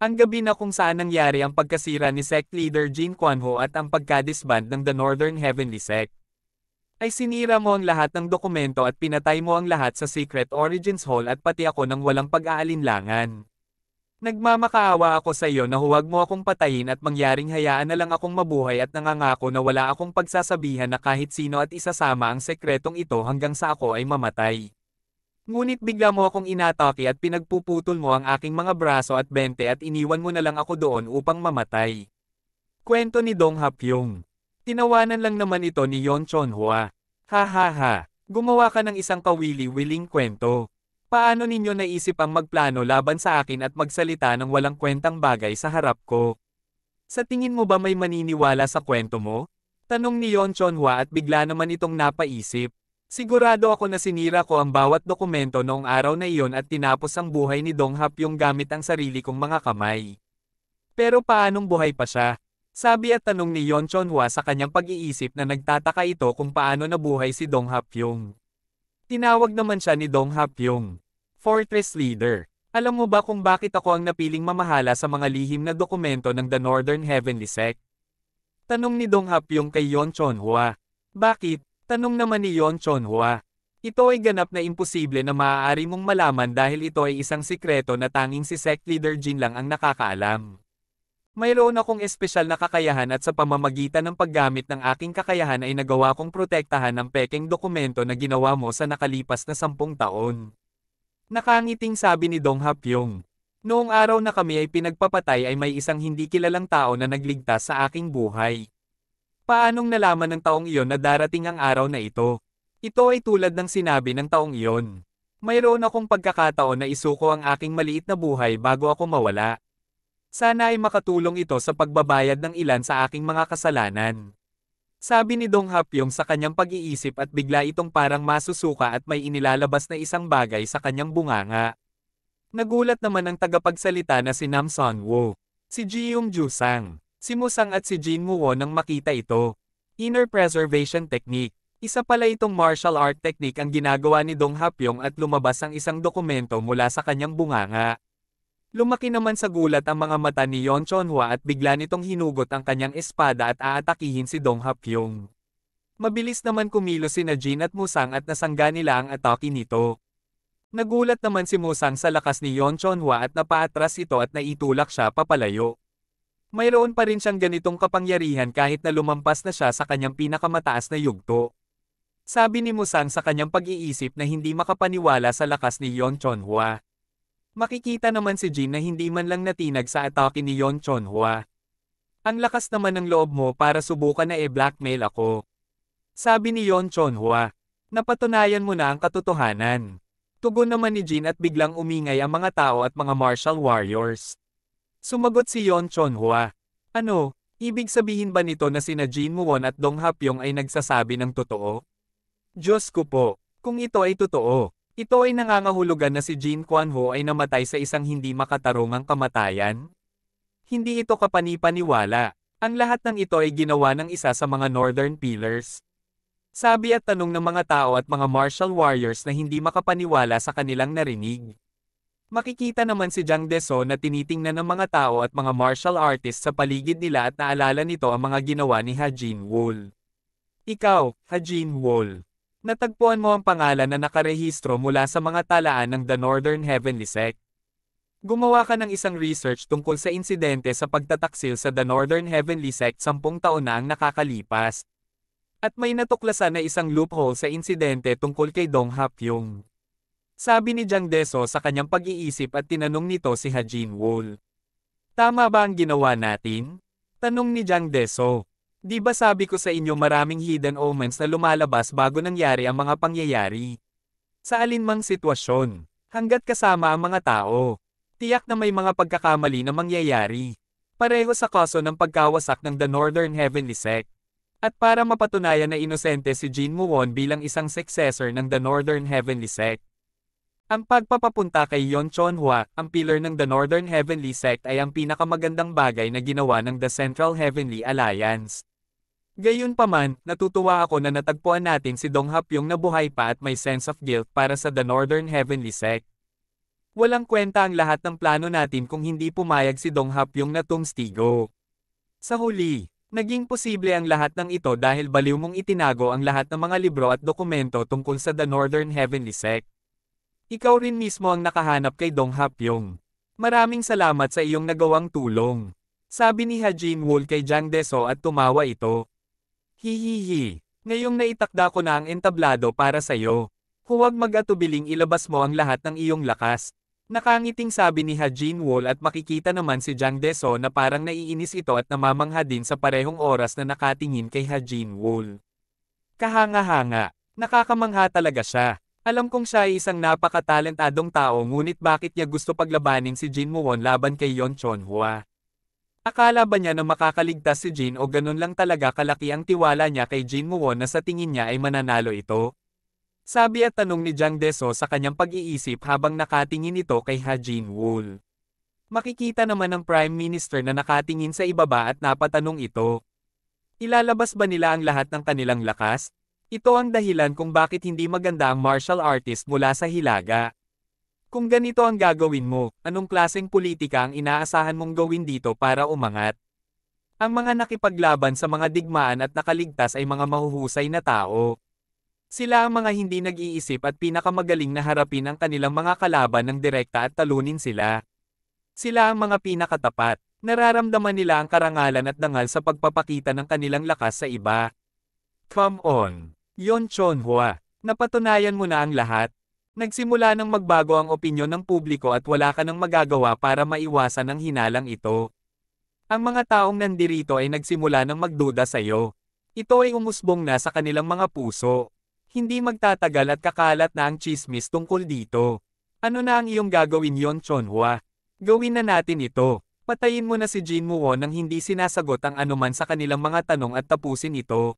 Ang gabi na kung saan nangyari ang pagkasira ni sect leader Jin Kwanho at ang pagkadisband ng The Northern Heavenly Sect. Ay sinira mo ang lahat ng dokumento at pinatay mo ang lahat sa Secret Origins Hall at pati ako ng walang pag-aalinlangan. Nagmamakaawa ako sa iyo na huwag mo akong patayin at mangyaring hayaan na lang akong mabuhay at nangangako na wala akong pagsasabihan na kahit sino at isasama ang sekretong ito hanggang sa ako ay mamatay. Ngunit bigla mo akong inatake at pinagpuputol mo ang aking mga braso at bente at iniwan mo na lang ako doon upang mamatay. Kwento ni Dong Hapyong. Tinawanan lang naman ito ni Yon Chonhua. Ha ha ha, gumawa ka ng isang kawili-wiling kwento. Paano ninyo naisip ang magplano laban sa akin at magsalita ng walang kwentang bagay sa harap ko? Sa tingin mo ba may maniniwala sa kwento mo? Tanong ni Yon Chonhua at bigla naman itong napaisip. Sigurado ako na sinira ko ang bawat dokumento noong araw na iyon at tinapos ang buhay ni Dong Hap Hapyong gamit ang sarili kong mga kamay. Pero paanong buhay pa siya? Sabi at tanong ni Yon Hwa sa kanyang pag-iisip na nagtataka ito kung paano nabuhay si Dong Hap Hapyong. Tinawag naman siya ni Dong Hap Hapyong. Fortress Leader. Alam mo ba kung bakit ako ang napiling mamahala sa mga lihim na dokumento ng The Northern Heavenly Sect? Tanong ni Dong Hap Hapyong kay Yon Hwa. Bakit? Tanong naman ni Yon Chonhua. Ito ay ganap na imposible na maaari mong malaman dahil ito ay isang sikreto na tanging si sect leader Jin lang ang nakakaalam. Mayroon akong espesyal na kakayahan at sa pamamagitan ng paggamit ng aking kakayahan ay nagawa kong protektahan ang peking dokumento na ginawa mo sa nakalipas na sampung taon. Nakangiting sabi ni Dong Hapyong. Noong araw na kami ay pinagpapatay ay may isang hindi kilalang tao na nagligtas sa aking buhay. Paanong nalaman ng taong iyon na darating ang araw na ito? Ito ay tulad ng sinabi ng taong iyon. Mayroon akong pagkakataon na isuko ang aking maliit na buhay bago ako mawala. Sana ay makatulong ito sa pagbabayad ng ilan sa aking mga kasalanan. Sabi ni Dong Hapyong sa kanyang pag-iisip at bigla itong parang masusuka at may inilalabas na isang bagay sa kanyang bunganga. Nagulat naman ang tagapagsalita na si Nam Son Woo, si Ji Ju Sang, Si Musang at si Jin Muo nang makita ito. Inner Preservation Technique Isa pala itong martial art technique ang ginagawa ni Dong Hapyong at lumabas ang isang dokumento mula sa kanyang bunganga. Lumaki naman sa gulat ang mga mata ni Yon Chonhua at bigla nitong hinugot ang kanyang espada at aatakihin si Dong Hapyong. Mabilis naman kumilos si Najin at Musang at nasangga nila ang atake nito. Nagulat naman si Musang sa lakas ni Yon Chonhua at napaatras ito at naitulak siya papalayo mayroon pa rin siyang ganitong kapangyarihan kahit na lumampas na siya sa kanyang pinakamataas na yugto. Sabi ni Musang sa kanyang pag-iisip na hindi makapaniwala sa lakas ni Yon Chonhua. Makikita naman si Jin na hindi man lang natinag sa atake ni Yon Chonhua. Ang lakas naman ng loob mo para subukan na e-blackmail ako. Sabi ni Yon Chonhua, napatunayan mo na ang katotohanan. Tugon naman ni Jin at biglang umingay ang mga tao at mga martial warriors. Sumagot si Yon Chonhua. Ano, ibig sabihin ba nito na sina Jin Muwon at Dong Hapyong ay nagsasabi ng totoo? Diyos ko po, kung ito ay totoo, ito ay nangangahulugan na si Jin Kwan Ho ay namatay sa isang hindi makatarungang kamatayan? Hindi ito kapanipaniwala. Ang lahat ng ito ay ginawa ng isa sa mga Northern Pillars. Sabi at tanong ng mga tao at mga martial warriors na hindi makapaniwala sa kanilang narinig. Makikita naman si Zhang Deso na tinitingnan ng mga tao at mga martial artist sa paligid nila at naalala nito ang mga ginawa ni Hajin Wol. Ikaw, Hajin Wol. Natagpuan mo ang pangalan na nakarehistro mula sa mga talaan ng The Northern Heavenly Sect. Gumawa ka ng isang research tungkol sa insidente sa pagtataksil sa The Northern Heavenly Sect sampung taon na ang nakakalipas. At may natuklasan na isang loophole sa insidente tungkol kay Dong Hapyong. Sabi ni Jang Deso sa kanyang pag-iisip at tinanong nito si Hajin Wool. Tama ba ang ginawa natin? Tanong ni Jang Deso. Di ba sabi ko sa inyo maraming hidden omens na lumalabas bago nangyari ang mga pangyayari? Sa alinmang sitwasyon, hanggat kasama ang mga tao, tiyak na may mga pagkakamali na mangyayari. Pareho sa kaso ng pagkawasak ng The Northern Heavenly Sect. At para mapatunayan na inosente si Jin Muwon bilang isang successor ng The Northern Heavenly Sect, ang pagpapapunta kay Yon Chon Hua, ang pillar ng The Northern Heavenly Sect ay ang pinakamagandang bagay na ginawa ng The Central Heavenly Alliance. Gayunpaman, natutuwa ako na natagpuan natin si Dong Hapyong na buhay pa at may sense of guilt para sa The Northern Heavenly Sect. Walang kwenta ang lahat ng plano natin kung hindi pumayag si Dong Hapyong na tumstigo. Sa huli, naging posible ang lahat ng ito dahil baliw mong itinago ang lahat ng mga libro at dokumento tungkol sa The Northern Heavenly Sect. Ikaw rin mismo ang nakahanap kay Dong Hapyong. Maraming salamat sa iyong nagawang tulong. Sabi ni Hajin Wool kay Jang Deso at tumawa ito. Hihihi, ngayong naitakda ko na ang entablado para sa iyo. Huwag mag-atubiling ilabas mo ang lahat ng iyong lakas. Nakangiting sabi ni Hajin Wool at makikita naman si Jang Deso na parang naiinis ito at namamangha din sa parehong oras na nakatingin kay Hajin Wool. Kahanga-hanga, nakakamangha talaga siya. Alam kong siya ay isang napakatalentadong tao ngunit bakit niya gusto paglabanin si Jin Muwon laban kay Yon Chon Hua? Akala ba niya na makakaligtas si Jin o ganun lang talaga kalaki ang tiwala niya kay Jin Muwon na sa tingin niya ay mananalo ito? Sabi at tanong ni Jang Deso sa kanyang pag-iisip habang nakatingin ito kay Ha Jin Wool. Makikita naman ng Prime Minister na nakatingin sa ibaba at napatanong ito. Ilalabas ba nila ang lahat ng kanilang lakas? Ito ang dahilan kung bakit hindi maganda ang martial artist mula sa Hilaga. Kung ganito ang gagawin mo, anong klaseng politika ang inaasahan mong gawin dito para umangat? Ang mga nakipaglaban sa mga digmaan at nakaligtas ay mga mahuhusay na tao. Sila ang mga hindi nag-iisip at pinakamagaling na harapin ang kanilang mga kalaban ng direkta at talunin sila. Sila ang mga pinakatapat. Nararamdaman nila ang karangalan at dangal sa pagpapakita ng kanilang lakas sa iba. Come on! Yon Chonhua, napatunayan mo na ang lahat. Nagsimula ng magbago ang opinyon ng publiko at wala ka nang magagawa para maiwasan ang hinalang ito. Ang mga taong nandirito ay nagsimula ng magduda sa iyo. Ito ay umusbong na sa kanilang mga puso. Hindi magtatagal at kakalat na ang chismis tungkol dito. Ano na ang iyong gagawin yon Chonhua? Gawin na natin ito. Patayin mo na si Jin Muwon nang hindi sinasagot ang anuman sa kanilang mga tanong at tapusin ito.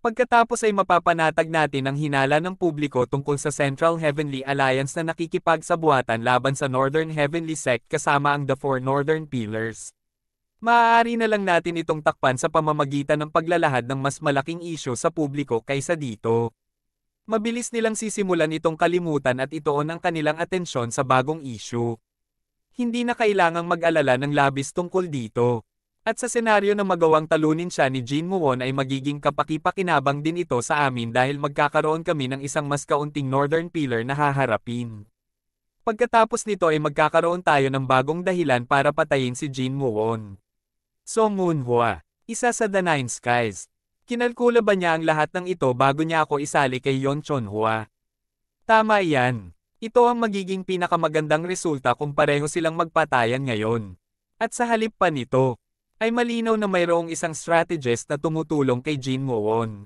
Pagkatapos ay mapapanatag natin ang hinala ng publiko tungkol sa Central Heavenly Alliance na nakikipagsabuatan laban sa Northern Heavenly Sect kasama ang The Four Northern Pillars. Maaari na lang natin itong takpan sa pamamagitan ng paglalahad ng mas malaking isyo sa publiko kaysa dito. Mabilis nilang sisimulan itong kalimutan at itoon ang kanilang atensyon sa bagong isyo. Hindi na kailangang mag-alala ng labis tungkol dito. At sa senaryo na magawang talunin siya ni Jin Muon ay magiging kapaki-pakinabang din ito sa amin dahil magkakaroon kami ng isang mas kaunting Northern Pillar na haharapin. Pagkatapos nito ay magkakaroon tayo ng bagong dahilan para patayin si Jin Muon. So Moonhua, isa sa The Nine Skies. Kinalkula ba niya ang lahat ng ito bago niya ako isali kay Yon Chonhua? Tama iyan. Ito ang magiging pinakamagandang resulta kung pareho silang magpatayan ngayon. At sa halip pa nito, ay malinaw na mayroong isang strategist na tumutulong kay Jin Muon.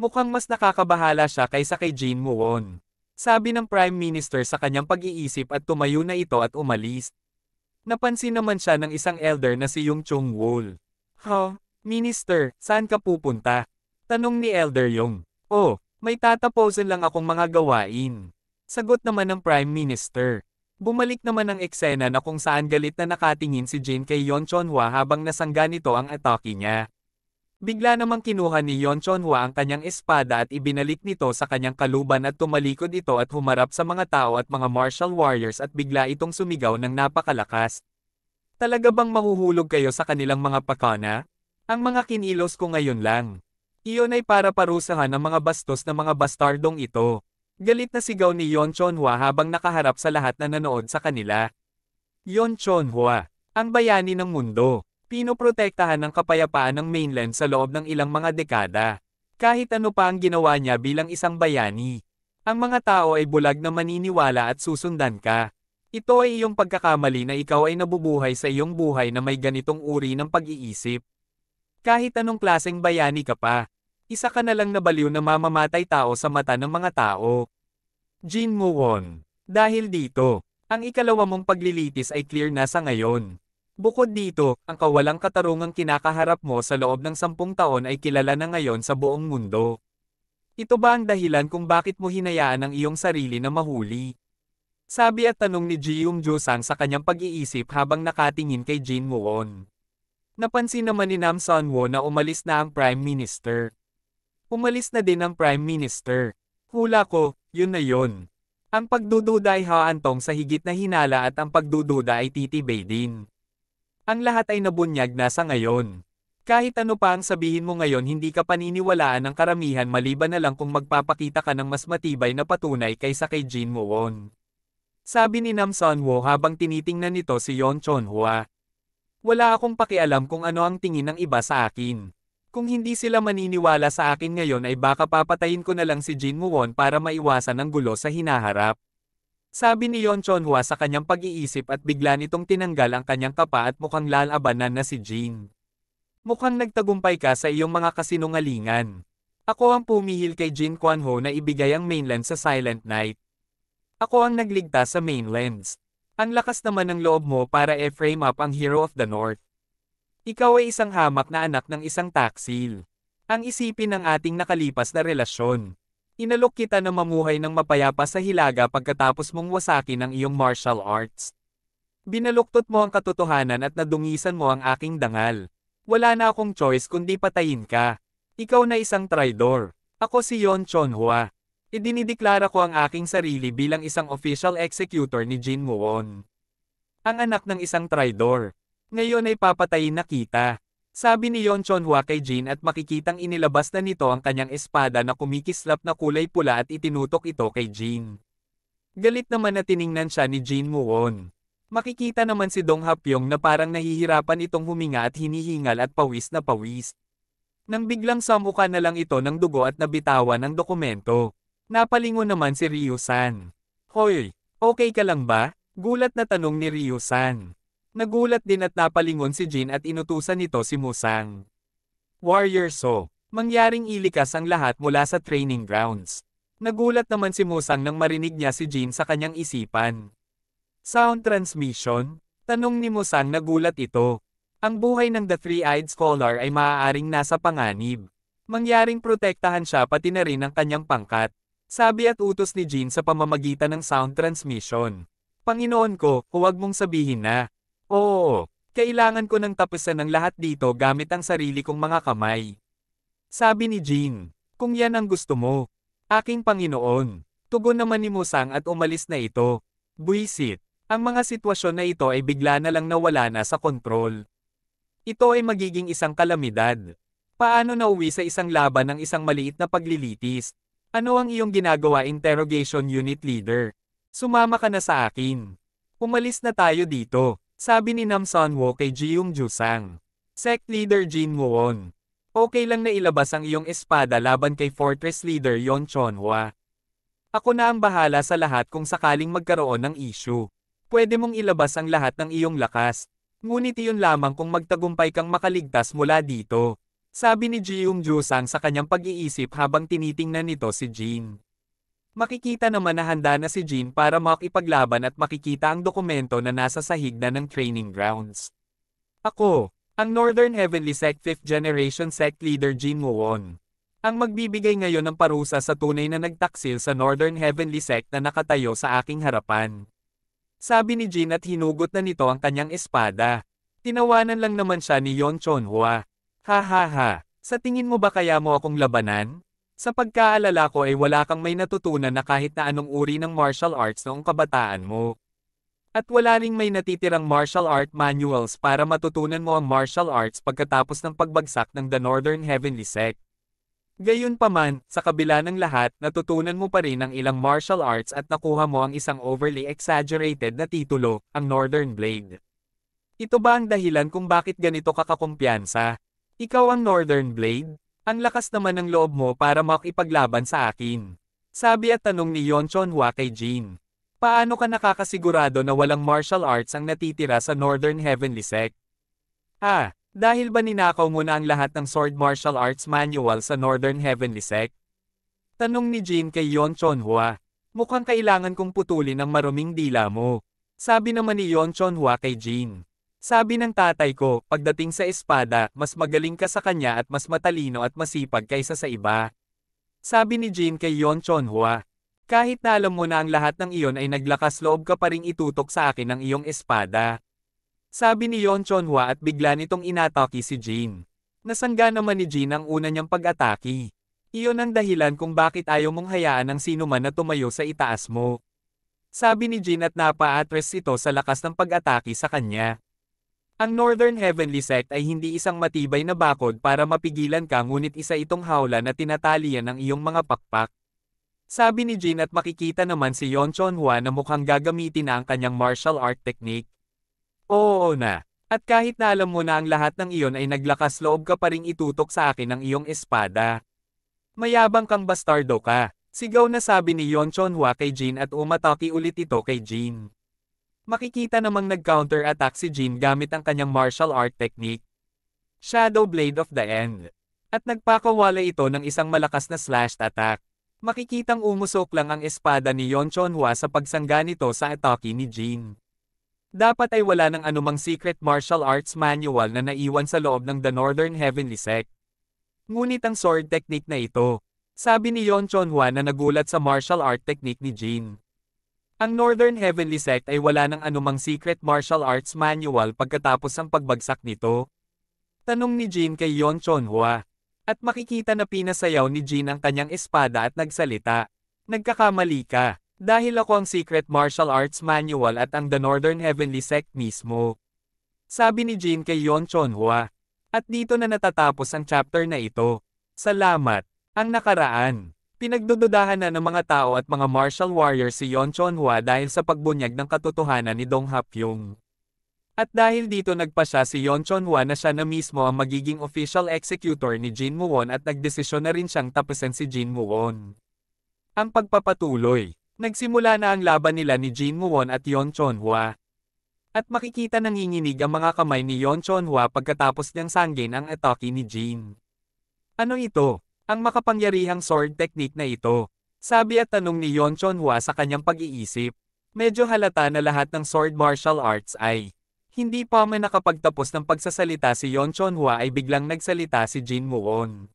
Mukhang mas nakakabahala siya kaysa kay Jin Muon. Sabi ng Prime Minister sa kanyang pag-iisip at tumayo na ito at umalis. Napansin naman siya ng isang elder na si Yung Chung Wol. Ha? Huh? Minister, saan ka pupunta? Tanong ni Elder Yung. Oh, may tatapusin lang akong mga gawain. Sagot naman ng Prime Minister. Bumalik naman ang eksena na kung saan galit na nakatingin si Jin kay Yon Chonhua habang nasangga nito ang atake niya. Bigla namang kinuha ni Yon Chonhua ang kanyang espada at ibinalik nito sa kanyang kaluban at tumalikod ito at humarap sa mga tao at mga martial warriors at bigla itong sumigaw ng napakalakas. Talaga bang mahuhulog kayo sa kanilang mga pakana? Ang mga kinilos ko ngayon lang. Iyon ay para parusahan ng mga bastos na mga bastardong ito. Galit na sigaw ni Yon Chonhua habang nakaharap sa lahat na nanood sa kanila. Yon Chonhua, ang bayani ng mundo, pinoprotektahan ng kapayapaan ng mainland sa loob ng ilang mga dekada. Kahit ano pa ang ginawa niya bilang isang bayani. Ang mga tao ay bulag na maniniwala at susundan ka. Ito ay iyong pagkakamali na ikaw ay nabubuhay sa iyong buhay na may ganitong uri ng pag-iisip. Kahit anong klaseng bayani ka pa, isa ka na lang na baliw na mamamatay tao sa mata ng mga tao. Jin Mo Dahil dito, ang ikalawa mong paglilitis ay clear na sa ngayon. Bukod dito, ang kawalang katarungang kinakaharap mo sa loob ng sampung taon ay kilala na ngayon sa buong mundo. Ito ba ang dahilan kung bakit mo hinayaan ang iyong sarili na mahuli? Sabi at tanong ni Ji Yung Jo Sang sa kanyang pag-iisip habang nakatingin kay Jin Mo Napansin naman ni Nam Sun na umalis na ang Prime Minister. Umalis na din ang Prime Minister. Hula ko, yun na yun. Ang pagdududa ay haantong sa higit na hinala at ang pagdududa ay titibay din. Ang lahat ay nabunyag na sa ngayon. Kahit ano pa ang sabihin mo ngayon hindi ka paniniwalaan ng karamihan maliban na lang kung magpapakita ka ng mas matibay na patunay kaysa kay Jin Muon. Sabi ni Nam Sunwo habang tinitingnan nito si Yon Chonhua. Wala akong pakialam kung ano ang tingin ng iba sa akin. Kung hindi sila maniniwala sa akin ngayon ay baka papatayin ko na lang si Jin Muwon para maiwasan ang gulo sa hinaharap. Sabi ni Yon Hua sa kanyang pag-iisip at bigla nitong tinanggal ang kanyang kapa at mukhang lalabanan na si Jin. Mukhang nagtagumpay ka sa iyong mga kasinungalingan. Ako ang pumihil kay Jin Kwan Ho na ibigay ang mainland sa Silent Night. Ako ang nagligtas sa mainlands. Ang lakas naman ng loob mo para e-frame up ang Hero of the North. Ikaw ay isang hamak na anak ng isang taksil. Ang isipin ng ating nakalipas na relasyon. Inalok kita na mamuhay ng mapayapa sa hilaga pagkatapos mong wasakin ang iyong martial arts. Binaluktot mo ang katotohanan at nadungisan mo ang aking dangal. Wala na akong choice kundi patayin ka. Ikaw na isang traidor. Ako si Yon Chonhua. Idinideklara ko ang aking sarili bilang isang official executor ni Jin Muon. Ang anak ng isang traidor. Ngayon ay papatayin na kita. Sabi ni Yon Chonhua kay Jin at makikitang inilabas na nito ang kanyang espada na kumikislap na kulay pula at itinutok ito kay Jin. Galit naman na tiningnan siya ni Jin Muon. Makikita naman si Dong Hapyong na parang nahihirapan itong huminga at hinihingal at pawis na pawis. Nang biglang samuka na lang ito ng dugo at nabitawan ng dokumento. Napalingon naman si Ryu-san. Hoy, okay ka lang ba? Gulat na tanong ni Ryu-san. Nagulat din at napalingon si Jin at inutusan nito si Musang. Warrior So, mangyaring ilikas ang lahat mula sa training grounds. Nagulat naman si Musang nang marinig niya si Jin sa kanyang isipan. Sound transmission? Tanong ni Musang nagulat ito. Ang buhay ng The Three-Eyed Scholar ay maaaring nasa panganib. Mangyaring protektahan siya pati na rin ang kanyang pangkat. Sabi at utos ni Jin sa pamamagitan ng sound transmission. Panginoon ko, huwag mong sabihin na, Oo, kailangan ko nang tapusan ang lahat dito gamit ang sarili kong mga kamay. Sabi ni Jean, kung yan ang gusto mo. Aking Panginoon, tugon naman ni Musang at umalis na ito. Buisit, ang mga sitwasyon na ito ay bigla na lang nawala na sa kontrol. Ito ay magiging isang kalamidad. Paano nauwi sa isang laban ng isang maliit na paglilitis? Ano ang iyong ginagawa interrogation unit leader? Sumama ka na sa akin. Umalis na tayo dito. Sabi ni Nam Sunwo kay Jiyung Jusang. Sect leader Jin Muon. Okay lang na ilabas ang iyong espada laban kay fortress leader Yon Chonhua. Ako na ang bahala sa lahat kung sakaling magkaroon ng issue. Pwede mong ilabas ang lahat ng iyong lakas. Ngunit iyon lamang kung magtagumpay kang makaligtas mula dito. Sabi ni Jiyung Jusang sa kanyang pag-iisip habang tinitingnan nito si Jin. Makikita naman na handa na si Jean para makipaglaban at makikita ang dokumento na nasa sahig na ng training grounds. Ako, ang Northern Heavenly Sect 5th Generation Sect Leader Jean Won, ang magbibigay ngayon ng parusa sa tunay na nagtaksil sa Northern Heavenly Sect na nakatayo sa aking harapan. Sabi ni Jean at hinugot na nito ang kanyang espada. Tinawanan lang naman siya ni Yon Chonhua. Ha ha ha, sa tingin mo ba kaya mo akong labanan? Sa pagkaalala ko ay wala kang may natutunan na kahit na anong uri ng martial arts noong kabataan mo. At wala ring may natitirang martial art manuals para matutunan mo ang martial arts pagkatapos ng pagbagsak ng The Northern Heavenly Sect. Gayunpaman, sa kabila ng lahat, natutunan mo pa rin ang ilang martial arts at nakuha mo ang isang overly exaggerated na titulo, ang Northern Blade. Ito ba ang dahilan kung bakit ganito kakakumpiyansa? Ikaw ang Northern Blade? Ang lakas naman ng loob mo para makipaglaban sa akin. Sabi at tanong ni Yon Chonhua kay Jin. Paano ka nakakasigurado na walang martial arts ang natitira sa Northern Heavenly Sect? Ah, dahil ba ninakaw mo na ang lahat ng sword martial arts manual sa Northern Heavenly Sect? Tanong ni Jin kay Yon Chonhua. Mukhang kailangan kong putulin ang maruming dila mo. Sabi naman ni Yon Chonhua kay Jin. Sabi ng tatay ko, pagdating sa espada, mas magaling ka sa kanya at mas matalino at masipag kaysa sa iba. Sabi ni Jin kay Yon Chonhua. Kahit na alam mo na ang lahat ng iyon ay naglakas loob ka pa ring itutok sa akin ang iyong espada. Sabi ni Yon Chonhua at bigla nitong inataki si Jin. Nasangga naman ni Jin ang una niyang pag-ataki. Iyon ang dahilan kung bakit ayaw mong hayaan ang sino man na tumayo sa itaas mo. Sabi ni Jin at napaatras ito sa lakas ng pag-ataki sa kanya. Ang Northern Heavenly Sect ay hindi isang matibay na bakod para mapigilan ka ngunit isa itong hawla na tinataliyan ng iyong mga pakpak. Sabi ni Jin at makikita naman si Yon Chon Hua na mukhang gagamitin na ang kanyang martial art technique. Oo na. At kahit na alam mo na ang lahat ng iyon ay naglakas loob ka pa ring itutok sa akin ang iyong espada. Mayabang kang bastardo ka. Sigaw na sabi ni Yon Chon Hua kay Jin at umataki ulit ito kay Jin. Makikita namang nag-counter-attack si Jin gamit ang kanyang martial art technique, Shadow Blade of the End. At nagpakawala ito ng isang malakas na slashed attack. Makikitang umusok lang ang espada ni Yon Chonhua sa pagsangga nito sa atake ni Jin. Dapat ay wala ng anumang secret martial arts manual na naiwan sa loob ng The Northern Heavenly Sect. Ngunit ang sword technique na ito, sabi ni Yon Chonhua na nagulat sa martial art technique ni Jin. Ang Northern Heavenly Sect ay wala ng anumang secret martial arts manual pagkatapos ang pagbagsak nito. Tanong ni Jin kay Yon Chonhua. At makikita na pinasayaw ni Jin ang kanyang espada at nagsalita. Nagkakamali ka, dahil ako ang secret martial arts manual at ang The Northern Heavenly Sect mismo. Sabi ni Jin kay Yon Chonhua. At dito na natatapos ang chapter na ito. Salamat, ang nakaraan. Pinagdududahan na ng mga tao at mga martial warrior si Yon Chonhua dahil sa pagbunyag ng katotohanan ni Dong Hapyong. At dahil dito nagpa siya si Yon Chonhua na siya na mismo ang magiging official executor ni Jin Muon at nagdesisyon na rin siyang tapusin si Jin Muon. Ang pagpapatuloy Nagsimula na ang laban nila ni Jin Muon at Yon Chonhua. At makikita nanginginig ang mga kamay ni Yon Chonhua pagkatapos niyang sanggin ang atake ni Jin. Ano ito? ang makapangyarihang sword technique na ito. Sabi at tanong ni Yon Chonhua sa kanyang pag-iisip, medyo halata na lahat ng sword martial arts ay hindi pa man nakapagtapos ng pagsasalita si Yon Chonhua ay biglang nagsalita si Jin Muon.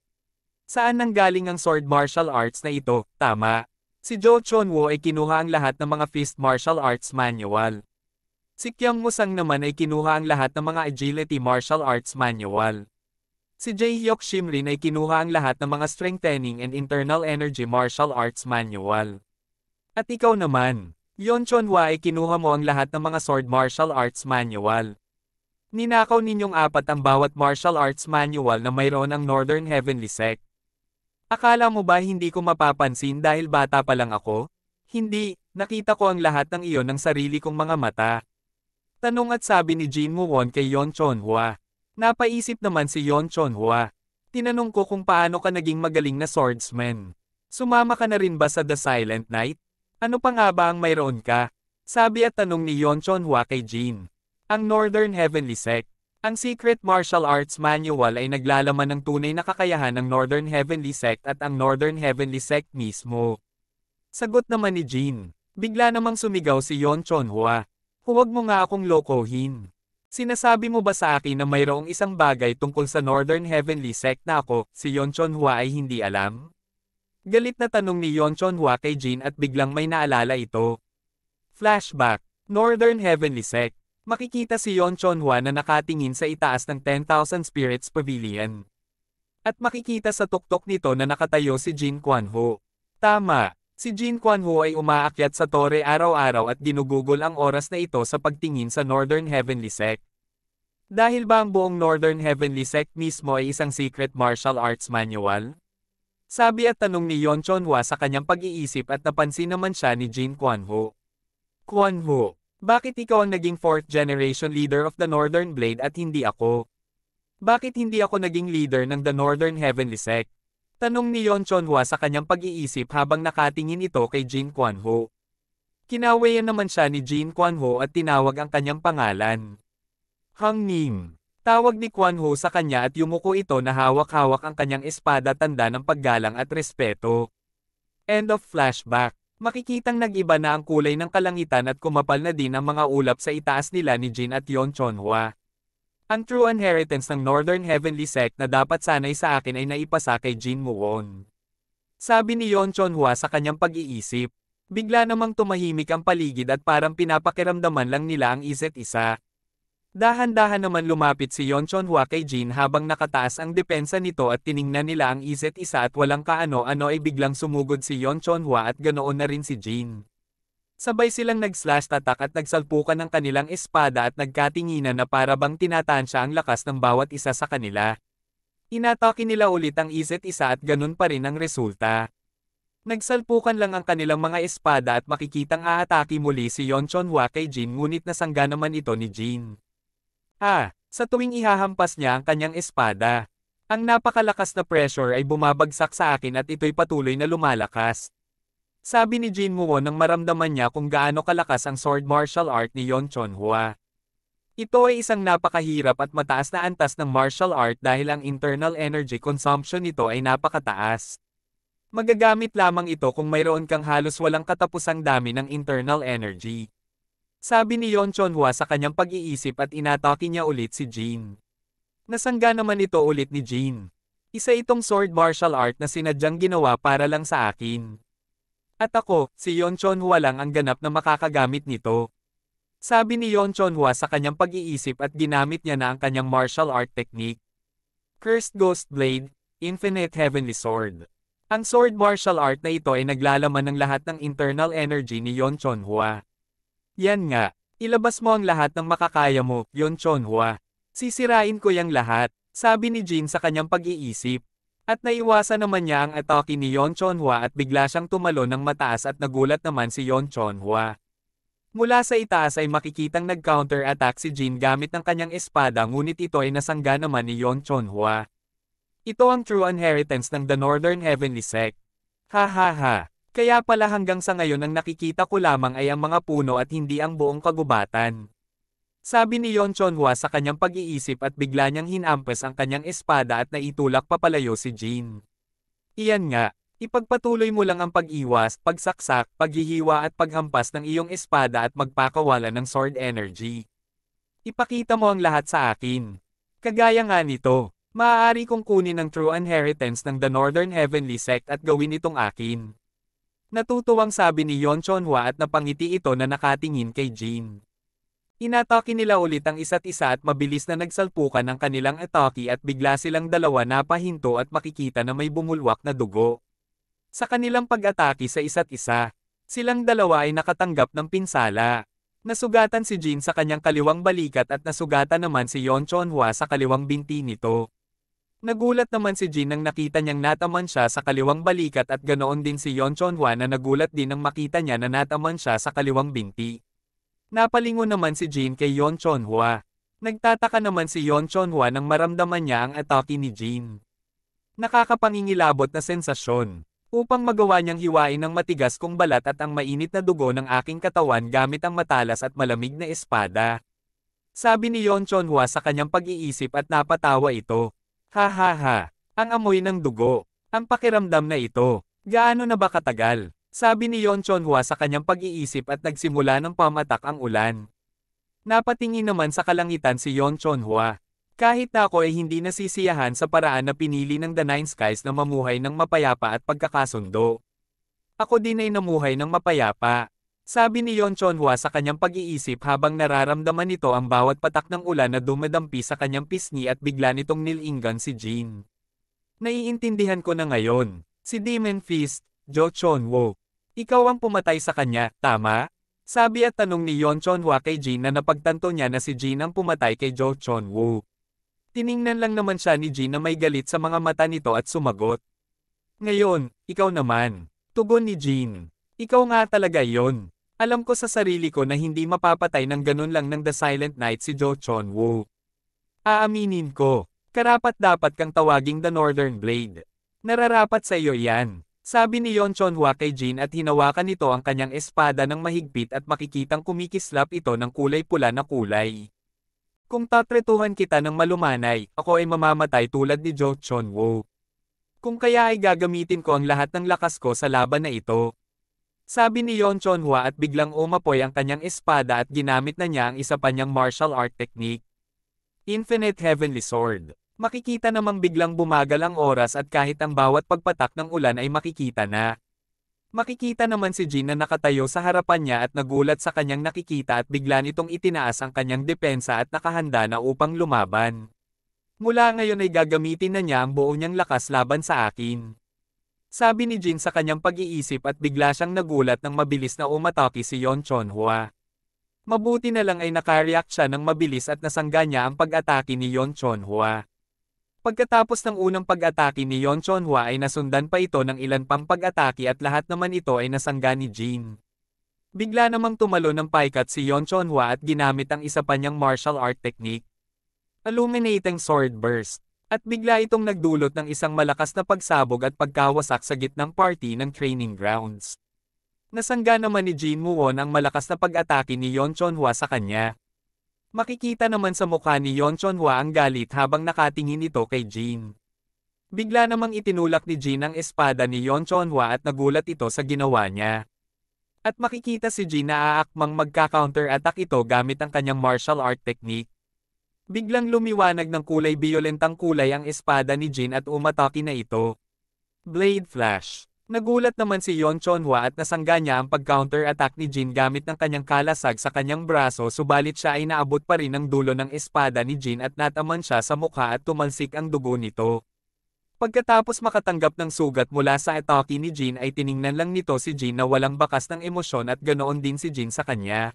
Saan nanggaling ang sword martial arts na ito, tama? Si Jo Chonwo ay kinuha ang lahat ng mga fist martial arts manual. Si Kyang Musang naman ay kinuha ang lahat ng mga agility martial arts manual. Si Jaehyuk Shim rin ay kinuha ang lahat ng mga strengthening and internal energy martial arts manual. At ikaw naman, Yon Hwa ay kinuha mo ang lahat ng mga sword martial arts manual. Ninakaw ninyong apat ang bawat martial arts manual na mayroon ang Northern Heavenly Sect. Akala mo ba hindi ko mapapansin dahil bata pa lang ako? Hindi, nakita ko ang lahat ng iyon ng sarili kong mga mata. Tanong at sabi ni Jin Mu Won kay Yon Hwa. Napaisip naman si Yon Chon Tinanong ko kung paano ka naging magaling na swordsman. Sumama ka na rin ba sa The Silent Night? Ano pa nga ba ang mayroon ka? Sabi at tanong ni Yon Chon kay Jean. Ang Northern Heavenly Sect. Ang Secret Martial Arts Manual ay naglalaman ng tunay na kakayahan ng Northern Heavenly Sect at ang Northern Heavenly Sect mismo. Sagot naman ni Jean. Bigla namang sumigaw si Yon Chonhua. Huwag mo nga akong lokohin. Sinasabi mo ba sa akin na mayroong isang bagay tungkol sa Northern Heavenly Sect na ako, si Yon Hua ay hindi alam? Galit na tanong ni Yon Hua kay Jin at biglang may naalala ito. Flashback, Northern Heavenly Sect. Makikita si Yon Hua na nakatingin sa itaas ng 10,000 Spirits Pavilion. At makikita sa tuktok nito na nakatayo si Jin Kwan Ho. Tama, Si Jin Quan Ho ay umaakyat sa tore araw-araw at ginugugol ang oras na ito sa pagtingin sa Northern Heavenly Sect. Dahil ba ang buong Northern Heavenly Sect mismo ay isang secret martial arts manual? Sabi at tanong ni Yon Chonhua sa kanyang pag-iisip at napansin naman siya ni Jin Quan Ho. Quan Ho, bakit ikaw ang naging 4th generation leader of the Northern Blade at hindi ako? Bakit hindi ako naging leader ng the Northern Heavenly Sect? Tanong ni Yon Chonhua sa kanyang pag-iisip habang nakatingin ito kay Jin Kwanho. Kinawayan naman siya ni Jin Kwanho at tinawag ang kanyang pangalan. Hang Ning. Tawag ni Kwan Ho sa kanya at yumuko ito na hawak-hawak ang kanyang espada tanda ng paggalang at respeto. End of flashback. Makikitang nag-iba na ang kulay ng kalangitan at kumapal na din ang mga ulap sa itaas nila ni Jin at Yon Chonhua. Ang true inheritance ng Northern Heavenly Sect na dapat sanay sa akin ay naipasa kay Jin Muon. Sabi ni Yon Chon Hua sa kanyang pag-iisip. Bigla namang tumahimik ang paligid at parang pinapakiramdaman lang nila ang isa't isa. Dahan-dahan naman lumapit si Yon Chon Hua kay Jin habang nakataas ang depensa nito at tiningnan nila ang isa't isa at walang kaano-ano ay biglang sumugod si Yon Chon Hua at ganoon na rin si Jin. Sabay silang nag-slash tatak at nagsalpukan ng kanilang espada at nagkatinginan na para bang tinatansya ang lakas ng bawat isa sa kanila. Inatake nila ulit ang isa't isa at ganun pa rin ang resulta. Nagsalpukan lang ang kanilang mga espada at makikitang aatake muli si Yonchonwa kay Jin ngunit nasangga naman ito ni Jin. Ah, sa tuwing ihahampas niya ang kanyang espada, ang napakalakas na pressure ay bumabagsak sa akin at ito'y patuloy na lumalakas. Sabi ni Jin Muo nang maramdaman niya kung gaano kalakas ang sword martial art ni Yong Chon Hua. Ito ay isang napakahirap at mataas na antas ng martial art dahil ang internal energy consumption nito ay napakataas. Magagamit lamang ito kung mayroon kang halos walang katapusang dami ng internal energy. Sabi ni Yon Chonhua sa kanyang pag-iisip at inatake niya ulit si Jin. Nasangga naman ito ulit ni Jin. Isa itong sword martial art na sinadyang ginawa para lang sa akin. At ako, si Yon Chonhua lang ang ganap na makakagamit nito. Sabi ni Yon Chonhua sa kanyang pag-iisip at ginamit niya na ang kanyang martial art technique. Cursed Ghost Blade, Infinite Heavenly Sword. Ang sword martial art na ito ay naglalaman ng lahat ng internal energy ni Yon Chonhua. Yan nga, ilabas mo ang lahat ng makakaya mo, Yon Chonhua. Sisirain ko yang lahat, sabi ni Jin sa kanyang pag-iisip. At naiwasan naman niya ang atake ni Yon Chonhua at bigla siyang tumalo ng mataas at nagulat naman si Yon Chonhua. Mula sa itaas ay makikitang nag-counter-attack si Jin gamit ng kanyang espada ngunit ito ay nasangga naman ni Yon Chonhua. Ito ang true inheritance ng The Northern Heavenly Sect. Ha ha ha. Kaya pala hanggang sa ngayon ang nakikita ko lamang ay ang mga puno at hindi ang buong kagubatan. Sabi ni Yon Chonhua sa kanyang pag-iisip at bigla niyang hinampas ang kanyang espada at naitulak papalayo si Jin. Iyan nga, ipagpatuloy mo lang ang pag-iwas, pagsaksak, paghihiwa at paghampas ng iyong espada at magpakawala ng sword energy. Ipakita mo ang lahat sa akin. Kagaya nga nito, maaari kong kunin ang true inheritance ng the Northern Heavenly Sect at gawin itong akin. Natutuwang sabi ni Yon Chonhua at napangiti ito na nakatingin kay Jin. Inatake nila ulit ang isa't isa at mabilis na nagsalpukan ang kanilang atake at bigla silang dalawa napahinto at makikita na may bumulwak na dugo. Sa kanilang pag-atake sa isa't isa, silang dalawa ay nakatanggap ng pinsala. Nasugatan si Jin sa kanyang kaliwang balikat at nasugatan naman si Yon Chonhua sa kaliwang binti nito. Nagulat naman si Jin nang nakita niyang nataman siya sa kaliwang balikat at ganoon din si Yon Chonhua na nagulat din nang makita niya na nataman siya sa kaliwang binti. Napalingon naman si Jin kay Yon Chonhua. Nagtataka naman si Yon Chonhua nang maramdaman niya ang atake ni Jin. Nakakapangingilabot na sensasyon. Upang magawa niyang hiwain ng matigas kong balat at ang mainit na dugo ng aking katawan gamit ang matalas at malamig na espada. Sabi ni Yon Chonhua sa kanyang pag-iisip at napatawa ito. Ha ha ha, ang amoy ng dugo, ang pakiramdam na ito, gaano na ba katagal? Sabi ni Yon Chonhua sa kanyang pag-iisip at nagsimula ng pamatak ang ulan. Napatingin naman sa kalangitan si Yon Chonhua. Kahit ako ay hindi nasisiyahan sa paraan na pinili ng The Nine Skies na mamuhay ng mapayapa at pagkakasundo. Ako din ay namuhay ng mapayapa. Sabi ni Yon Chonhua sa kanyang pag-iisip habang nararamdaman nito ang bawat patak ng ulan na dumadampi sa kanyang pisngi at bigla nitong nilinggan si Jean. Naiintindihan ko na ngayon. Si Demon Fist, Jo Chonwo, ikaw ang pumatay sa kanya, tama? Sabi at tanong ni Yon Chonhwa kay Jin na napagtanto niya na si Jin ang pumatay kay Jo Chonwoo. Tiningnan lang naman siya ni Jin na may galit sa mga mata nito at sumagot. Ngayon, ikaw naman. Tugon ni Jin. Ikaw nga talaga yon. Alam ko sa sarili ko na hindi mapapatay ng ganun lang ng The Silent Night si Jo Chonwoo. Aaminin ko, karapat dapat kang tawaging The Northern Blade. Nararapat sa iyo yan. Sabi ni Yon Chonhua kay Jin at hinawakan nito ang kanyang espada ng mahigpit at makikitang kumikislap ito ng kulay pula na kulay. Kung tatretuhan kita ng malumanay, ako ay mamamatay tulad ni Jo Chonwo. Kung kaya ay gagamitin ko ang lahat ng lakas ko sa laban na ito. Sabi ni Yon Chonhua at biglang umapoy ang kanyang espada at ginamit na niya ang isa pa niyang martial art technique. Infinite Heavenly Sword Makikita namang biglang bumagal ang oras at kahit ang bawat pagpatak ng ulan ay makikita na. Makikita naman si Jean na nakatayo sa harapan niya at nagulat sa kanyang nakikita at bigla nitong itinaas ang kanyang depensa at nakahanda na upang lumaban. Mula ngayon ay gagamitin na niya ang buo niyang lakas laban sa akin. Sabi ni Jin sa kanyang pag-iisip at bigla siyang nagulat nang mabilis na umatake si Yon Chonhua. Mabuti na lang ay nakareact siya ng mabilis at nasangga niya ang pag-atake ni Yon Chonhua. Pagkatapos ng unang pag-atake ni Yon Chonhua ay nasundan pa ito ng ilan pang pag-atake at lahat naman ito ay nasangga ni Jin. Bigla namang tumalo ng paikat si Yon Chonhua at ginamit ang isa pa niyang martial art technique. Illuminating Sword Burst. At bigla itong nagdulot ng isang malakas na pagsabog at pagkawasak sa gitnang party ng training grounds. Nasangga naman ni Jin Muwon ang malakas na pag-atake ni Yon Chonhua sa kanya. Makikita naman sa mukha ni Yon Chonhua ang galit habang nakatingin ito kay Jin. Bigla namang itinulak ni Jin ang espada ni Yon Chonhua at nagulat ito sa ginawa niya. At makikita si Jin na aakmang magka-counter-attack ito gamit ang kanyang martial art technique. Biglang lumiwanag ng kulay violentang kulay ang espada ni Jin at umataki na ito. Blade Flash Nagulat naman si Yon Chonhua at nasangga niya ang pag-counter-attack ni Jin gamit ng kanyang kalasag sa kanyang braso subalit siya ay naabot pa rin ang dulo ng espada ni Jin at nataman siya sa mukha at tumalsik ang dugo nito. Pagkatapos makatanggap ng sugat mula sa atake ni Jin ay tiningnan lang nito si Jin na walang bakas ng emosyon at ganoon din si Jin sa kanya.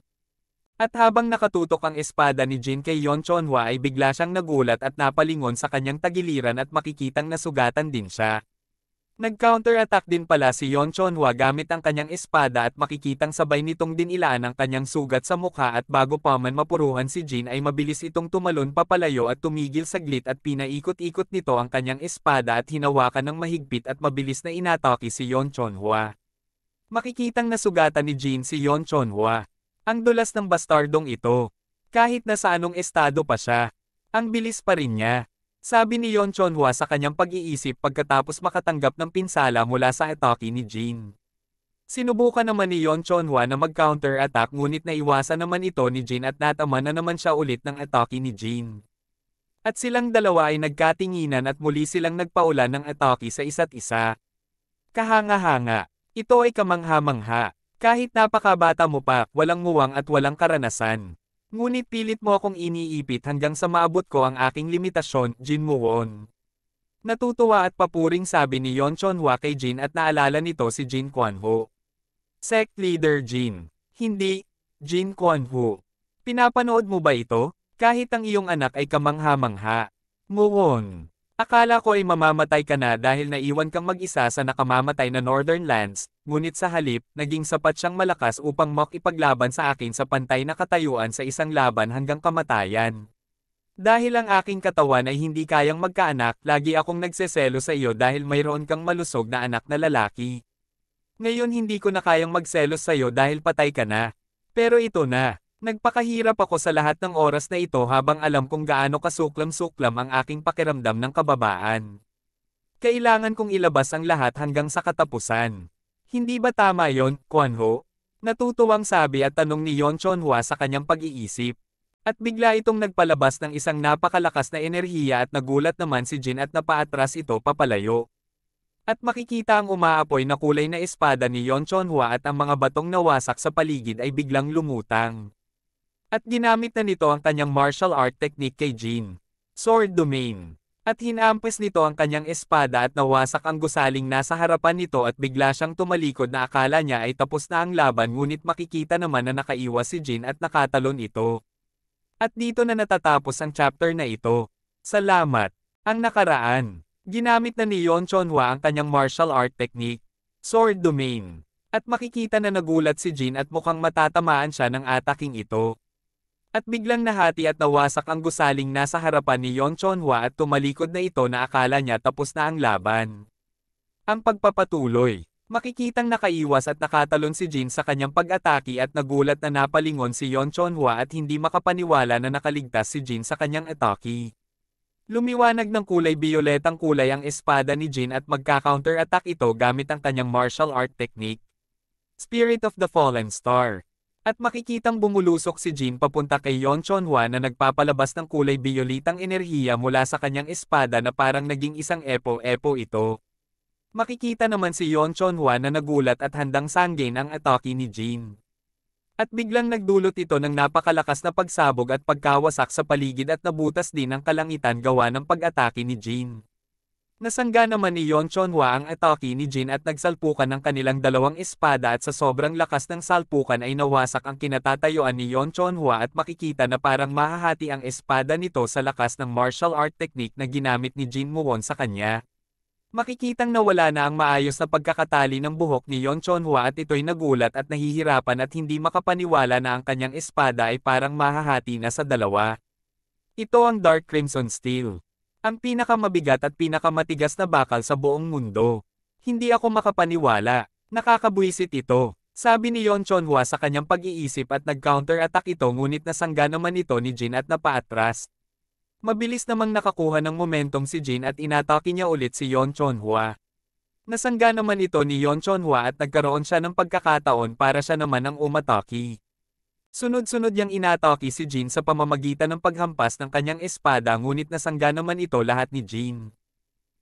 At habang nakatutok ang espada ni Jin kay Yon Chonhua ay bigla siyang nagulat at napalingon sa kanyang tagiliran at makikitang nasugatan din siya. Nag-counter-attack din pala si Yonchonhua gamit ang kanyang espada at makikitang sabay nitong din dinilaan ang kanyang sugat sa mukha at bago pa man mapuruhan si Jin ay mabilis itong tumalon papalayo at tumigil saglit at pinaikot-ikot nito ang kanyang espada at hinawakan ng mahigpit at mabilis na inatake si Yonchonhua. Makikitang nasugatan ni Jin si Yonchonhua. Ang dulas ng bastardong ito. Kahit na sa anong estado pa siya, ang bilis pa rin niya. Sabi ni Yon Chonhua sa kanyang pag-iisip pagkatapos makatanggap ng pinsala mula sa atake ni Jane. Sinubukan naman ni Yon Chonhua na mag-counter-attack ngunit naiwasan naman ito ni Jane at natama na naman siya ulit ng atake ni Jane. At silang dalawa ay nagkatinginan at muli silang nagpaulan ng atake sa isa't isa. Kahanga-hanga. Ito ay kamangha-mangha. Kahit napakabata mo pa, walang muwang at walang karanasan. Ngunit pilit mo akong iniipit hanggang sa maabot ko ang aking limitasyon, Jin Muwon. Natutuwa at papuring sabi ni Yon Chonhwa kay Jin at naalala nito si Jin Kwanho. Sect Leader Jin. Hindi, Jin Kwanho. Pinapanood mo ba ito? Kahit ang iyong anak ay kamangha-mangha. Muwon. Akala ko ay mamamatay ka na dahil naiwan kang mag-isa sa nakamamatay na Northern Lands, ngunit sa halip, naging sapat siyang malakas upang makipaglaban sa akin sa pantay na katayuan sa isang laban hanggang kamatayan. Dahil ang aking katawan ay hindi kayang magkaanak, lagi akong nagseselo sa iyo dahil mayroon kang malusog na anak na lalaki. Ngayon hindi ko na kayang magselos sa iyo dahil patay ka na. Pero ito na, Nagpakahirap ako sa lahat ng oras na ito habang alam kong gaano kasuklam-suklam ang aking pakiramdam ng kababaan. Kailangan kong ilabas ang lahat hanggang sa katapusan. Hindi ba tama yon, Kwanho? Natutuwang sabi at tanong ni Yon Chonhua sa kanyang pag-iisip. At bigla itong nagpalabas ng isang napakalakas na enerhiya at nagulat naman si Jin at napaatras ito papalayo. At makikita ang umaapoy na kulay na espada ni Yon Chonhua at ang mga batong nawasak sa paligid ay biglang lumutang. At ginamit na nito ang kanyang martial art technique kay Jean. Sword Domain. At hinaampas nito ang kanyang espada at nawasak ang gusaling nasa harapan nito at bigla siyang tumalikod na akala niya ay tapos na ang laban ngunit makikita naman na nakaiwas si Jin at nakatalon ito. At dito na natatapos ang chapter na ito. Salamat! Ang nakaraan. Ginamit na ni Yon Chonhua ang kanyang martial art technique, Sword Domain. At makikita na nagulat si Jin at mukhang matatamaan siya ng ataking ito at biglang nahati at nawasak ang gusaling nasa harapan ni Yong Chonhua at tumalikod na ito na akala niya tapos na ang laban. Ang pagpapatuloy. Makikitang nakaiwas at nakatalon si Jin sa kanyang pag-ataki at nagulat na napalingon si Yon Chonhua at hindi makapaniwala na nakaligtas si Jin sa kanyang ataki. Lumiwanag ng kulay bioletang kulay ang espada ni Jin at magka-counter attack ito gamit ang kanyang martial art technique. Spirit of the Fallen Star at makikitang bumulusok si Jim papunta kay Yon Chonhua na nagpapalabas ng kulay biyolitang enerhiya mula sa kanyang espada na parang naging isang epo-epo ito. Makikita naman si Yon Chonhua na nagulat at handang sanggain ang atake ni Jim. At biglang nagdulot ito ng napakalakas na pagsabog at pagkawasak sa paligid at nabutas din ang kalangitan gawa ng pag-atake ni Jin. Nasangga naman ni Yong Chonhua ang atake ni Jin at nagsalpukan ng kanilang dalawang espada at sa sobrang lakas ng salpukan ay nawasak ang kinatatayuan ni Yong Chonhua at makikita na parang mahahati ang espada nito sa lakas ng martial art technique na ginamit ni Jin Muwon sa kanya. Makikitang nawala na ang maayos na pagkakatali ng buhok ni Yong Chonhua at ito'y nagulat at nahihirapan at hindi makapaniwala na ang kanyang espada ay parang mahahati na sa dalawa. Ito ang Dark Crimson Steel. Ang pinakamabigat at pinakamatigas na bakal sa buong mundo. Hindi ako makapaniwala. Nakakabuisit ito. Sabi ni Yon Chonhua sa kanyang pag-iisip at nag-counter-attack ito ngunit nasangga naman ito ni Jin at napaatras. Mabilis namang nakakuha ng momentum si Jin at inatake niya ulit si Yon Chonhua. Nasangga naman ito ni Yon Chonhua at nagkaroon siya ng pagkakataon para siya naman ang umataki. Sunod-sunod niyang inataki si Jean sa pamamagitan ng paghampas ng kanyang espada ngunit nasangga naman ito lahat ni Jean.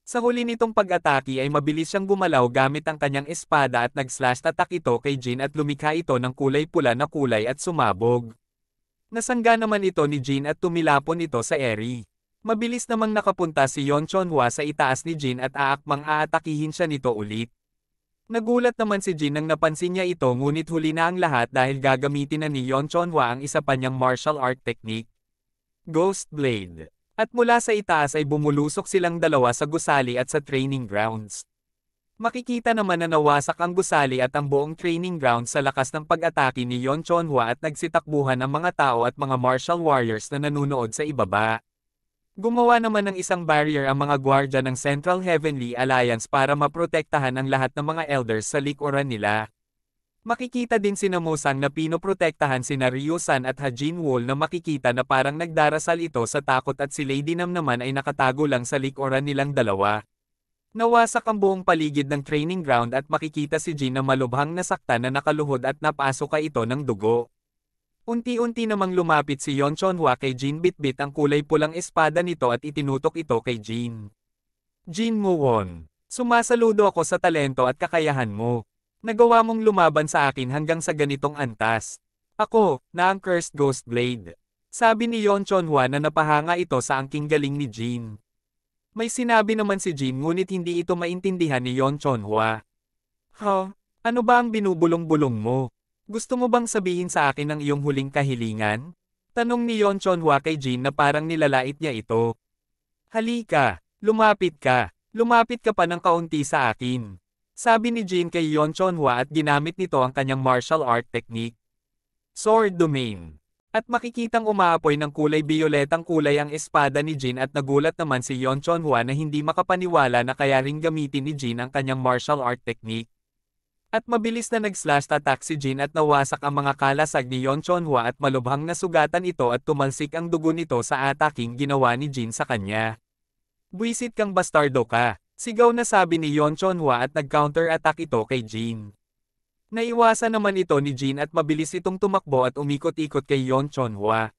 Sa huli nitong pag-atake ay mabilis siyang gumalaw gamit ang kanyang espada at nag-slash attack ito kay Jean at lumikha ito ng kulay pula na kulay at sumabog. Nasangga naman ito ni Jean at tumilapon ito sa Eri. Mabilis namang nakapunta si Yon Chonhua sa itaas ni Jean at aakmang aatakihin siya nito ulit. Nagulat naman si Jin nang napansin niya ito ngunit huli na ang lahat dahil gagamitin na ni Yon Chonhua ang isa pa niyang martial art technique, Ghost Blade. At mula sa itaas ay bumulusok silang dalawa sa gusali at sa training grounds. Makikita naman na nawasak ang gusali at ang buong training ground sa lakas ng pag-atake ni Yon Chonhua at nagsitakbuhan ang mga tao at mga martial warriors na nanunood sa ibaba. Gumawa naman ng isang barrier ang mga gwardya ng Central Heavenly Alliance para maprotektahan ang lahat ng mga elders sa likuran nila. Makikita din si Namosang na pinoprotektahan si Naryusan at Hajin Wall na makikita na parang nagdarasal ito sa takot at si Lady Nam naman ay nakatago lang sa likuran nilang dalawa. Nawasak ang buong paligid ng training ground at makikita si Jin na malubhang nasaktan na nakaluhod at napasok ka ito ng dugo. Unti-unti namang lumapit si Yon Chonhua kay Jin Bitbit ang kulay pulang espada nito at itinutok ito kay Jin. Jin Muwon, sumasaludo ako sa talento at kakayahan mo. Nagawa mong lumaban sa akin hanggang sa ganitong antas. Ako, na ang Cursed Ghost Blade. Sabi ni Yon Chonhua na napahanga ito sa angking galing ni Jin. May sinabi naman si Jin ngunit hindi ito maintindihan ni Yon Chonhua. Ha? Huh? Ano ba ang binubulong-bulong mo? Gusto mo bang sabihin sa akin ang iyong huling kahilingan? Tanong ni Yon Chonhua kay Jin na parang nilalait niya ito. Halika, lumapit ka, lumapit ka pa ng kaunti sa akin. Sabi ni Jin kay Yon Chonhua at ginamit nito ang kanyang martial art technique. Sword Domain. At makikitang umaapoy ng kulay bioletang kulay ang espada ni Jin at nagulat naman si Yon Chonhua na hindi makapaniwala na kaya ring gamitin ni Jin ang kanyang martial art technique. At mabilis na nag-slash attack si Jin at nawasak ang mga kalasag ni Yon Chonhua at malubhang nasugatan ito at tumalsik ang dugo nito sa ataking ginawa ni Jin sa kanya. Buisit kang bastardo ka, sigaw na sabi ni Yon Chonhua at nag-counter-attack ito kay Jin. Naiwasan naman ito ni Jin at mabilis itong tumakbo at umikot-ikot kay Yon Chonhua.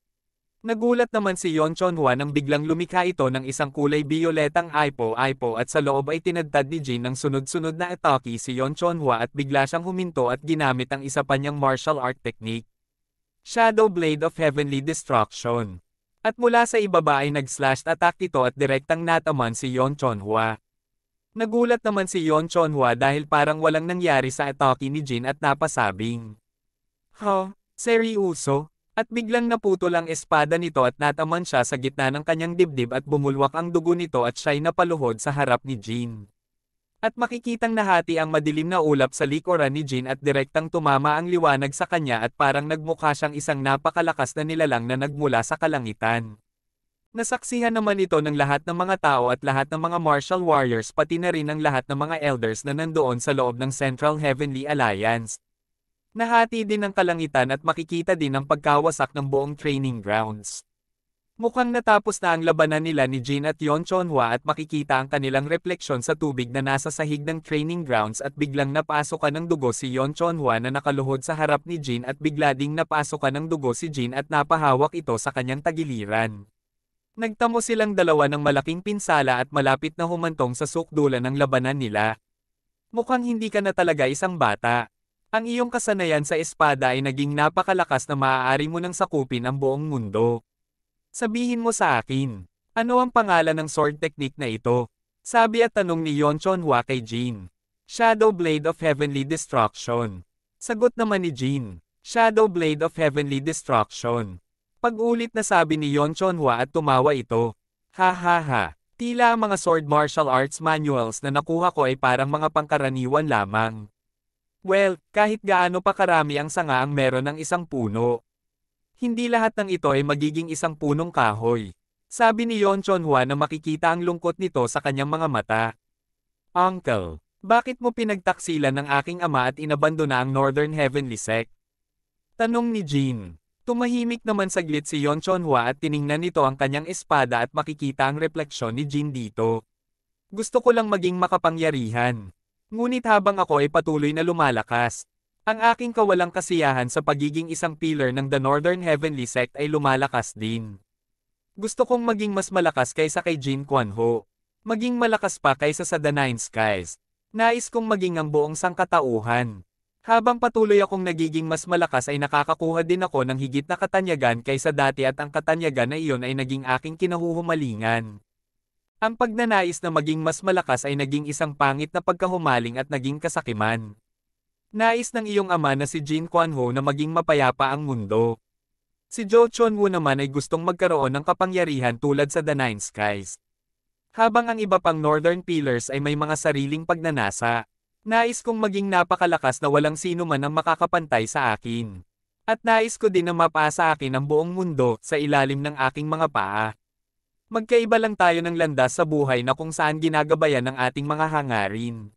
Nagulat naman si Yon Chonhua nang biglang lumikha ito ng isang kulay bioletang ipo-ipo at sa loob ay tinadtad ni Jin ng sunod-sunod na ataki si Yon Chonhua at bigla siyang huminto at ginamit ang isa pa niyang martial art technique. Shadow Blade of Heavenly Destruction. At mula sa ibaba ay nag-slashed attack ito at direktang nataman si Yon Chonhua. Nagulat naman si Yon Chonhua dahil parang walang nangyari sa atake ni Jin at napasabing. Ho, seryoso? At biglang naputol ang espada nito at nataman siya sa gitna ng kanyang dibdib at bumulwak ang dugo nito at siya'y napaluhod sa harap ni Jean. At makikitang nahati ang madilim na ulap sa likuran ni Jean at direktang tumama ang liwanag sa kanya at parang nagmukha siyang isang napakalakas na nilalang na nagmula sa kalangitan. Nasaksihan naman ito ng lahat ng mga tao at lahat ng mga martial warriors pati na rin ng lahat ng mga elders na nandoon sa loob ng Central Heavenly Alliance, Nahati din ang kalangitan at makikita din ang pagkawasak ng buong training grounds. Mukhang natapos na ang labanan nila ni Jin at Yon Chonhua at makikita ang kanilang refleksyon sa tubig na nasa sahig ng training grounds at biglang napasokan ng dugo si Yon Chonhua na nakaluhod sa harap ni Jin at bigla ding napasokan ng dugo si Jin at napahawak ito sa kanyang tagiliran. Nagtamo silang dalawa ng malaking pinsala at malapit na humantong sa sukdulan ng labanan nila. Mukhang hindi ka na talaga isang bata. Ang iyong kasanayan sa espada ay naging napakalakas na maaari mo nang sakupin ang buong mundo. Sabihin mo sa akin, ano ang pangalan ng sword technique na ito? Sabi at tanong ni Yonchon Hwa kay Jin. Shadow Blade of Heavenly Destruction. Sagot naman ni Jin, Shadow Blade of Heavenly Destruction. Pag-ulit na sabi ni Yonchon Hwa at tumawa ito. Ha ha ha, tila ang mga sword martial arts manuals na nakuha ko ay parang mga pangkaraniwan lamang. Well, kahit gaano pa karami ang sanga ang meron ng isang puno. Hindi lahat ng ito ay magiging isang punong kahoy. Sabi ni Yon Chonhua na makikita ang lungkot nito sa kanyang mga mata. Uncle, bakit mo pinagtaksilan ng aking ama at inabandona ang Northern Heavenly Sect? Tanong ni Jean. Tumahimik naman saglit si Yon Chonhua at tiningnan nito ang kanyang espada at makikita ang refleksyon ni Jin dito. Gusto ko lang maging makapangyarihan. Ngunit habang ako ay patuloy na lumalakas, ang aking kawalang kasiyahan sa pagiging isang pillar ng The Northern Heavenly Sect ay lumalakas din. Gusto kong maging mas malakas kaysa kay Jin Kwan Ho. Maging malakas pa kaysa sa The Nine Skies. Nais kong maging ang buong sangkatauhan. Habang patuloy akong nagiging mas malakas ay nakakakuha din ako ng higit na katanyagan kaysa dati at ang katanyagan na iyon ay naging aking kinahuhumalingan. Ang pagnanais na maging mas malakas ay naging isang pangit na pagkahumaling at naging kasakiman. Nais ng iyong ama na si Jin Kwan Ho na maging mapayapa ang mundo. Si Jo Chon Woo naman ay gustong magkaroon ng kapangyarihan tulad sa The Nine Skies. Habang ang iba pang Northern Pillars ay may mga sariling pagnanasa. Nais kong maging napakalakas na walang sino man ang makakapantay sa akin. At nais ko din na mapasa akin ang buong mundo sa ilalim ng aking mga paa. Magkaiba lang tayo ng landas sa buhay na kung saan ginagabayan ng ating mga hangarin.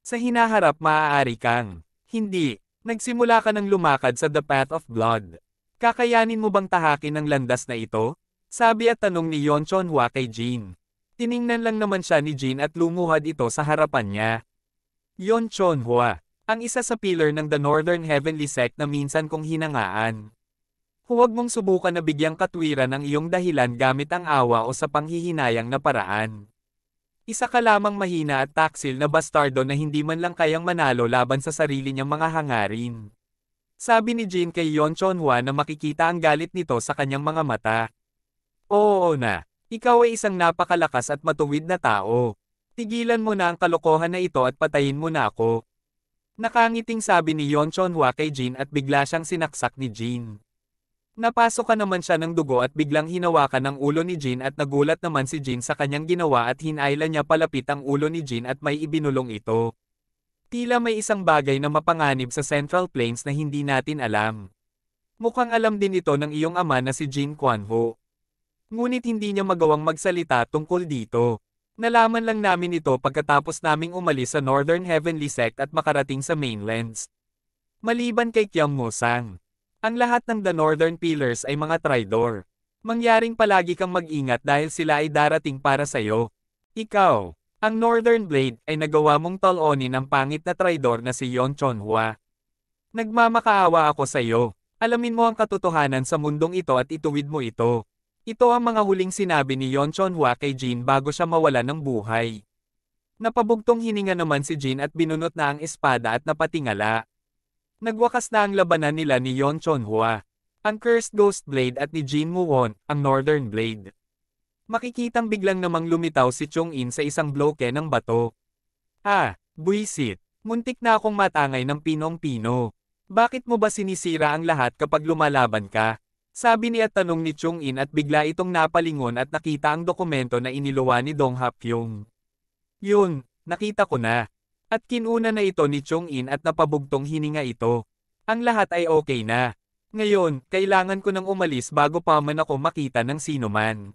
Sa hinaharap maaari kang, hindi, nagsimula ka ng lumakad sa The Path of Blood. Kakayanin mo bang tahakin ang landas na ito? Sabi at tanong ni Yon Chon Hwa kay Jean. Tiningnan lang naman siya ni Jean at lumuhad ito sa harapan niya. Yon Chon Hwa, ang isa sa pillar ng The Northern Heavenly Sect na minsan kong hinangaan. Huwag mong subukan na bigyang katwiran ang iyong dahilan gamit ang awa o sa panghihinayang na paraan. Isa ka lamang mahina at taksil na bastardo na hindi man lang kayang manalo laban sa sarili niyang mga hangarin. Sabi ni Jin kay Yon Chonhua na makikita ang galit nito sa kanyang mga mata. Oo na, ikaw ay isang napakalakas at matuwid na tao. Tigilan mo na ang kalokohan na ito at patayin mo na ako. Nakangiting sabi ni Yon Chonhua kay Jin at bigla siyang sinaksak ni Jin. Napasok ka naman siya ng dugo at biglang hinawakan ng ulo ni Jean at nagulat naman si Jean sa kanyang ginawa at hinayla niya palapit ang ulo ni Jean at may ibinulong ito. Tila may isang bagay na mapanganib sa Central Plains na hindi natin alam. Mukhang alam din ito ng iyong ama na si Jean Kwan Ngunit hindi niya magawang magsalita tungkol dito. Nalaman lang namin ito pagkatapos naming umalis sa Northern Heavenly Sect at makarating sa mainlands. Maliban kay Kyang Mo Sang. Ang lahat ng The Northern Pillars ay mga traidor. Mangyaring palagi kang mag-ingat dahil sila ay darating para sa iyo. Ikaw, ang Northern Blade ay nagawa mong talonin ang pangit na traidor na si Yon Chonhua. Nagmamakaawa ako sa iyo. Alamin mo ang katotohanan sa mundong ito at ituwid mo ito. Ito ang mga huling sinabi ni Yon Chonhua kay Jin bago siya mawala ng buhay. Napabugtong hininga naman si Jin at binunot na ang espada at napatingala. Nagwakas na ang labanan nila ni Yon Chonhua, ang Cursed Ghost Blade at ni Jin Muwon, ang Northern Blade. Makikitang biglang namang lumitaw si Chung In sa isang bloke ng bato. Ah, buisit, muntik na akong matangay ng pinong-pino. Bakit mo ba sinisira ang lahat kapag lumalaban ka? Sabi niya at tanong ni Chung In at bigla itong napalingon at nakita ang dokumento na iniluwa ni Dong Hapyong. Yun, nakita ko na. At kinuna na ito ni Chong In at napabugtong hininga ito. Ang lahat ay okay na. Ngayon, kailangan ko nang umalis bago pa man ako makita ng sino man.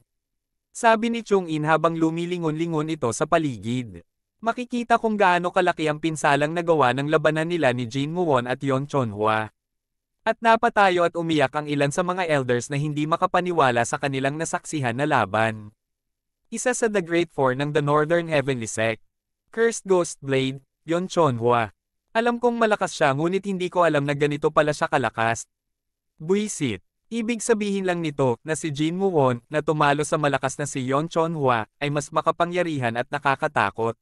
Sabi ni Chung In habang lumilingon-lingon ito sa paligid. Makikita kung gaano kalaki ang pinsalang nagawa ng labanan nila ni Jin Muwon at Yon Chonhua. At napatayo at umiyak ang ilan sa mga elders na hindi makapaniwala sa kanilang nasaksihan na laban. Isa sa The Great Four ng The Northern Heavenly Sect. Cursed Ghost Blade, Yon Chonhua. Alam kong malakas siya ngunit hindi ko alam na ganito pala siya kalakas. Buisit. Ibig sabihin lang nito na si Jin Muwon na tumalo sa malakas na si Yon Chonhua ay mas makapangyarihan at nakakatakot.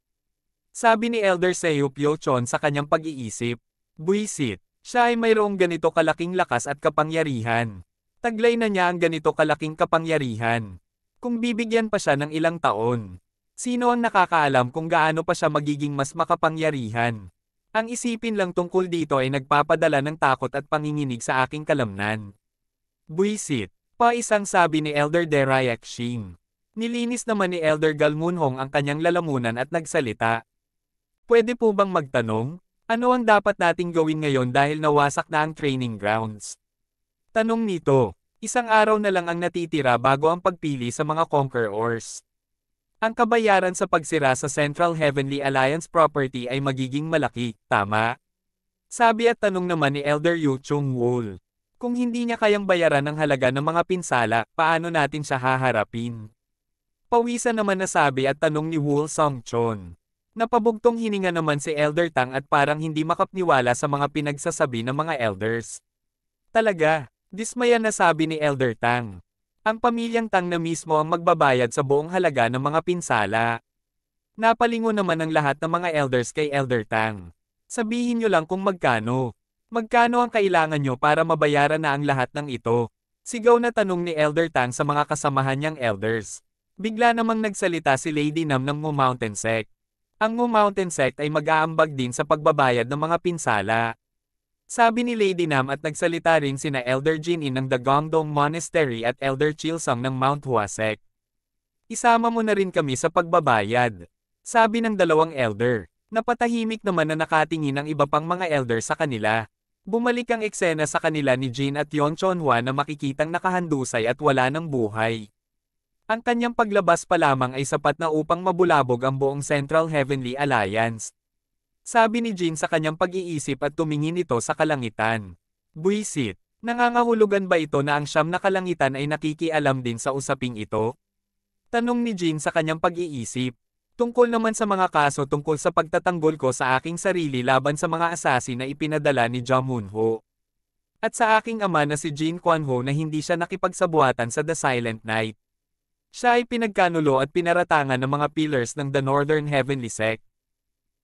Sabi ni Elder Seo Pyo Chon sa kanyang pag-iisip. Buisit. Siya ay mayroong ganito kalaking lakas at kapangyarihan. Taglay na niya ang ganito kalaking kapangyarihan. Kung bibigyan pa siya ng ilang taon, Sino ang nakakaalam kung gaano pa siya magiging mas makapangyarihan? Ang isipin lang tungkol dito ay nagpapadala ng takot at panginginig sa aking kalamnan. Buisit, pa isang sabi ni Elder Derayak Shing. Nilinis naman ni Elder Galmunhong ang kanyang lalamunan at nagsalita. Pwede po bang magtanong, ano ang dapat nating gawin ngayon dahil nawasak na ang training grounds? Tanong nito, isang araw na lang ang natitira bago ang pagpili sa mga conquerors. Ang kabayaran sa pagsira sa Central Heavenly Alliance property ay magiging malaki, tama? Sabi at tanong naman ni Elder Yu Chung Wool. Kung hindi niya kayang bayaran ang halaga ng mga pinsala, paano natin siya haharapin? Pawisan naman na sabi at tanong ni Wool Song Chon. Napabugtong hininga naman si Elder Tang at parang hindi makapniwala sa mga pinagsasabi ng mga elders. Talaga, dismaya na sabi ni Elder Tang. Ang pamilyang Tang na mismo ang magbabayad sa buong halaga ng mga pinsala. Napalingo naman ang lahat ng mga elders kay Elder Tang. Sabihin nyo lang kung magkano. Magkano ang kailangan nyo para mabayaran na ang lahat ng ito? Sigaw na tanong ni Elder Tang sa mga kasamahan niyang elders. Bigla namang nagsalita si Lady Nam ng Mu Mountain Sect. Ang Mu Mountain Sect ay mag-aambag din sa pagbabayad ng mga pinsala. Sabi ni Lady Nam at nagsalita ring sina Elder Jin In ng Dagongdong Monastery at Elder Chilsang ng Mount Huasek. Isama mo na rin kami sa pagbabayad. Sabi ng dalawang elder. Napatahimik naman na nakatingin ang iba pang mga elder sa kanila. Bumalik ang eksena sa kanila ni Jin at Yon Chonhua na makikitang nakahandusay at wala ng buhay. Ang kanyang paglabas pa lamang ay sapat na upang mabulabog ang buong Central Heavenly Alliance. Sabi ni Jin sa kanyang pag-iisip at tumingin ito sa kalangitan. Buisit, nangangahulugan ba ito na ang siyam na kalangitan ay nakikialam din sa usaping ito? Tanong ni Jin sa kanyang pag-iisip. Tungkol naman sa mga kaso tungkol sa pagtatanggol ko sa aking sarili laban sa mga asasin na ipinadala ni Jamun Ho. At sa aking ama na si Jin Kwan Ho na hindi siya nakipagsabuhatan sa The Silent Night. Siya ay pinagkanulo at pinaratangan ng mga pillars ng The Northern Heavenly Sect.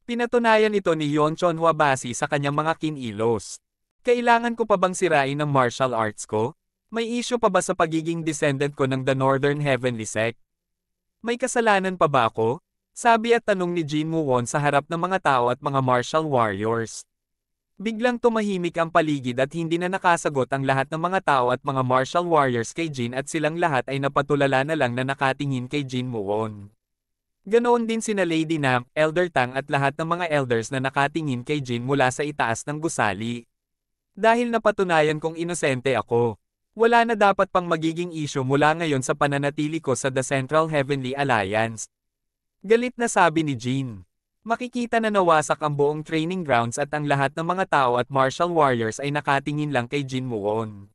Pinatunayan ito ni Yonchon Hwa base sa kanyang mga kinilos. Kailangan ko pa bang sirain ang martial arts ko? May isyo pa ba sa pagiging descendant ko ng The Northern Heavenly Sect? May kasalanan pa ba ako? Sabi at tanong ni Jin Muwon sa harap ng mga tao at mga martial warriors. Biglang tumahimik ang paligid at hindi na nakasagot ang lahat ng mga tao at mga martial warriors kay Jin at silang lahat ay napatulala na lang na nakatingin kay Jin Muwon. Ganoon din sina Lady Nam, Elder Tang at lahat ng mga elders na nakatingin kay Jin mula sa itaas ng gusali. Dahil napatunayan kong inosente ako. Wala na dapat pang magiging isyo mula ngayon sa pananatili ko sa The Central Heavenly Alliance. Galit na sabi ni Jin. Makikita na nawasak ang buong training grounds at ang lahat ng mga tao at martial warriors ay nakatingin lang kay Jin Muon.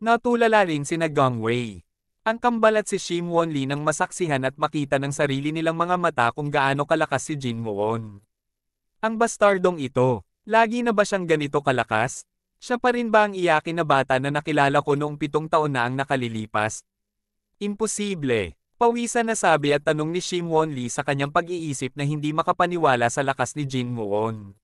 Natulala rin si Gong Wei. Ang kambalat si Shim Won Lee nang masaksihan at makita ng sarili nilang mga mata kung gaano kalakas si Jin Won. Ang bastardong ito, lagi na ba siyang ganito kalakas? Siya pa rin ba ang iyakin na bata na nakilala ko noong pitong taon na ang nakalilipas? Imposible. Pawisan na sabi at tanong ni Shim Won Lee sa kanyang pag-iisip na hindi makapaniwala sa lakas ni Jin Won.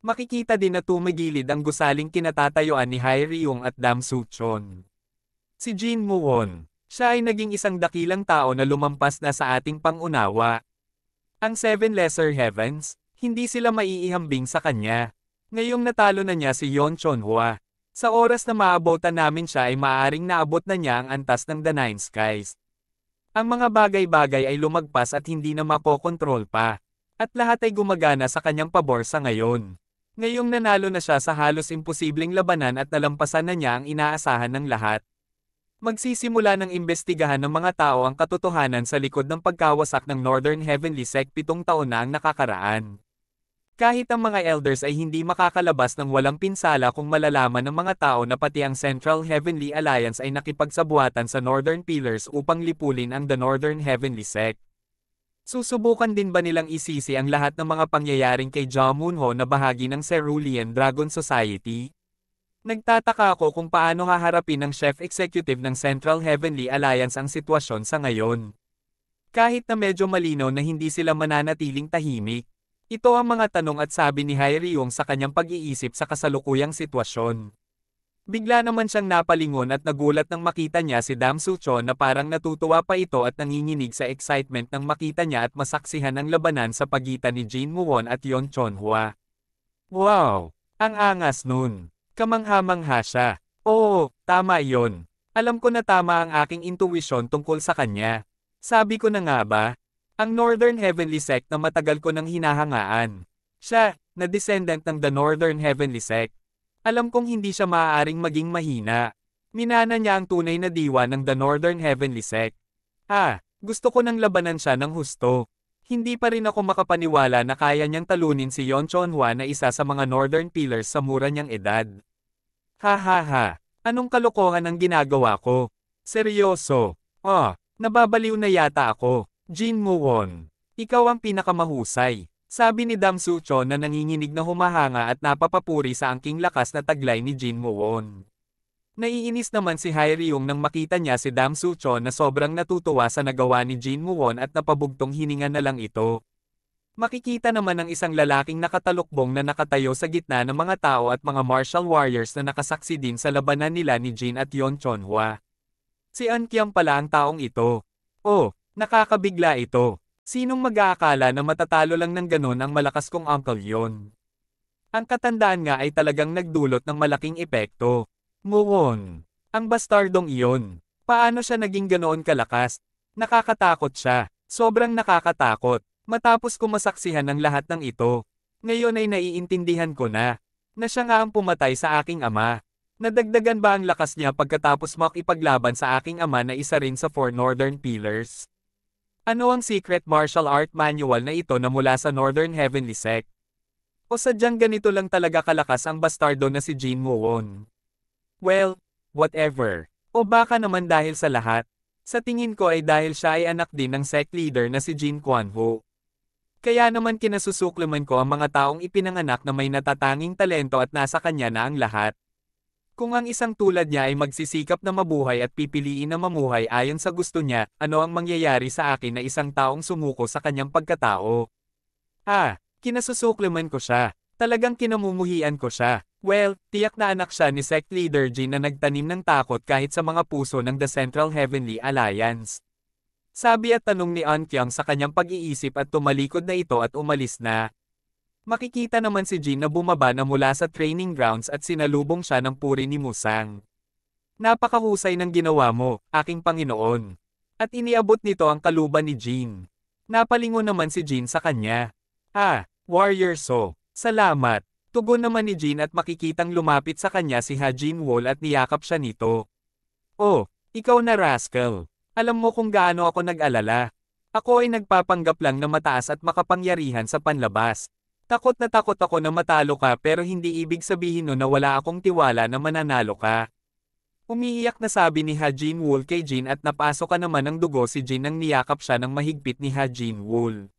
Makikita din na tumigilid ang gusaling kinatatayuan ni Hai Ryung at Dam Suchon. Si Jin Won, siya ay naging isang dakilang tao na lumampas na sa ating pangunawa. Ang Seven Lesser Heavens, hindi sila maiihambing sa kanya. Ngayong natalo na niya si Yon Chonhua. Sa oras na maabotan namin siya ay maaring naabot na niya ang antas ng The Nine Skies. Ang mga bagay-bagay ay lumagpas at hindi na makokontrol pa. At lahat ay gumagana sa kanyang pabor sa ngayon. Ngayong nanalo na siya sa halos imposibleng labanan at nalampasan na niya ang inaasahan ng lahat. Magsisimula ng imbestigahan ng mga tao ang katotohanan sa likod ng pagkawasak ng Northern Heavenly Sect pitong taon na ang nakakaraan. Kahit ang mga elders ay hindi makakalabas ng walang pinsala kung malalaman ng mga tao na pati ang Central Heavenly Alliance ay nakipagsabuhatan sa Northern Pillars upang lipulin ang The Northern Heavenly Sect. Susubukan din ba nilang isisi ang lahat ng mga pangyayaring kay Ja Moonho na bahagi ng Cerulean Dragon Society? Nagtataka ako kung paano haharapin ng chef executive ng Central Heavenly Alliance ang sitwasyon sa ngayon. Kahit na medyo malinaw na hindi sila mananatiling tahimik, ito ang mga tanong at sabi ni Hairiung sa kanyang pag-iisip sa kasalukuyang sitwasyon. Bigla naman siyang napalingon at nagulat nang makita niya si Dam Suchon na parang natutuwa pa ito at nanginginig sa excitement nang makita niya at masaksihan ang labanan sa pagitan ni Jane Muwon at Yon Chonhua. Wow! Ang angas nun! Kamangha-mangha siya. Oo, tama yon. Alam ko na tama ang aking intuwisyon tungkol sa kanya. Sabi ko na nga ba? Ang Northern Heavenly Sect na matagal ko nang hinahangaan. Siya, na descendant ng The Northern Heavenly Sect. Alam kong hindi siya maaaring maging mahina. Minana niya ang tunay na diwa ng The Northern Heavenly Sect. Ah, gusto ko nang labanan siya ng husto. Hindi pa rin ako makapaniwala na kaya niyang talunin si Yon Chonhua na isa sa mga northern pillars sa mura niyang edad. Ha ha ha, anong kalokohan ang ginagawa ko? Seryoso. Oh, nababaliw na yata ako. Jin Muwon. Ikaw ang pinakamahusay. Sabi ni Dam Sucho na nanginginig na humahanga at napapapuri sa angking lakas na taglay ni Jin Muwon. Naiinis naman si Haeryung nang makita niya si Dam Sucho na sobrang natutuwa sa nagawa ni Jin Muwon at napabugtong hininga na lang ito. Makikita naman ang isang lalaking nakatalukbong na nakatayo sa gitna ng mga tao at mga martial warriors na nakasaksi din sa labanan nila ni Jin at Yon Chonhua. Si An Kiam pala ang taong ito. Oh, nakakabigla ito. Sinong mag-aakala na matatalo lang ng ganun ang malakas kong uncle yon? Ang katandaan nga ay talagang nagdulot ng malaking epekto. Move Ang bastardong iyon. Paano siya naging ganoon kalakas? Nakakatakot siya. Sobrang nakakatakot. Matapos ko masaksihan ang lahat ng ito. Ngayon ay naiintindihan ko na. Na siya nga ang pumatay sa aking ama. Nadagdagan ba ang lakas niya pagkatapos makipaglaban sa aking ama na isa rin sa Four Northern Pillars? Ano ang secret martial art manual na ito na mula sa Northern Heavenly Sect? O sadyang ganito lang talaga kalakas ang bastardo na si Jin Won? Well, whatever. O baka naman dahil sa lahat. Sa tingin ko ay dahil siya ay anak din ng sect leader na si Jin Kwan Ho. Kaya naman kinasusukluman ko ang mga taong ipinanganak na may natatanging talento at nasa kanya na ang lahat. Kung ang isang tulad niya ay magsisikap na mabuhay at pipiliin na mamuhay ayon sa gusto niya, ano ang mangyayari sa akin na isang taong sumuko sa kanyang pagkatao? Ah, kinasusukluman ko siya. Talagang kinamumuhian ko siya. Well, tiyak na anak siya ni Sect Leader Jin na nagtanim ng takot kahit sa mga puso ng The Central Heavenly Alliance. Sabi at tanong ni Ankyang sa kanyang pag-iisip at tumalikod na ito at umalis na. Makikita naman si Jin na bumaba na mula sa training grounds at sinalubong siya ng puri ni Musang. Napakahusay ng ginawa mo, aking Panginoon. At iniabot nito ang kaluban ni Jin. Napalingon naman si Jin sa kanya. Ah, warrior so. Salamat. Tugon naman ni Jin at makikitang lumapit sa kanya si Ha Jin at niyakap siya nito. Oh, ikaw na rascal. Alam mo kung gaano ako nag-alala. Ako ay nagpapanggap lang na mataas at makapangyarihan sa panlabas. Takot na takot ako na matalo ka pero hindi ibig sabihin no na wala akong tiwala na mananalo ka. Umiiyak na sabi ni Ha Jin Wool kay Jin at napasok ka naman ng dugo si Jin nang niyakap siya ng mahigpit ni Ha Jin Wool.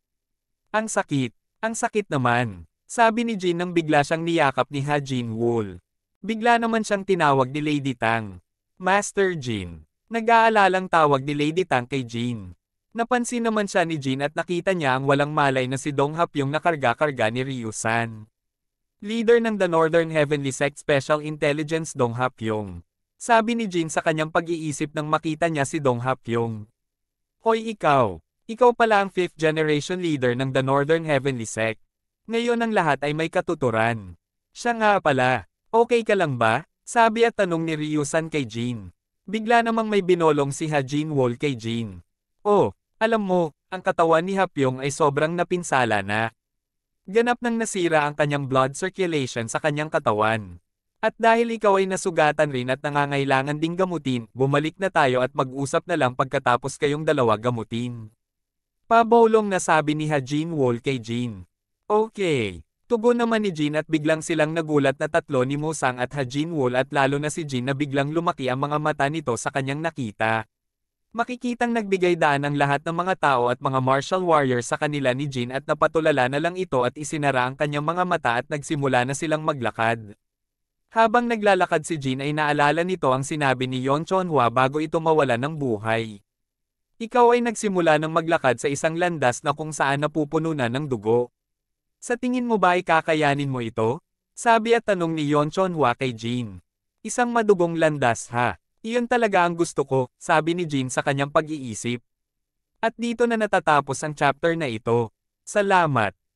Ang sakit, ang sakit naman. Sabi ni Jin nang bigla siyang niyakap ni Ha Jin Wool. Bigla naman siyang tinawag ni Lady Tang. Master Jin. Nag-aalalang tawag ni Lady Tang kay Jin. Napansin naman siya ni Jin at nakita niya ang walang malay na si Dong Hap yung nakarga-karga ni Ryu-san. Leader ng The Northern Heavenly Sect Special Intelligence Dong Hapyong. Sabi ni Jin sa kanyang pag-iisip nang makita niya si Dong Hapyong. Hoy ikaw! Ikaw pala ang 5th generation leader ng The Northern Heavenly Sect. Ngayon ang lahat ay may katuturan. Siya nga pala, okay ka lang ba? Sabi at tanong ni Ryusan kay Jean. Bigla namang may binolong si Hajin Wall kay Jean. Oh, alam mo, ang katawan ni Hapyong ay sobrang napinsala na. Ganap nang nasira ang kanyang blood circulation sa kanyang katawan. At dahil ikaw ay nasugatan rin at nangangailangan ding gamutin, bumalik na tayo at mag-usap na lang pagkatapos kayong dalawa gamutin. Pabolong na sabi ni Hajin Wall kay Jean. Okay. Tugon naman ni Jin at biglang silang nagulat na tatlo ni Musang at Hajin Wol at lalo na si Jin na biglang lumaki ang mga mata nito sa kanyang nakita. Makikitang nagbigay daan ang lahat ng mga tao at mga martial warrior sa kanila ni Jin at napatulala na lang ito at isinara ang kanyang mga mata at nagsimula na silang maglakad. Habang naglalakad si Jin ay naalala nito ang sinabi ni Yon Chonhua bago ito mawala ng buhay. Ikaw ay nagsimula ng maglakad sa isang landas na kung saan napupuno na ng dugo. Sa tingin mo ba ay kakayanin mo ito? Sabi at tanong ni Yon Chonhua kay Jin. Isang madugong landas ha. Iyon talaga ang gusto ko, sabi ni Jin sa kanyang pag-iisip. At dito na natatapos ang chapter na ito. Salamat!